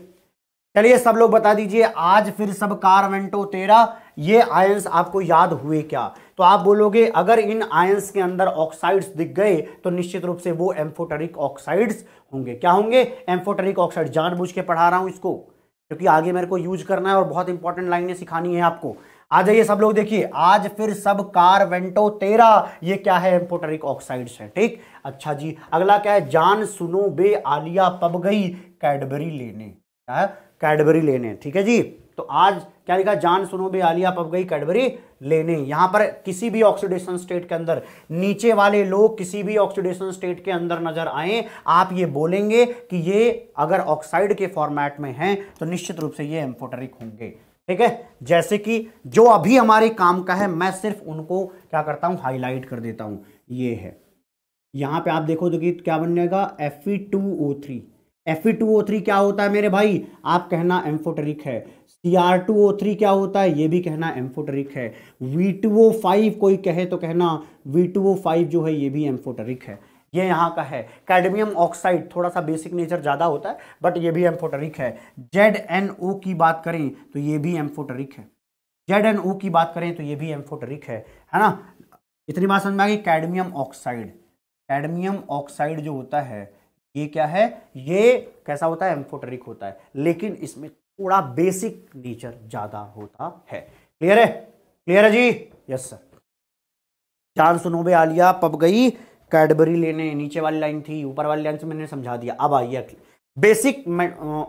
चलिए सब लोग बता दीजिए आज फिर सब कारवेंटो तेरा ये आयंस आपको याद हुए क्या तो आप बोलोगे अगर इन आयंस के अंदर ऑक्साइड्स दिख गए तो निश्चित रूप से वो एम्फोटरिक ऑक्साइड्स होंगे क्या होंगे एम्फोटरिक ऑक्साइड जानबूझ के पढ़ा रहा हूं इसको क्योंकि आगे मेरे को यूज करना है और बहुत इंपॉर्टेंट लाइने सिखानी है आपको आ जाइए सब लोग देखिए आज फिर सब कारवेंटो तेरा ये क्या है एम्फोटरिक ऑक्साइड्स है ठीक अच्छा जी अगला क्या है जान सुनो बे आलिया पब गई कैडबरी लेने क्या है कैडबरी लेने ठीक है जी तो आज क्या लिखा जान सुनो भी आलिया पब गई कैडबरी लेने यहां पर किसी भी ऑक्सीडेशन स्टेट के अंदर नीचे वाले लोग किसी भी ऑक्सीडेशन स्टेट के अंदर नजर आए आप ये बोलेंगे कि ये अगर ऑक्साइड के फॉर्मेट में हैं तो निश्चित रूप से ये एम्फोटरिक होंगे ठीक है जैसे कि जो अभी हमारे काम का है मैं सिर्फ उनको क्या करता हूं हाईलाइट कर देता हूं ये है यहां पे आप देखो तो क्या बन जाएगा F E two O three three e क्या होता है मेरे भाई आप कहना एम्फोटरिक है Cr2O3 क्या होता है ये भी कहना एम्फोटरिक है V2O5 कोई कहे तो कहना V2O5 जो है ये भी एम्फोटरिक है ये यहाँ का है कैडमियम ऑक्साइड थोड़ा सा बेसिक नेचर ज़्यादा होता है बट ये भी एम्फोटरिक है जेड एन ओ की बात करें तो ये भी एम्फोटरिक है जेड एन ओ की बात करें तो ये भी एम्फोटरिक है है ना इतनी बात समझ में आ गई कैडमियम ऑक्साइड कैडमियम ऑक्साइड जो होता है ये क्या है ये कैसा होता है एम्फोटरिक होता है लेकिन इसमें थोड़ा बेसिक नेचर ज्यादा होता है क्लियर है क्लियर है जी यस सर चार सुनोबे आलिया पब गई कैडबरी लेने नीचे वाली लाइन थी ऊपर वाली लाइन से मैंने समझा दिया अब आइए बेसिक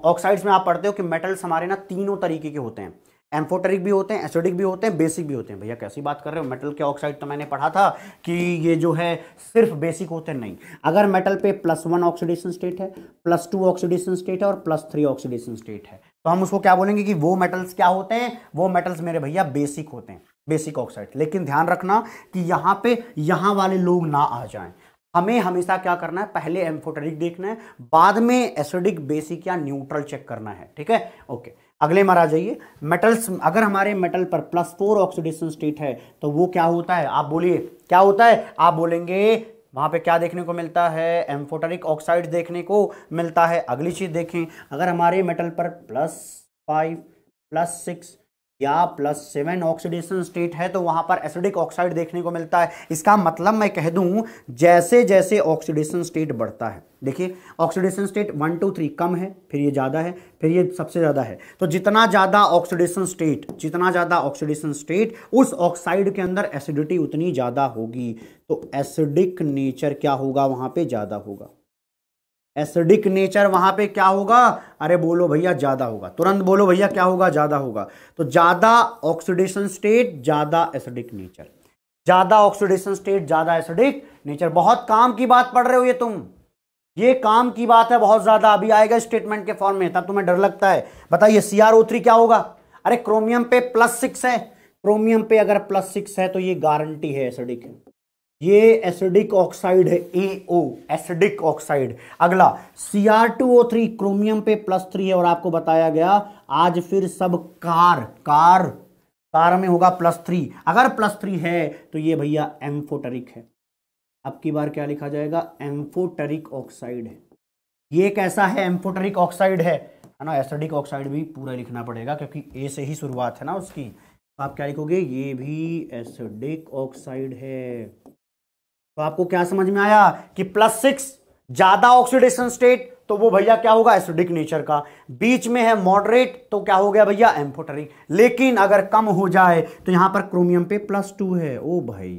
ऑक्साइड्स में आप पढ़ते हो कि मेटल्स हमारे ना तीनों तरीके के होते हैं एम्फोटेरिक भी होते हैं एसिडिक भी होते हैं बेसिक भी होते हैं भैया कैसी बात कर रहे हो मेटल के ऑक्साइड तो मैंने पढ़ा था कि ये जो है सिर्फ बेसिक होते हैं नहीं अगर मेटल पे प्लस वन ऑक्सीडेशन स्टेट है प्लस टू ऑक्सीडेशन स्टेट है और प्लस थ्री ऑक्सीडेशन स्टेट है तो हम उसको क्या बोलेंगे कि वो मेटल्स क्या होते हैं वो मेटल्स मेरे भैया बेसिक होते हैं बेसिक ऑक्साइड लेकिन ध्यान रखना कि यहाँ पे यहाँ वाले लोग ना आ जाए हमें हमेशा क्या करना है पहले एम्फोटेरिक देखना है बाद में एसिडिक बेसिक या न्यूट्रल चेक करना है ठीक है ओके अगले मार आ जाइए मेटल्स अगर हमारे मेटल पर प्लस फोर ऑक्सीडेशन स्टेट है तो वो क्या होता है आप बोलिए क्या होता है आप बोलेंगे वहाँ पे क्या देखने को मिलता है एम्फोटरिक ऑक्साइड देखने को मिलता है अगली चीज़ देखें अगर हमारे मेटल पर प्लस फाइव प्लस सिक्स या प्लस सेवन ऑक्सीडेशन स्टेट है तो वहां पर एसिडिक ऑक्साइड देखने को मिलता है इसका मतलब मैं कह दूं जैसे जैसे ऑक्सीडेशन स्टेट बढ़ता है देखिए oxidation state one two three कम है फिर ये ज़्यादा है फिर ये सबसे ज़्यादा है तो जितना ज़्यादा ऑक्सीडेशन स्टेट जितना ज़्यादा ऑक्सीडेशन स्टेट उस ऑक्साइड के अंदर एसिडिटी उतनी ज़्यादा होगी तो एसिडिक नेचर क्या होगा वहां पर ज़्यादा होगा एसिडिक नेचर वहां पे क्या होगा अरे बोलो भैया ज्यादा होगा तुरंत बोलो भैया क्या होगा ज्यादा होगा तो ज्यादा ऑक्सीडेशन स्टेट ज्यादा एसिडिक नेचर ज्यादा ऑक्सीडेशन स्टेट ज्यादा एसिडिक नेचर बहुत काम की बात पढ़ रहे हो ये तुम ये काम की बात है बहुत ज्यादा अभी आएगा स्टेटमेंट के फॉर्म में तब तुम्हें डर लगता है बताइए थ्री क्या होगा अरे क्रोमियम पे प्लस सिक्स है क्रोमियम पे अगर प्लस सिक्स है तो ये गारंटी है एसिडिक ये एसिडिक ऑक्साइड है ए ओ एसिडिक ऑक्साइड अगला C R two O three chromium पे प्लस थ्री है और आपको बताया गया आज फिर सब कार कार कार में होगा प्लस थ्री अगर प्लस थ्री है तो ये भैया एम्फोटरिक है अब की बार क्या लिखा जाएगा एम्फोटरिक ऑक्साइड है ये कैसा है एम्फोटरिक ऑक्साइड है है ना एसिडिक ऑक्साइड भी पूरा लिखना पड़ेगा क्योंकि ए से ही शुरुआत है ना उसकी आप क्या लिखोगे ये भी एसिडिक ऑक्साइड है तो आपको क्या समझ में आया कि प्लस सिक्स ज्यादा ऑक्सीडेशन स्टेट तो वो भैया क्या होगा एसिडिक नेचर का बीच में है मॉडरेट तो क्या हो गया भैया एम्फोटरिक लेकिन अगर कम हो जाए तो यहां पर क्रोमियम पे प्लस टू है ओ भाई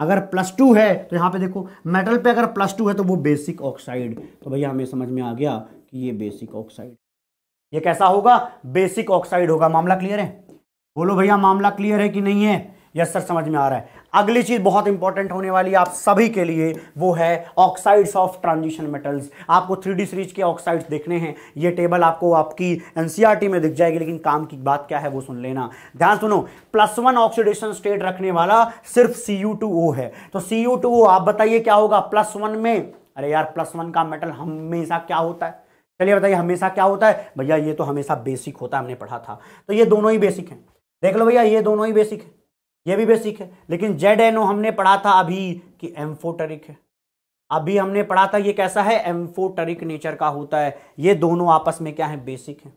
अगर प्लस टू है तो यहाँ पे देखो मेटल पे अगर प्लस टू है तो वो बेसिक ऑक्साइड तो भैया हमें समझ में आ गया कि ये बेसिक ऑक्साइड ये कैसा होगा बेसिक ऑक्साइड होगा मामला क्लियर है बोलो भैया मामला क्लियर है कि नहीं है यस सर समझ में आ रहा है अगली चीज बहुत इंपॉर्टेंट होने वाली है आप सभी के लिए वो है ऑक्साइड्स ऑफ ट्रांजिशन मेटल्स आपको थ्री डी सीरीज के ऑक्साइड्स देखने हैं ये टेबल आपको आपकी एनसीईआरटी e में दिख जाएगी लेकिन काम की बात क्या है वो सुन लेना ध्यान सुनो प्लस वन ऑक्सीडेशन स्टेट रखने वाला सिर्फ सी है तो सी आप बताइए क्या होगा प्लस वन में अरे यार प्लस वन का मेटल हमेशा क्या होता है चलिए बताइए हमेशा क्या होता है भैया ये तो हमेशा बेसिक होता है हमने पढ़ा था तो ये दोनों ही बेसिक है देख लो भैया ये दोनों ही बेसिक है ये भी बेसिक है लेकिन जेड एन ओ हमने पढ़ा था अभी कि एम्फोटरिक है अभी हमने पढ़ा था ये कैसा है एम्फोटरिक नेचर का होता है ये दोनों आपस में क्या है बेसिक है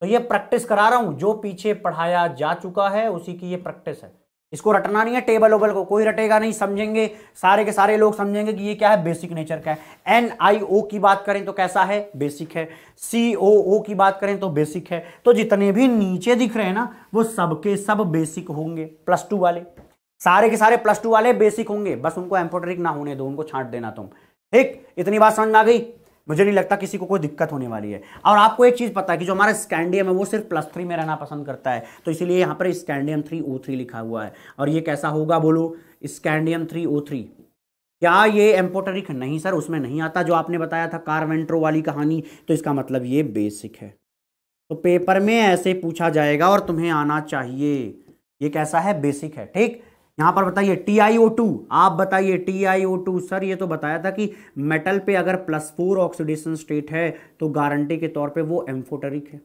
तो ये प्रैक्टिस करा रहा हूं जो पीछे पढ़ाया जा चुका है उसी की ये प्रैक्टिस है इसको रटना नहीं है टेबल ओबल को कोई रटेगा नहीं समझेंगे सारे के सारे लोग समझेंगे कि ये क्या है बेसिक नेचर का है एन आई ओ की बात करें तो कैसा है बेसिक है सी ओ ओ की बात करें तो बेसिक है तो जितने भी नीचे दिख रहे हैं ना वो सबके सब बेसिक होंगे प्लस टू वाले सारे के सारे प्लस टू वाले बेसिक होंगे बस उनको एम्पोटरिक ना होने दो उनको छांट देना तुम ठीक इतनी बात समझ में आ गई मुझे नहीं लगता किसी को कोई दिक्कत होने वाली है और आपको एक चीज़ पता है कि जो हमारा स्कैंडियम है वो सिर्फ प्लस थ्री में रहना पसंद करता है तो इसीलिए यहाँ पर स्कैंडियम थ्री ओ थ्री लिखा हुआ है और ये कैसा होगा बोलो स्कैंडियम थ्री ओ थ्री क्या ये एम्पोटरिक नहीं सर उसमें नहीं आता जो आपने बताया था कारवेंट्रो वाली कहानी तो इसका मतलब ये बेसिक है तो पेपर में ऐसे पूछा जाएगा और तुम्हें आना चाहिए ये कैसा है बेसिक है ठीक यहां पर बताइए टी आई ओ टू आप बताइए T I O two sir ये तो बताया था कि मेटल पे अगर प्लस फोर ऑक्सीडेशन स्टेट है तो गारंटी के तौर पे वो एम्फोटरिक है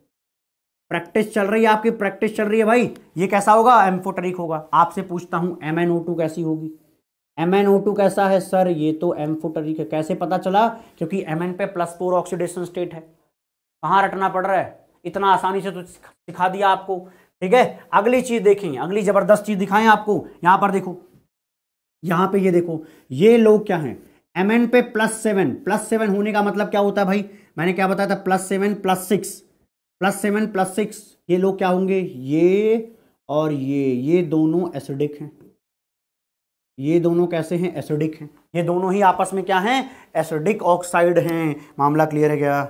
प्रैक्टिस चल रही है आपकी प्रैक्टिस चल रही है भाई ये कैसा होगा एम्फोटरिक होगा आपसे पूछता हूं एम एन ओ टू कैसी होगी एम एन ओ टू कैसा है सर ये तो एम्फोटरिक है कैसे पता चला क्योंकि एम एन पे प्लस फोर ऑक्सीडेशन स्टेट है कहाँ रटना पड़ रहा है इतना आसानी से तो सिखा दिया आपको ठीक है अगली चीज देखें अगली जबरदस्त चीज दिखाएं आपको यहां पर देखो यहां पे ये देखो ये लोग क्या हैं एम एन पे प्लस सेवन प्लस सेवन होने का मतलब क्या होता है भाई मैंने क्या बताया था plus seven plus six plus seven plus six ये लोग क्या होंगे ये और ये ये दोनों एसिडिक हैं ये दोनों कैसे हैं एसिडिक हैं ये दोनों ही आपस में क्या हैं एसिडिक ऑक्साइड हैं मामला क्लियर है क्या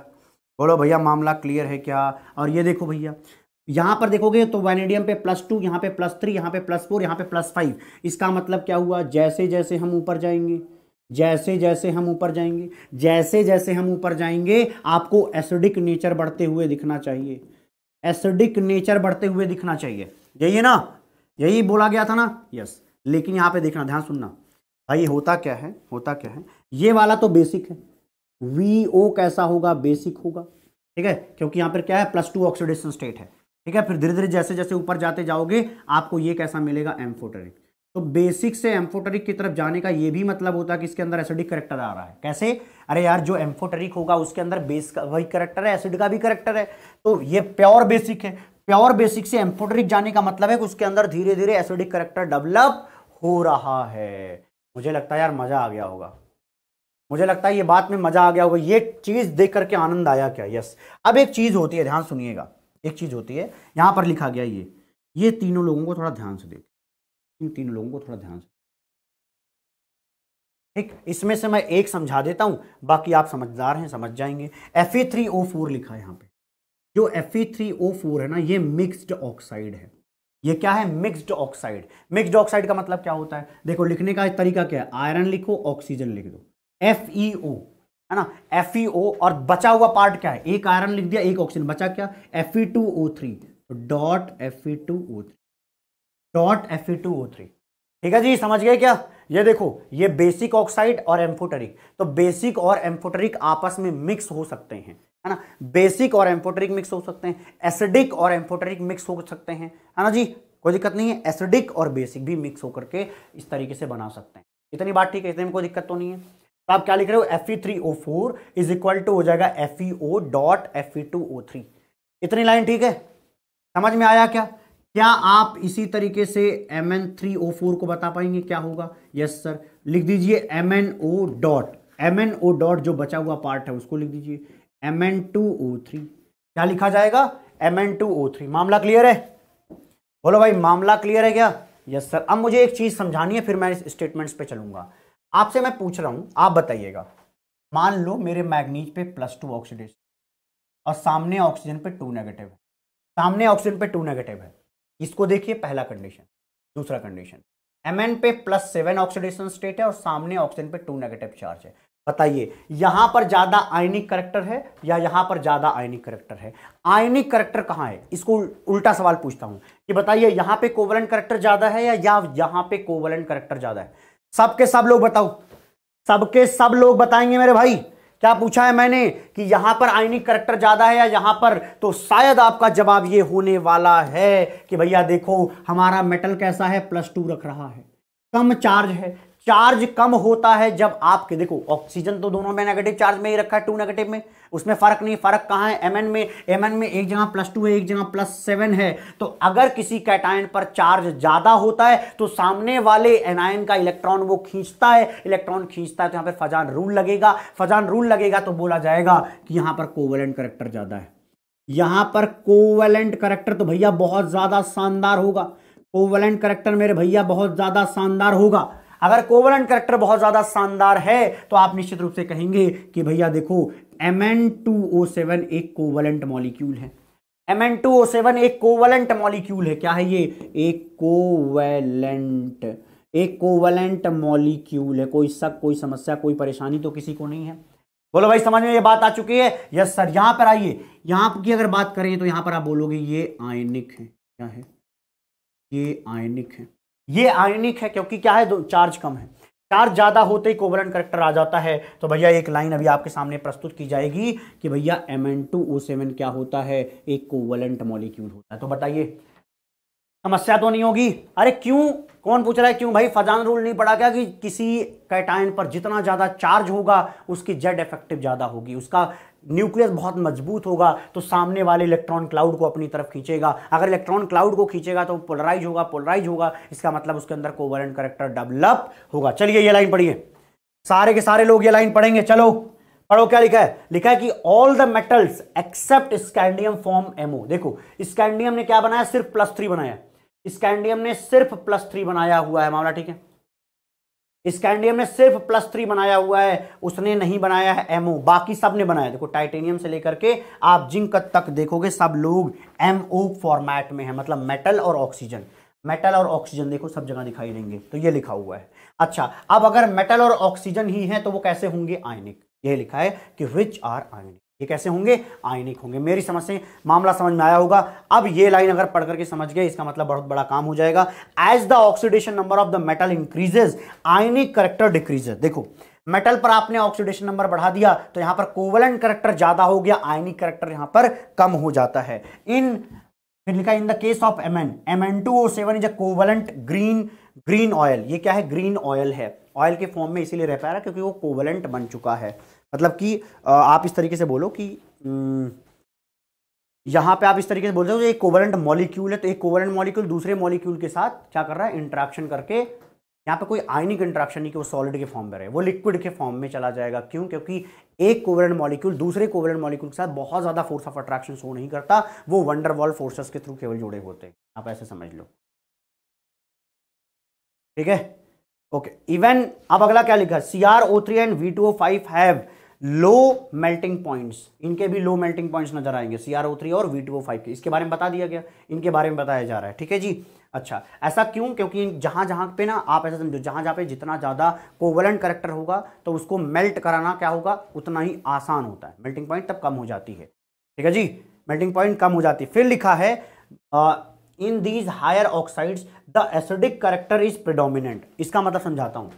बोलो भैया मामला क्लियर है क्या और ये देखो भैया यहां पर देखोगे तो वैनेडियम पे प्लस टू यहां पे प्लस थ्री यहां पे प्लस फोर यहां पे प्लस फाइव इसका मतलब क्या हुआ जैसे जैसे हम ऊपर जाएंगे जैसे जैसे हम ऊपर जाएंगे जैसे जैसे हम ऊपर जाएंगे आपको एसिडिक नेचर बढ़ते हुए दिखना चाहिए एसिडिक नेचर बढ़ते हुए दिखना चाहिए यही है ना यही बोला गया था ना यस लेकिन यहाँ पे देखना ध्यान सुनना भाई होता क्या है होता क्या है ये वाला तो बेसिक है वी ओ कैसा होगा बेसिक होगा ठीक है क्योंकि यहां पर क्या है प्लस टू ऑक्सीडेशन स्टेट है ठीक है फिर धीरे धीरे जैसे जैसे ऊपर जाते जाओगे आपको ये कैसा मिलेगा एम्फोटेरिक तो बेसिक से एम्फोटेरिक की तरफ जाने का ये भी मतलब होता है कि इसके अंदर एसिडिक करेक्टर आ रहा है कैसे अरे यार जो एम्फोटेरिक होगा उसके अंदर बेस का वही करेक्टर है एसिड का भी करेक्टर है तो ये प्योर बेसिक है प्योर बेसिक से एम्फोटेरिक जाने का मतलब है कि उसके अंदर धीरे धीरे एसिडिक करेक्टर डेवलप हो रहा है मुझे लगता है यार मजा आ गया होगा मुझे लगता है ये बात में मजा आ गया होगा ये चीज देख करके आनंद आया क्या यस अब एक चीज होती है ध्यान सुनिएगा एक चीज़ होती है यहां पर लिखा गया ये ये तीनों लोगों को थोड़ा ध्यान से देखो इन तीनों लोगों को थोड़ा ध्यान से ठीक इसमें से मैं एक समझा देता हूं बाकी आप समझदार हैं समझ जाएंगे एफ लिखा है यहां पर जो एफ ओ फोर है ना ये मिक्सड ऑक्साइड है ये क्या है मिक्स्ड ऑक्साइड मिक्स्ड ऑक्साइड का मतलब क्या होता है देखो लिखने का तरीका क्या है आयरन लिखो ऑक्सीजन लिख दो एफ ई ओ है ना एफ e और बचा हुआ पार्ट क्या है एक आयरन लिख दिया एक ऑक्सीजन बचा क्या एफ e तो डॉट एफ डॉट एफ ठीक है जी समझ गए क्या ये देखो ये बेसिक ऑक्साइड और एम्फोटरिक तो बेसिक और एम्फोटरिक आपस में मिक्स हो सकते हैं है ना बेसिक और एम्फोटरिक मिक्स हो सकते हैं एसिडिक और एम्फोटरिक मिक्स हो सकते हैं है ना जी कोई दिक्कत नहीं है एसिडिक और बेसिक भी मिक्स होकर के इस तरीके से बना सकते हैं इतनी बात ठीक है इतने में कोई दिक्कत तो नहीं है तो आप क्या लिख रहे हो F E three O four is equal to हो जाएगा F E O dot F E two O three इतनी लाइन ठीक है समझ में आया क्या क्या आप इसी तरीके से M N three O four को बता पाएंगे क्या होगा यस सर लिख दीजिए M N O dot M N O dot जो बचा हुआ पार्ट है उसको लिख दीजिए M N two O three क्या लिखा जाएगा M N two O three मामला क्लियर है बोलो भाई मामला क्लियर है क्या यस सर अब मुझे एक चीज़ समझानी है फिर मैं इस स्टेटमेंट्स पे चलूंगा आपसे मैं पूछ रहा हूं आप बताइएगा मान लो मेरे मैग्नीज पे प्लस टू ऑक्सीडेशन और सामने ऑक्सीजन पे टू नेगेटिव है सामने ऑक्सीजन पे टू नेगेटिव है इसको देखिए पहला कंडीशन दूसरा कंडीशन एम पे प्लस सेवन ऑक्सीडेशन स्टेट है और सामने ऑक्सीजन पे टू नेगेटिव चार्ज है बताइए यहां पर ज्यादा आयनिक करेक्टर है या यहां पर ज्यादा आयनिक करेक्टर है आयनिक करेक्टर कहाँ है इसको उल्टा सवाल पूछता हूं कि बताइए यहां पे कोवलन करेक्टर ज्यादा है या, यहां पे कोवलन करेक्टर ज्यादा है सबके सब लोग बताओ सबके सब लोग बताएंगे मेरे भाई क्या पूछा है मैंने कि यहां पर आयनिक करेक्टर ज्यादा है या यहां पर तो शायद आपका जवाब ये होने वाला है कि भैया देखो हमारा मेटल कैसा है प्लस टू रख रहा है कम चार्ज है चार्ज कम होता है जब आपके देखो ऑक्सीजन तो दोनों में नेगेटिव चार्ज में ही रखा है टू नेगेटिव में उसमें फर्क नहीं फर्क कहाँ है एमएन में एमएन में एक जगह प्लस टू है एक जगह प्लस सेवन है तो अगर किसी कैटायन पर चार्ज ज्यादा होता है तो सामने वाले एनायन का इलेक्ट्रॉन वो खींचता है इलेक्ट्रॉन खींचता है तो यहाँ पर फजान रूल लगेगा फजान रूल लगेगा तो बोला जाएगा कि यहाँ पर कोवलेंट करेक्टर ज्यादा है यहाँ पर कोवलेंट करेक्टर तो भैया बहुत ज्यादा शानदार होगा कोवलेंट करेक्टर मेरे भैया बहुत ज्यादा शानदार होगा अगर कोवलेंट करेक्टर बहुत ज्यादा शानदार है तो आप निश्चित रूप से कहेंगे कि भैया देखो एम एक कोवलेंट मॉलिक्यूल है एम एक कोवलेंट मॉलिक्यूल है क्या है ये एक कोवेलेंट एक कोवलेंट मॉलिक्यूल है कोई शक कोई समस्या कोई परेशानी तो किसी को नहीं है बोलो भाई समझ में ये बात आ चुकी है यस सर यहां पर आइए यहां की अगर बात करें तो यहां पर आप बोलोगे ये आयनिक है क्या है ये आयनिक है ये आयनिक है क्योंकि क्या है चार्ज कम है चार्ज ज़्यादा होते ही कोवलन करेक्टर आ जाता है तो भैया एक लाइन अभी आपके सामने प्रस्तुत की जाएगी कि भैया M N two O seven क्या होता है एक कोवलेंट मॉलिक्यूल होता है तो बताइए समस्या तो नहीं होगी अरे क्यों कौन पूछ रहा है क्यों भाई फजान रूल नहीं पड़ा क्या कि किसी कैटाइन पर जितना ज़्यादा चार्ज होगा उसकी जेड इफेक्टिव ज़्यादा होगी उसका न्यूक्लियस बहुत मजबूत होगा तो सामने वाले इलेक्ट्रॉन क्लाउड को अपनी तरफ खींचेगा अगर इलेक्ट्रॉन क्लाउड को खींचेगा तो पोलराइज होगा पोलराइज होगा इसका मतलब उसके अंदर कोवलेंट करेक्टर डेवलप होगा चलिए ये लाइन पढ़िए सारे के सारे लोग ये लाइन पढ़ेंगे चलो पढ़ो क्या लिखा है लिखा है कि all the metals except scandium form M O देखो स्कैंडियम ने क्या बनाया सिर्फ प्लस थ्री बनाया स्कैंडियम ने सिर्फ प्लस थ्री बनाया हुआ है मामला ठीक है स्कैंडियम ने सिर्फ प्लस थ्री बनाया हुआ है उसने नहीं बनाया है एमओ बाकी सब ने बनाया देखो टाइटेनियम से लेकर के आप जिंक तक देखोगे सब लोग एमओ फॉर्मेट में है मतलब मेटल और ऑक्सीजन मेटल और ऑक्सीजन देखो सब जगह दिखाई देंगे तो ये लिखा हुआ है अच्छा अब अगर मेटल और ऑक्सीजन ही है तो वो कैसे होंगे आयनिक ये लिखा है कि विच आर आयनिक ये कैसे होंगे आयनिक होंगे मेरी समझ से मामला समझ में आया होगा अब ये लाइन अगर पढ़ करके समझ गए इसका मतलब बहुत बड़ा काम हो जाएगा as the oxidation number of the metal increases ionic character decreases देखो मेटल पर आपने ऑक्सीडेशन नंबर बढ़ा दिया तो यहां पर कोवलेंट करेक्टर ज्यादा हो गया आयनिक करेक्टर यहां पर कम हो जाता है इन फिर लिखा in the case of M N M N two O seven is a covalent green green oil ये क्या है ग्रीन ऑयल है ऑयल के फॉर्म में इसीलिए रह पा रहा है क्योंकि वो कोवलेंट बन चुका है मतलब कि आप इस तरीके से बोलो कि यहाँ पे आप इस तरीके से बोलते हो एक कोवरेंट मॉलिक्यूल है तो एक कोवरेंट मॉलिक्यूल दूसरे मॉलिक्यूल के साथ क्या कर रहा है इंट्रैक्शन करके यहाँ पे कोई आयनिक इंट्रैक्शन नहीं कि वो सॉलिड के फॉर्म में रहे वो लिक्विड के फॉर्म में चला जाएगा क्यों क्योंकि एक कोवरेंट मॉलिक्यूल दूसरे कोवरेंट मॉलिक्यूल के साथ बहुत ज़्यादा फोर्स ऑफ अट्रैक्शन शो नहीं करता वो वंडर वर्ल्ड फोर्सेस के थ्रू केवल जुड़े होते हैं आप ऐसे समझ लो ठीक है ओके इवन अब अगला क्या लिखा C R O three and V two O five have low melting points इनके भी लो मेल्टिंग पॉइंट्स नजर आएंगे सी आर ओ थ्री और वी टू ओ फाइव के इसके बारे में बता दिया गया इनके बारे में बताया जा रहा है ठीक है जी अच्छा ऐसा क्यों क्योंकि जहां जहां पे ना आप ऐसा समझो जहां जहां पे जितना ज़्यादा कोवलेंट करेक्टर होगा तो उसको मेल्ट कराना क्या होगा उतना ही आसान होता है मेल्टिंग पॉइंट तब कम हो जाती है ठीक है जी मेल्टिंग पॉइंट कम हो जाती है फिर लिखा है in these higher oxides the acidic character is predominant इसका मतलब समझाता हूँ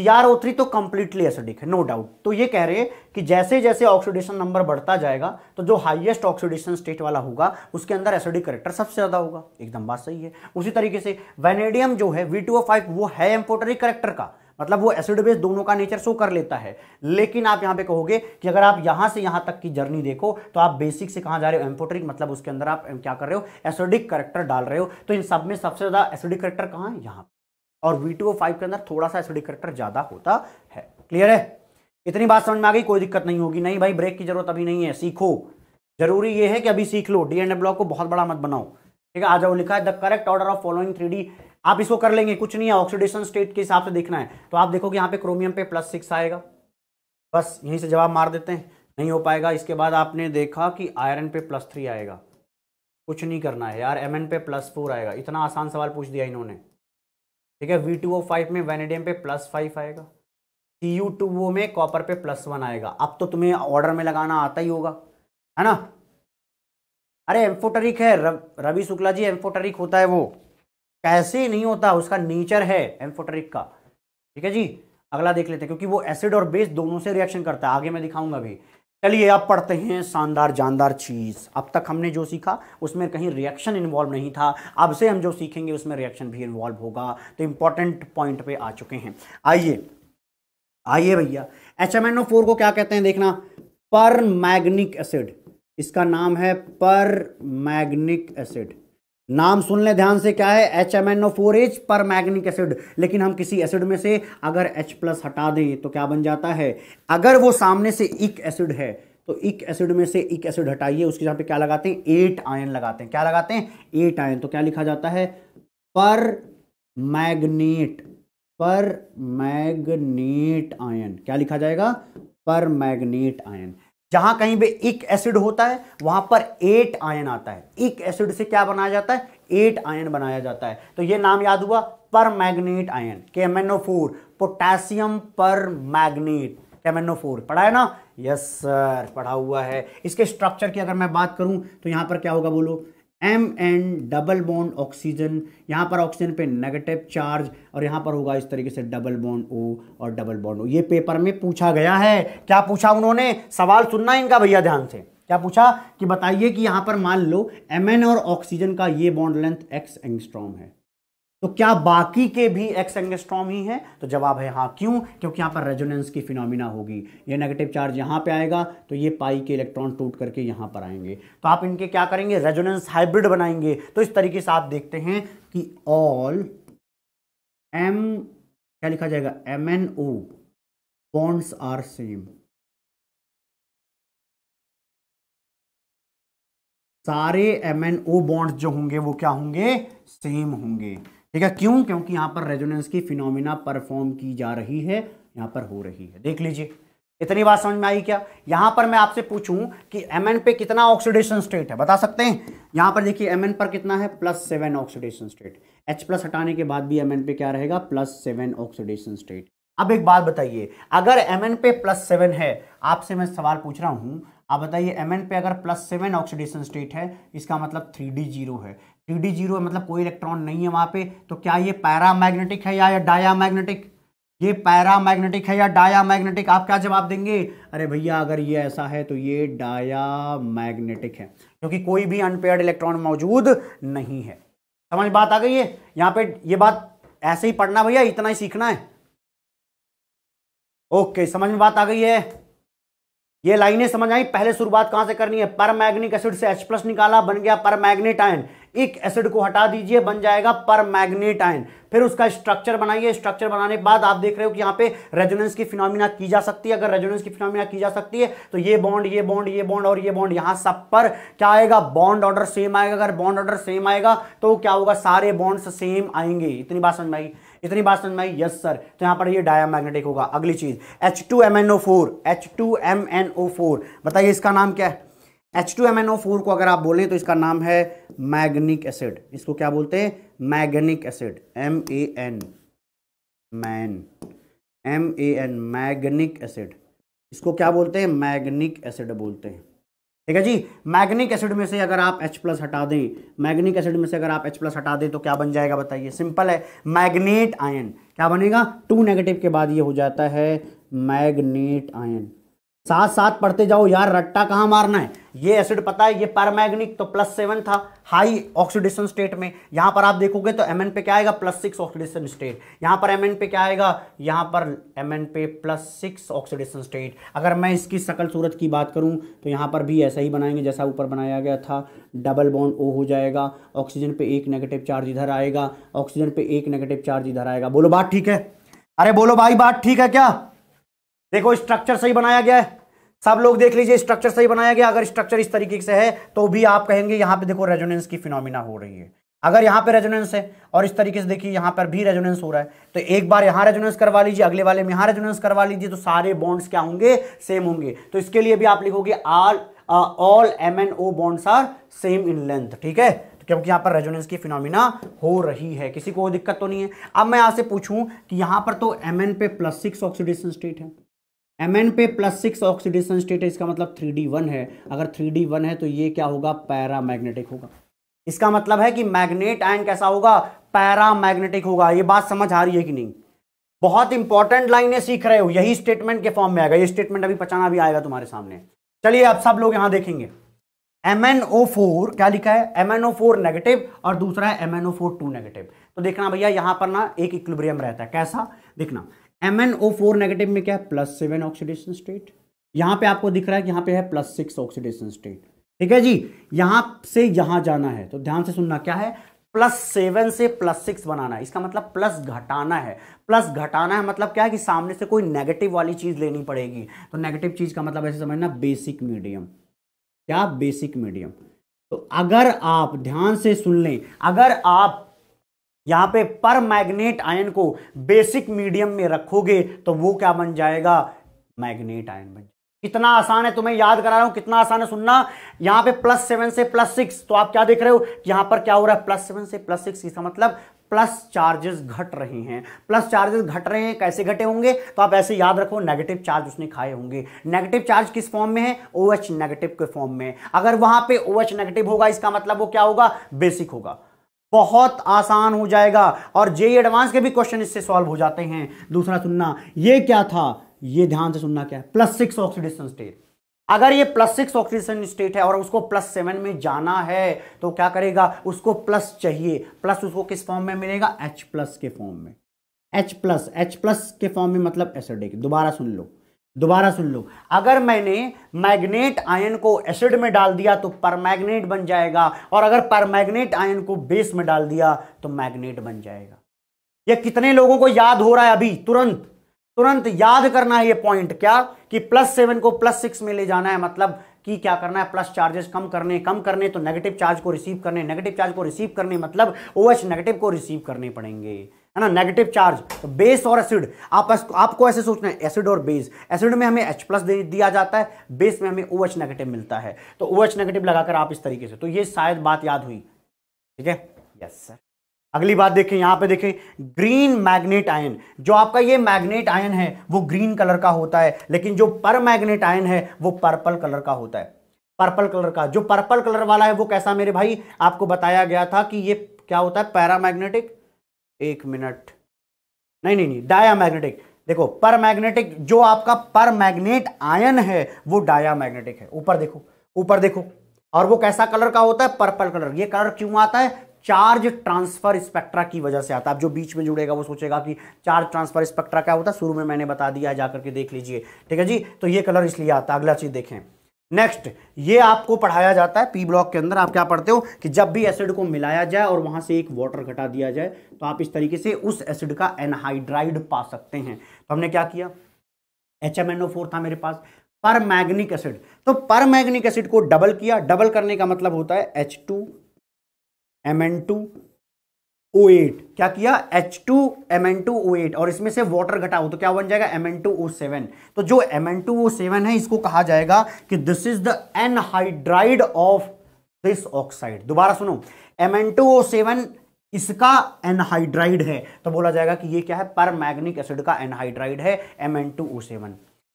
सीआर ओ थ्री तो कंप्लीटली एसिडिक है नो डाउट तो ये कह रहे हैं कि जैसे जैसे ऑक्सीडेशन नंबर बढ़ता जाएगा तो जो हाईएस्ट ऑक्सीडेशन स्टेट वाला होगा उसके अंदर एसिडिक करेक्टर सबसे ज़्यादा होगा एकदम बात सही है उसी तरीके से वेनेडियम जो है वी वो है एम्पोटरिक करेक्टर का मतलब वो एसिड बेस दोनों का नेचर शो कर लेता है लेकिन आप यहाँ पे कहोगे कि अगर आप यहाँ से यहाँ तक की जर्नी देखो तो आप बेसिक से कहाँ जा रहे हो एम्पोटरिक मतलब उसके अंदर आप क्या कर रहे हो एसिडिक करेक्टर डाल रहे हो तो इन सब में सबसे ज़्यादा एसिडिक करेक्टर कहाँ है यहाँ और वी टू ओ फाइव के अंदर थोड़ा सा एसिडिक करेक्टर ज़्यादा होता है क्लियर है इतनी बात समझ में आ गई कोई दिक्कत नहीं होगी नहीं भाई ब्रेक की जरूरत अभी नहीं है सीखो जरूरी यह है कि अभी सीख लो डी एंड ब्लॉक को बहुत बड़ा मत बनाओ ठीक है आ जाओ लिखा है the correct order of following three आप इसको कर लेंगे कुछ नहीं है ऑक्सीडेशन स्टेट के हिसाब से देखना है तो आप देखोगे यहाँ पे क्रोमियम पे प्लस सिक्स आएगा बस यहीं से जवाब मार देते हैं नहीं हो पाएगा इसके बाद आपने देखा कि आयरन पे प्लस थ्री आएगा कुछ नहीं करना है यार एम पे प्लस फोर आएगा इतना आसान सवाल पूछ दिया इन्होंने ठीक है वी टू ओ फाइव में वेनेडियम पे प्लस फाइव आएगा सी यू टू ओ में कॉपर पे प्लस वन आएगा अब तो तुम्हें ऑर्डर में लगाना आता ही होगा है ना अरे एम्फोटरिक है रवि शुक्ला जी एम्फोटरिक होता है वो कैसे नहीं होता उसका नेचर है एम्फोटरिक का ठीक है जी अगला देख लेते हैं क्योंकि वो एसिड और बेस दोनों से रिएक्शन करता है आगे मैं दिखाऊंगा भी चलिए अब पढ़ते हैं शानदार जानदार चीज़ अब तक हमने जो सीखा उसमें कहीं रिएक्शन इन्वॉल्व नहीं था अब से हम जो सीखेंगे उसमें रिएक्शन भी इन्वॉल्व होगा तो इंपॉर्टेंट पॉइंट पे आ चुके हैं आइए आइए भैया H M N O four को क्या कहते हैं देखना पर मैग्निक एसिड इसका नाम है पर मैग्निक एसिड नाम सुन लें ध्यान से क्या है H M N O four H per manganic acid लेकिन हम किसी एसिड में से अगर H प्लस हटा दें तो क्या बन जाता है अगर वो सामने से इक एसिड है तो इक एसिड में से इक एसिड हटाइए उसके यहाँ पे क्या लगाते हैं एट आयन लगाते हैं क्या लगाते हैं एट आयन तो क्या लिखा जाता है पर मैग्नेट पर मैग्नेट आयन क्या लिखा जाएगा पर मैग्नेट आयन जहां कहीं भी एक एसिड होता है वहां पर एट आयन आता है एक एसिड से क्या बनाया जाता है एट आयन बनाया जाता है तो ये नाम याद हुआ पर मैग्नेट आयन के M N O four potassium per manganate four पढ़ा है ना यस सर पढ़ा हुआ है इसके स्ट्रक्चर की अगर मैं बात करूं तो यहां पर क्या होगा बोलो M N double bond oxygen यहाँ पर ऑक्सीजन पे नेगेटिव चार्ज और यहाँ पर होगा इस तरीके से डबल बॉन्ड ओ और डबल बॉन्ड ओ ये पेपर में पूछा गया है क्या पूछा उन्होंने सवाल सुनना इनका भैया ध्यान से क्या पूछा कि बताइए कि यहाँ पर मान लो एम एन और ऑक्सीजन का ये बॉन्ड लेंथ एक्स एंगस्ट्रॉम है तो क्या बाकी के भी एक्स एंगस्ट्रॉम ही हैं तो जवाब है हाँ क्यों क्योंकि यहाँ पर रेजोनेंस की फिनोमिना होगी ये नेगेटिव चार्ज यहाँ पे आएगा तो ये पाई के इलेक्ट्रॉन टूट करके यहाँ पर आएंगे तो आप इनके क्या करेंगे रेजोनेंस हाइब्रिड बनाएंगे तो इस तरीके से आप देखते हैं कि ऑल एम क्या लिखा जाएगा M N O bonds are same सारे एम एन ओ बॉन्ड्स जो होंगे वो क्या होंगे सेम होंगे ठीक है क्यों क्योंकि यहाँ पर रेजोनेंस की फिनोमिना परफॉर्म की जा रही है यहाँ पर हो रही है देख लीजिए इतनी बात समझ में आई क्या यहाँ पर मैं आपसे पूछूं कि एम पे कितना ऑक्सीडेशन स्टेट है बता सकते हैं यहाँ पर देखिए एम पर कितना है plus seven oxidation state H plus हटाने के बाद भी एम पे क्या रहेगा प्लस सेवन ऑक्सीडेशन स्टेट अब एक बात बताइए अगर एम पे प्लस सेवन है आपसे मैं सवाल पूछ रहा हूं आप बताइए एम पे अगर प्लस सेवन ऑक्सीडेशन स्टेट है इसका मतलब थ्री डी जीरो है थ्री डी जीरो मतलब कोई इलेक्ट्रॉन नहीं है वहां पे तो क्या ये पैरामैग्नेटिक है या डायामैग्नेटिक ये पैरामैग्नेटिक है या डायामैग्नेटिक आप क्या जवाब देंगे अरे भैया अगर ये ऐसा है तो ये डायामैग्नेटिक है क्योंकि कोई भी अनपेयर्ड इलेक्ट्रॉन मौजूद नहीं है समझ बात आ गई है यहाँ पे ये बात ऐसे ही पढ़ना भैया इतना ही सीखना है ओके समझ में बात आ गई है ये लाइनें समझ आई पहले शुरुआत कहां से करनी है पर मैग्निक एसिड से H प्लस निकाला बन गया पर मैग्नेट आयन एक एसिड को हटा दीजिए बन जाएगा पर मैग्नेट आयन फिर उसका स्ट्रक्चर बनाइए स्ट्रक्चर बनाने के बाद आप देख रहे हो कि यहाँ पे रेजोनेंस की फिनोमिना की जा सकती है अगर रेजोनेंस की फिनोमिना की जा सकती है तो ये बॉन्ड ये बॉन्ड ये बॉन्ड और ये बॉन्ड यहाँ सब पर क्या आएगा बॉन्ड ऑर्डर सेम आएगा अगर बॉन्ड ऑर्डर सेम आएगा तो क्या होगा सारे बॉन्ड्स सेम आएंगे इतनी बात समझ में आई इतनी बात समझ में आई यस सर तो यहाँ पर ये मैग्नेटिक होगा अगली चीज H two M N O four H two M N O four बताइए इसका नाम क्या है H two M N O four को अगर आप बोलें तो इसका नाम है मैग्निक एसिड इसको क्या बोलते हैं manganic acid M A N man M A N manganic acid इसको क्या बोलते हैं मैग्निक एसिड बोलते हैं ठीक है जी मैग्निक एसिड में से अगर आप H प्लस हटा दें मैग्निक एसिड में से अगर आप H प्लस हटा दें तो क्या बन जाएगा बताइए सिंपल है मैग्नेट आयन क्या बनेगा टू नेगेटिव के बाद ये हो जाता है मैग्नेट आयन साथ साथ पढ़ते जाओ यार रट्टा कहाँ मारना है ये एसिड पता है ये पैरामैग्निक तो प्लस सेवन था हाई ऑक्सीडेशन स्टेट में यहाँ पर आप देखोगे तो एम पे क्या आएगा प्लस सिक्स ऑक्सीडेशन स्टेट यहाँ पर एम पे क्या आएगा यहाँ पर एम पे प्लस सिक्स ऑक्सीडेशन स्टेट अगर मैं इसकी शकल सूरत की बात करूँ तो यहाँ पर भी ऐसा ही बनाएंगे जैसा ऊपर बनाया गया था डबल बॉन्ड ओ हो जाएगा ऑक्सीजन पे एक नेगेटिव चार्ज इधर आएगा ऑक्सीजन पे एक नेगेटिव चार्ज इधर आएगा बोलो बात ठीक है अरे बोलो भाई बात ठीक है क्या देखो स्ट्रक्चर सही बनाया गया है सब लोग देख लीजिए स्ट्रक्चर सही बनाया गया अगर स्ट्रक्चर इस तरीके से है तो भी आप कहेंगे यहाँ पे देखो रेजोनेंस की फिनोमिना हो रही है अगर यहाँ पे रेजोनेंस है और इस तरीके से देखिए यहाँ पर भी रेजोनेंस हो रहा है तो एक बार यहाँ रेजोनेंस करवा लीजिए अगले वाले में यहाँ रेजोनेंस करवा लीजिए तो सारे बॉन्ड्स क्या होंगे सेम होंगे तो इसके लिए भी आप लिखोगे all all M N O bonds are same in length ठीक है तो क्योंकि यहाँ पर रेजोनेंस की फिनोमिना हो रही है किसी को दिक्कत तो नहीं है अब मैं आपसे पूछूं कि यहाँ पर तो एम पे प्लस सिक्स ऑक्सीडेशन स्टेट है एम एन पे प्लस सिक्स ऑक्सीडेशन स्टेट है इसका मतलब थ्री डी वन है अगर थ्री डी वन है तो ये क्या होगा मैग्नेटिक होगा इसका मतलब है कि मैग्नेट आयन कैसा होगा मैग्नेटिक होगा ये बात समझ आ रही है कि नहीं बहुत इंपॉर्टेंट लाइनें सीख रहे हो यही स्टेटमेंट के फॉर्म में आएगा ये स्टेटमेंट अभी पचाना भी आएगा तुम्हारे सामने चलिए आप सब लोग यहां देखेंगे एम एन ओ फोर क्या लिखा है M N O four negative और दूसरा है M N O four two negative तो देखना भैया यहां पर ना एक इक्विलिब्रियम रहता है कैसा देखना M N O four negative में क्या है प्लस सेवन ऑक्सीडेशन स्टेट यहां पे आपको दिख रहा है कि यहां पे है प्लस सिक्स ऑक्सीडेशन स्टेट ठीक है जी यहां से यहां जाना है तो ध्यान से सुनना क्या है प्लस सेवन से प्लस सिक्स बनाना है इसका मतलब प्लस घटाना है प्लस घटाना है मतलब क्या है कि सामने से कोई नेगेटिव वाली चीज़ लेनी पड़ेगी तो नेगेटिव चीज़ का मतलब ऐसे समझना बेसिक मीडियम क्या बेसिक मीडियम तो अगर आप ध्यान से सुन लें अगर आप यहां पे पर मैग्नेट आयन को बेसिक मीडियम में रखोगे तो वो क्या बन जाएगा मैग्नेट आयन बन जाएगा कितना आसान है तुम्हें याद करा रहा हूं कितना आसान है सुनना यहां पे प्लस सेवन से प्लस सिक्स तो आप क्या देख रहे हो यहां पर क्या हो रहा है प्लस सेवन से प्लस सिक्स इसका मतलब प्लस चार्जेस घट रहे हैं प्लस चार्जेस घट रहे हैं कैसे घटे होंगे तो आप ऐसे याद रखो नेगेटिव चार्ज उसने खाए होंगे नेगेटिव चार्ज किस फॉर्म में है ओ OH नेगेटिव के फॉर्म में अगर वहां पे ओ OH नेगेटिव होगा इसका मतलब वो क्या होगा बेसिक होगा बहुत आसान हो जाएगा और जेई एडवांस e के भी क्वेश्चन इससे सॉल्व हो जाते हैं दूसरा सुनना ये क्या था ये ध्यान से सुनना क्या है प्लस सिक्स ऑक्सीडेशन स्टेट अगर ये प्लस सिक्स ऑक्सीजन स्टेट है और उसको प्लस सेवन में जाना है तो क्या करेगा उसको प्लस चाहिए प्लस उसको किस फॉर्म में मिलेगा एच प्लस के फॉर्म में एच प्लस एच प्लस के फॉर्म में मतलब एसिडिक दोबारा सुन लो दोबारा सुन लो अगर मैंने मैग्नेट आयन को एसिड में डाल दिया तो परमैग्नेट बन जाएगा और अगर परमैग्नेट आयन को बेस में डाल दिया तो मैग्नेट बन जाएगा यह कितने लोगों को याद हो रहा है अभी तुरंत तुरंत याद करना है ये पॉइंट क्या कि प्लस सेवन को प्लस सिक्स में ले जाना है मतलब कि क्या करना है प्लस चार्जेस कम करने कम करने तो नेगेटिव चार्ज को रिसीव करने नेगेटिव चार्ज को रिसीव करने मतलब ओ एच नेगेटिव को रिसीव करने पड़ेंगे है ना नेगेटिव चार्ज तो बेस और एसिड आप आपको ऐसे सोचना है एसिड और बेस एसिड में हमें H प्लस दिया जाता है बेस में हमें OH नेगेटिव मिलता है तो OH नेगेटिव लगाकर आप इस तरीके से तो ये शायद बात याद हुई ठीक है यस सर अगली बात देखें यहां पे देखें ग्रीन मैग्नेट आयन जो आपका ये मैग्नेट आयन है वो ग्रीन कलर का होता है लेकिन जो पर मैग्नेट आयन है वो पर्पल कलर का होता है पर्पल कलर का जो पर्पल कलर वाला है वो कैसा मेरे भाई आपको बताया गया था कि ये क्या होता है पैरामैग्नेटिक एक मिनट नहीं नहीं नहीं डाया मैग्नेटिक देखो पर मैग्नेटिक जो आपका पर मैग्नेट आयन है वो डाया मैग्नेटिक है ऊपर देखो ऊपर देखो और वो कैसा कलर का होता है पर्पल कलर ये कलर क्यों आता है चार्ज ट्रांसफर स्पेक्ट्रा की वजह से आता है अब जो बीच में जुड़ेगा वो सोचेगा कि चार्ज ट्रांसफर स्पेक्ट्रा क्या होता है शुरू में मैंने बता दिया है जाकर के देख लीजिए ठीक है जी तो ये कलर इसलिए आता है अगला चीज देखें नेक्स्ट ये आपको पढ़ाया जाता है पी ब्लॉक के अंदर आप क्या पढ़ते हो कि जब भी एसिड को मिलाया जाए और वहां से एक वाटर घटा दिया जाए तो आप इस तरीके से उस एसिड का एनहाइड्राइड पा सकते हैं तो हमने क्या किया एच था मेरे पास पर मैग्निक एसिड तो पर मैग्निक एसिड को डबल किया डबल करने का मतलब होता है H two M N two O eight क्या किया H two M N two O eight और इसमें से वाटर घटाओ तो क्या बन जाएगा M N two O seven तो जो M N two O seven है इसको कहा जाएगा कि this is the anhydride of this oxide दोबारा सुनो M N two O seven इसका एनहाइड्राइड है तो बोला जाएगा कि ये क्या है पर मैग्निक एसिड का एनहाइड्राइड है M N two O seven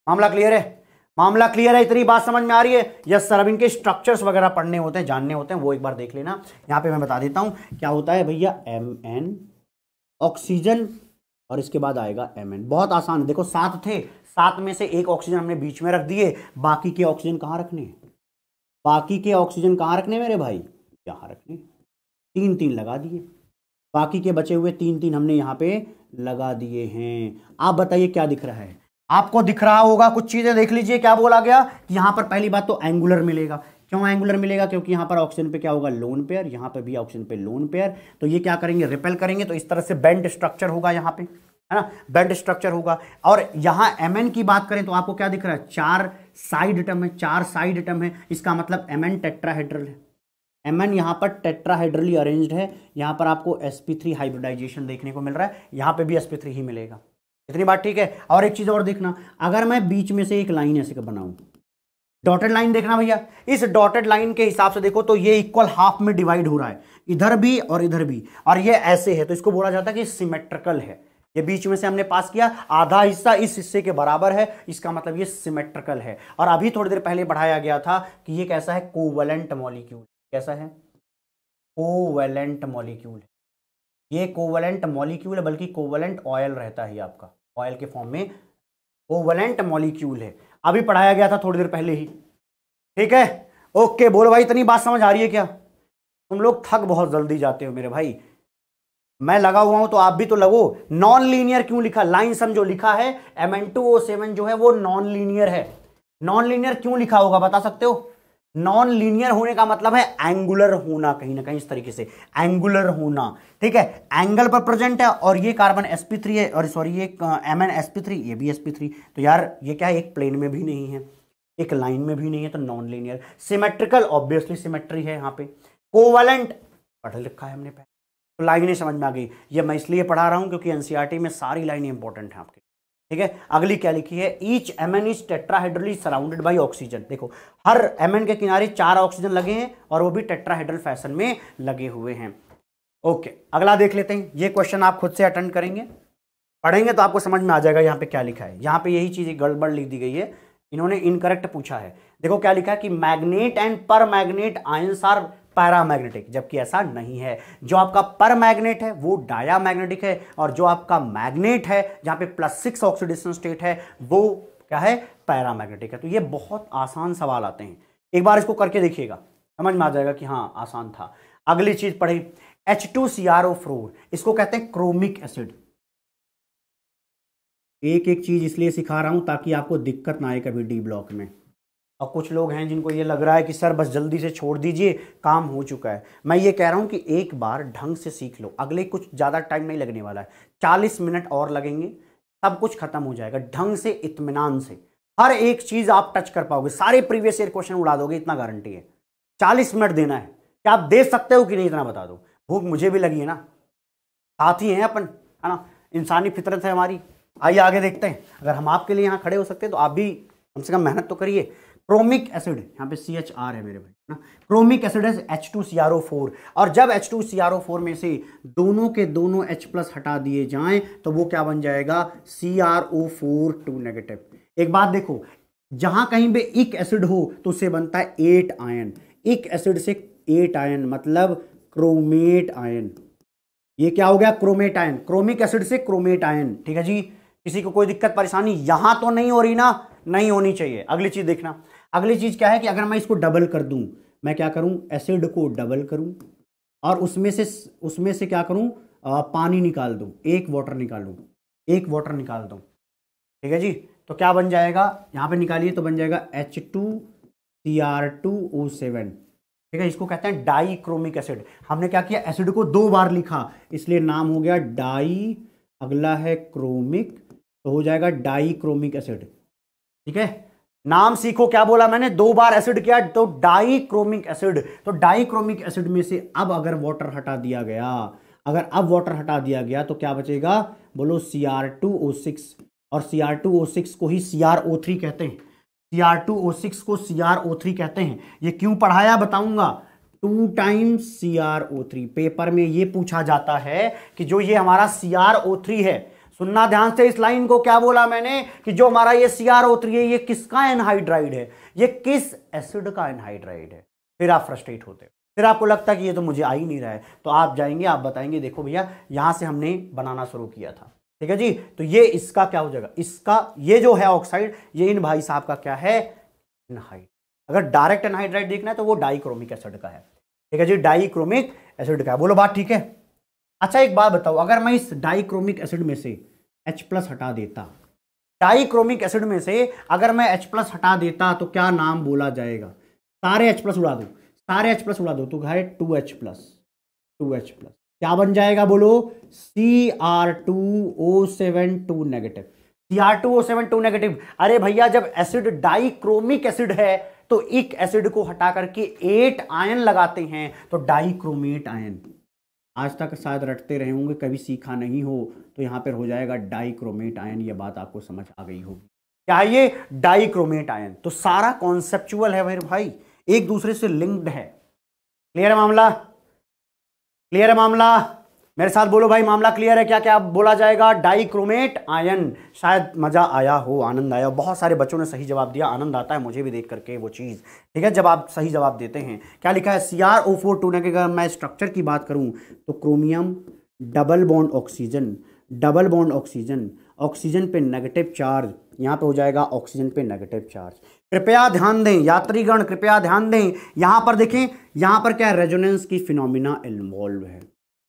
मामला क्लियर है मामला क्लियर है इतनी बात समझ में आ रही है यस सर अब इनके स्ट्रक्चर्स वगैरह पढ़ने होते हैं जानने होते हैं वो एक बार देख लेना यहाँ पे मैं बता देता हूँ क्या होता है भैया एम एन ऑक्सीजन और इसके बाद आएगा एम एन बहुत आसान है देखो सात थे सात में से एक ऑक्सीजन हमने बीच में रख दिए बाकी के ऑक्सीजन कहाँ रखने बाकी के ऑक्सीजन कहाँ रखने मेरे भाई यहाँ रखने तीन तीन लगा दिए बाकी के बचे हुए तीन तीन हमने यहाँ पे लगा दिए हैं आप बताइए क्या दिख रहा है आपको दिख रहा होगा कुछ चीज़ें देख लीजिए क्या बोला गया कि यहाँ पर पहली बात तो एंगुलर मिलेगा क्यों एंगुलर मिलेगा क्योंकि यहाँ पर ऑक्सीजन पे क्या होगा लोन पेयर यहाँ पर भी ऑक्सीजन पे लोन पेयर तो ये क्या करेंगे रिपेल करेंगे तो इस तरह से बेंड स्ट्रक्चर होगा यहाँ पे है ना बेंड स्ट्रक्चर होगा और यहाँ एम की बात करें तो आपको क्या दिख रहा है चार साइड एटम है चार साइड एटम है इसका मतलब एम एन है एम एन यहाँ पर टेट्राहाइड्रली अरेंज्ड है यहाँ पर आपको एस पी थ्री हाइब्रिडाइजेशन देखने को मिल रहा है यहाँ पे भी एस पी थ्री ही मिलेगा इतनी बात ठीक है और एक चीज़ और देखना अगर मैं बीच में से एक लाइन ऐसे बनाऊ डॉटेड लाइन देखना भैया इस डॉटेड लाइन के हिसाब से देखो तो ये इक्वल हाफ में डिवाइड हो रहा है इधर भी और इधर भी और ये ऐसे है तो इसको बोला जाता है कि सिमेट्रिकल है ये बीच में से हमने पास किया आधा हिस्सा इस हिस्से के बराबर है इसका मतलब ये सिमेट्रिकल है और अभी थोड़ी देर पहले बढ़ाया गया था कि ये कैसा है कोवलेंट मॉलिक्यूल कैसा है कोवलेंट मॉलिक्यूल ये कोवलेंट मॉलिक्यूल है बल्कि कोवलेंट ऑयल रहता है आपका ऑयल के फॉर्म में ओवलेंट मॉलिक्यूल है अभी पढ़ाया गया था थोड़ी देर पहले ही ठीक है ओके बोलो भाई इतनी बात समझ आ रही है क्या तुम लोग थक बहुत जल्दी जाते हो मेरे भाई मैं लगा हुआ हूं तो आप भी तो लगो नॉन लीनियर क्यों लिखा लाइन सम जो लिखा है M N two O seven जो है वो नॉन लीनियर है नॉन लीनियर क्यों लिखा होगा बता सकते हो नॉन लीनियर होने का मतलब है एंगुलर होना कहीं ना कहीं इस तरीके से एंगुलर होना ठीक है एंगल पर प्रेजेंट है और ये कार्बन sp3 है और सॉरी ये एम uh, एन ये भी sp3 तो यार ये क्या है एक प्लेन में भी नहीं है एक लाइन में भी नहीं है तो non linear symmetrical obviously symmetry है यहाँ पे कोवलेंट पढ़ लिखा है हमने पहले तो लाइनें समझ में आ गई ये मैं इसलिए पढ़ा रहा हूँ क्योंकि एनसीआरटी e में सारी लाइनें इंपॉर्टेंट हैं आपके ठीक है अगली क्या लिखी है each M N is tetrahedrally surrounded by oxygen देखो हर एम के किनारे चार ऑक्सीजन लगे हैं और वो भी टेट्राहाइड्रल फैशन में लगे हुए हैं ओके अगला देख लेते हैं ये क्वेश्चन आप खुद से अटेंड करेंगे पढ़ेंगे तो आपको समझ में आ जाएगा यहाँ पे क्या लिखा है यहाँ पे यही चीज़ गड़बड़ लिख दी गई है इन्होंने इनकरेक्ट पूछा है देखो क्या लिखा है कि manganate and per manganate ions are paramagnetic जबकि ऐसा नहीं है जो आपका पर मैग्नेट है वो डाया मैग्नेटिक है और जो आपका मैग्नेट है जहाँ पे प्लस सिक्स ऑक्सीडेशन स्टेट है वो क्या है पैरामैग्नेटिक है तो ये बहुत आसान सवाल आते हैं एक बार इसको करके देखिएगा समझ में आ जाएगा कि हाँ आसान था अगली चीज पढ़ी H two C R O four इसको कहते हैं क्रोमिक एसिड एक एक चीज इसलिए सिखा रहा हूं ताकि आपको दिक्कत ना आए कभी डी ब्लॉक में और कुछ लोग हैं जिनको ये लग रहा है कि सर बस जल्दी से छोड़ दीजिए काम हो चुका है मैं ये कह रहा हूँ कि एक बार ढंग से सीख लो अगले कुछ ज़्यादा टाइम नहीं लगने वाला है चालीस मिनट और लगेंगे सब कुछ खत्म हो जाएगा ढंग से इतमान से हर एक चीज़ आप टच कर पाओगे सारे प्रीवियस ईयर क्वेश्चन उड़ा दोगे इतना गारंटी है चालीस मिनट देना है क्या आप दे सकते हो कि नहीं इतना बता दो भूख मुझे भी लगी है ना साथ ही हैं अपन है ना इंसानी फितरत है हमारी आइए आगे देखते हैं अगर हम आपके लिए यहाँ खड़े हो सकते हैं तो आप भी कम से कम मेहनत तो करिए क्रोमिक एसिड यहाँ पे सी एच आर है मेरे भाई ना क्रोमिक एसिड है H two C R O four और जब H two C R O four में से दोनों के दोनों एच प्लस हटा दिए जाएं तो वो क्या बन जाएगा C R O four two negative एक बात देखो जहां कहीं पे एक एसिड हो तो उससे बनता है एट आयन एक एसिड से एट आयन मतलब क्रोमेट आयन ये क्या हो गया क्रोमेट आयन क्रोमिक एसिड से क्रोमेट आयन ठीक है जी किसी को कोई दिक्कत परेशानी यहां तो नहीं हो रही ना नहीं होनी चाहिए अगली चीज देखना अगली चीज़ क्या है कि अगर मैं इसको डबल कर दूं मैं क्या करूं एसिड को डबल करूं और उसमें से उसमें से क्या करूं आ, पानी निकाल दूं एक वाटर दूं एक वाटर निकाल दूं ठीक है जी तो क्या बन जाएगा यहां पे निकालिए तो बन जाएगा H two C R two O seven ठीक है इसको कहते हैं डाईक्रोमिक एसिड हमने क्या किया एसिड को दो बार लिखा इसलिए नाम हो गया डाई अगला है क्रोमिक तो हो जाएगा डाईक्रोमिक एसिड ठीक है नाम सीखो क्या बोला मैंने दो बार एसिड किया तो डाइक्रोमिक एसिड तो डाइक्रोमिक एसिड में से अब अगर वाटर हटा दिया गया अगर अब वाटर हटा दिया गया तो क्या बचेगा बोलो C R two O six और C R two O six को ही सी आर ओ थ्री कहते हैं C R two O six को सी आर ओ थ्री कहते हैं ये क्यों पढ़ाया बताऊंगा two times C R O three paper में ये पूछा जाता है कि जो ये हमारा सी आर ओ थ्री है सुनना ध्यान से इस लाइन को क्या बोला मैंने कि जो हमारा ये सी आर है ये किसका एनहाइड्राइड है ये किस एसिड का एनहाइड्राइड है फिर आप फ्रस्ट्रेट होते हो फिर आपको लगता है कि ये तो मुझे आ ही नहीं रहा है तो आप जाएंगे आप बताएंगे देखो भैया यहाँ से हमने बनाना शुरू किया था ठीक है जी तो ये इसका क्या हो जाएगा इसका ये जो है ऑक्साइड ये इन भाई साहब का क्या है एनहाइड अगर डायरेक्ट एनहाइड्राइड देखना है तो वो डाइक्रोमिक एसिड का है ठीक है जी डाइक्रोमिक एसिड का है बोलो बात ठीक है अच्छा एक बात बताओ अगर मैं इस डाइक्रोमिक एसिड में से एच प्लस हटा देता डाइक्रोमिक एसिड में से अगर मैं एच प्लस हटा देता तो क्या नाम बोला जाएगा सारे एच प्लस उड़ा दो सारे एच प्लस उड़ा दो तो घर two H plus two H plus क्या बन जाएगा बोलो C R two O seven two negative C R two O seven two negative अरे भैया जब एसिड डाइक्रोमिक एसिड है तो एक एसिड को हटा करके एट आयन लगाते हैं तो डाइक्रोमेट आयन आज तक शायद रटते रहे होंगे कभी सीखा नहीं हो तो यहाँ पर हो जाएगा डाइक्रोमेट आयन ये बात आपको समझ आ गई होगी क्या ये डाइक्रोमेट आयन तो सारा कॉन्सेप्चुअल है भाई भाई एक दूसरे से लिंक्ड है क्लियर है मामला क्लियर है मामला मेरे साथ बोलो भाई मामला क्लियर है क्या क्या बोला जाएगा डाइक्रोमेट आयन शायद मज़ा आया हो आनंद आया बहुत सारे बच्चों ने सही जवाब दिया आनंद आता है मुझे भी देख करके वो चीज़ ठीक है जब आप सही जवाब देते हैं क्या लिखा है C R O four two ने अगर मैं स्ट्रक्चर की बात करूँ तो chromium double bond oxygen double bond oxygen oxygen पे नेगेटिव चार्ज यहाँ पे हो जाएगा ऑक्सीजन पे नेगेटिव चार्ज कृपया ध्यान दें यात्रीगण कृपया ध्यान दें यहाँ पर देखें यहाँ पर क्या रेजोनेंस की फिनोमिना इन्वॉल्व है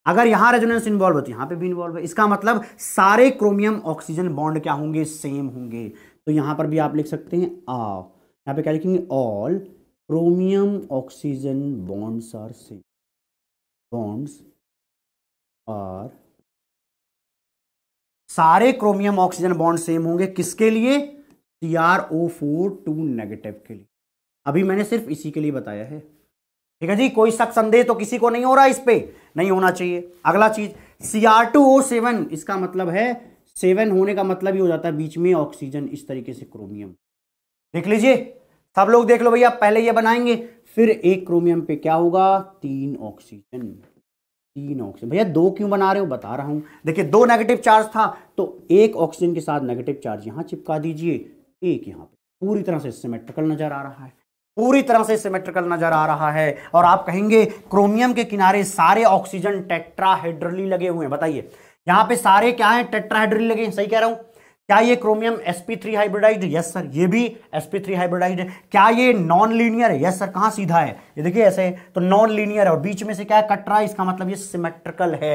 अगर यहां रेजोनेंस इन्वॉल्व है तो यहां पे भी इन्वॉल्व है इसका मतलब सारे क्रोमियम ऑक्सीजन बॉन्ड क्या होंगे सेम होंगे तो यहां पर भी आप लिख सकते हैं आ यहां पे क्या लिखेंगे all chromium oxygen bonds are same bonds are सारे क्रोमियम ऑक्सीजन बॉन्ड सेम होंगे किसके लिए C R O four two negative के लिए अभी मैंने सिर्फ इसी के लिए बताया है ठीक है जी कोई शक संदेह तो किसी को नहीं हो रहा इस पे नहीं होना चाहिए अगला चीज टू ओ सेवन इसका मतलब है सेवन होने का मतलब ही हो जाता है बीच में ऑक्सीजन इस तरीके से क्रोमियम देख लीजिए सब लोग देख लो भैया पहले ये बनाएंगे फिर एक क्रोमियम पे क्या होगा तीन ऑक्सीजन तीन ऑक्सीजन भैया दो क्यों बना रहे हो बता रहा हूं देखिए दो नेगेटिव चार्ज था तो एक ऑक्सीजन के साथ नेगेटिव चार्ज यहां चिपका दीजिए एक यहां पे पूरी तरह से सिमेट्रिकल नजर आ रहा है पूरी तरह से सिमेट्रिकल नजर आ रहा है और आप कहेंगे क्रोमियम के किनारे सारे ऑक्सीजन टेट्राहेड्रली लगे हुए हैं बताइए यहां पे सारे क्या है टेट्राहेड्रली लगे हैं सही कह रहा हूं क्या ये chromium sp3 hybridised yes sir ये भी sp3 हाइब्रिडाइज्ड है क्या ये नॉन लीनियर है यस सर कहां सीधा है ये देखिए ऐसे तो नॉन लीनियर है और बीच में से क्या है कट रहा है इसका मतलब ये सिमेट्रिकल है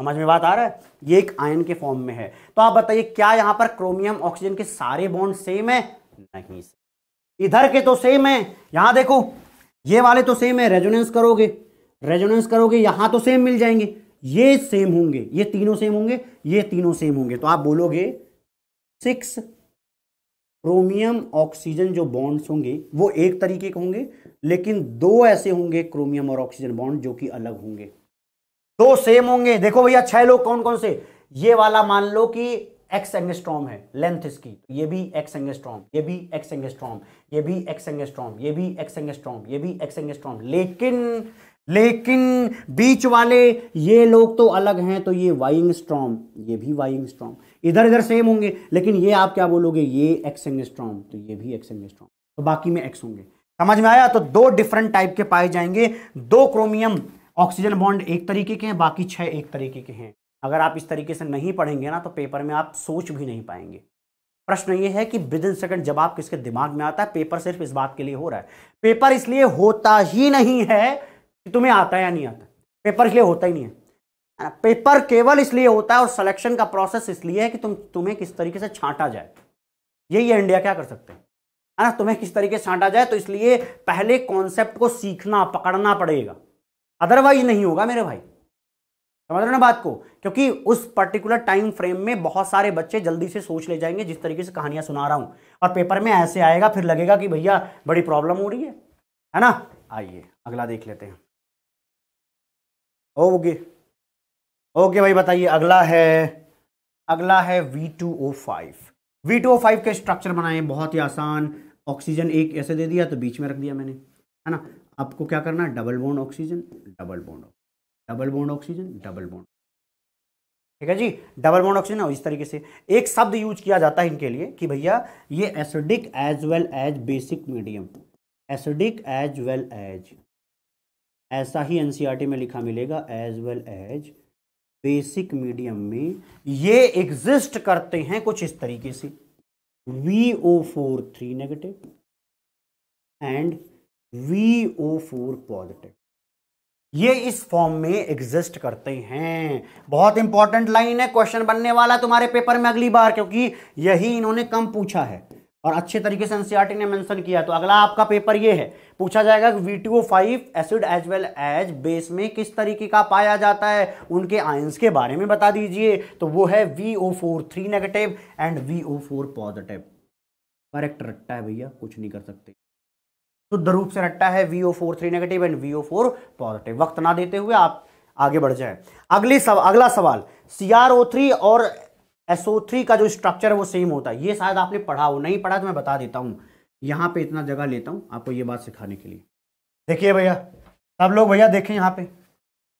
समझ में बात आ रहा है ये एक आयन के फॉर्म में है तो आप बताइए क्या यहां पर क्रोमियम ऑक्सीजन के सारे बॉन्ड सेम है नहीं इधर के तो सेम है यहां देखो ये वाले तो सेम है रेजोनेंस करोगे रेजोनेंस करोगे यहां तो सेम मिल जाएंगे ये सेम होंगे ये तीनों सेम होंगे ये तीनों सेम होंगे तो आप बोलोगे सिक्स क्रोमियम ऑक्सीजन जो बॉन्ड्स होंगे वो एक तरीके के होंगे लेकिन दो ऐसे होंगे क्रोमियम और ऑक्सीजन बॉन्ड जो कि अलग होंगे दो सेम होंगे देखो भैया छह लोग कौन कौन से ये वाला मान लो कि एक्स एंगस्ट्रॉम है लेंथ इसकी तो ये भी एक्स एंगस्ट्रॉम ये भी एक्स एंगस्ट्रॉम ये भी एक्स एंगस्ट्रॉम ये भी एक्स एंगस्ट्रॉम ये भी एक्स एंगस्ट्रॉम लेकिन लेकिन बीच वाले ये लोग तो अलग हैं तो ये वाइंग स्ट्रॉम ये भी वाइंग स्ट्रॉम इधर इधर सेम होंगे लेकिन ये आप क्या बोलोगे ये एक्स एंगस्ट्रॉम तो ये भी एक्स एंगस्ट्रॉम तो बाकी में एक्स होंगे समझ में आया तो दो डिफरेंट टाइप के पाए जाएंगे दो क्रोमियम ऑक्सीजन बॉन्ड एक तरीके के हैं बाकी छह एक तरीके के हैं अगर आप इस तरीके से नहीं पढ़ेंगे ना तो पेपर में आप सोच भी नहीं पाएंगे प्रश्न ये है कि विद इन सेकंड जवाब किसके दिमाग में आता है पेपर सिर्फ इस बात के लिए हो रहा है पेपर इसलिए होता ही नहीं है कि तुम्हें आता या नहीं आता पेपर इसलिए होता ही नहीं है पेपर केवल इसलिए होता है और सिलेक्शन का प्रोसेस इसलिए है कि तुम तुम्हें किस तरीके से छांटा जाए यही है इंडिया क्या कर सकते हैं है ना तुम्हें किस तरीके से छांटा जाए तो इसलिए पहले कॉन्सेप्ट को सीखना पकड़ना पड़ेगा अदरवाइज नहीं होगा मेरे भाई समझ रहे ना बात को क्योंकि उस पर्टिकुलर टाइम फ्रेम में बहुत सारे बच्चे जल्दी से सोच ले जाएंगे जिस तरीके से कहानियां सुना रहा हूँ और पेपर में ऐसे आएगा फिर लगेगा कि भैया बड़ी प्रॉब्लम हो रही है है ना आइए अगला देख लेते हैं ओके ओके भाई बताइए अगला है अगला है V two O five V two O five के स्ट्रक्चर बनाए बहुत ही आसान ऑक्सीजन एक ऐसे दे दिया तो बीच में रख दिया मैंने है ना आपको क्या करना double bond oxygen double bond double bond oxygen double bond ठीक है जी डबल बॉन्ड ऑक्सीजन इस तरीके से एक शब्द यूज किया जाता है इनके लिए कि भैया ये acidic as well as basic medium acidic as well as ऐसा ही एनसीईआरटी में लिखा मिलेगा as well as basic medium में ये एग्जिस्ट करते हैं कुछ इस तरीके से V O four three negative and V O four positive ये इस फॉर्म में एग्जिस्ट करते हैं बहुत इंपॉर्टेंट लाइन है क्वेश्चन बनने वाला तुम्हारे पेपर में अगली बार क्योंकि यही इन्होंने कम पूछा है और अच्छे तरीके से एनसीआरटी e ने मेंशन किया तो अगला आपका पेपर ये है पूछा जाएगा कि V two O five acid as well as base में किस तरीके का पाया जाता है उनके आयंस के बारे में बता दीजिए तो वो है V O four three negative and V O four positive correct रट्टा है भैया कुछ नहीं कर सकते शुद्ध रूप से रट्टा है V O four three negative and V O four positive वक्त ना देते हुए आप आगे बढ़ जाए अगली सव, अगला सवाल सी आर ओ थ्री और एस ओ थ्री का जो स्ट्रक्चर है वो सेम होता है ये शायद आपने पढ़ा हो नहीं पढ़ा तो मैं बता देता हूँ यहाँ पे इतना जगह लेता हूँ आपको ये बात सिखाने के लिए देखिए भैया सब लोग भैया देखें यहाँ पे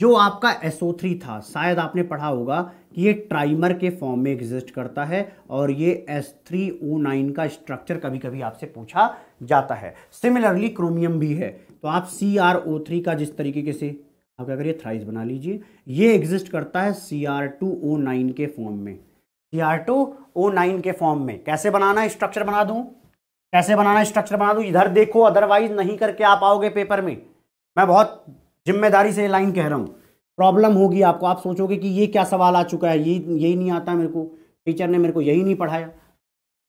जो आपका SO3 था शायद आपने पढ़ा होगा कि ये ट्राइमर के फॉर्म में एग्जिस्ट करता है और ये S3O9 का स्ट्रक्चर कभी कभी आपसे पूछा जाता है सिमिलरली क्रोमियम भी है तो आप सी आर ओ थ्री का जिस तरीके के से आप क्या करिए थ्राइस बना लीजिए ये एग्जिस्ट करता है C R two O nine के फॉर्म में C R two O nine के फॉर्म में कैसे बनाना स्ट्रक्चर बना दूँ कैसे बनाना स्ट्रक्चर बना दूँ इधर देखो अदरवाइज नहीं करके आप आओगे पेपर में मैं बहुत जिम्मेदारी से लाइन कह रहा हूँ प्रॉब्लम होगी आपको आप सोचोगे कि ये क्या सवाल आ चुका है ये यही नहीं आता मेरे को टीचर ने मेरे को यही नहीं पढ़ाया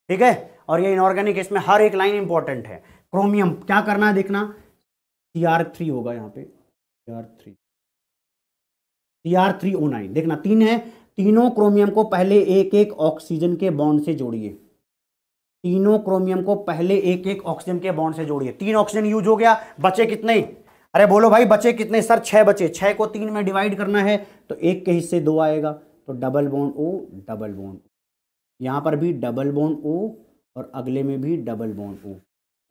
ठीक है और ये इनऑर्गेनिक इसमें हर एक लाइन इंपॉर्टेंट है क्रोमियम क्या करना है देखना सी आर थ्री होगा यहाँ पे C R three C R three O nine देखना तीन है तीनों क्रोमियम को पहले एक एक ऑक्सीजन के बॉन्ड से जोड़िए तीनों क्रोमियम को पहले एक एक ऑक्सीजन के बॉन्ड से जोड़िए तीन ऑक्सीजन यूज हो गया बचे कितने अरे बोलो भाई बचे कितने सर छह बचे छह को तीन में डिवाइड करना है तो एक के हिस्से दो आएगा तो double bond O double bond यहां पर भी डबल बॉन्ड ओ और अगले में भी डबल बॉन्ड ओ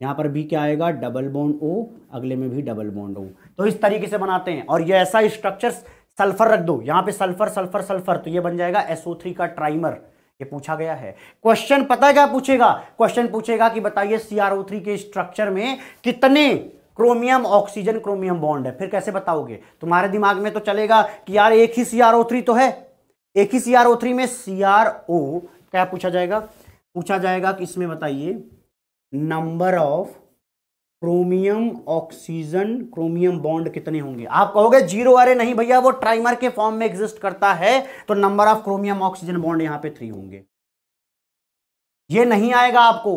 यहाँ पर भी क्या आएगा डबल बॉन्ड ओ अगले में भी डबल बॉन्ड ओ तो इस तरीके से बनाते हैं और ये ऐसा स्ट्रक्चर सल्फर रख दो यहाँ पे सल्फर सल्फर सल्फर तो ये बन जाएगा SO3 का ट्राइमर ये पूछा गया है क्वेश्चन पता क्या पूछेगा क्वेश्चन पूछेगा कि बताइए CrO3 के स्ट्रक्चर में कितने क्रोमियम ऑक्सीजन क्रोमियम बॉन्ड है फिर कैसे बताओगे तुम्हारे दिमाग में तो चलेगा कि यार एक ही CrO3 तो है एक ही CrO3 में CrO क्या पूछा जाएगा पूछा जाएगा कि इसमें बताइए number of chromium oxygen chromium bond कितने होंगे आप कहोगे जीरो अरे नहीं भैया वो ट्राइमर के फॉर्म में एग्जिस्ट करता है तो number of chromium oxygen bond यहां पे थ्री होंगे ये नहीं आएगा आपको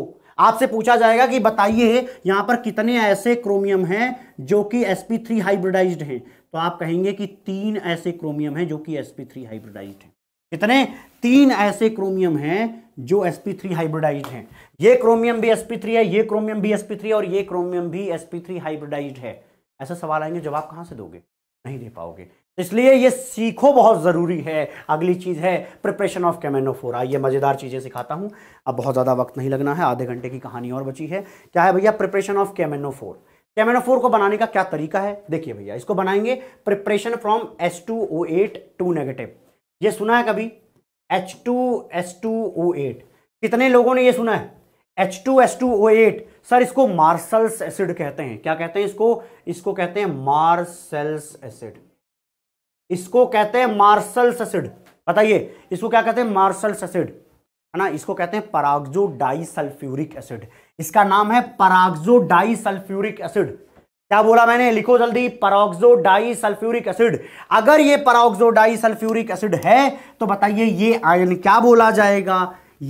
आपसे पूछा जाएगा कि बताइए यहां पर कितने ऐसे क्रोमियम हैं जो कि sp3 हाइब्रिडाइज्ड हैं तो आप कहेंगे कि तीन ऐसे क्रोमियम हैं जो कि sp3 हाइब्रिडाइज्ड हैं कितने तीन ऐसे क्रोमियम हैं जो sp3 हाइब्रिडाइज्ड हैं ये क्रोमियम भी sp3 है ये क्रोमियम भी sp3 है और ये क्रोमियम भी sp3 हाइब्रिडाइज्ड है ऐसा सवाल आएंगे जवाब कहां से दोगे नहीं दे पाओगे तो इसलिए ये सीखो बहुत ज़रूरी है अगली चीज़ है प्रिपरेशन ऑफ कैमेनोफोरा ये मज़ेदार चीज़ें सिखाता हूं अब बहुत ज़्यादा वक्त नहीं लगना है आधे घंटे की कहानी और बची है क्या है भैया प्रिपरेशन ऑफ कैमेनोफोर कैमेनोफोर को बनाने का क्या तरीका है देखिए भैया इसको बनाएंगे preparation from S two O eight two negative ये सुना है कभी H two S two O eight कितने लोगों ने ये सुना है H two S two O eight sir इसको मार्सल्स एसिड कहते हैं क्या कहते हैं इसको इसको कहते हैं मार्सल्स एसिड इसको कहते हैं मार्सल्स एसिड बताइए इसको क्या कहते हैं मार्सल्स एसिड है ना इसको कहते हैं पराग्जो डाई सल्फ्यूरिक एसिड इसका नाम है पराग्जो डाई सल्फ्यूरिक एसिड क्या बोला मैंने लिखो जल्दी परोक्सो डाई सल्फ्यूरिक एसिड अगर ये परोक्सो डाई सल्फ्यूरिक एसिड है तो बताइए ये आयन क्या बोला जाएगा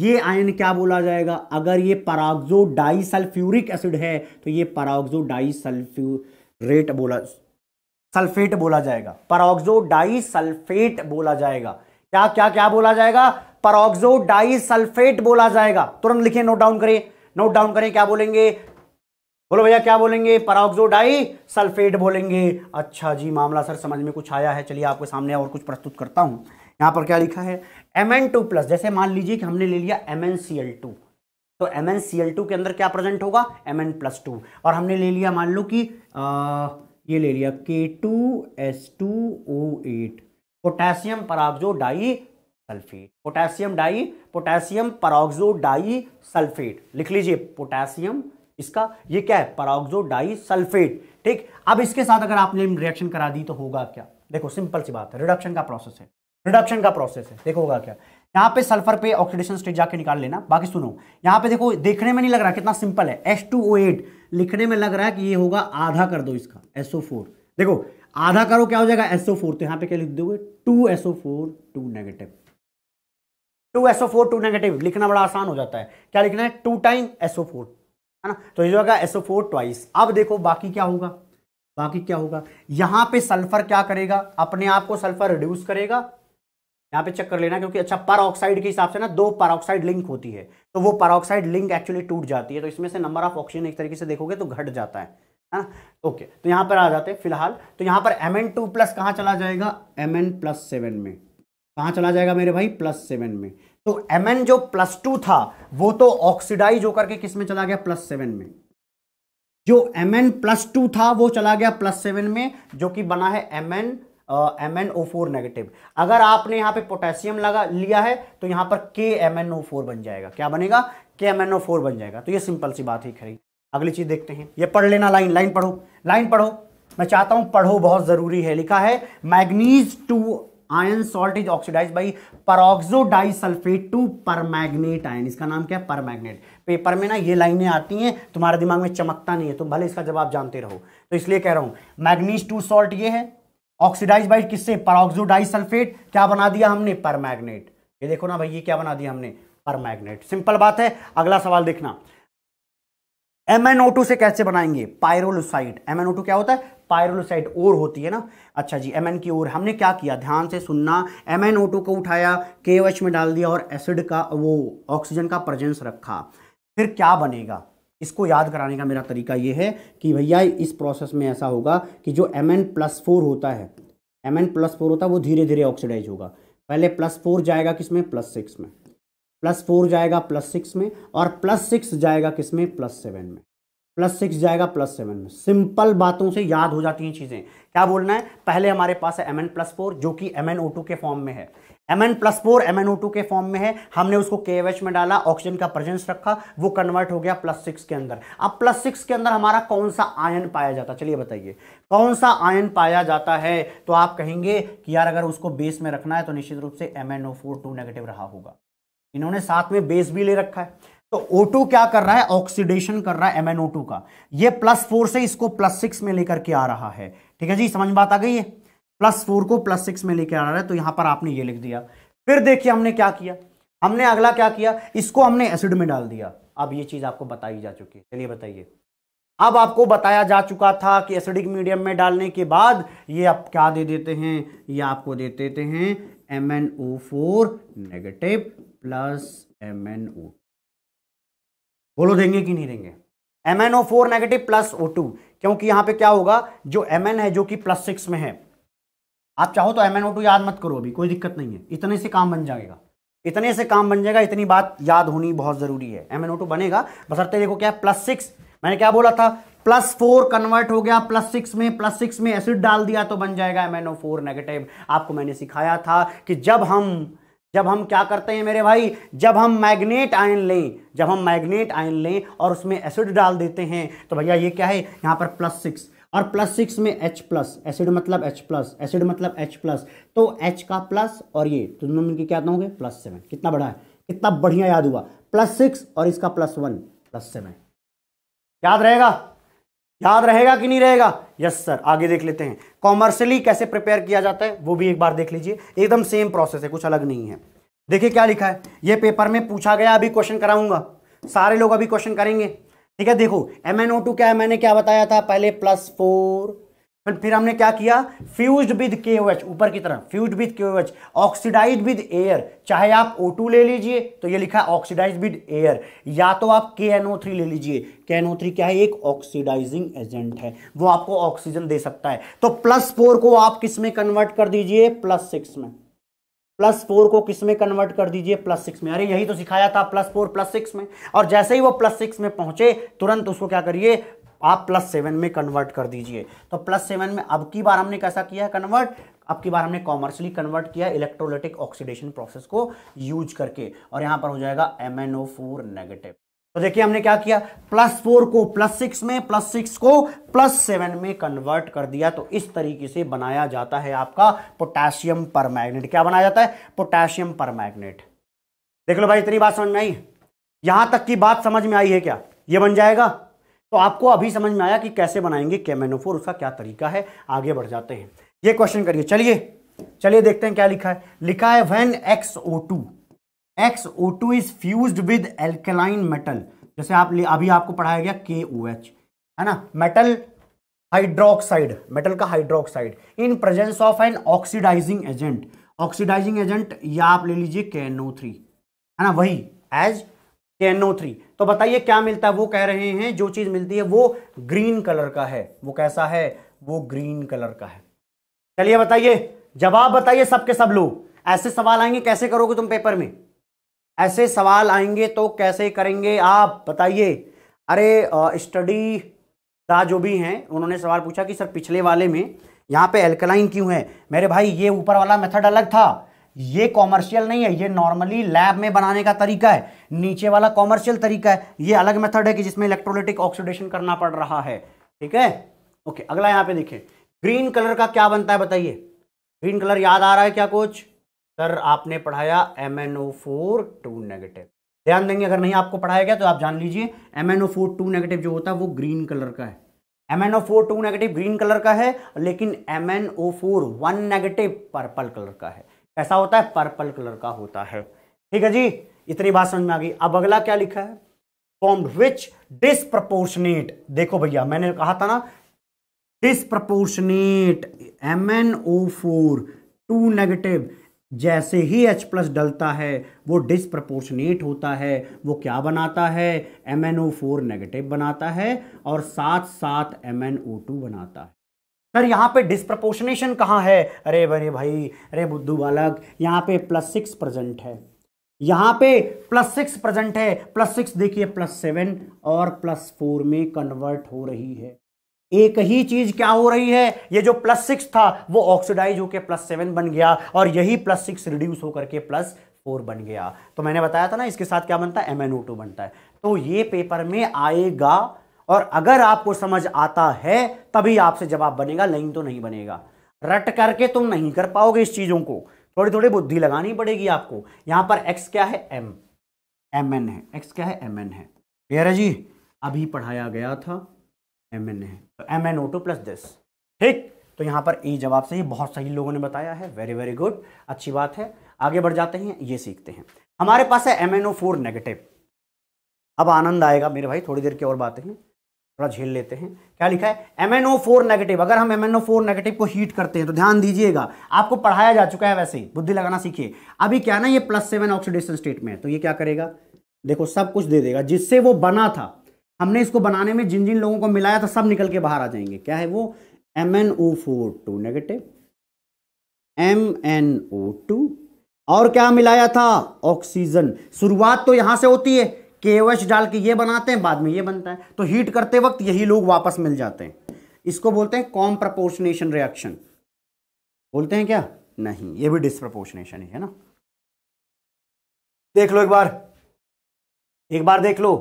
ये आयन क्या बोला जाएगा अगर ये पराक्सो डाई सल्फ्यूरिक एसिड है तो ये पराक्सो डाई सल्फ्यूरेट बोला सल्फेट बोला जाएगा परोक्सो डाई सल्फेट बोला जाएगा क्या क्या क्या बोला जाएगा परोक्सो डाई सल्फेट बोला जाएगा तुरंत लिखे नोट डाउन करिए नोट डाउन करें क्या बोलेंगे बोलो भैया क्या बोलेंगे पराक्सोडाई सल्फेट बोलेंगे अच्छा जी मामला सर समझ में कुछ आया है चलिए आपके सामने और कुछ प्रस्तुत करता हूँ यहाँ पर क्या लिखा है एम एन टू प्लस जैसे मान लीजिए कि हमने ले लिया M N C L two तो M N C L two के अंदर क्या प्रेजेंट होगा एम एन प्लस टू और हमने ले लिया मान लो कि ये ले लिया K two S two O eight potassium peroxodisulphate potassium di potassium peroxodisulphate लिख लीजिए पोटेशियम इसका ये क्या है पराग्जोडाई सल्फेट ठीक अब इसके साथ अगर आपने रिएक्शन करा दी तो होगा क्या देखो सिंपल सी बात है रिडक्शन का प्रोसेस है रिडक्शन का प्रोसेस है देखो होगा क्या यहाँ पे सल्फर पे ऑक्सीडेशन स्टेज जाके निकाल लेना बाकी सुनो यहाँ पे देखो देखने में नहीं लग रहा कितना सिंपल है एस टू ओ एट लिखने में लग रहा है कि ये होगा आधा कर दो इसका एसओ फोर देखो आधा करो क्या हो जाएगा एसओ फोर तो यहाँ पे क्या लिख दोगे two SO four two negative two SO four two negative लिखना बड़ा आसान हो जाता है क्या लिखना है टू टाइम एसओ फोर है ना तो ये होगा एसओ फोर ट्वाइस अब देखो बाकी क्या होगा बाकी क्या होगा यहां पे सल्फर क्या करेगा अपने आप को सल्फर रिड्यूस करेगा यहाँ पे चेक कर लेना क्योंकि अच्छा पर ऑक्साइड के हिसाब से ना दो पर लिंक होती है तो वो पर लिंक एक्चुअली टूट जाती है तो इसमें से नंबर ऑफ ऑक्सीजन एक तरीके से देखोगे तो घट जाता है ना ओके तो यहां पर आ जाते हैं फिलहाल तो यहां पर एम एन टू प्लस कहां चला जाएगा एम एन प्लस सेवन में कहा चला जाएगा मेरे भाई प्लस सेवन में तो एम जो प्लस टू था वो तो ऑक्सीडाइज होकर के किस में चला गया प्लस सेवन में जो एम एन प्लस टू था वो चला गया प्लस सेवन में जो कि बना है M N M N O four negative अगर आपने यहां पे पोटेशियम लगा लिया है तो यहां पर के एम एन ओ फोर बन जाएगा क्या बनेगा के एम एन ओ फोर बन जाएगा तो ये सिंपल सी बात ही खरी अगली चीज देखते हैं ये पढ़ लेना लाइन लाइन पढ़ो लाइन पढ़ो मैं चाहता हूं पढ़ो बहुत ज़रूरी है लिखा है manganese two ion salt is oxidise by peroxodisulphate to permanganate ion इसका नाम क्या है परमैग्नेट पेपर में ना ये लाइनें आती हैं तुम्हारे दिमाग में चमकता नहीं है तुम तो भले इसका जवाब जानते रहो तो इसलिए कह रहा हूं मैग्नीज टू सॉल्ट ये है ऑक्सीडाइज बाई किससे परऑक्सोडाइसल्फेट क्या बना दिया हमने परमैग्नेट ये देखो ना भाई ये क्या बना दिया हमने परमैग्नेट सिंपल बात है अगला सवाल देखना एम से कैसे बनाएंगे पायरोलोसाइट एम क्या होता है पायरोलोसाइट ओर होती है ना अच्छा जी एम की ओर हमने क्या किया ध्यान से सुनना एम एन को उठाया के में डाल दिया और एसिड का वो ऑक्सीजन का प्रजेंस रखा फिर क्या बनेगा इसको याद कराने का मेरा तरीका ये है कि भैया इस प्रोसेस में ऐसा होगा कि जो एम एन प्लस फोर होता है एम एन प्लस फोर होता है वो धीरे धीरे ऑक्सीडाइज होगा पहले प्लस फोर जाएगा किस में प्लस सिक्स में प्लस फोर जाएगा प्लस सिक्स में और प्लस सिक्स जाएगा किसमें प्लस सेवन में प्लस सिक्स जाएगा प्लस सेवन में सिंपल बातों से याद हो जाती हैं चीज़ें क्या बोलना है पहले हमारे पास है एम एन प्लस फोर जो कि एम एन ओ टू के फॉर्म में है M N plus four M N O two के फॉर्म में है हमने उसको के एव एच में डाला ऑक्सीजन का प्रेजेंस रखा वो कन्वर्ट हो गया प्लस सिक्स के अंदर अब प्लस सिक्स के अंदर हमारा कौन सा आयन पाया जाता है चलिए बताइए कौन सा आयन पाया जाता है तो आप कहेंगे कि यार अगर उसको बेस में रखना है तो निश्चित रूप से M N O four two negative रहा होगा इन्होंने साथ में बेस भी ले रखा है तो O2 क्या कर रहा है ऑक्सीडेशन कर रहा है MnO2 का ये प्लस फोर से इसको प्लस सिक्स में लेकर के आ रहा है ठीक है जी समझ बात आ गई है प्लस फोर को प्लस सिक्स में लेकर आ रहा है तो यहां पर आपने ये लिख दिया फिर देखिए हमने क्या किया हमने अगला क्या किया इसको हमने एसिड में डाल दिया अब ये चीज आपको बताई जा चुकी है चलिए बताइए अब आपको बताया जा चुका था कि एसिडिक मीडियम में डालने के बाद ये आप क्या दे देते हैं ये आपको दे देते हैं M N O four negative plus M N O बोलो देंगे कि नहीं देंगे MnO4 N negative plus O क्योंकि यहां पे क्या होगा जो Mn है जो कि प्लस सिक्स में है आप चाहो तो MnO2 याद मत करो अभी कोई दिक्कत नहीं है इतने से काम बन जाएगा इतने से काम बन जाएगा इतनी बात याद होनी बहुत ज़रूरी है MnO2 एन ओ टू बनेगा बसरते देखो क्या प्लस सिक्स मैंने क्या बोला था प्लस फोर कन्वर्ट हो गया प्लस सिक्स में प्लस सिक्स में एसिड डाल दिया तो बन जाएगा M N O four negative आपको मैंने सिखाया था कि जब हम जब हम क्या करते हैं मेरे भाई जब हम मैग्नेट आयन लें जब हम मैग्नेट आयन लें और उसमें एसिड डाल देते हैं तो भैया ये क्या है यहाँ पर प्लस सिक्स और प्लस सिक्स में एच प्लस एसिड मतलब एच प्लस एसिड मतलब एच प्लस तो एच का प्लस और ये तो दोनों मिलकर क्या होंगे प्लस सेवन कितना बड़ा है कितना बढ़िया याद हुआ प्लस सिक्स और इसका प्लस वन प्लस सेवन याद रहेगा याद रहेगा कि नहीं रहेगा यस सर आगे देख लेते हैं कॉमर्शियली कैसे प्रिपेयर किया जाता है वो भी एक बार देख लीजिए एकदम सेम प्रोसेस है कुछ अलग नहीं है देखिए क्या लिखा है ये पेपर में पूछा गया अभी क्वेश्चन कराऊंगा सारे लोग अभी क्वेश्चन करेंगे ठीक है देखो एम एन ओ टू क्या है मैंने क्या बताया था पहले प्लस फोर फिर फिर हमने क्या किया फ्यूज विद के ऊपर की तरफ fuse with K oxidise with air चाहे आप O2 ले लीजिए तो ये लिखा ऑक्सीडाइज विद एयर या तो आप KNO3 ले लीजिए KNO3 क्या है एक ऑक्सीडाइजिंग एजेंट है वो आपको ऑक्सीजन दे सकता है तो प्लस फोर को आप किस में कन्वर्ट कर दीजिए प्लस सिक्स में प्लस फोर को किस में कन्वर्ट कर दीजिए प्लस सिक्स में अरे यही तो सिखाया था प्लस फोर प्लस सिक्स में और जैसे ही वो प्लस सिक्स में पहुंचे तुरंत उसको क्या करिए आप प्लस सेवन में कन्वर्ट कर दीजिए तो प्लस सेवन में अब की बार हमने कैसा किया है कन्वर्ट अब की बार हमने कॉमर्शली कन्वर्ट किया इलेक्ट्रोलिटिक ऑक्सीडेशन प्रोसेस को यूज करके और यहाँ पर हो जाएगा एम नेगेटिव तो देखिए हमने क्या किया प्लस फोर को प्लस सिक्स में प्लस सिक्स को प्लस सेवन में कन्वर्ट कर दिया तो इस तरीके से बनाया जाता है आपका पोटेशियम पर मैग्नेट क्या बनाया जाता है पोटेशियम पर मैग्नेट देख लो भाई इतनी बात समझ में आई यहां तक की बात समझ में आई है क्या ये बन जाएगा तो आपको अभी समझ में आया कि कैसे बनाएंगे केमेनोफोर उसका क्या तरीका है आगे बढ़ जाते हैं ये क्वेश्चन करिए चलिए चलिए देखते हैं क्या लिखा है लिखा है when X O two X O two is fuse with alkaline metal जैसे आप अभी आपको पढ़ाया गया के ओ एच है ना मेटल हाइड्रोक्साइड मेटल का hydroxide in presence of an oxidising agent oxidising agent या आप ले लीजिए के एन ओ थ्री है ना वही एज एनओ थ्री तो बताइए क्या मिलता है वो कह रहे हैं जो चीज मिलती है वो ग्रीन कलर का है वो कैसा है वो ग्रीन कलर का है चलिए बताइए जवाब बताइए सबके सब लोग ऐसे सवाल आएंगे कैसे करोगे तुम पेपर में ऐसे सवाल आएंगे तो कैसे करेंगे आप बताइए अरे स्टडी दा जो भी हैं उन्होंने सवाल पूछा कि सर पिछले वाले में यहाँ पे एल्कलाइन क्यों है मेरे भाई ये ऊपर वाला मेथड अलग था ये कॉमर्शियल नहीं है ये नॉर्मली लैब में बनाने का तरीका है नीचे वाला कॉमर्शियल तरीका है ये अलग मेथड है कि जिसमें इलेक्ट्रोलिटिक ऑक्सीडेशन करना पड़ रहा है ठीक है ओके अगला यहां पे देखिए ग्रीन कलर का क्या बनता है बताइए ग्रीन कलर याद आ रहा है क्या कुछ सर आपने पढ़ाया M N O four two negative ध्यान देंगे अगर नहीं आपको पढ़ाया गया तो आप जान लीजिए M N O four two negative जो होता है वो ग्रीन कलर का है M N O four two negative green colour का है लेकिन M N O four one negative purple colour का है कैसा होता है पर्पल कलर का होता है ठीक है जी इतनी बात समझ में आ गई अब अगला क्या लिखा है फॉर्म विच डिसप्रपोर्शनेट देखो भैया मैंने कहा था ना disproportionate M N O four two negative जैसे ही H प्लस डलता है वो डिसप्रपोर्शनेट होता है वो क्या बनाता है M N O four negative बनाता है और साथ साथ एम एन ओ टू बनाता है सर यहाँ पे डिस्प्रपोर्शनेशन कहाँ है अरे अरे भाई अरे बुद्धू बालक यहाँ पे प्लस सिक्स प्रजेंट है यहाँ पे प्लस सिक्स प्रजेंट है प्लस सिक्स देखिए प्लस सेवन और प्लस फोर में कन्वर्ट हो रही है एक ही चीज क्या हो रही है ये जो प्लस सिक्स था वो ऑक्सीडाइज होकर प्लस सेवन बन गया और यही प्लस सिक्स रिड्यूस होकर के प्लस फोर बन गया तो मैंने बताया था ना इसके साथ क्या बनता है एम बनता है तो ये पेपर में आएगा और अगर आपको समझ आता है तभी आपसे जवाब बनेगा नहीं तो नहीं बनेगा रट करके तुम नहीं कर पाओगे इस चीज़ों को थोड़ी थोड़ी बुद्धि लगानी पड़ेगी आपको यहां पर एक्स क्या है एम एम एन है एक्स क्या है एम एन है क्लियर है जी अभी पढ़ाया गया था एम एन है तो M N O two plus this ठीक तो यहां पर ई e जवाब सही बहुत सही लोगों ने बताया है वेरी वेरी गुड अच्छी बात है आगे बढ़ जाते हैं ये सीखते हैं हमारे पास है M N O four negative अब आनंद आएगा मेरे भाई थोड़ी देर की और बातें हैं थोड़ा झेल लेते हैं क्या लिखा है एम फोर नेगेटिव अगर हम एम फोर नेगेटिव को हीट करते हैं तो ध्यान दीजिएगा आपको पढ़ाया जा चुका है वैसे ही बुद्धि लगाना सीखिए अभी क्या ना ये प्लस सेवन ऑक्सीडेशन स्टेट में है तो ये क्या करेगा देखो सब कुछ दे देगा जिससे वो बना था हमने इसको बनाने में जिन जिन लोगों को मिलाया था सब निकल के बाहर आ जाएंगे क्या है वो M N O four two negative M N O two और क्या मिलाया था ऑक्सीजन शुरुआत तो यहां से होती है के डाल के ये बनाते हैं बाद में ये बनता है तो हीट करते वक्त यही लोग वापस मिल जाते हैं इसको बोलते हैं कॉम प्रपोर्शनेशन रिएक्शन बोलते हैं क्या नहीं ये भी डिस्प्रपोर्शनेशन है ना देख लो एक बार एक बार देख लो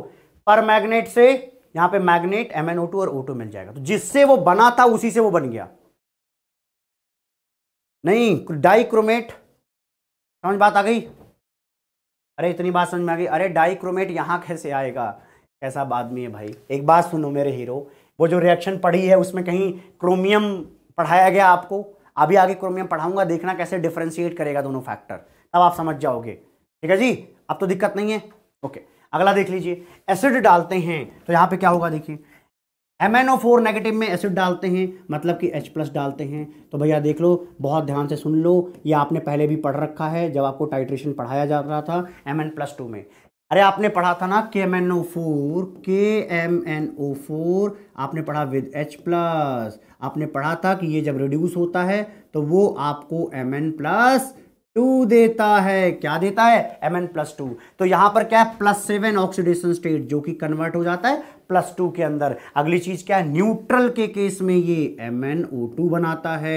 पर मैग्नेट से यहां पे मैग्नेट एम और ओ मिल जाएगा तो जिससे वो बना था उसी से वो बन गया नहीं डाइक्रोमेट समझ बात आ गई अरे इतनी बात समझ में आ गई अरे डाइक्रोमेट यहाँ कैसे आएगा कैसा में है भाई एक बात सुनो मेरे हीरो वो जो रिएक्शन पढ़ी है उसमें कहीं क्रोमियम पढ़ाया गया आपको अभी आगे क्रोमियम पढ़ाऊंगा देखना कैसे डिफ्रेंशिएट करेगा दोनों फैक्टर तब आप समझ जाओगे ठीक है जी अब तो दिक्कत नहीं है ओके अगला देख लीजिए एसिड डालते हैं तो यहाँ पे क्या होगा देखिए M N O four negative में एसिड डालते हैं मतलब कि H प्लस डालते हैं तो भैया देख लो बहुत ध्यान से सुन लो ये आपने पहले भी पढ़ रखा है जब आपको टाइट्रेशन पढ़ाया जा रहा था एम एन प्लस टू में अरे आपने पढ़ा था ना K M N O four K M N O four आपने पढ़ा विद एच प्लस आपने पढ़ा था कि ये जब रिड्यूस होता है तो वो आपको एम एन प्लस टू देता है क्या देता है एम एन प्लस टू तो यहां पर क्या है प्लस सेवन ऑक्सीडेशन स्टेट जो कि कन्वर्ट हो जाता है प्लस टू के अंदर अगली चीज क्या है न्यूट्रल के केस में ये एम एन ओ टू बनाता है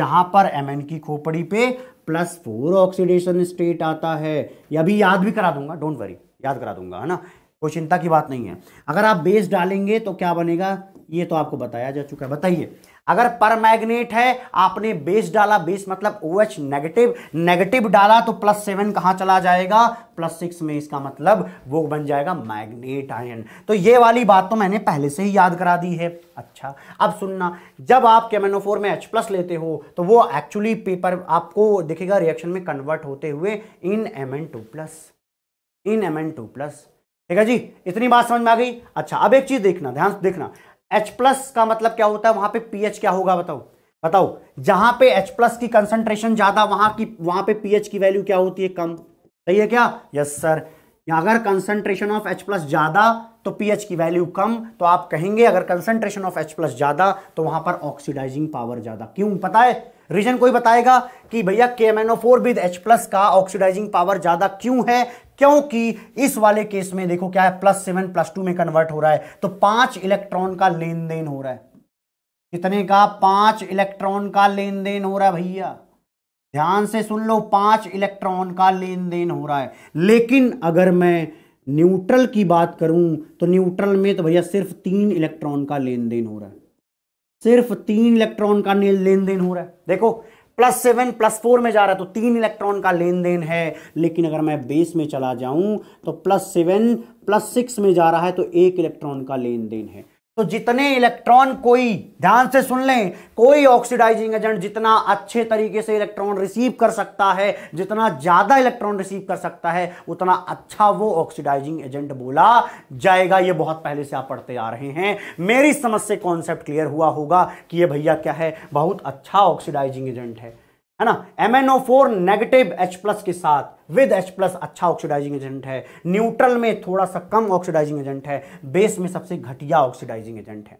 जहां पर एम एन की खोपड़ी पे प्लस फोर ऑक्सीडेशन स्टेट आता है ये अभी याद भी करा दूंगा डोंट वरी याद करा दूंगा है ना कोई चिंता की बात नहीं है अगर आप बेस डालेंगे तो क्या बनेगा ये तो आपको बताया जा चुका है बताइए अगर पर मैग्नेट है आपने बेस डाला बेस मतलब ओ OH नेगेटिव नेगेटिव डाला तो प्लस सेवन कहां चला जाएगा प्लस सिक्स में इसका मतलब वो बन जाएगा मैग्नेट आयन तो ये वाली बात तो मैंने पहले से ही याद करा दी है अच्छा अब सुनना जब आप केमेनोफोर में H प्लस लेते हो तो वो एक्चुअली पेपर आपको दिखेगा रिएक्शन में कन्वर्ट होते हुए in M N two plus in M N two plus ठीक है जी इतनी बात समझ में आ गई अच्छा अब एक चीज देखना ध्यान देखना एच प्लस का मतलब क्या होता है वहां पे पीएच क्या होगा बताओ बताओ जहां पे H प्लस की कंसंट्रेशन ज्यादा वहां की वहां पे पीएच की वैल्यू क्या होती है कम सही है क्या यस सर अगर कंसंट्रेशन ऑफ H प्लस ज्यादा तो पीएच की वैल्यू कम तो आप कहेंगे अगर कंसंट्रेशन ऑफ एच प्लस ज्यादा तो वहां पर ऑक्सीडाइजिंग पावर ज्यादा क्यों पता है रीजन कोई बताएगा कि भैया K M N O four with H plus का ऑक्सीडाइजिंग पावर ज्यादा क्यों है क्योंकि इस वाले केस में देखो क्या है प्लस सेवन प्लस टू में कन्वर्ट हो रहा है तो पांच इलेक्ट्रॉन का लेन देन हो रहा है कितने का पांच इलेक्ट्रॉन का लेन देन हो रहा है भैया ध्यान से सुन लो पांच इलेक्ट्रॉन का लेन देन हो रहा है लेकिन अगर मैं न्यूट्रल की बात करूं तो न्यूट्रल में तो भैया सिर्फ तीन इलेक्ट्रॉन का लेन देन हो रहा है सिर्फ तीन इलेक्ट्रॉन का लेन देन हो रहा है देखो प्लस सेवन प्लस फोर में जा रहा है तो तीन इलेक्ट्रॉन का लेन देन है लेकिन अगर मैं बेस में चला जाऊं तो प्लस सेवन प्लस सिक्स में जा रहा है तो एक इलेक्ट्रॉन का लेन देन है तो जितने इलेक्ट्रॉन कोई ध्यान से सुन लें कोई ऑक्सीडाइजिंग एजेंट जितना अच्छे तरीके से इलेक्ट्रॉन रिसीव कर सकता है जितना ज़्यादा इलेक्ट्रॉन रिसीव कर सकता है उतना अच्छा वो ऑक्सीडाइजिंग एजेंट बोला जाएगा ये बहुत पहले से आप पढ़ते आ रहे हैं मेरी समझ से कॉन्सेप्ट क्लियर हुआ होगा कि ये भैया क्या है बहुत अच्छा ऑक्सीडाइजिंग एजेंट है है ना M N O four negative H plus के साथ विद एच प्लस अच्छा ऑक्सीडाइजिंग एजेंट है न्यूट्रल में थोड़ा सा कम ऑक्सीडाइजिंग एजेंट है बेस में सबसे घटिया ऑक्सीडाइजिंग एजेंट है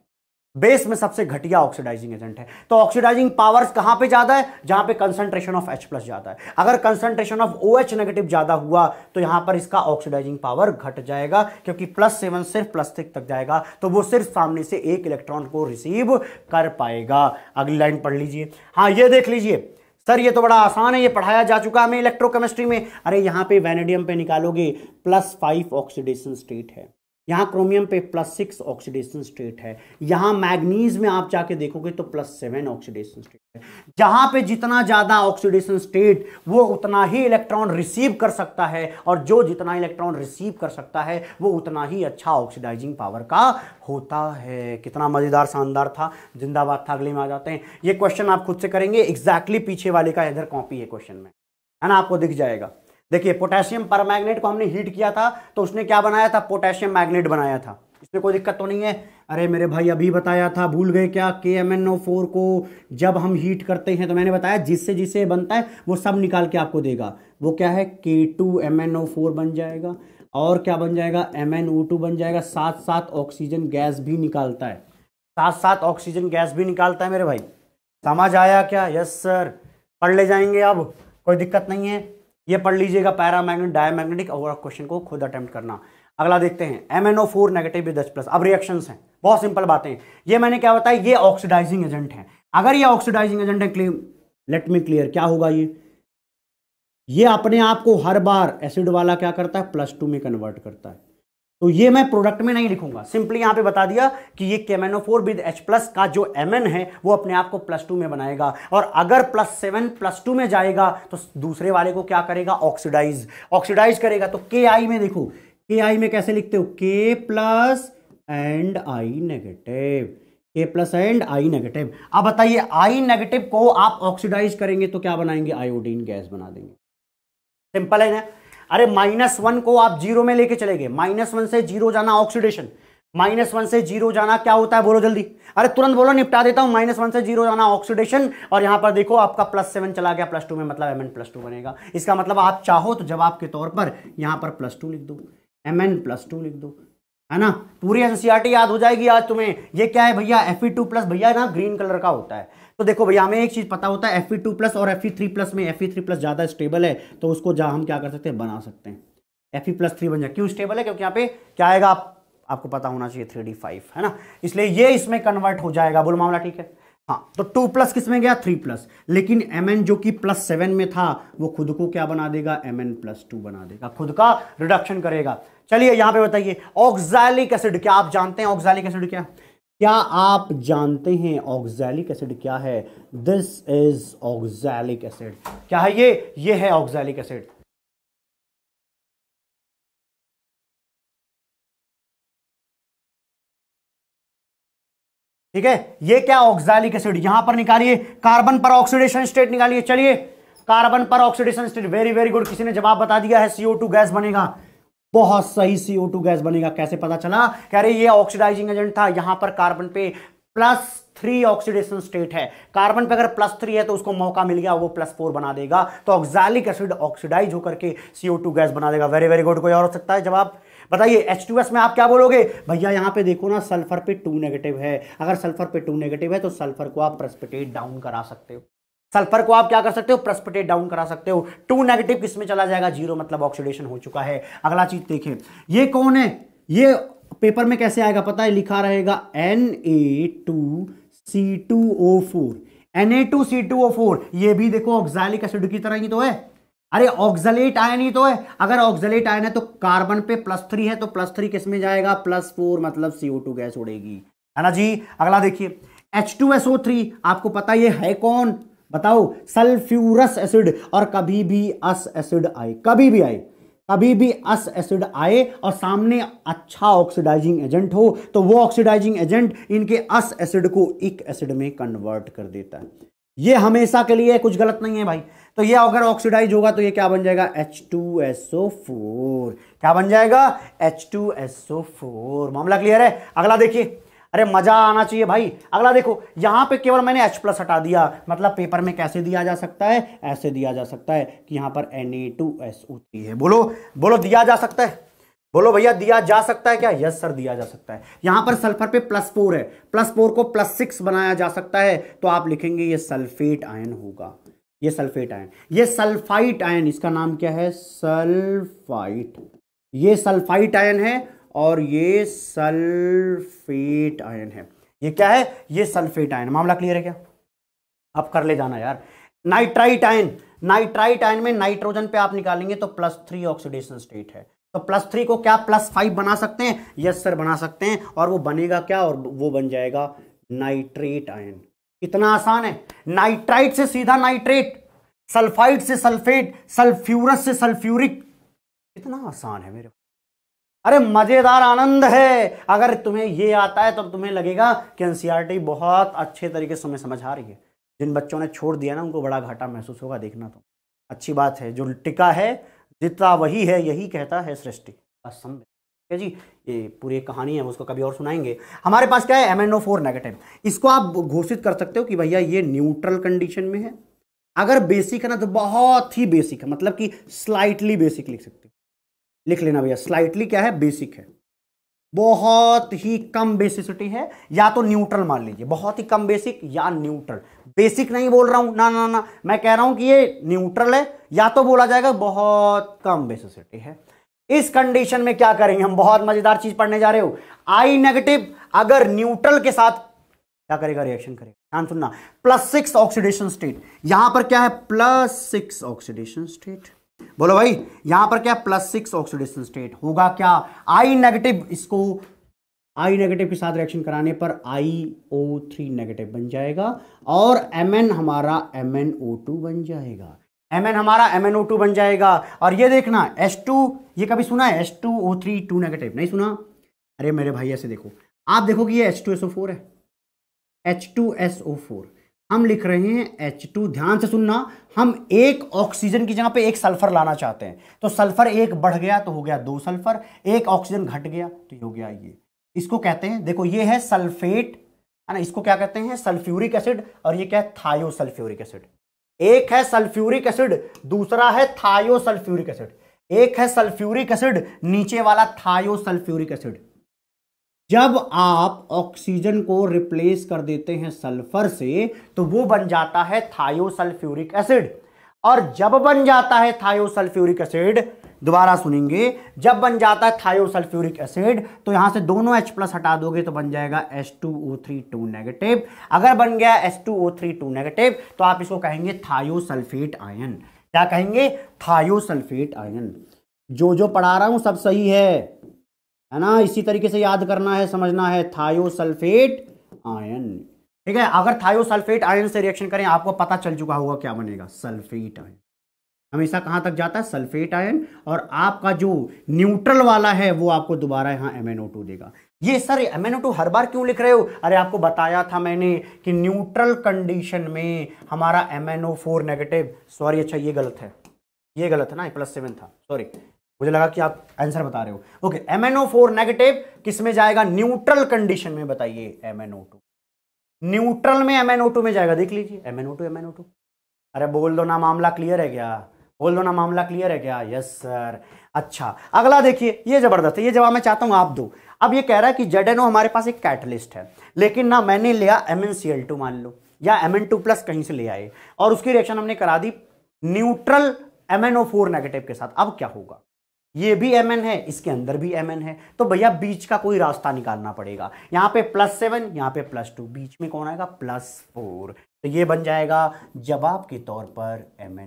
बेस में सबसे घटिया ऑक्सीडाइजिंग एजेंट है तो ऑक्सीडाइजिंग पावर्स कहां पे ज्यादा है जहां पे कंसंट्रेशन ऑफ एच प्लस ज्यादा है अगर concentration of O H negative ज्यादा हुआ तो यहां पर इसका ऑक्सीडाइजिंग पावर घट जाएगा क्योंकि प्लस सेवन सिर्फ प्लस थिक तक जाएगा तो वो सिर्फ सामने से एक इलेक्ट्रॉन को रिसीव कर पाएगा अगली लाइन पढ़ लीजिए हाँ ये देख लीजिए सर ये तो बड़ा आसान है ये पढ़ाया जा चुका हमें इलेक्ट्रोकेमिस्ट्री में अरे यहाँ पे वेनेडियम पे निकालोगे प्लस फाइव ऑक्सीडेशन स्टेट है यहाँ क्रोमियम पे प्लस सिक्स ऑक्सीडेशन स्टेट है यहाँ मैग्नीज में आप जाके देखोगे तो प्लस सेवन ऑक्सीडेशन स्टेट है जहाँ पे जितना ज़्यादा ऑक्सीडेशन स्टेट वो उतना ही इलेक्ट्रॉन रिसीव कर सकता है और जो जितना इलेक्ट्रॉन रिसीव कर सकता है वो उतना ही अच्छा ऑक्सीडाइजिंग पावर का होता है कितना मज़ेदार शानदार था जिंदाबाद था अगले में आ जाते हैं ये क्वेश्चन आप खुद से करेंगे एग्जैक्टली exactly पीछे वाले का इधर कॉपी है क्वेश्चन में है ना आपको दिख जाएगा देखिए पोटेशियम पर को हमने हीट किया था तो उसने क्या बनाया था पोटेशियम मैग्नेट बनाया था इसमें कोई दिक्कत तो नहीं है अरे मेरे भाई अभी बताया था भूल गए क्या के एम एन ओ फोर को जब हम हीट करते हैं तो मैंने बताया जिससे जिससे बनता है वो सब निकाल के आपको देगा वो क्या है K two M N O four बन जाएगा और क्या बन जाएगा एम एन ओ टू बन जाएगा साथ साथ ऑक्सीजन गैस भी निकालता है साथ साथ ऑक्सीजन गैस भी निकालता है मेरे भाई समझ आया क्या यस सर पढ़ ले जाएंगे अब कोई दिक्कत नहीं है ये पढ़ लीजिएगा पैरा पैरामैग्नेट डायमैग्नेटिक और क्वेश्चन को खुद अटेम्प्ट करना अगला देखते हैं M N O four negative H plus अब रिएक्शन है बहुत सिंपल बातें ये मैंने क्या बताया ये ऑक्सीडाइजिंग एजेंट है अगर ये ऑक्सीडाइजिंग एजेंट है क्लियर लेट मी क्लियर क्या होगा ये ये अपने आप को हर बार एसिड वाला क्या करता है प्लस टू में कन्वर्ट करता है तो ये मैं प्रोडक्ट में नहीं लिखूंगा सिंपली यहां पे बता दिया कि ये K M N O four with H plus का जो एम है वो अपने आप को प्लस टू में बनाएगा और अगर प्लस सेवन प्लस टू में जाएगा तो दूसरे वाले को क्या करेगा ऑक्सीडाइज ऑक्सीडाइज करेगा तो के आई में देखो के आई में कैसे लिखते हो K plus and I negative K plus and I negative अब बताइए आई नेगेटिव को आप ऑक्सीडाइज करेंगे तो क्या बनाएंगे आयोडीन गैस बना देंगे सिंपल है ना अरे माइनस वन को आप जीरो में लेके चले गए माइनस वन से जीरो जाना ऑक्सीडेशन माइनस वन से जीरो जाना क्या होता है बोलो जल्दी अरे तुरंत बोलो निपटा देता हूं माइनस वन से जीरो जाना ऑक्सीडेशन और यहां पर देखो आपका प्लस सेवन चला गया प्लस टू में मतलब एम एन प्लस टू बनेगा इसका मतलब आप चाहो तो जवाब के तौर पर यहां पर प्लस टू लिख दो एम एन प्लस टू लिख दो है ना पूरी एन e याद हो जाएगी आज तुम्हें ये क्या है भैया एफ ई टू प्लस भैया ना ग्रीन कलर का होता है तो देखो भैया हमें एक चीज पता होता है एफ प्लस e और एफ प्लस e में एफ प्लस e ज़्यादा स्टेबल है तो उसको जहाँ हम क्या कर सकते हैं बना सकते हैं एफ प्लस थ्री बन जाए क्यों स्टेबल है क्योंकि यहाँ पे क्या आएगा आप आपको पता होना चाहिए थ्री है ना इसलिए ये इसमें कन्वर्ट हो जाएगा बोल मामला ठीक है हाँ तो टू प्लस किस में गया थ्री प्लस लेकिन एम एन जो कि प्लस सेवन में था वो खुद को क्या बना देगा एम एन प्लस टू बना देगा खुद का रिडक्शन करेगा चलिए यहां पे बताइए ऑक्सैलिक एसिड क्या आप जानते हैं ऑक्सैलिक एसिड क्या क्या आप जानते हैं ऑक्जैलिक एसिड क्या है दिस इज ऑक्जैलिक एसिड क्या है ये ये है ऑक्जैलिक एसिड ठीक है ये क्या ऑक्जैलिक एसिड यहां पर निकालिए कार्बन पर ऑक्सीडेशन स्टेट निकालिए चलिए कार्बन पर oxidation state very very good किसी ने जवाब बता दिया है सीओ टू गैस बनेगा बहुत सही सीओ टू गैस बनेगा कैसे पता चला कह रहे ये ऑक्सीडाइजिंग एजेंट था यहां पर कार्बन पे प्लस थ्री ऑक्सीडेशन स्टेट है कार्बन पे अगर प्लस थ्री है तो उसको मौका मिल गया वो प्लस फोर बना देगा तो ऑक्सैलिक एसिड ऑक्सीडाइज होकर के सीओ टू गैस बना देगा वेरी वेरी गुड कोई और हो सकता है जवाब बताइए एच टू एस में आप क्या बोलोगे भैया यहाँ पे देखो ना सल्फर पे टू नेगेटिव है अगर सल्फर पे टू नेगेटिव है तो सल्फर को आप प्रस्पिटेट डाउन करा सकते हो सल्फर को आप क्या कर सकते हो प्रस्पटेट डाउन करा सकते हो टू नेगेटिव किसमें चला जाएगा जीरो मतलब ऑक्सीडेशन हो चुका है अगला चीज देखिए ये कौन है ये पेपर में कैसे आएगा पता है लिखा रहेगा N A two C two O four N A two C two O four ये भी देखो ऑक्सैलिक एसिड की तरह ही तो है अरे ऑक्सलेट आयन ही तो है अगर ऑक्सलेट आयन है तो कार्बन पे प्लस थ्री है तो प्लस थ्री किसमें जाएगा प्लस फोर मतलब सीओ टू गैस उड़ेगी है ना जी अगला देखिए H two S O three आपको पता ये है कौन बताओ सल्फ्यूरस एसिड और कभी भी अस एसिड आए कभी भी आए कभी भी अस एसिड आए और सामने अच्छा ऑक्सीडाइजिंग एजेंट हो तो वो ऑक्सीडाइजिंग एजेंट इनके अस एसिड को इक एसिड में कन्वर्ट कर देता है ये हमेशा के लिए कुछ गलत नहीं है भाई तो ये अगर ऑक्सीडाइज होगा तो ये क्या बन जाएगा H2SO4 क्या बन जाएगा H2SO4 मामला क्लियर है अगला देखिए अरे मजा आना चाहिए भाई अगला देखो यहाँ पे केवल मैंने एच प्लस हटा दिया मतलब पेपर में कैसे दिया जा सकता है ऐसे दिया जा सकता है कि यहाँ पर N E two S O है बोलो बोलो दिया जा सकता है बोलो भैया दिया जा सकता है क्या यस सर दिया जा सकता है यहां पर सल्फर पे प्लस फोर है प्लस फोर को प्लस सिक्स बनाया जा सकता है तो आप लिखेंगे ये सल्फेट आयन होगा ये सल्फेट आयन ये सल्फाइट आयन इसका नाम क्या है सल्फाइट ये सल्फाइट आयन है और ये सल्फेट आयन है ये क्या है ये सल्फेट आयन मामला क्लियर है क्या अब कर ले जाना यार नाइट्राइट आयन नाइट्राइट आयन में नाइट्रोजन पे आप निकालेंगे तो प्लस थ्री ऑक्सीडेशन स्टेट है तो प्लस थ्री को क्या प्लस फाइव बना सकते हैं यस सर बना सकते हैं और वो बनेगा क्या और वो बन जाएगा नाइट्रेट आयन इतना आसान है नाइट्राइट से सीधा नाइट्रेट सल्फाइड से सल्फेट सल्फ्यूरस से सल्फ्यूरिक इतना आसान है मेरे अरे मज़ेदार आनंद है अगर तुम्हें ये आता है तो तुम्हें लगेगा कि एनसीआर e बहुत अच्छे तरीके से तुम्हें समझ आ रही है जिन बच्चों ने छोड़ दिया ना उनको बड़ा घाटा महसूस होगा देखना तो अच्छी बात है जो टिका है जितना वही है यही कहता है सृष्टि असम ठीक है जी ये पूरी एक कहानी है उसको कभी और सुनाएंगे हमारे पास क्या है M N O four negative इसको आप घोषित कर सकते हो कि भैया ये न्यूट्रल कंडीशन में है अगर बेसिक है ना तो बहुत ही बेसिक है मतलब कि स्लाइटली बेसिक लिख सकते हो लिख लेना भैया स्लाइटली क्या है बेसिक है बहुत ही कम बेसिसिटी है या तो न्यूट्रल मान लीजिए बहुत ही कम बेसिक या न्यूट्रल बेसिक नहीं बोल रहा हूं ना ना ना मैं कह रहा हूं कि ये न्यूट्रल है या तो बोला जाएगा बहुत कम बेसिसिटी है इस कंडीशन में क्या करेंगे हम बहुत मजेदार चीज पढ़ने जा रहे हो आई नेगेटिव अगर न्यूट्रल के साथ क्या करेगा रिएक्शन करेगा ध्यान सुनना प्लस सिक्स ऑक्सीडेशन स्टेट यहां पर क्या है प्लस सिक्स ऑक्सीडेशन स्टेट बोलो भाई यहां पर क्या प्लस सिक्स ऑक्सीडेशन स्टेट होगा क्या आई नेगेटिव इसको आई नेगेटिव के साथ रिएक्शन कराने पर आई ओ थ्री नेगेटिव बन जाएगा और एम एन हमारा एम एन ओ टू बन जाएगा एम एन हमारा एम एन ओ टू बन जाएगा और ये देखना एस टू ये कभी सुना है S two O three two negative नहीं सुना अरे मेरे भाई ऐसे देखो आप देखो कि ये H two S O four है H two S O four हम लिख रहे हैं एच टू ध्यान से सुनना हम एक ऑक्सीजन की जगह पे एक सल्फर लाना चाहते हैं तो सल्फर एक बढ़ गया तो हो गया दो सल्फर एक ऑक्सीजन घट गया तो हो गया ये इसको कहते हैं देखो ये है सल्फेट है ना इसको क्या कहते हैं सल्फ्यूरिक एसिड और ये क्या है थायो सल्फ्यूरिक एसिड एक है सल्फ्यूरिक एसिड दूसरा है थायो सल्फ्यूरिक एसिड एक है सल्फ्यूरिक एसिड नीचे वाला थायो सल्फ्यूरिक एसिड जब आप ऑक्सीजन को रिप्लेस कर देते हैं सल्फर से तो वो बन जाता है थायोसल्फ्यूरिक एसिड और जब बन जाता है थायोसल्फ्यूरिक एसिड दोबारा सुनेंगे जब बन जाता है थायोसल्फ्यूरिक एसिड तो यहां से दोनों H प्लस हटा दोगे तो बन जाएगा टू नेगेटिव अगर बन गया टू नेगेटिव तो आप इसको कहेंगे थायोसल्फेट आयन क्या कहेंगे थायोसल्फेट आयन जो जो पढ़ा रहा हूं सब सही है है ना इसी तरीके से याद करना है समझना है थायोसल्फेट आयन ठीक है अगर थायोसल्फेट आयन से रिएक्शन करें आपको पता चल चुका होगा क्या बनेगा सल्फेट आयन हमेशा कहाँ तक जाता है सल्फेट आयन और आपका जो न्यूट्रल वाला है वो आपको दोबारा यहाँ एम देगा ये सर एम हर बार क्यों लिख रहे हो अरे आपको बताया था मैंने कि न्यूट्रल कंडीशन में हमारा एम नेगेटिव सॉरी अच्छा ये गलत है ये गलत है ना प्लस सेवन था सॉरी मुझे लगा कि आप आंसर बता रहे हो okay M N O four negative किसमें जाएगा न्यूट्रल कंडीशन में बताइए M N O two neutral में एम एन ओ टू में जाएगा देख लीजिए M N O two M N O two अरे बोल दो ना मामला क्लियर है क्या बोल दो ना मामला क्लियर है क्या यस सर अच्छा अगला देखिए ये जबरदस्त है ये जवाब मैं चाहता हूँ आप दो अब ये कह रहा है कि जेड हमारे पास एक कैटलिस्ट है लेकिन ना मैंने लिया एम मान लो या एम प्लस कहीं से ले आए और उसकी रिएक्शन हमने करा दी न्यूट्रल एम नेगेटिव के साथ अब क्या होगा ये भी एम है इसके अंदर भी एम है तो भैया बीच का कोई रास्ता निकालना पड़ेगा यहाँ पे प्लस सेवन यहाँ पे प्लस टू बीच में कौन आएगा प्लस फोर तो ये बन जाएगा जवाब के तौर पर एम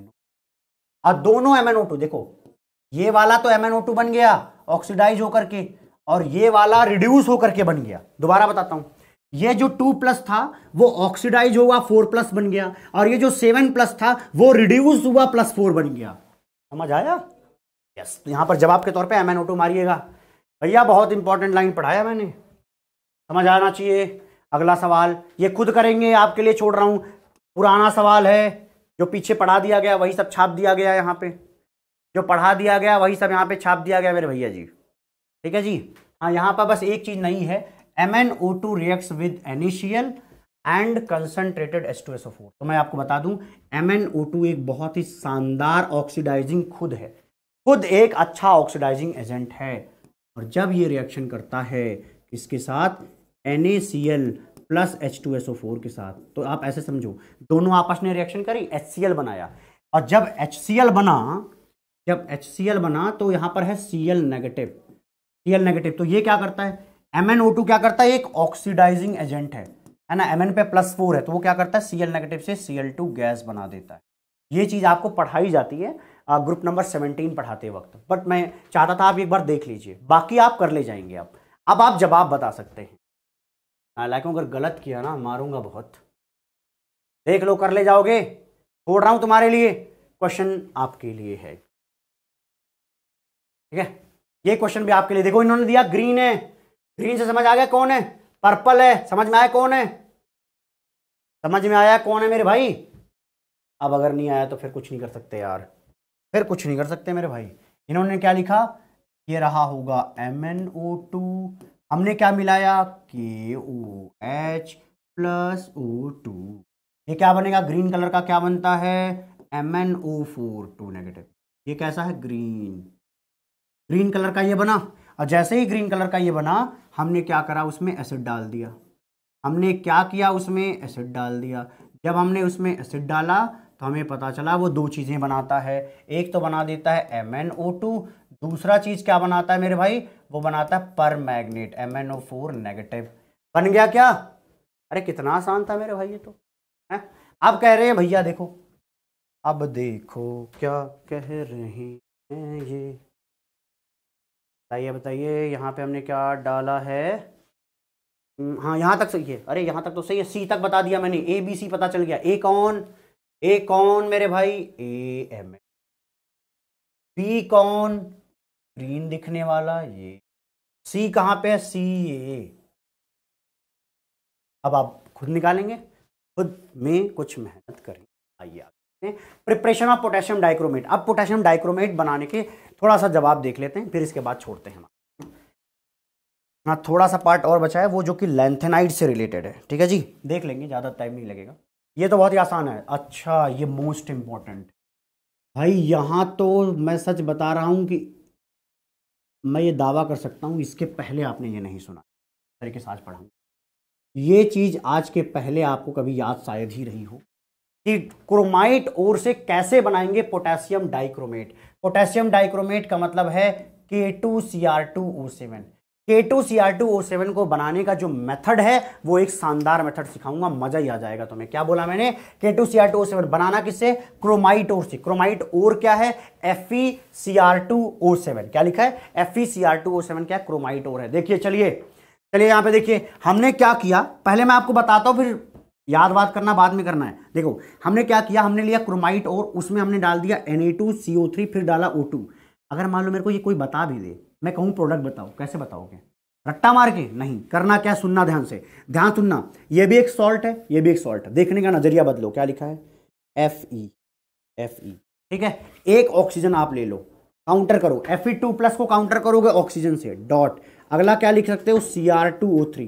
और दोनों एम देखो ये वाला तो एम बन गया ऑक्सीडाइज होकर के और ये वाला रिड्यूस होकर के बन गया दोबारा बताता हूं ये जो टू प्लस था वो ऑक्सीडाइज हुआ फोर प्लस बन गया और ये जो सेवन प्लस था वो रिड्यूस हुआ प्लस फोर बन गया समझ आया यस तो यहाँ पर जवाब के तौर पे एम एन ओटो मारिएगा भैया बहुत इंपॉर्टेंट लाइन पढ़ाया मैंने समझ आना चाहिए अगला सवाल ये खुद करेंगे आपके लिए छोड़ रहा हूँ पुराना सवाल है जो पीछे पढ़ा दिया गया वही सब छाप दिया गया यहाँ पे जो पढ़ा दिया गया वही सब यहाँ पे छाप दिया गया मेरे भैया जी ठीक है जी हाँ यहाँ पर बस एक चीज़ नहीं है M N O two react with initial and concentrated S two S O four तो मैं आपको बता दूं एम एन ओ टू एक बहुत ही शानदार ऑक्सीडाइजिंग खुद है खुद एक अच्छा ऑक्सीडाइजिंग एजेंट है और जब ये रिएक्शन करता है किसके साथ N plus H two S O four के साथ तो आप ऐसे समझो दोनों आपस ने रिएक्शन करी एच सी एल बनाया और जब एच सी एल बना जब एच सी एल बना तो यहाँ पर है C L negative C L negative तो ये क्या करता है एम एन ओ टू क्या करता है एक ऑक्सीडाइजिंग एजेंट है है ना एम एन पे प्लस फोर है तो वो क्या करता है सी एल नेगेटिव से सी एल टू गैस बना देता है ये चीज़ आपको पढ़ाई जाती है ग्रुप नंबर सेवनटीन पढ़ाते वक्त बट मैं चाहता था आप एक बार देख लीजिए बाकी आप कर ले जाएंगे आप अब आप जवाब बता सकते हैं हालांकि अगर गलत किया ना मारूंगा बहुत देख लो कर ले जाओगे छोड़ रहा हूं तुम्हारे लिए क्वेश्चन आपके लिए है ठीक है ये क्वेश्चन भी आपके लिए देखो इन्होंने दिया ग्रीन है ग्रीन से समझ आ गया कौन है पर्पल है समझ में आया कौन है समझ में आया कौन है मेरे भाई अब अगर नहीं आया तो फिर कुछ नहीं कर सकते यार फिर कुछ नहीं कर सकते मेरे भाई इन्होंने क्या लिखा ये रहा होगा एम एन ओ टू हमने क्या मिलाया K O H plus O two ये क्या बनेगा ग्रीन कलर का क्या बनता है M N O four two negative ये कैसा है ग्रीन ग्रीन कलर का ये बना और जैसे ही ग्रीन कलर का ये बना हमने क्या करा उसमें एसिड डाल दिया हमने क्या किया उसमें एसिड डाल दिया जब हमने उसमें एसिड डाला तो हमें पता चला वो दो चीज़ें बनाता है एक तो बना देता है एम एन ओ टू दूसरा चीज़ क्या बनाता है मेरे भाई वो बनाता है पर मैग्नेट एम नेगेटिव बन गया क्या अरे कितना आसान था मेरे भाई ये तो है आप कह रहे हैं भैया देखो अब देखो क्या कह रहे हैं ये बताइए बताइए यहाँ पे हमने क्या डाला है हम्म, हाँ यहाँ तक सही है अरे यहाँ तक तो सही है सी तक बता दिया मैंने ए बी सी पता चल गया ए कौन ए कौन मेरे भाई ए एम बी कौन ग्रीन दिखने वाला ये सी कहां पे है सी ए अब आप खुद निकालेंगे खुद में कुछ मेहनत करेंगे आइए आगे प्रिपरेशन ऑफ पोटेशियम डाइक्रोमेट अब पोटेशियम डाइक्रोमेट बनाने के थोड़ा सा जवाब देख लेते हैं फिर इसके बाद छोड़ते हैं हाँ थोड़ा सा पार्ट और बचा है वो जो कि लेंथेनाइड से रिलेटेड है ठीक है जी देख लेंगे ज़्यादा टाइम नहीं लगेगा ये तो बहुत ही आसान है अच्छा ये मोस्ट इम्पॉर्टेंट भाई यहाँ तो मैं सच बता रहा हूँ कि मैं ये दावा कर सकता हूँ इसके पहले आपने ये नहीं सुना तरीके से आज पढ़ाऊँ ये चीज़ आज के पहले आपको कभी याद शायद ही रही हो कि क्रोमाइट ओर से कैसे बनाएंगे पोटेशियम डाइक्रोमेट पोटेशियम डाइक्रोमेट का मतलब है K two C R two O seven K two C R two O seven को बनाने का जो मेथड है वो एक शानदार मेथड सिखाऊंगा मजा ही आ जाएगा तुम्हें क्या बोला मैंने K two C R two O seven बनाना किससे क्रोमाइट ओर से क्रोमाइट ओर क्या है F E C R two O seven क्या लिखा है F E C R two O seven क्या क्रोमाइट ओर है देखिए चलिए चलिए यहाँ पे देखिए हमने क्या किया पहले मैं आपको बताता हूँ फिर याद बात करना बाद में करना है देखो हमने क्या किया हमने लिया क्रोमाइट ओर उसमें हमने डाल दिया N A two C O three फिर डाला ओ टू अगर मान लो मेरे को ये कोई बता भी दे मैं कहूँ प्रोडक्ट बताओ कैसे बताओगे रट्टा मार के नहीं करना क्या सुनना ध्यान से ध्यान सुनना ये भी एक सॉल्ट है ये भी एक सॉल्ट है देखने का नजरिया बदलो क्या लिखा है एफ ई एफ ई ठीक है एक ऑक्सीजन आप ले लो काउंटर करो एफ ई टू प्लस को काउंटर करोगे ऑक्सीजन से डॉट अगला क्या लिख सकते हो C R two O three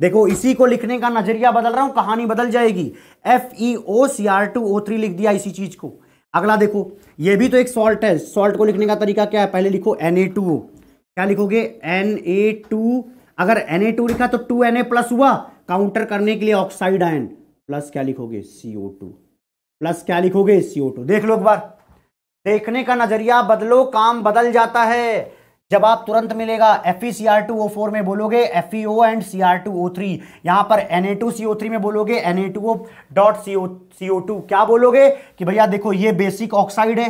देखो इसी को लिखने का नजरिया बदल रहा हूं कहानी बदल जाएगी F E O C R two O three लिख दिया इसी चीज को अगला देखो ये भी तो एक सॉल्ट है सॉल्ट को लिखने का तरीका क्या है पहले लिखो एन क्या लिखोगे एन अगर एन लिखा तो टू एन प्लस हुआ काउंटर करने के लिए ऑक्साइड आयन प्लस क्या लिखोगे सीओ टू प्लस क्या लिखोगे सीओ टू देख लो एक बार देखने का नजरिया बदलो काम बदल जाता है जब आप तुरंत मिलेगा F E C R two O four में बोलोगे F E O and C R two O three यहाँ पर N A two C O three में बोलोगे N A two O dot C O C O two क्या बोलोगे कि भैया देखो ये बेसिक ऑक्साइड है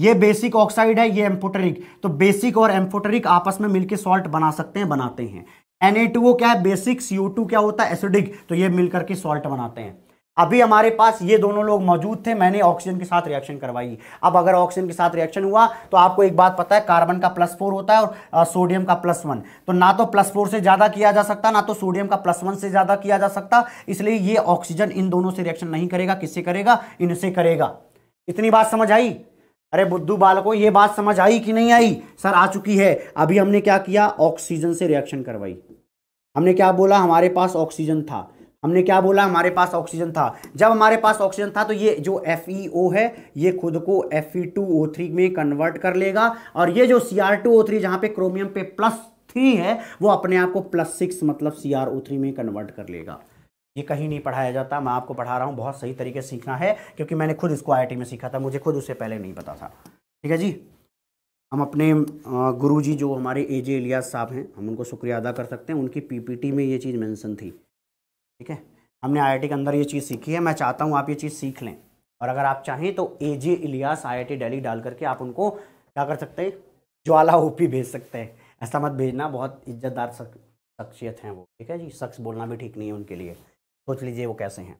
ये बेसिक ऑक्साइड है ये एम्फोटरिक तो बेसिक और एम्फोटरिक आपस में मिलकर सॉल्ट बना सकते हैं बनाते हैं एन ए टू ओ क्या है बेसिक सी ओ टू क्या होता है एसिडिक तो ये मिलकर के सॉल्ट बनाते हैं अभी हमारे पास ये दोनों लोग मौजूद थे मैंने ऑक्सीजन के साथ रिएक्शन करवाई अब अगर ऑक्सीजन के साथ रिएक्शन हुआ तो आपको एक बात पता है कार्बन का प्लस फोर होता है और आ, सोडियम का प्लस वन तो ना तो प्लस फोर से ज़्यादा किया जा सकता ना तो सोडियम का प्लस वन से ज़्यादा किया जा सकता इसलिए ये ऑक्सीजन इन दोनों से रिएक्शन नहीं करेगा किससे करेगा इनसे करेगा इतनी बात समझ आई अरे बुद्धू बालको ये बात समझ आई कि नहीं आई सर आ चुकी है अभी हमने क्या किया ऑक्सीजन से रिएक्शन करवाई हमने क्या बोला हमारे पास ऑक्सीजन था हमने क्या बोला हमारे पास ऑक्सीजन था जब हमारे पास ऑक्सीजन था तो ये जो एफ ई ओ है ये खुद को F E two O three में कन्वर्ट कर लेगा और ये जो C R two O three जहाँ पे क्रोमियम पे प्लस थ्री है वो अपने आप को प्लस सिक्स मतलब सी आर ओ थ्री में कन्वर्ट कर लेगा ये कहीं नहीं पढ़ाया जाता मैं आपको पढ़ा रहा हूँ बहुत सही तरीके से सीखना है क्योंकि मैंने खुद इसको आई में सीखा था मुझे खुद उससे पहले नहीं पता था ठीक है जी हम अपने गुरुजी जो हमारे ए जे इलियास साहब हैं हम उनको शुक्रिया अदा कर सकते हैं उनकी पीपीटी में ये चीज़ मेंशन थी ठीक है हमने आई के अंदर ये चीज़ सीखी है मैं चाहता हूँ आप ये चीज़ सीख लें और अगर आप चाहें तो ए जे इलियास आई आई डेली डाल करके आप उनको क्या कर सकते हैं ज्वाला ओपी भेज सकते हैं ऐसा मत भेजना बहुत इज्जतदार शख्सियत हैं वो ठीक है जी शख्स बोलना भी ठीक नहीं है उनके लिए सोच लीजिए वो कैसे हैं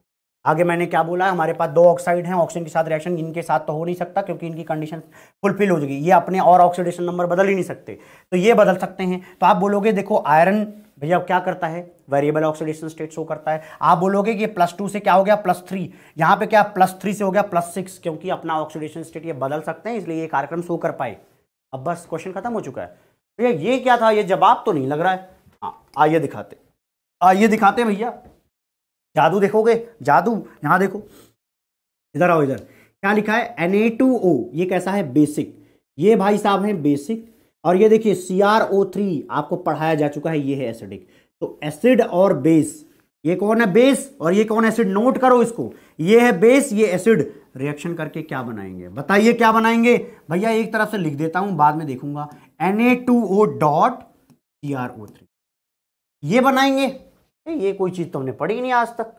आगे मैंने क्या बोला हमारे पास दो ऑक्साइड हैं ऑक्सीजन के साथ रिएक्शन इनके साथ तो हो नहीं सकता क्योंकि इनकी कंडीशन फुलफिल हो जाएगी ये अपने और ऑक्सीडेशन नंबर बदल ही नहीं सकते तो ये बदल सकते हैं तो आप बोलोगे देखो आयरन भैया क्या करता है वेरिएबल ऑक्सीडेशन स्टेट शो करता है आप बोलोगे कि प्लस टू से क्या हो गया प्लस थ्री यहां पे क्या प्लस थ्री से हो गया प्लस सिक्स क्योंकि अपना ऑक्सीडेशन स्टेट ये बदल सकते हैं इसलिए ये कार्यक्रम शो कर पाए अब बस क्वेश्चन खत्म हो चुका है भैया ये क्या था ये जवाब तो नहीं लग रहा है हाँ, आइए दिखाते आइए दिखाते भैया जादू देखोगे जादू यहां देखो इधर आओ इधर क्या लिखा है एन ए टू ओ ये कैसा है बेसिक ये भाई साहब है बेसिक और ये देखिए सी आर ओ थ्री आपको पढ़ाया जा चुका है ये है एसिडिक तो एसिड और बेस ये कौन है बेस और ये कौन एसिड नोट करो इसको ये है बेस ये एसिड रिएक्शन करके क्या बनाएंगे बताइए क्या बनाएंगे भैया एक तरफ से लिख देता हूं बाद में देखूंगा N A two O dot C R O three ये बनाएंगे ये कोई चीज तो हमने पढ़ी नहीं आज तक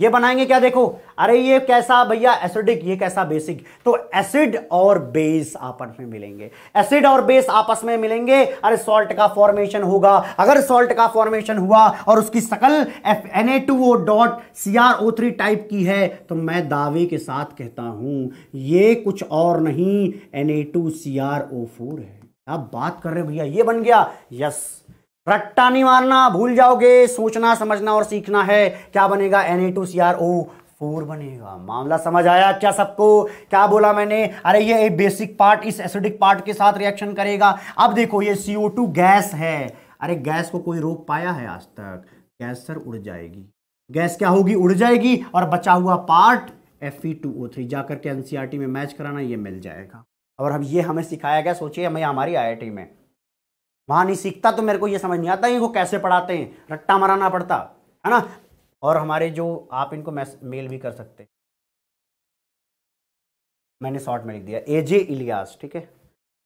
ये बनाएंगे क्या देखो अरे ये कैसा भैया एसिडिक ये कैसा बेसिक तो एसिड और बेस आपस में मिलेंगे एसिड और बेस आपस में मिलेंगे अरे सॉल्ट का फॉर्मेशन होगा अगर सॉल्ट का फॉर्मेशन हुआ और उसकी शकल F N A two O dot C R O three type की है तो मैं दावे के साथ कहता हूं ये कुछ और नहीं N A two C R O four है आप बात कर रहे भैया ये बन गया यस रट्टा नहीं मारना भूल जाओगे सोचना समझना और सीखना है क्या बनेगा N A two C R O four बनेगा मामला समझ आया क्या सबको क्या बोला मैंने अरे ये एक बेसिक पार्ट इस एसिडिक पार्ट के साथ रिएक्शन करेगा अब देखो ये सीओ टू गैस है अरे गैस को कोई रोक पाया है आज तक गैस सर उड़ जाएगी गैस क्या होगी उड़ जाएगी और बचा हुआ part F E two O three जाकर के एन e में मैच कराना ये मिल जाएगा और हम ये हमें सिखाया गया सोचिए हमें हमारी आई में वहां नहीं सीखता तो मेरे को ये समझ नहीं आता इनको कैसे पढ़ाते हैं रट्टा मराना पड़ता है ना और हमारे जो आप इनको मेल भी कर सकते हैं मैंने शॉर्ट में लिख दिया ए जे इलियास ठीक है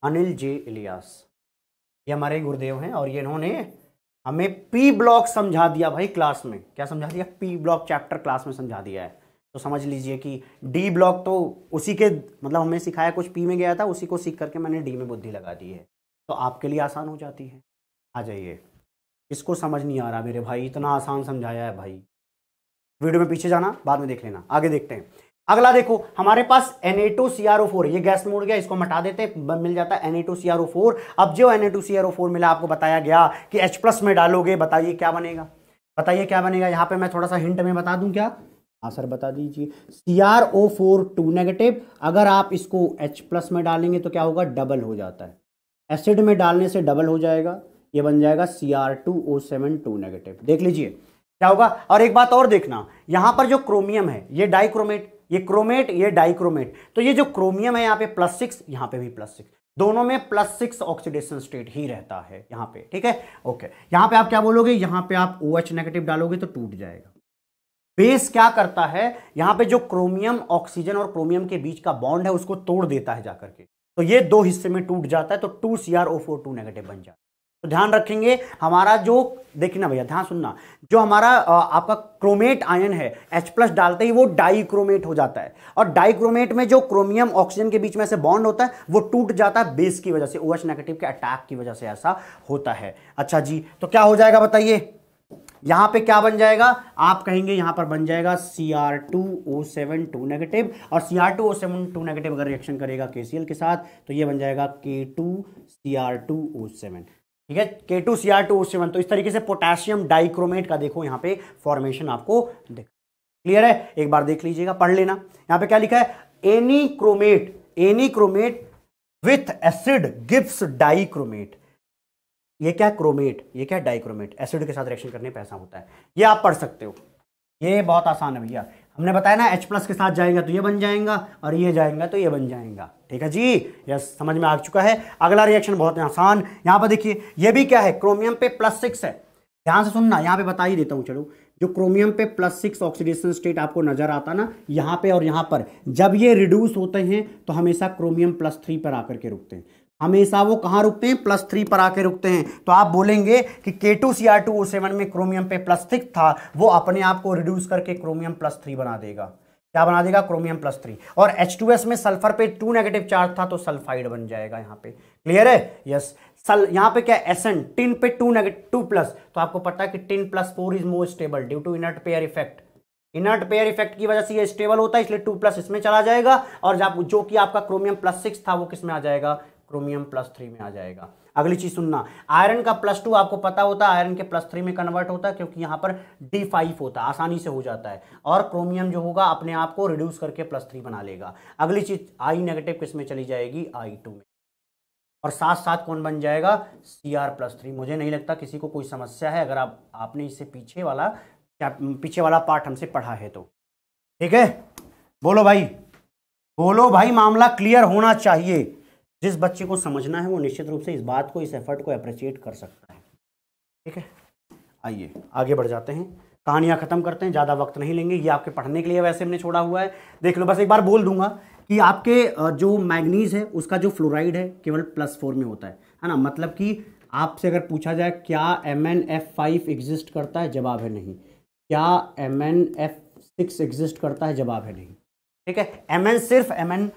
अनिल जे इलियास ये हमारे गुरुदेव हैं और ये इन्होंने हमें पी ब्लॉक समझा दिया भाई क्लास में क्या समझा दिया पी ब्लॉक चैप्टर क्लास में समझा दिया है तो समझ लीजिए कि डी ब्लॉक तो उसी के मतलब हमें सिखाया कुछ पी में गया था उसी को सीख करके मैंने डी में बुद्धि लगा दी है तो आपके लिए आसान हो जाती है आ जाइए इसको समझ नहीं आ रहा मेरे भाई इतना आसान समझाया है भाई वीडियो में पीछे जाना बाद में देख लेना आगे देखते हैं अगला देखो हमारे पास N A C R O four ये गैस मोड़ गया इसको मटा देते मिल जाता है N A C R O four अब जो N A C R O four मिला आपको बताया गया कि एच प्लस में डालोगे बताइए क्या बनेगा बताइए क्या बनेगा यहाँ पे मैं थोड़ा सा हिंट में बता दूं क्या हाँ सर बता दीजिए C R O four two negative अगर आप इसको एच प्लस में डालेंगे तो क्या होगा डबल हो जाता है एसिड में डालने से डबल हो जाएगा ये बन जाएगा C R two O seven two negative देख लीजिए क्या होगा और एक बात और देखना यहां पर जो क्रोमियम है ये डाइक्रोमेट ये क्रोमेट ये डाइक्रोमेट तो ये जो क्रोमियम है यहाँ पे प्लस सिक्स यहाँ पे भी प्लस सिक्स दोनों में प्लस सिक्स ऑक्सीडेशन स्टेट ही रहता है यहाँ पे ठीक है ओके यहाँ पे आप क्या बोलोगे यहाँ पे आप ओ OH नेगेटिव डालोगे तो टूट जाएगा बेस क्या करता है यहां पे जो क्रोमियम ऑक्सीजन और क्रोमियम के बीच का बॉन्ड है उसको तोड़ देता है जाकर के तो ये दो हिस्से में टूट जाता है तो two C R O four two negative बन जाता है तो ध्यान रखेंगे हमारा जो देखिए ना भैया ध्यान सुनना जो हमारा आपका क्रोमेट आयन है H प्लस डालते ही वो डाइक्रोमेट हो जाता है और डाइक्रोमेट में जो क्रोमियम ऑक्सीजन के बीच में से बॉन्ड होता है वो टूट जाता है बेस की वजह से ओ OH नेगेटिव के अटैक की वजह से ऐसा होता है अच्छा जी तो क्या हो जाएगा बताइए यहां पे क्या बन जाएगा आप कहेंगे यहां पर बन जाएगा C R two O seven two negative और C R two O seven two negative अगर रिएक्शन करेगा के सी एल के साथ तो ये बन जाएगा K two C R two O seven ठीक है K two C R two O seven तो इस तरीके से पोटेशियम डाइक्रोमेट का देखो यहां पे फॉर्मेशन आपको देखो क्लियर है एक बार देख लीजिएगा पढ़ लेना यहां पर क्या लिखा है any chromate any chromate with acid gives dichromate ये क्या क्रोमेट ये क्या डाइक्रोमेट एसिड के साथ रिएक्शन करने पर ऐसा होता है ये आप पढ़ सकते हो ये बहुत आसान है भैया हमने बताया ना H प्लस के साथ जाएगा तो ये बन जाएगा और ये जाएगा तो ये बन जाएगा ठीक है जी यस समझ में आ चुका है अगला रिएक्शन बहुत आसान यहाँ पर देखिए ये भी क्या है क्रोमियम पे प्लस सिक्स है ध्यान से सुनना यहाँ पे बता ही देता हूँ चलो जो क्रोमियम पे प्लस सिक्स ऑक्सीडेशन स्टेट आपको नजर आता ना यहाँ पे और यहाँ पर जब ये रिड्यूस होते हैं तो हमेशा क्रोमियम प्लस थ्री पर आकर के रुकते हैं हमेशा वो कहाँ रुकते हैं प्लस थ्री पर आके रुकते हैं तो आप बोलेंगे कि K two C R two O seven में क्रोमियम पे प्लस सिक्स था वो अपने आप को रिड्यूस करके क्रोमियम प्लस थ्री बना देगा क्या बना देगा क्रोमियम प्लस थ्री और एच टू एस में सल्फर पे टू नेगेटिव चार्ज था तो सल्फाइड बन जाएगा यहाँ पे क्लियर है यस सल यहाँ पे क्या एसन टिन पे टू नेगेटिव टू प्लस तो आपको पता है कि tin plus four is more stable due to inert pair effect inert pair effect की वजह से ये स्टेबल होता है इसलिए टू प्लस इसमें चला जाएगा और जो कि आपका क्रोमियम प्लस सिक्स था वो किस में आ जाएगा क्रोमियम प्लस थ्री में आ जाएगा अगली चीज सुनना आयरन का प्लस टू आपको पता होता है आयरन के प्लस थ्री में कन्वर्ट होता है क्योंकि यहां पर डी फाइव होता है आसानी से हो जाता है और क्रोमियम जो होगा अपने आप को रिड्यूस करके प्लस थ्री बना लेगा अगली चीज आई नेगेटिव किस में चली जाएगी आई टू में और साथ साथ कौन बन जाएगा सी आर प्लस थ्री मुझे नहीं लगता किसी को कोई समस्या है अगर आप आपने इससे पीछे वाला पीछे वाला पार्ट हमसे पढ़ा है तो ठीक है बोलो भाई बोलो भाई मामला क्लियर होना चाहिए जिस बच्चे को समझना है वो निश्चित रूप से इस बात को इस एफर्ट को अप्रिशिएट कर सकता है ठीक है आइए आगे बढ़ जाते हैं कहानियाँ ख़त्म करते हैं ज़्यादा वक्त नहीं लेंगे ये आपके पढ़ने के लिए वैसे हमने छोड़ा हुआ है देख लो बस एक बार बोल दूंगा कि आपके जो मैग्नीज है उसका जो फ्लोराइड है केवल प्लस फोर में होता है है ना मतलब कि आपसे अगर पूछा जाए क्या M N F five exist करता है जवाब है नहीं क्या M N F six exist करता है जवाब है नहीं ठीक है एम एन सिर्फ एम एन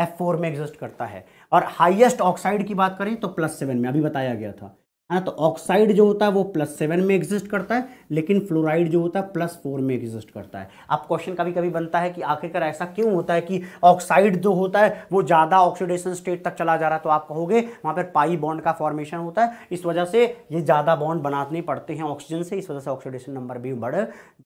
एफ फोर में एग्जिस्ट करता है और हाईएस्ट ऑक्साइड की बात करें तो प्लस सेवन में अभी बताया गया था है ना तो ऑक्साइड जो होता है वो प्लस सेवन में एग्जिस्ट करता है लेकिन फ्लोराइड जो होता है प्लस फोर में एग्जिस्ट करता है अब क्वेश्चन कभी कभी बनता है कि आखिरकार ऐसा क्यों होता है कि ऑक्साइड जो होता है वो ज़्यादा ऑक्सीडेशन स्टेट तक चला जा रहा है तो आप कहोगे वहाँ पर पाई बॉन्ड का फॉर्मेशन होता है इस वजह से ये ज़्यादा बॉन्ड बनाने पड़ते हैं ऑक्सीजन से इस वजह से ऑक्सीडेशन नंबर भी बढ़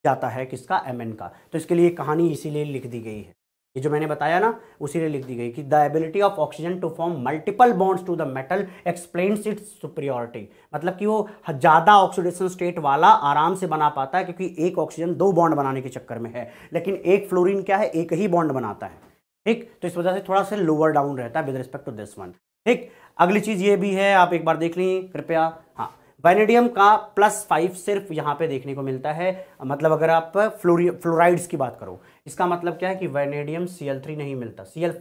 जाता है किसका एम का तो इसके लिए कहानी इसीलिए लिख दी गई है ये जो मैंने बताया ना उसी ने लिख दी गई कि the ability of oxygen to form multiple bonds to the metal explains its superiority मतलब कि वो ज़्यादा ऑक्सीडेशन स्टेट वाला आराम से बना पाता है क्योंकि एक ऑक्सीजन दो बॉन्ड बनाने के चक्कर में है लेकिन एक फ्लोरिन क्या है एक ही बॉन्ड बनाता है ठीक तो इस वजह से थोड़ा सा लोअर डाउन रहता है with respect to this one ठीक अगली चीज़ ये भी है आप एक बार देख लें कृपया हाँ वेनेडियम का प्लस फाइव सिर्फ यहाँ पे देखने को मिलता है मतलब अगर आप फ्लोरी फ्लोराइड्स की बात करो इसका मतलब क्या है कि वेनेडियम सी एल थ्री नहीं मिलता सी एल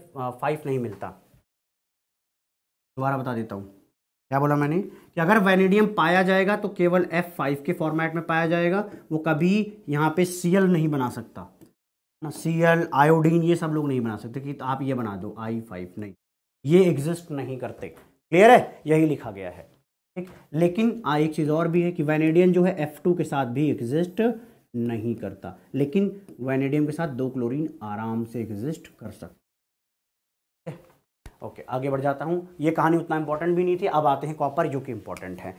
फाइव नहीं मिलता दोबारा बता देता हूँ क्या बोला मैंने कि अगर वेनेडियम पाया जाएगा तो केवल एफ फाइव के फॉर्मेट में पाया जाएगा वो कभी यहाँ पे सी एल नहीं बना सकता ना सी एल आयोडीन ये सब लोग नहीं बना सकते कि आप ये बना दो आई फाइव नहीं ये एग्जिस्ट नहीं करते क्लियर है यही लिखा गया है लेकिन आ एक चीज़ और भी है कि वैनेडियम जो है एफ टू के साथ भी एग्जिस्ट नहीं करता लेकिन वैनेडियम के साथ दो क्लोरीन आराम से एग्जिस्ट कर सकता ओके आगे बढ़ जाता हूँ ये कहानी उतना इंपॉर्टेंट भी नहीं थी अब आते हैं कॉपर जो कि इंपॉर्टेंट है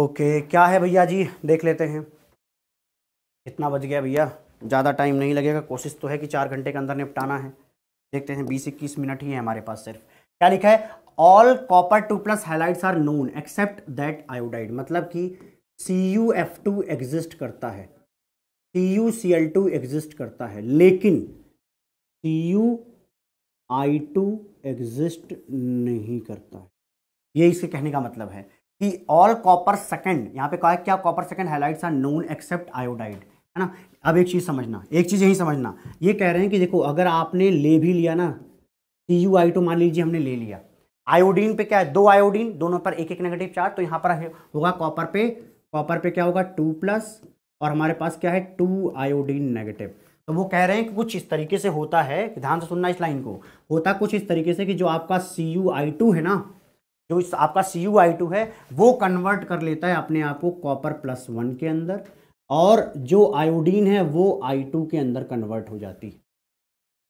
ओके क्या है भैया जी देख लेते हैं कितना बज गया भैया ज़्यादा टाइम नहीं लगेगा कोशिश तो है कि चार घंटे के अंदर निपटाना है देखते हैं बीस इक्कीस मिनट ही है हमारे पास सिर्फ क्या लिखा है all copper two plus halides are known except that iodide मतलब कि C U F two exist करता है C U C L two exist करता है लेकिन C U I two exist नहीं करता है ये इसके कहने का मतलब है कि ऑल कॉपर सेकेंड यहाँ पे कहा है क्या copper second halides are known except iodide है ना अब एक चीज़ समझना एक चीज़ यही समझना ये कह रहे हैं कि देखो अगर आपने ले भी लिया ना सी यू आई टू मान लीजिए हमने ले लिया आयोडीन पे क्या है दो आयोडीन दोनों पर एक एक नेगेटिव चार्ज तो यहाँ पर होगा कॉपर पे कॉपर पे क्या होगा टू प्लस और हमारे पास क्या है टू आयोडीन नेगेटिव तो वो कह रहे हैं कि कुछ इस तरीके से होता है ध्यान से सुनना इस लाइन को होता कुछ इस तरीके से कि जो आपका सी यू आई टू है ना जो इस आपका सी यू आई टू है वो कन्वर्ट कर लेता है अपने आप को कॉपर प्लस वन के अंदर और जो आयोडीन है वो आई टू के अंदर कन्वर्ट हो जाती है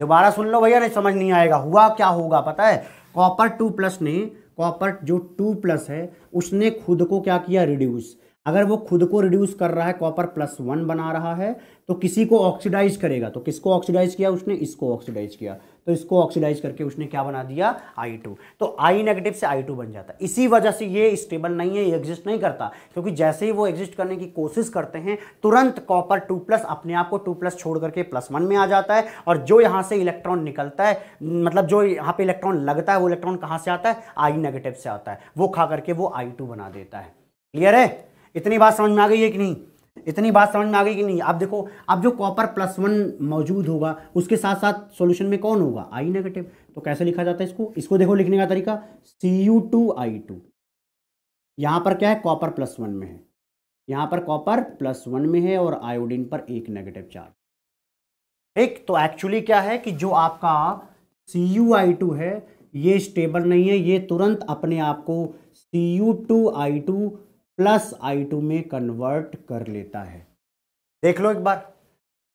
दोबारा सुन लो भैया नहीं समझ नहीं आएगा हुआ क्या होगा पता है कॉपर टू प्लस ने कॉपर जो टू प्लस है उसने खुद को क्या किया रिड्यूस अगर वो खुद को रिड्यूस कर रहा है कॉपर प्लस वन बना रहा है तो किसी को ऑक्सीडाइज करेगा तो किसको ऑक्सीडाइज किया उसने इसको ऑक्सीडाइज किया तो इसको ऑक्सीडाइज करके उसने क्या बना दिया आई टू तो आई नेगेटिव से आई टू बन जाता है इसी वजह से ये स्टेबल नहीं है ये एग्जिस्ट नहीं करता क्योंकि जैसे ही वो एग्जिस्ट करने की कोशिश करते हैं तुरंत कॉपर टू प्लस अपने आप को टू प्लस छोड़ करके प्लस वन में आ जाता है और जो यहाँ से इलेक्ट्रॉन निकलता है मतलब जो यहाँ पे इलेक्ट्रॉन लगता है वो इलेक्ट्रॉन कहाँ से आता है आई नेगेटिव से आता है वो खा करके वो आई टू बना देता है क्लियर है इतनी बात समझ में आ गई है कि नहीं इतनी बात समझ में आ गई कि नहीं आप देखो अब जो कॉपर प्लस वन मौजूद होगा उसके साथ साथ सॉल्यूशन में कौन होगा आई नेगेटिव तो कैसे लिखा जाता है इसको इसको देखो लिखने का तरीका C U two I two यहाँ पर क्या है कॉपर प्लस वन में है यहाँ पर कॉपर प्लस वन में है और आयोडीन पर एक नेगेटिव चार्ज एक तो एक्चुअली क्या है कि जो आपका सी यू आई टू है ये स्टेबल नहीं है ये तुरंत अपने आप को C U two I two plus I two में कन्वर्ट कर लेता है देख लो एक बार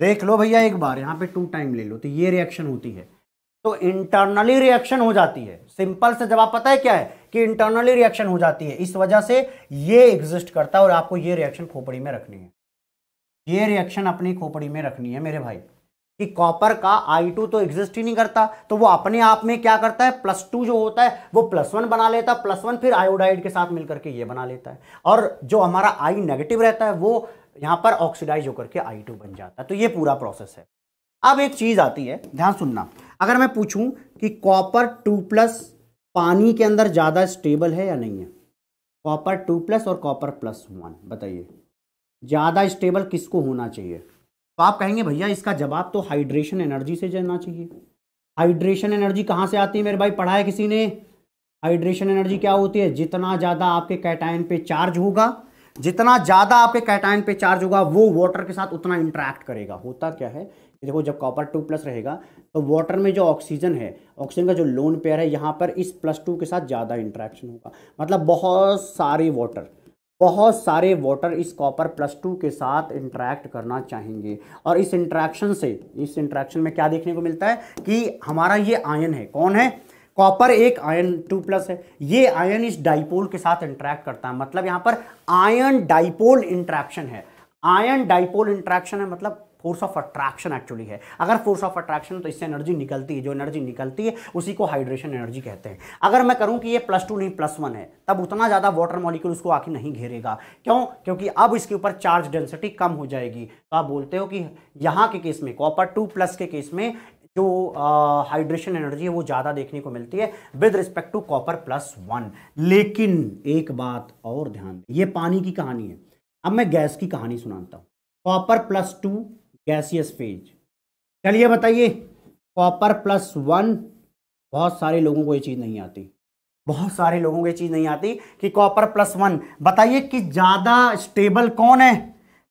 देख लो भैया एक बार यहां पे टू टाइम ले लो तो ये रिएक्शन होती है तो इंटरनली रिएक्शन हो जाती है सिंपल से जवाब पता है क्या है कि इंटरनली रिएक्शन हो जाती है इस वजह से ये एग्जिस्ट करता है और आपको ये रिएक्शन खोपड़ी में रखनी है ये रिएक्शन अपनी खोपड़ी में रखनी है मेरे भाई कि कॉपर का आई टू तो एग्जिस्ट ही नहीं करता तो वो अपने आप में क्या करता है प्लस टू जो होता है वो प्लस वन बना लेता है प्लस वन फिर आयोडाइड के साथ मिलकर के ये बना लेता है और जो हमारा आई नेगेटिव रहता है वो यहाँ पर ऑक्सीडाइज होकर के आई टू बन जाता है तो ये पूरा प्रोसेस है अब एक चीज़ आती है ध्यान सुनना अगर मैं पूछूं कि कॉपर टू प्लस पानी के अंदर ज़्यादा स्टेबल है या नहीं है कॉपर टू प्लस और कॉपर प्लस वन बताइए ज़्यादा स्टेबल किसको होना चाहिए तो आप कहेंगे भैया इसका जवाब तो हाइड्रेशन एनर्जी से जाना चाहिए हाइड्रेशन एनर्जी कहाँ से आती है मेरे भाई पढ़ा है किसी ने हाइड्रेशन एनर्जी क्या होती है जितना ज़्यादा आपके कैटाइन पे चार्ज होगा जितना ज़्यादा आपके कैटाइन पे चार्ज होगा वो वाटर के साथ उतना इंट्रैक्ट करेगा होता क्या है देखो जब कॉपर टू प्लस रहेगा तो वाटर में जो ऑक्सीजन है ऑक्सीजन का जो लोन पेयर है यहाँ पर इस प्लस टू के साथ ज़्यादा इंट्रैक्शन होगा मतलब बहुत सारी वाटर बहुत सारे वाटर इस कॉपर प्लस टू के साथ इंटरेक्ट करना चाहेंगे और इस इंट्रैक्शन से इस इंट्रैक्शन में क्या देखने को मिलता है कि हमारा ये आयन है कौन है कॉपर एक आयन टू प्लस है ये आयन इस डाइपोल के साथ इंटरेक्ट करता है मतलब यहाँ पर आयन डाइपोल इंट्रैक्शन है आयन डाइपोल इंट्रैक्शन है मतलब फोर्स ऑफ अट्रैक्शन एक्चुअली है अगर फोर्स ऑफ अट्रैक्शन तो इससे एनर्जी निकलती है जो एनर्जी निकलती है उसी को हाइड्रेशन एनर्जी कहते हैं अगर मैं करूं कि ये प्लस टू नहीं प्लस वन है तब उतना ज़्यादा वाटर मॉलिक्यूल उसको आके नहीं घेरेगा क्यों क्योंकि अब इसके ऊपर चार्ज डेंसिटी कम हो जाएगी तो आप बोलते हो कि यहाँ के केस में कॉपर टू प्लस के केस में जो हाइड्रेशन एनर्जी है वो ज़्यादा देखने को मिलती है with respect to copper plus one लेकिन एक बात और ध्यान ये पानी की कहानी है अब मैं गैस की कहानी सुनाता हूँ copper plus two gaseous phase चलिए बताइए कॉपर प्लस वन बहुत सारे लोगों को ये चीज़ नहीं आती बहुत सारे लोगों को ये चीज़ नहीं आती कि कॉपर प्लस वन बताइए कि ज़्यादा स्टेबल कौन है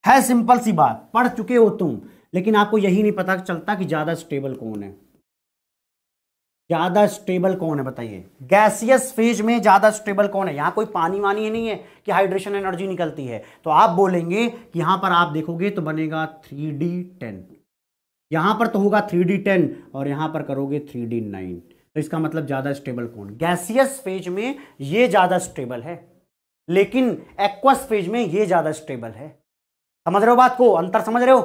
है सिंपल सी बात पढ़ चुके हो तुम लेकिन आपको यही नहीं पता चलता कि ज़्यादा स्टेबल कौन है ज्यादा स्टेबल कौन है बताइए गैसियस फेज में ज्यादा स्टेबल कौन है यहां कोई पानी वानी नहीं है कि हाइड्रेशन एनर्जी निकलती है तो आप बोलेंगे कि यहां पर आप देखोगे तो बनेगा थ्री डी टेन यहां पर तो होगा थ्री डी टेन और यहां पर करोगे थ्री डी नाइन तो इसका मतलब ज़्यादा स्टेबल कौन गैसियस फेज में ये ज़्यादा स्टेबल है लेकिन एक्वस फेज में ये ज़्यादा स्टेबल है समझ रहे हो बात को अंतर समझ रहे हो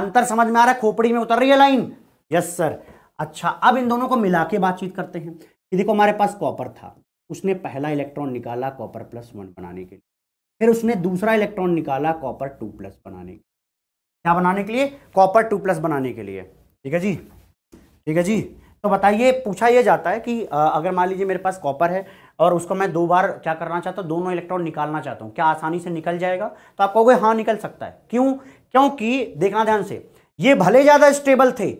अंतर समझ में आ रहा है खोपड़ी में उतर रही है लाइन यस सर अच्छा अब इन दोनों को मिला के बातचीत करते हैं कि देखो हमारे पास कॉपर था उसने पहला इलेक्ट्रॉन निकाला कॉपर प्लस वन बनाने के लिए फिर उसने दूसरा इलेक्ट्रॉन निकाला कॉपर टू प्लस बनाने के लिए क्या बनाने के लिए कॉपर टू प्लस बनाने के लिए ठीक है जी ठीक है जी तो बताइए पूछा यह जाता है कि अगर मान लीजिए मेरे पास कॉपर है और उसको मैं दो बार क्या करना चाहता हूँ दोनों इलेक्ट्रॉन निकालना चाहता हूँ क्या आसानी से निकल जाएगा तो आप कहोगे हाँ निकल सकता है क्यों क्योंकि देखना ध्यान से ये भले ज़्यादा स्टेबल थे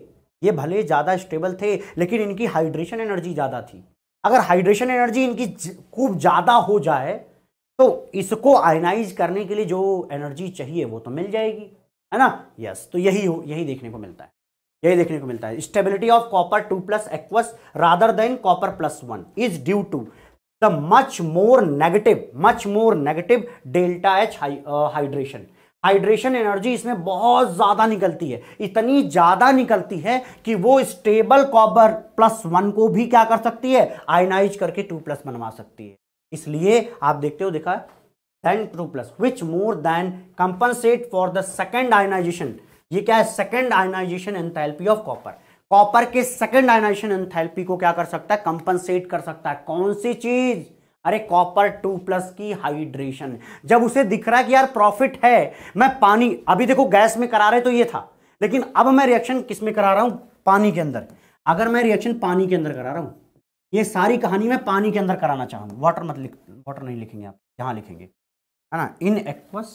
ये भले ज़्यादा स्टेबल थे लेकिन इनकी हाइड्रेशन एनर्जी ज़्यादा थी अगर हाइड्रेशन एनर्जी इनकी खूब ज़्यादा हो जाए तो इसको आयनाइज करने के लिए जो एनर्जी चाहिए वो तो मिल जाएगी है ना यस तो यही यही देखने को मिलता है यही देखने को मिलता है stability of copper two plus aqueous rather than copper plus one is due to the much more negative much more negative delta H hydration hydration energy इसमें बहुत ज़्यादा निकलती है इतनी ज़्यादा निकलती है कि वो स्टेबल कॉपर प्लस वन को भी क्या कर सकती है आयनाइज करके टू प्लस बनवा सकती है इसलिए आप देखते हो देखा then two plus which more than compensate for the second ionisation ये क्या है second ionisation enthalpy of copper copper के सेकेंड आयनाइजेशन एंथैल्पी को क्या कर सकता है कंपनसेट कर सकता है कौन सी चीज़ अरे कॉपर टू प्लस की हाइड्रेशन जब उसे दिख रहा है कि यार प्रॉफिट है मैं पानी अभी देखो गैस में करा रहे तो ये था लेकिन अब मैं रिएक्शन किस में करा रहा हूं पानी के अंदर अगर मैं रिएक्शन पानी के अंदर करा रहा हूं ये सारी कहानी मैं पानी के अंदर कराना चाहूंगा वाटर मत लिख वाटर नहीं लिखेंगे आप यहां लिखेंगे है ना इन एक्वस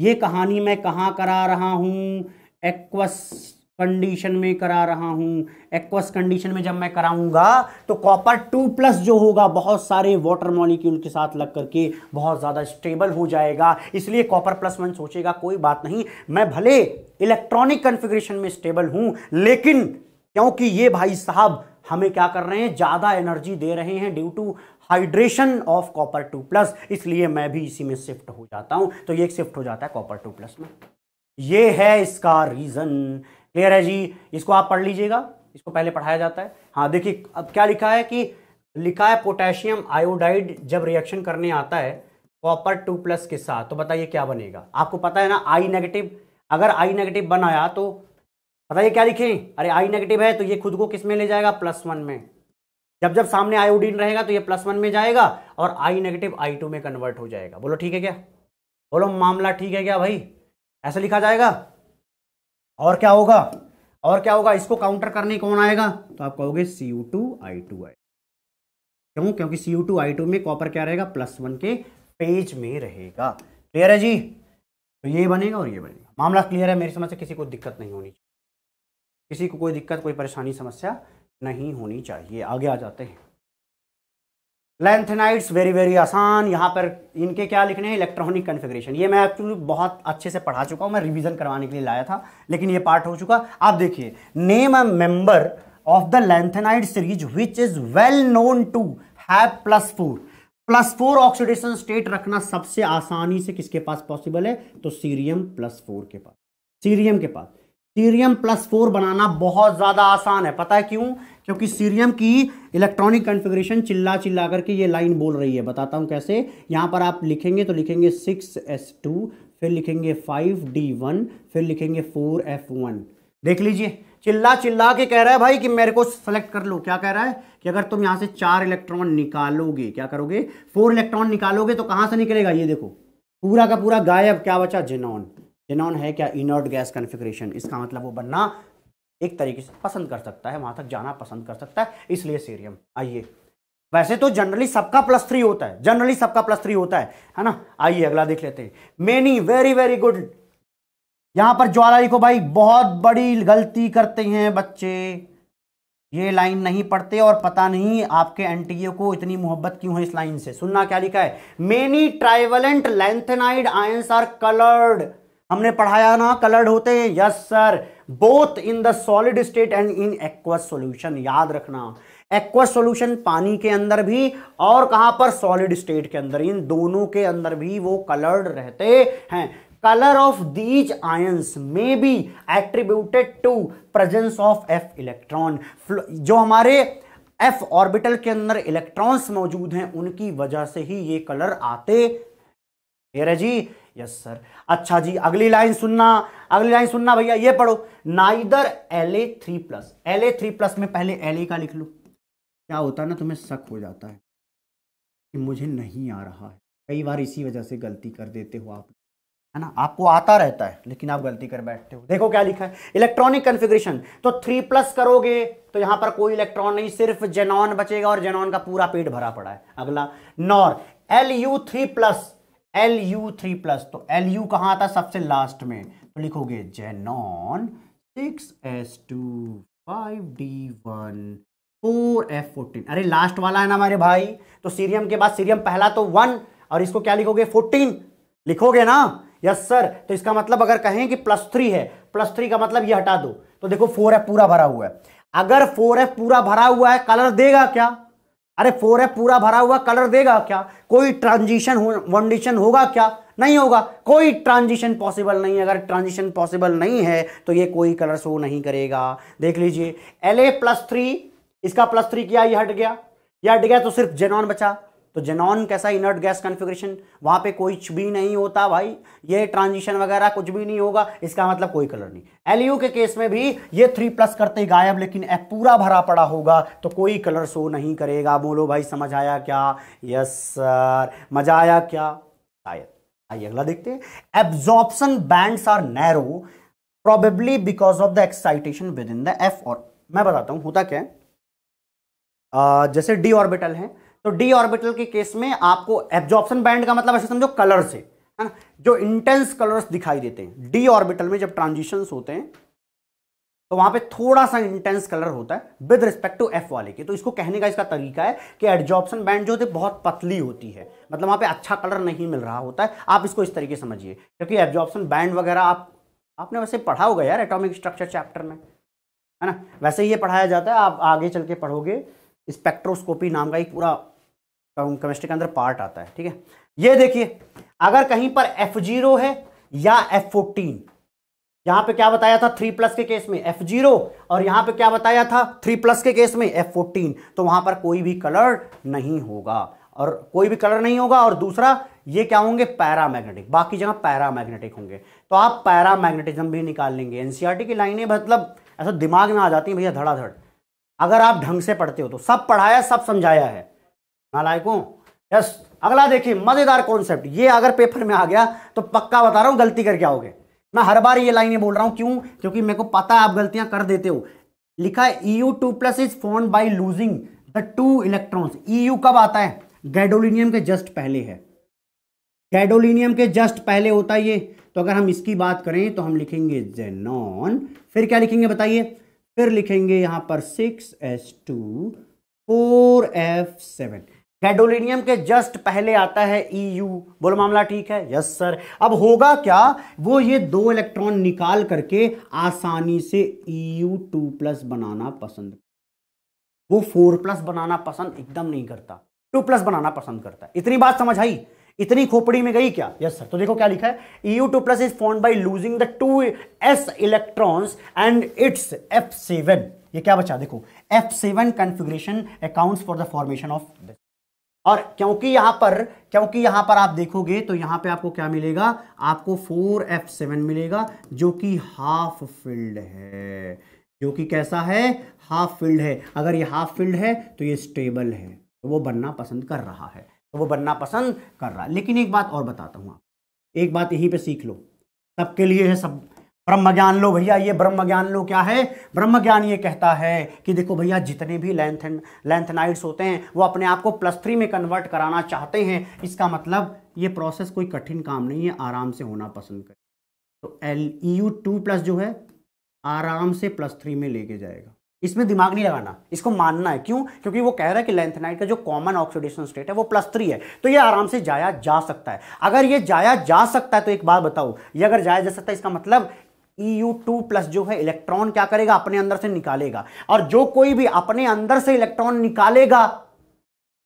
ये कहानी मैं कहाँ करा रहा हूं एक्वस कंडीशन में करा रहा हूं एक्वस कंडीशन में जब मैं कराऊंगा तो कॉपर टू प्लस जो होगा बहुत सारे वाटर मॉलिक्यूल के साथ लग करके बहुत ज़्यादा स्टेबल हो जाएगा इसलिए कॉपर प्लस वन सोचेगा कोई बात नहीं मैं भले इलेक्ट्रॉनिक कंफिग्रेशन में स्टेबल हूं लेकिन क्योंकि ये भाई साहब हमें क्या कर रहे हैं ज़्यादा एनर्जी दे रहे हैं due to hydration of copper two plus इसलिए मैं भी इसी में शिफ्ट हो जाता हूं तो ये शिफ्ट हो जाता है कॉपर टू प्लस में ये है इसका रीजन क्लियर है जी इसको आप पढ़ लीजिएगा इसको पहले पढ़ाया जाता है हाँ देखिए अब क्या लिखा है कि लिखा है पोटेशियम आयोडाइड जब रिएक्शन करने आता है कॉपर टू प्लस के साथ तो बताइए क्या बनेगा आपको पता है ना आई नेगेटिव अगर आई नेगेटिव बन आया तो बताइए क्या लिखें अरे आई नेगेटिव है तो ये खुद को किस में ले जाएगा प्लस वन में जब जब सामने आयोडीन रहेगा तो ये प्लस वन में जाएगा और आई नेगेटिव आई टू में कन्वर्ट हो जाएगा बोलो ठीक है क्या बोलो मामला ठीक है क्या भाई ऐसा लिखा जाएगा और क्या होगा और क्या होगा इसको काउंटर करने कौन आएगा तो आप कहोगे C U two I two I क्यों क्योंकि C U two I two में कॉपर क्या रहेगा प्लस वन के पेज में रहेगा क्लियर है जी तो ये बनेगा और ये बनेगा मामला क्लियर है मेरी समझ से किसी को दिक्कत नहीं होनी चाहिए किसी को कोई दिक्कत कोई परेशानी समस्या नहीं होनी चाहिए आगे आ जाते हैं लेंथेनाइट्स वेरी वेरी आसान यहाँ पर इनके क्या लिखने हैं इलेक्ट्रॉनिक कन्फिग्रेशन ये मैं एक्चुअली बहुत अच्छे से पढ़ा चुका हूँ मैं रिवीजन करवाने के लिए लाया था लेकिन ये पार्ट हो चुका आप देखिए name a member of the lanthanide series which is well known to है plus four plus four oxidation state रखना सबसे आसानी से किसके पास पॉसिबल है तो सीरियम प्लस फोर के पास सीरियम के पास सीरियम प्लस फोर बनाना बहुत ज़्यादा आसान है पता है क्यों क्योंकि सीरियम की इलेक्ट्रॉनिक कन्फिग्रेशन चिल्ला चिल्ला करके ये लाइन बोल रही है बताता हूँ कैसे यहाँ पर आप लिखेंगे तो लिखेंगे सिक्स एस टू फिर लिखेंगे फाइव डी वन फिर लिखेंगे फोर एफ वन देख लीजिए चिल्ला चिल्ला के कह रहा है भाई कि मेरे को सेलेक्ट कर लो क्या कह रहा है कि अगर तुम यहाँ से चार इलेक्ट्रॉन निकालोगे क्या करोगे फोर इलेक्ट्रॉन निकालोगे तो कहाँ से निकलेगा ये देखो पूरा का पूरा गायब क्या बचा जिनॉन जेनॉन है क्या इनर्ट गैस कन्फिग्रेशन इसका मतलब वो बनना एक तरीके से पसंद कर सकता है वहां तक जाना पसंद कर सकता है इसलिए सीरियम आइए वैसे तो जनरली सबका प्लस थ्री होता है जनरली सबका प्लस थ्री होता है है ना आइए अगला देख लेते हैं मेनी वेरी वेरी गुड यहां पर ज्वाला को भाई बहुत बड़ी गलती करते हैं बच्चे ये लाइन नहीं पढ़ते और पता नहीं आपके एनटीए को इतनी मोहब्बत क्यों है इस लाइन से सुनना क्या लिखा है many trivalent lanthanide ions are coloured हमने पढ़ाया ना कलर्ड होते हैं yes sir both in the solid state and in aqueous solution याद रखना एक्वस सॉल्यूशन पानी के अंदर भी और कहां पर सॉलिड स्टेट के अंदर इन दोनों के अंदर भी वो कलर्ड रहते हैं colour of these ions may be attributed to presence of f electron जो हमारे एफ ऑर्बिटल के अंदर इलेक्ट्रॉन्स मौजूद हैं उनकी वजह से ही ये कलर आते जी यस सर अच्छा जी अगली लाइन सुनना अगली लाइन सुनना भैया ये पढ़ो neither L A three plus L A three plus में पहले एल ए का लिख लो क्या होता है ना तुम्हें शक हो जाता है कि मुझे नहीं आ रहा है कई बार इसी वजह से गलती कर देते हो आप है ना आपको आता रहता है लेकिन आप गलती कर बैठते हो देखो क्या लिखा है इलेक्ट्रॉनिक कन्फिग्रेशन तो थ्री प्लस करोगे तो यहां पर कोई इलेक्ट्रॉन नहीं सिर्फ जेनॉन बचेगा और जेनॉन का पूरा पेट भरा पड़ा है अगला nor L U three plus L U three plus तो एल यू कहाँ आता सबसे लास्ट में तो लिखोगे xenon six S two five D one four F fourteen अरे लास्ट वाला है ना हमारे भाई तो सीरियम के बाद सीरियम पहला तो वन और इसको क्या लिखोगे फोर्टीन लिखोगे ना यस सर तो इसका मतलब अगर कहें कि प्लस थ्री है प्लस थ्री का मतलब ये हटा दो तो देखो फोर एफ पूरा भरा हुआ है अगर फोर एफ पूरा भरा हुआ है कलर देगा क्या अरे फोर है पूरा भरा हुआ कलर देगा क्या कोई ट्रांजिशन वनडिशन होगा क्या नहीं होगा कोई ट्रांजिशन पॉसिबल नहीं है अगर ट्रांजिशन पॉसिबल नहीं है तो ये कोई कलर शो नहीं करेगा देख लीजिए एल ए प्लस थ्री इसका प्लस थ्री किया ये हट गया ये हट गया तो सिर्फ जेनॉन बचा तो जेनॉन कैसा इनर्ट गैस कॉन्फ़िगरेशन वहाँ पे कुछ भी नहीं होता भाई ये ट्रांजिशन वगैरह कुछ भी नहीं होगा इसका मतलब कोई कलर नहीं एलयू के केस में भी ये थ्री प्लस करते ही गायब लेकिन ए पूरा भरा पड़ा होगा तो कोई कलर शो नहीं करेगा बोलो भाई समझ आया क्या यस सर मजा आया क्या शायद आइए अगला देखते हैं absorption bands are narrow probably because of the excitation within the f और मैं बताता हूँ होता क्या है जैसे डी ऑर्बिटल है तो डी ऑर्बिटल के केस में आपको एब्जॉर्प्शन बैंड का मतलब ऐसे समझो कलर से है ना जो इंटेंस कलर्स दिखाई देते हैं डी ऑर्बिटल में जब ट्रांजिशंस होते हैं तो वहां पे थोड़ा सा इंटेंस कलर होता है विद रिस्पेक्ट टू एफ वाले के तो इसको कहने का इसका तरीका है कि एडजॉर्प्शन बैंड जो होते बहुत पतली होती है मतलब वहां पे अच्छा कलर नहीं मिल रहा होता है आप इसको इस तरीके समझिए क्योंकि एब्जॉर्प्शन बैंड वगैरह आप आपने वैसे पढ़ा होगा यार एटॉमिक स्ट्रक्चर चैप्टर में है ना वैसे ही ये पढ़ाया जाता है आप आगे चल के पढ़ोगे स्पेक्ट्रोस्कोपी नाम का एक पूरा केमिस्ट्री के अंदर पार्ट आता है ठीक है ये देखिए अगर कहीं पर एफ जीरो है या एफ फोर्टीन यहां पर क्या बताया था थ्री प्लस के केस में एफ जीरो और यहां पे क्या बताया था थ्री प्लस के केस में एफ फोर्टीन तो वहां पर कोई भी कलर नहीं होगा और कोई भी कलर नहीं होगा और दूसरा ये क्या होंगे पैरामैग्नेटिक बाकी जगह पैरामैग्नेटिक होंगे तो आप पैरामैग्नेटिज्म भी निकाल लेंगे एनसीईआरटी e की लाइनें मतलब ऐसा दिमाग में आ जाती है भैया धड़ाधड़ अगर आप ढंग से पढ़ते हो तो सब पढ़ाया सब समझाया है नालायकों यस अगला देखिए मजेदार कॉन्सेप्ट ये अगर पेपर में आ गया तो पक्का बता रहा हूँ गलती करके आओगे मैं हर बार ये लाइनें बोल रहा हूँ क्यों क्योंकि मेरे को पता है आप गलतियां कर देते हो लिखा है E U two plus is formed by losing the two electrons U कब आता है गैडोलिनियम के जस्ट पहले है गैडोलिनियम के जस्ट पहले होता है ये तो अगर हम इसकी बात करें तो हम लिखेंगे जेनॉन फिर क्या लिखेंगे बताइए फिर लिखेंगे यहां पर six S two four F seven gadolinium के जस्ट पहले आता है ईयू e बोलो मामला ठीक है यस सर अब होगा क्या वो ये दो इलेक्ट्रॉन निकाल करके आसानी से ईयू टू प्लस बनाना पसंद वो फोर प्लस बनाना पसंद एकदम नहीं करता टू प्लस बनाना पसंद करता है इतनी बात समझ आई इतनी खोपड़ी में गई क्या यस सर तो देखो क्या लिखा है U two plus is formed by losing the two s electron and its f seven ये क्या बचा देखो f seven configuration account for the formation of this और क्योंकि यहां पर क्योंकि यहां पर आप देखोगे तो यहां पे आपको क्या मिलेगा आपको फोर एफ सेवन मिलेगा जो कि हाफ फील्ड है जो कि कैसा है हाफ फील्ड है अगर ये हाफ फील्ड है तो ये स्टेबल है तो वो बनना पसंद कर रहा है तो वो बनना पसंद कर रहा है लेकिन एक बात और बताता हूँ आप एक बात यहीं पर सीख लो सबके लिए है सब ब्रह्म ज्ञान लो भैया ये ब्रह्म ज्ञान लो क्या है ब्रह्म ज्ञान ये कहता है कि देखो भैया जितने भी लेंथ लेंथनाइड्स होते हैं वो अपने आप को प्लस थ्री में कन्वर्ट कराना चाहते हैं इसका मतलब ये प्रोसेस कोई कठिन काम नहीं है आराम से होना पसंद करें तो L E U two plus जो है आराम से प्लस थ्री में लेके जाएगा इसमें दिमाग नहीं लगाना इसको मानना है क्यों क्योंकि वो कह रहा है कि लेंथनाइट का जो कॉमन ऑक्सीडेशन स्टेट है वो प्लस थ्री है तो ये आराम से जाया जा सकता है अगर ये जाया जा सकता है तो एक बात बताओ ये अगर जाया जा सकता है इसका मतलब EU2+ प्लस जो है इलेक्ट्रॉन क्या करेगा अपने अंदर से निकालेगा और जो कोई भी अपने अंदर से इलेक्ट्रॉन निकालेगा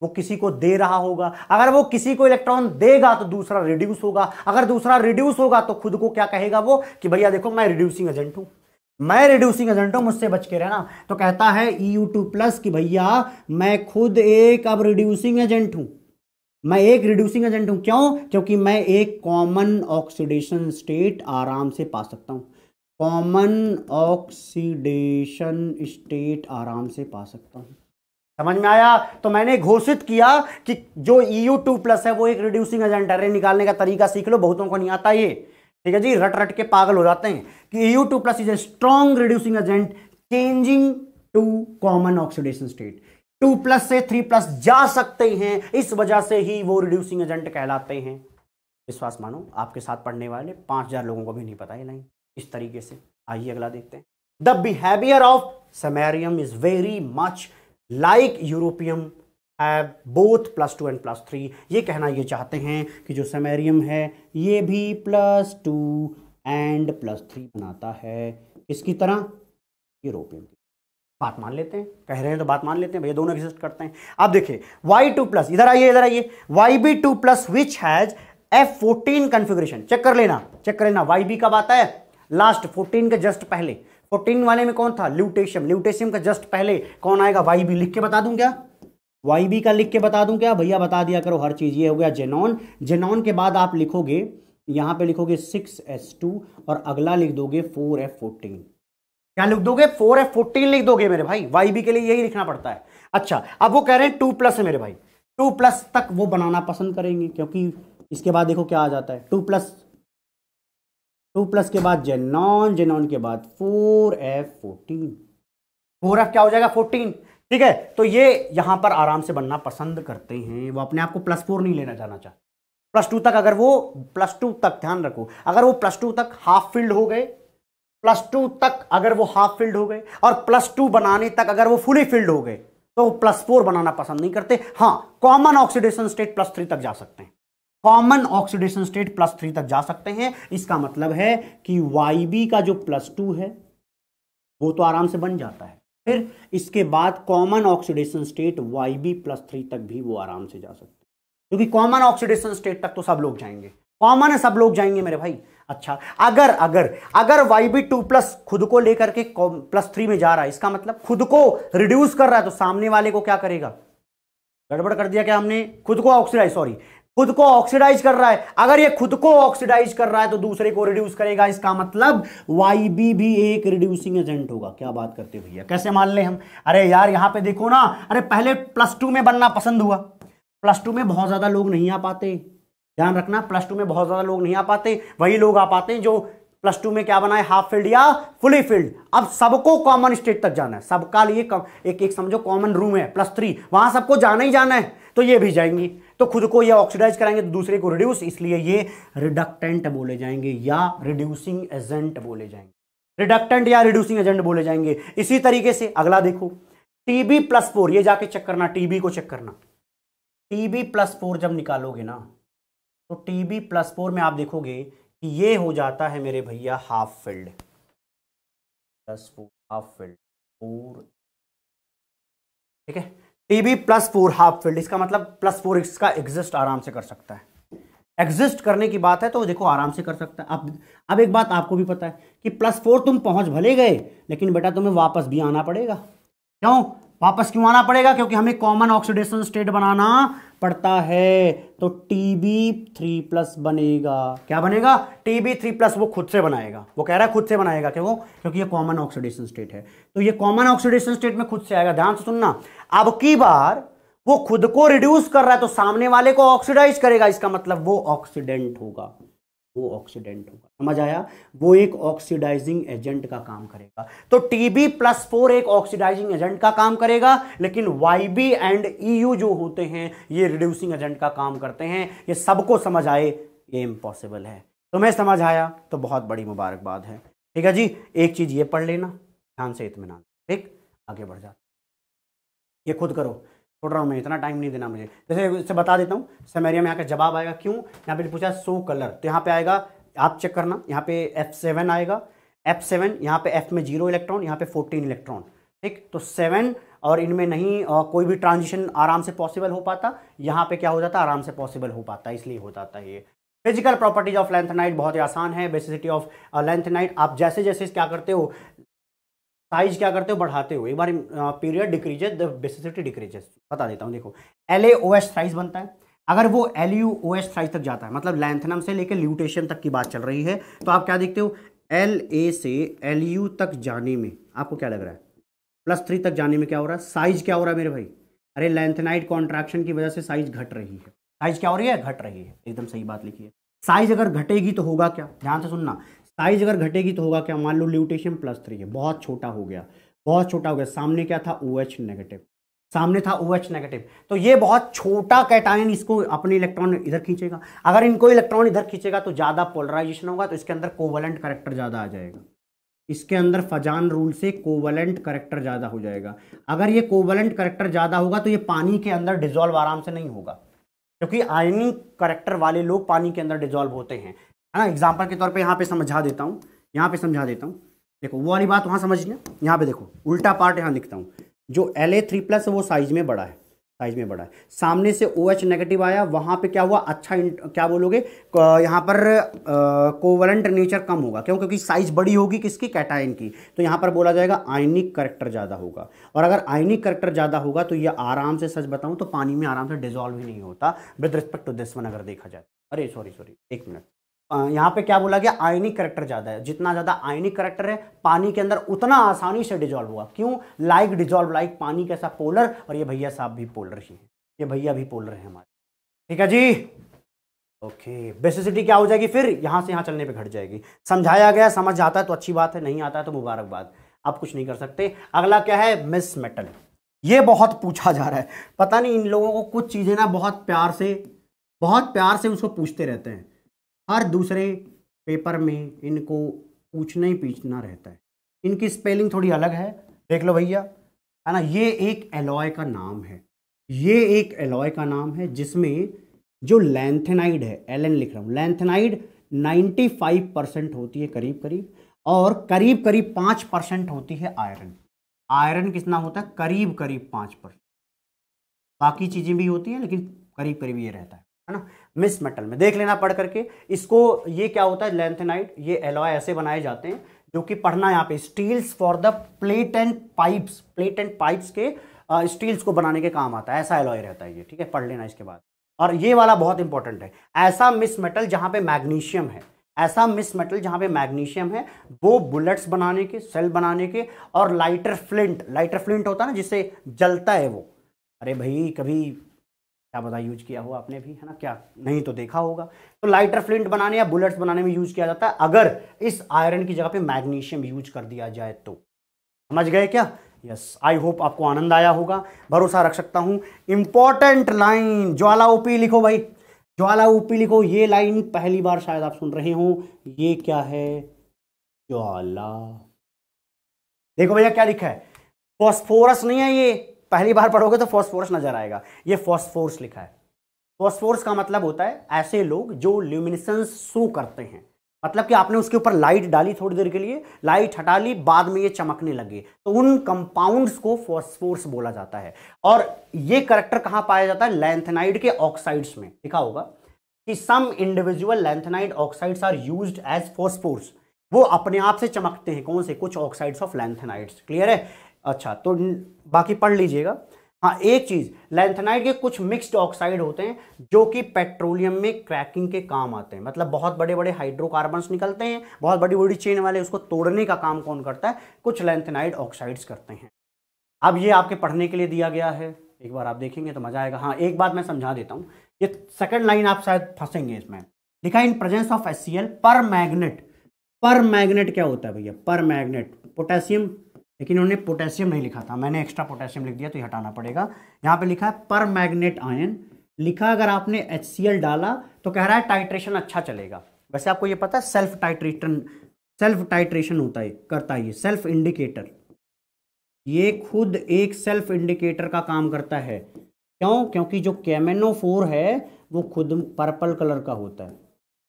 वो किसी को दे रहा होगा अगर वो किसी को इलेक्ट्रॉन देगा तो दूसरा रिड्यूस होगा अगर दूसरा रिड्यूस होगा तो खुद को क्या कहेगा वो कि भैया देखो मैं रिड्यूसिंग एजेंट हूं मैं रिड्यूसिंग एजेंट हूं मुझसे बच के रहना तो कहता है ई यू टू प्लस कि भैया मैं खुद एक अब रिड्यूसिंग एजेंट हूं मैं एक रिड्यूसिंग एजेंट हूं क्यों क्योंकि मैं एक कॉमन ऑक्सीडेशन स्टेट आराम से पा सकता हूं कॉमन ऑक्सीडेशन स्टेट आराम से पा सकता हूं समझ में आया तो मैंने घोषित किया कि जो ई यू टू प्लस है वो एक रिड्यूसिंग एजेंट है निकालने का तरीका सीख लो बहुतों को नहीं आता ये ठीक है जी रट रट के पागल हो जाते हैं कि E U two plus is a strong reducing agent changing to common oxidation state two plus से थ्री प्लस जा सकते हैं इस वजह से ही वो रिड्यूसिंग एजेंट कहलाते हैं विश्वास मानो आपके साथ पढ़ने वाले पांच हज़ार लोगों को भी नहीं पता ये नहीं इस तरीके से आइए अगला देखते हैं the behaviour of samarium is very much like europium है both plus two and plus three ये कहना ये चाहते हैं कि जो समेरियम है ये भी plus two and plus three बनाता है इसकी तरह यूरोपियम की बात मान लेते हैं कह रहे हैं तो बात मान लेते हैं भैया दोनों एग्जिस्ट करते हैं अब देखिए वाई टू प्लस इधर आइए इधर आइए Y B two plus which has f fourteen configuration check कर लेना चेक कर लेना वाई बी कब आता है लास्ट फोर्टीन के जस्ट पहले फोर्टीन वाले में कौन था ल्यूटेशियम ल्यूटेशियम का जस्ट पहले कौन आएगा वाई बी लिख के बता दूं क्या वाई बी का लिख के बता दूं क्या भैया बता दिया करो हर चीज़ ये हो गया जेनॉन जेनॉन के बाद आप लिखोगे यहां पे लिखोगे सिक्स एस टू और अगला लिख दोगे फोर एफ फोर्टीन क्या लिख दोगे फोर एफ फोर्टीन लिख दोगे मेरे भाई वाई बी के लिए यही लिखना पड़ता है अच्छा अब वो कह रहे हैं टू प्लस है मेरे भाई टू प्लस तक वो बनाना पसंद करेंगे क्योंकि इसके बाद देखो क्या आ जाता है टू प्लस टू प्लस के बाद जेनॉन जेनॉन के बाद four F fourteen four f क्या हो जाएगा फोर्टीन ठीक है तो ये यहाँ पर आराम से बनना पसंद करते हैं वो अपने आप को प्लस फोर नहीं लेना जाना चाहते प्लस टू तक अगर वो प्लस टू तक ध्यान रखो अगर वो प्लस टू तक हाफ फील्ड हो गए प्लस टू तक अगर वो हाफ फील्ड हो गए और प्लस टू बनाने तक अगर वो फुली फील्ड हो गए तो प्लस फोर बनाना पसंद नहीं करते हाँ common oxidation state plus three तक जा सकते हैं common oxidation state plus three तक जा सकते हैं इसका मतलब है कि वाई का जो प्लस टू है वो तो आराम से बन जाता है फिर इसके बाद common oxidation state Y B plus three तक भी वो आराम से जा सकते हैं क्योंकि कॉमन ऑक्सीडेशन स्टेट तक तो सब लोग जाएंगे कॉमन है सब लोग जाएंगे मेरे भाई अच्छा अगर अगर अगर वाई बी टू प्लस खुद को लेकर के प्लस थ्री में जा रहा है इसका मतलब खुद को रिड्यूस कर रहा है तो सामने वाले को क्या करेगा गड़बड़ कर दिया क्या हमने खुद को ऑक्सीडाइज सॉरी खुद को ऑक्सीडाइज कर रहा है अगर ये खुद को ऑक्सीडाइज कर रहा है तो दूसरे को रिड्यूस करेगा इसका मतलब YB भी एक रिड्यूसिंग एजेंट होगा क्या बात करते भैया कैसे मान ले हम अरे यार यहां पे देखो ना अरे पहले प्लस टू में बनना पसंद हुआ प्लस टू में बहुत ज्यादा लोग नहीं आ पाते ध्यान रखना प्लस टू में बहुत ज्यादा लोग नहीं आ पाते वही लोग आ पाते हैं जो प्लस टू में क्या बनाए हाफ फील्ड या फुली फील्ड अब सबको कॉमन स्टेट तक जाना है सबका लिए एक एक समझो कॉमन रूम है प्लस थ्री वहां सबको जाना ही जाना है तो ये भी जाएंगी तो खुद को ये ऑक्सीडाइज कराएंगे तो दूसरे को रिड्यूस इसलिए ये रिडक्टेंट बोले जाएंगे या रिड्यूसिंग एजेंट बोले जाएंगे रिडक्टेंट या रिड्यूसिंग एजेंट बोले जाएंगे इसी तरीके से अगला देखो टीबी प्लस फोर ये जाके चेक करना टीबी को चेक करना टीबी प्लस फोर जब निकालोगे ना तो टीबी प्लस फोर में आप देखोगे कि ये हो जाता है मेरे भैया half filled plus four half filled four ठीक है TB plus four half filled इसका मतलब प्लस फोर इसका एग्जिस्ट आराम से कर सकता है एग्जिस्ट करने की बात है तो देखो आराम से कर सकता है अब अब एक बात आपको भी पता है कि प्लस फोर तुम पहुंच भले गए लेकिन बेटा तुम्हें वापस भी आना पड़ेगा क्यों वापस क्यों आना पड़ेगा क्योंकि हमें कॉमन ऑक्सीडेशन स्टेट बनाना पड़ता है तो टी बी थ्री प्लस बनेगा क्या बनेगा टी बी थ्री प्लस वो खुद से बनाएगा वो कह रहा है खुद से बनाएगा क्यों क्योंकि ये कॉमन ऑक्सीडेशन स्टेट है तो ये कॉमन ऑक्सीडेशन स्टेट में खुद से आएगा ध्यान से सुनना अब की बार वो खुद को रिड्यूस कर रहा है तो सामने वाले को ऑक्सीडाइज करेगा इसका मतलब वो ऑक्सीडेंट होगा वो ऑक्सीडेंट होगा समझ आया वो एक ऑक्सीडाइजिंग एजेंट का काम करेगा तो टीबी प्लस फोर एक ऑक्सीडाइजिंग एजेंट का काम करेगा लेकिन वाईबी एंड ईयू जो होते हैं ये रिड्यूसिंग एजेंट का काम करते हैं ये सबको समझ आए ये इम्पॉसिबल है तुम्हें समझ आया तो बहुत बड़ी मुबारकबाद है ठीक है जी एक चीज़ ये पढ़ लेना ध्यान से इतमान ठीक आगे बढ़ जाते ये खुद करो छोड़ रहा हूँ मैं इतना टाइम नहीं देना मुझे जैसे इससे बता देता हूँ समेरिया में यहाँ का जवाब आएगा क्यों यहाँ पे पूछा सो कलर तो यहाँ पे आएगा आप चेक करना यहाँ पे एफ सेवन आएगा एफ सेवन यहाँ पे एफ में जीरो इलेक्ट्रॉन यहाँ पे फोर्टीन इलेक्ट्रॉन ठीक तो सेवन और इनमें नहीं और कोई भी ट्रांजिशन आराम से पॉसिबल हो पाता यहाँ पे क्या हो जाता आराम से पॉसिबल हो पाता इसलिए हो जाता है ये physical properties of lanthanide बहुत ही आसान है बेसिसिटी ऑफ लेंथ नाइट आप जैसे जैसे क्या करते हो साइज क्या करते हो बढ़ाते हो एक बार period decreases the basicity decreases बता देता हूँ देखो L A O S size बनता है अगर वो L U O S size तक जाता है मतलब लेंथनम से लेकर ल्यूटेशन तक की बात चल रही है तो आप क्या देखते हो एल ए से एल यू तक जाने में आपको क्या लग रहा है प्लस थ्री तक जाने में क्या हो रहा है साइज क्या हो रहा है मेरे भाई अरे लेंथनाइट कॉन्ट्रैक्शन की वजह से साइज घट रही है साइज क्या हो रही है घट रही है एकदम सही बात लिखी है साइज अगर घटेगी तो होगा क्या ध्यान से सुनना साइज अगर घटेगी तो होगा क्या मान लो ल्यूटेशियम प्लस थ्री है बहुत छोटा हो गया बहुत छोटा हो गया सामने क्या था ओ OH नेगेटिव सामने था ओ OH नेगेटिव तो ये बहुत छोटा कैटायन इसको अपने इलेक्ट्रॉन इधर खींचेगा अगर इनको इलेक्ट्रॉन इधर खींचेगा तो ज़्यादा पोलराइजेशन होगा तो इसके अंदर कोवलेंट करेक्टर ज़्यादा आ जाएगा इसके अंदर फजान रूल से कोवलेंट करेक्टर ज़्यादा हो जाएगा अगर ये कोवलेंट करेक्टर ज़्यादा होगा तो ये पानी के अंदर डिजोल्व आराम से नहीं होगा क्योंकि आयनिक करेक्टर वाले लोग पानी के अंदर डिजोल्व होते हैं है ना एग्जाम्पल के तौर पर यहाँ पे समझा देता हूँ यहाँ पे समझा देता हूँ देखो वो वाली बात वहाँ समझ लिया यहाँ पे देखो उल्टा पार्ट यहाँ लिखता हूँ जो एल ए थ्री प्लस है वो साइज में बड़ा है साइज में बड़ा है सामने से ओ OH नेगेटिव आया वहाँ पे क्या हुआ अच्छा क्या बोलोगे यहाँ पर कोवलेंट नेचर कम होगा क्यों क्योंकि साइज बड़ी होगी किसकी कैटाइन की तो यहाँ पर बोला जाएगा आयनिक करेक्टर ज़्यादा होगा और अगर आयनिक करेक्टर ज़्यादा होगा तो ये आराम से सच बताऊँ तो पानी में आराम से डिजॉल्व ही नहीं होता with respect to this one अगर देखा जाए अरे सॉरी सॉरी एक मिनट यहाँ पे क्या बोला गया आयनिक करेक्टर ज़्यादा है जितना ज़्यादा आयनिक करेक्टर है पानी के अंदर उतना आसानी से डिजॉल्व हुआ क्यों लाइक डिजॉल्व लाइक पानी कैसा पोलर और ये भैया साहब भी पोलर ही हैं ये भैया भी पोलर हैं हमारे ठीक है जी ओके बेसिसिटी क्या हो जाएगी फिर यहाँ से यहाँ चलने पर घट जाएगी समझाया गया समझ आता है तो अच्छी बात है नहीं आता है तो मुबारकबाद आप कुछ नहीं कर सकते अगला क्या है मिस मेटल ये बहुत पूछा जा रहा है पता नहीं इन लोगों को कुछ चीज़ें ना बहुत प्यार से बहुत प्यार से उसको पूछते रहते हैं हर दूसरे पेपर में इनको पूछना ही पूछना रहता है इनकी स्पेलिंग थोड़ी अलग है देख लो भैया है ना ये एक एलॉय का नाम है ये एक एलॉय का नाम है जिसमें जो लेंथेनाइड है एल एन लिख रहा हूँ लेंथेनाइड 95 परसेंट होती है करीब करीब और करीब करीब पाँच परसेंट होती है आयरन आयरन कितना होता है करीब करीब पाँच परसेंट बाकी चीज़ें भी होती हैं लेकिन करीब करीब ये रहता है है ना मिस मेटल में देख लेना पढ़ करके इसको ये क्या होता है लेंथेनाइट ये एलॉय ऐसे बनाए जाते हैं जो कि पढ़ना यहाँ पे steels for the plate and pipes plate and pipes के स्टील्स को बनाने के काम आता है ऐसा एलॉय रहता है ये ठीक है पढ़ लेना इसके बाद और ये वाला बहुत इंपॉर्टेंट है ऐसा मिस मेटल जहाँ पे मैग्नीशियम है ऐसा मिस मेटल जहाँ पे मैग्नीशियम है वो बुलेट्स बनाने के सेल बनाने के और लाइटर फ्लिंट लाइटर फ्लिंट होता है ना जिससे जलता है वो अरे भाई कभी क्या पता यूज किया हो आपने भी है ना क्या नहीं तो देखा होगा तो लाइटर फ्लिंट बनाने या बुलेट्स बनाने में यूज किया जाता है अगर इस आयरन की जगह पे मैग्नीशियम यूज कर दिया जाए तो समझ गए क्या यस आई होप आपको आनंद आया होगा भरोसा रख सकता हूं इंपॉर्टेंट लाइन ज्वाला ओपी लिखो भाई ज्वाला ओपी लिखो ये लाइन पहली बार शायद आप सुन रहे हो ये क्या है ज्वाला देखो भैया क्या लिखा है फॉस्फोरस नहीं है ये पहली बार पढ़ोगे तो फॉस्फोरस नजर आएगा ये फॉस्फोरस लिखा है फॉस्फोरस का मतलब होता है ऐसे लोग जो ल्यूमिनिसेंस शो करते हैं मतलब कि आपने उसके ऊपर लाइट डाली थोड़ी देर के लिए लाइट हटा ली बाद में ये चमकने लगे तो उन कंपाउंड्स को फॉस्फोर्स बोला जाता है और ये करेक्टर कहाँ पाया जाता है लैंथेनाइड के ऑक्साइड्स में लिखा होगा कि some individual lanthanide oxides are used as phosphors वो अपने आप से चमकते हैं कौन से कुछ ऑक्साइड्स ऑफ लेंथेनाइड्स क्लियर है अच्छा तो बाकी पढ़ लीजिएगा हाँ एक चीज़ लेंथनाइड के कुछ मिक्स्ड ऑक्साइड होते हैं जो कि पेट्रोलियम में क्रैकिंग के काम आते हैं मतलब बहुत बड़े बड़े हाइड्रोकार्बन्स निकलते हैं बहुत बड़ी बड़ी चेन वाले उसको तोड़ने का काम कौन करता है कुछ लैंथनाइड ऑक्साइड्स करते हैं अब ये आपके पढ़ने के लिए दिया गया है एक बार आप देखेंगे तो मज़ा आएगा हाँ एक बात मैं समझा देता हूँ ये सेकेंड लाइन आप शायद फंसेंगे इसमें लिखा in presence of super magnet पर मैग्नेट क्या होता है भैया पर मैग्नेट पोटेशियम लेकिन उन्होंने पोटेशियम नहीं लिखा था मैंने एक्स्ट्रा पोटेशियम लिख दिया तो हटाना पड़ेगा यहाँ पे लिखा है पर मैग्नेट आयन लिखा अगर आपने एच डाला तो कह रहा है टाइट्रेशन अच्छा चलेगा वैसे आपको ये पता है सेल्फ टाइट्रेशन सेल्फ टाइट्रेशन होता है करता है ये सेल्फ इंडिकेटर ये खुद एक सेल्फ इंडिकेटर का काम करता है क्यों क्योंकि जो कैमेनोफोर है वो खुद पर्पल कलर का होता है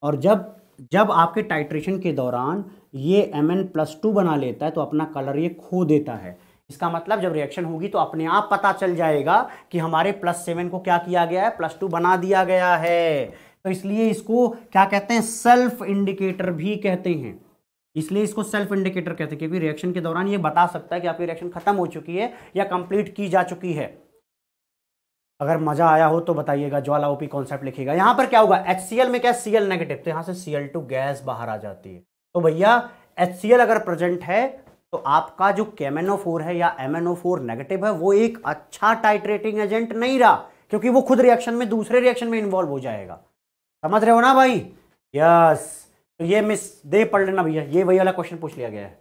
और जब जब आपके टाइट्रेशन के दौरान ये एम एन प्लस टू बना लेता है तो अपना कलर ये खो देता है इसका मतलब जब रिएक्शन होगी तो अपने आप पता चल जाएगा कि हमारे प्लस सेवन को क्या किया गया है प्लस टू बना दिया गया है तो इसलिए इसको क्या कहते हैं सेल्फ इंडिकेटर भी कहते हैं इसलिए इसको सेल्फ इंडिकेटर कहते हैं क्योंकि रिएक्शन के दौरान ये बता सकता है कि आपकी रिएक्शन खत्म हो चुकी है या कंप्लीट की जा चुकी है अगर मजा आया हो तो बताइएगा ज्वाला ओपी कॉन्सेप्ट लिखेगा यहां पर क्या होगा एच में क्या सीएल नेगेटिव तो यहां से सीएल गैस बाहर आ जाती है तो भैया एच अगर प्रेजेंट है तो आपका जो केमेनोफोर है या एम नेगेटिव है वो एक अच्छा टाइट्रेटिंग एजेंट नहीं रहा क्योंकि वो खुद रिएक्शन में दूसरे रिएक्शन में इन्वॉल्व हो जाएगा समझ रहे हो ना भाई यस तो ये मिस दे पढ़ लेना भैया ये वही वाला क्वेश्चन पूछ लिया गया है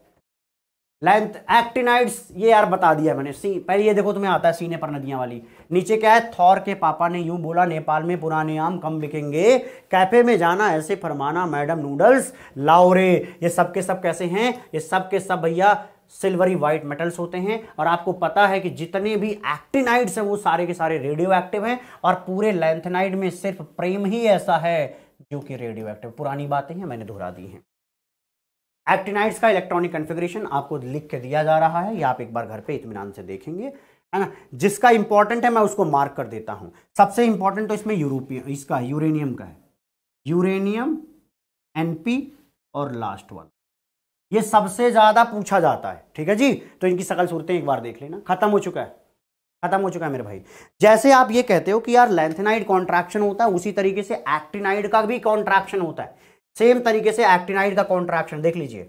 लेंथ एक्टिनाइड्स ये यार बता दिया मैंने सी पहले ये देखो तुम्हें आता है सीने पर नदियां वाली नीचे क्या है थौर के पापा ने यूं बोला नेपाल में पुराने आम कम बिकेंगे कैफे में जाना ऐसे फरमाना मैडम नूडल्स लाओरे ये सब के सब कैसे हैं ये सब के सब भैया सिल्वरी व्हाइट मेटल्स होते हैं और आपको पता है कि जितने भी एक्टिनाइड्स हैं वो सारे के सारे रेडियो एक्टिव हैं और पूरे लेंथनाइड में सिर्फ प्रेम ही ऐसा है जो कि रेडियो एक्टिव पुरानी बातें हैं मैंने दोहरा दी हैं एक्टिनाइड्स का इलेक्ट्रॉनिक कन्फिग्रेशन आपको लिख के दिया जा रहा है या आप एक बार घर पे इतमान से देखेंगे है ना जिसका इंपॉर्टेंट है मैं उसको मार्क कर देता हूं सबसे इंपॉर्टेंट तो इसमें यूरोपीय इसका यूरेनियम का है यूरेनियम एनपी और लास्ट वन ये सबसे ज़्यादा पूछा जाता है ठीक है जी तो इनकी सकल सूरतें एक बार देख लेना खत्म हो चुका है खत्म हो चुका है मेरे भाई जैसे आप ये कहते हो कि यार लेंथेनाइड कॉन्ट्रैक्शन होता है उसी तरीके से एक्टिनाइड का भी कॉन्ट्रैक्शन होता है सेम तरीके से एक्टिनाइड का कॉन्ट्रैक्शन देख लीजिए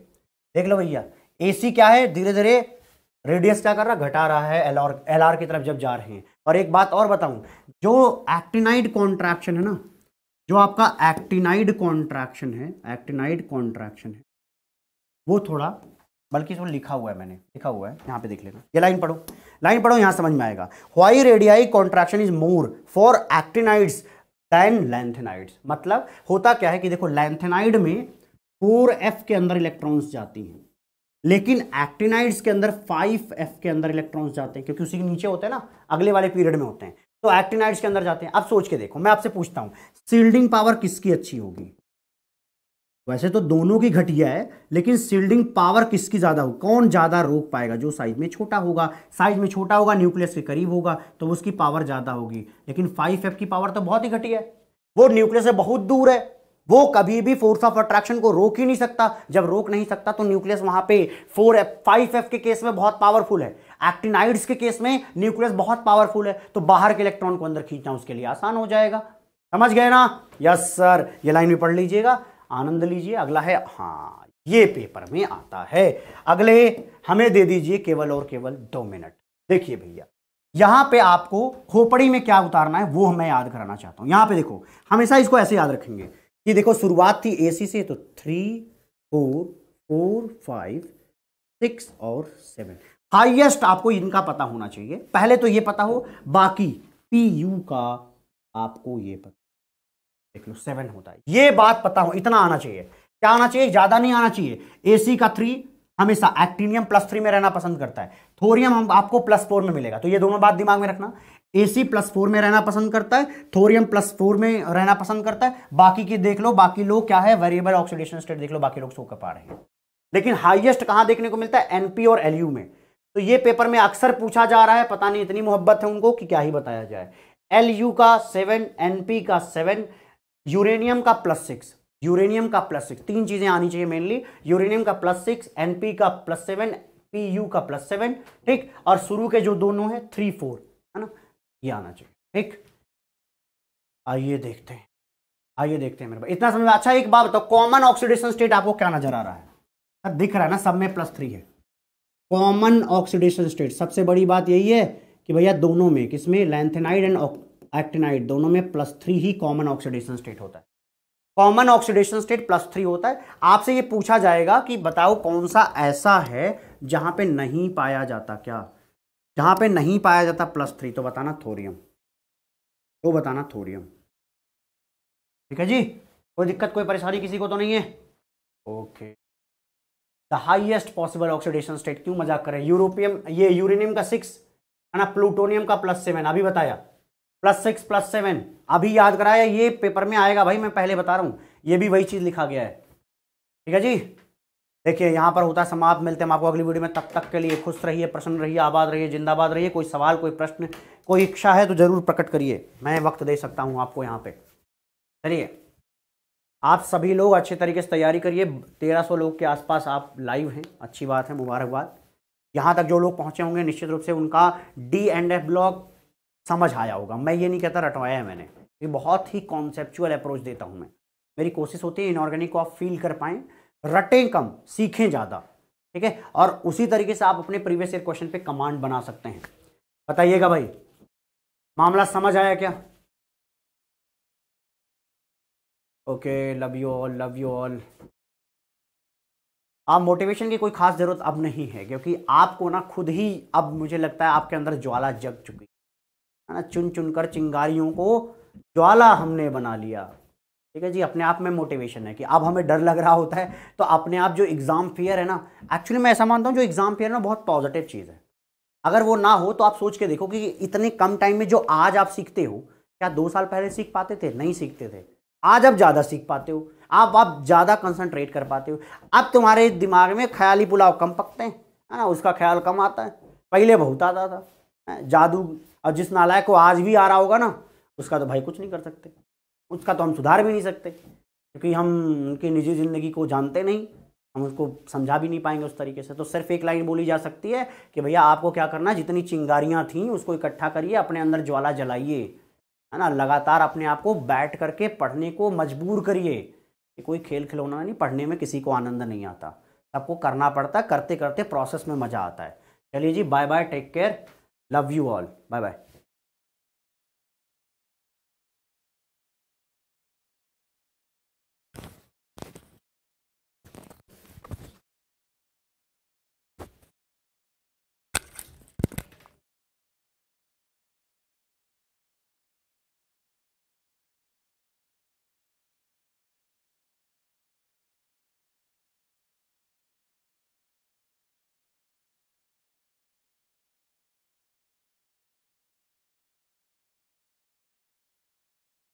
देख लो भैया एसी क्या है धीरे धीरे रेडियस क्या कर रहा घटा रहा है एल आर की तरफ जब जा रहे हैं और एक बात और बताऊं जो एक्टिनाइड कॉन्ट्रैक्शन है ना जो आपका एक्टिनाइड कॉन्ट्रैक्शन है एक्टिनाइड कॉन्ट्रैक्शन है वो थोड़ा बल्कि इसमें लिखा हुआ है मैंने लिखा हुआ है यहाँ पे देख लेना ये लाइन पढ़ो लाइन पढ़ो यहाँ समझ में आएगा why radii contraction is more for actinides than lanthanides मतलब होता क्या है कि देखो लेंथेनाइड में फोर एफ के अंदर इलेक्ट्रॉन्स जाती हैं लेकिन एक्टिनाइड्स के अंदर फाइव एफ के अंदर इलेक्ट्रॉन्स जाते हैं क्योंकि उसी के नीचे होते हैं ना अगले वाले पीरियड में होते हैं तो एक्टिनाइड्स के अंदर जाते हैं अब सोच के देखो मैं आपसे पूछता हूँ सील्डिंग पावर किसकी अच्छी होगी वैसे तो दोनों की घटिया है लेकिन सील्डिंग पावर किसकी ज़्यादा हो कौन ज़्यादा रोक पाएगा जो साइज में छोटा होगा साइज में छोटा होगा न्यूक्लियस के करीब होगा तो उसकी पावर ज़्यादा होगी लेकिन फाइव एफ की पावर तो बहुत ही घटिया है वो न्यूक्लियस से बहुत दूर है वो कभी भी फोर्स ऑफ अट्रैक्शन को रोक ही नहीं सकता जब रोक नहीं सकता तो न्यूक्लियस वहां पे फोर एफ फाइव एफ के केस में बहुत पावरफुल है एक्टिनाइड्स के केस में न्यूक्लियस बहुत पावरफुल है तो बाहर के इलेक्ट्रॉन को अंदर खींचना उसके लिए आसान हो जाएगा समझ गए ना यस सर ये लाइन भी पढ़ लीजिएगा आनंद लीजिए अगला है हाँ ये पेपर में आता है अगले हमें दे दीजिए केवल और केवल दो मिनट देखिए भैया यहाँ पे आपको खोपड़ी में क्या उतारना है वो मैं याद कराना चाहता हूं यहाँ पे देखो हमेशा इसको ऐसे याद रखेंगे कि देखो शुरुआत थी एसी से तो three four four five six और सेवन हाइएस्ट आपको इनका पता होना चाहिए पहले तो ये पता हो बाकी पी यू का आपको ये पता देख लो सेवन होता है ये बात पता हो इतना आना चाहिए क्या आना चाहिए ज़्यादा नहीं आना चाहिए एसी का थ्री हमेशा एक्टिनियम प्लस थ्री में रहना पसंद करता है थोरियम हम आपको प्लस फोर में मिलेगा तो ये दोनों बात दिमाग में रखना एसी प्लस फोर में रहना पसंद करता है थोरियम प्लस फोर में रहना पसंद करता है बाकी की देख लो बाकी लोग क्या है वेरिएबल ऑक्सीडेशन स्टेट देख लो बाकी लोग सो कर पा रहे हैं लेकिन हाईएस्ट कहां देखने को मिलता है एनपी और एलयू में तो ये पेपर में अक्सर पूछा जा रहा है पता नहीं इतनी मोहब्बत है उनको कि क्या ही बताया जाए एलयू का सेवन एनपी का सेवन यूरेनियम का प्लस सिक्स यूरेनियम का प्लस सिक्स तीन चीजें आनी चाहिए मेनली यूरेनियम का प्लस सिक्स एनपी का प्लस सेवन पी यू का प्लस सेवन ठीक और शुरू के जो दोनों हैं थ्री फोर है ना ये आना चाहिए ठीक आइए देखते हैं आइए देखते हैं मेरे पास इतना समझ में अच्छा एक बात बताओ कॉमन ऑक्सीडेशन स्टेट आपको क्या नजर आ रहा है दिख रहा है ना सब में प्लस थ्री है कॉमन ऑक्सीडेशन स्टेट सबसे बड़ी बात यही है कि भैया दोनों में किसमें लेंथेनाइड एंड एक्टिनाइड दोनों में प्लस थ्री ही कॉमन ऑक्सीडेशन स्टेट होता है common oxidation state plus three होता है आपसे ये पूछा जाएगा कि बताओ कौन सा ऐसा है जहां पे नहीं पाया जाता क्या जहां पे नहीं पाया जाता प्लस थ्री तो बताना थोरियम तो बताना थोरियम ठीक है जी कोई दिक्कत कोई परेशानी किसी को तो नहीं है okay the highest possible oxidation state क्यों मजाक करें यूरोपियम ये यूरेनियम का सिक्स है ना प्लूटोनियम का प्लस सेवन अभी बताया प्लस सिक्स प्लस सेवन अभी याद कराया ये पेपर में आएगा भाई मैं पहले बता रहा हूँ ये भी वही चीज़ लिखा गया है ठीक है जी देखिए यहाँ पर होता है समाप्त मिलते हैं आपको अगली वीडियो में तब तक के लिए खुश रहिए प्रसन्न रहिए आबाद रहिए जिंदाबाद रहिए कोई सवाल कोई प्रश्न कोई इच्छा है तो ज़रूर प्रकट करिए मैं वक्त दे सकता हूँ आपको यहाँ पर चलिए आप सभी लोग अच्छे तरीके से तैयारी करिए सौ लोग के आसपास आप लाइव हैं अच्छी बात है मुबारकबाद यहाँ तक जो लोग पहुँचे होंगे निश्चित रूप से उनका डी एंड एफ ब्लॉक समझ आया होगा मैं ये नहीं कहता रटवाया है मैंने ये बहुत ही कॉन्सेप्चुअल अप्रोच देता हूँ मैं मेरी कोशिश होती है इनऑर्गेनिक को आप फील कर पाएँ रटें कम सीखें ज़्यादा ठीक है और उसी तरीके से आप अपने प्रीवियस ईयर क्वेश्चन पे कमांड बना सकते हैं बताइएगा भाई मामला समझ आया क्या okay love you all love you all आप मोटिवेशन की कोई खास जरूरत अब नहीं है क्योंकि आपको ना खुद ही अब मुझे लगता है आपके अंदर ज्वाला जग चुकी है ना चुन चुन कर चिंगारियों को ज्वाला हमने बना लिया ठीक है जी अपने आप में मोटिवेशन है कि अब हमें डर लग रहा होता है तो अपने आप जो एग्ज़ाम फियर है ना एक्चुअली मैं ऐसा मानता हूँ जो एग्ज़ाम फियर ना बहुत पॉजिटिव चीज़ है अगर वो ना हो तो आप सोच के देखो कि इतने कम टाइम में जो आज आप सीखते हो क्या दो साल पहले सीख पाते थे नहीं सीखते थे आज आप ज़्यादा सीख पाते हो आप आप ज़्यादा कंसंट्रेट कर पाते हो अब तुम्हारे दिमाग में ख्याली पुलाव कम पकते हैं है ना उसका ख्याल कम आता है पहले बहुत आता था जादू और जिस नालायक को आज भी आ रहा होगा ना उसका तो भाई कुछ नहीं कर सकते उसका तो हम सुधार भी नहीं सकते क्योंकि हम उनकी निजी ज़िंदगी को जानते नहीं हम उसको समझा भी नहीं पाएंगे उस तरीके से तो सिर्फ एक लाइन बोली जा सकती है कि भैया आपको क्या करना जितनी चिंगारियाँ थी उसको इकट्ठा करिए अपने अंदर ज्वाला जलाइए है ना लगातार अपने आप को बैठ करके पढ़ने को मजबूर करिए कि कोई खेल खिलौना नहीं पढ़ने में किसी को आनंद नहीं आता सबको करना पड़ता करते करते प्रोसेस में मज़ा आता है चलिए जी bye bye take care Love you all. Bye bye.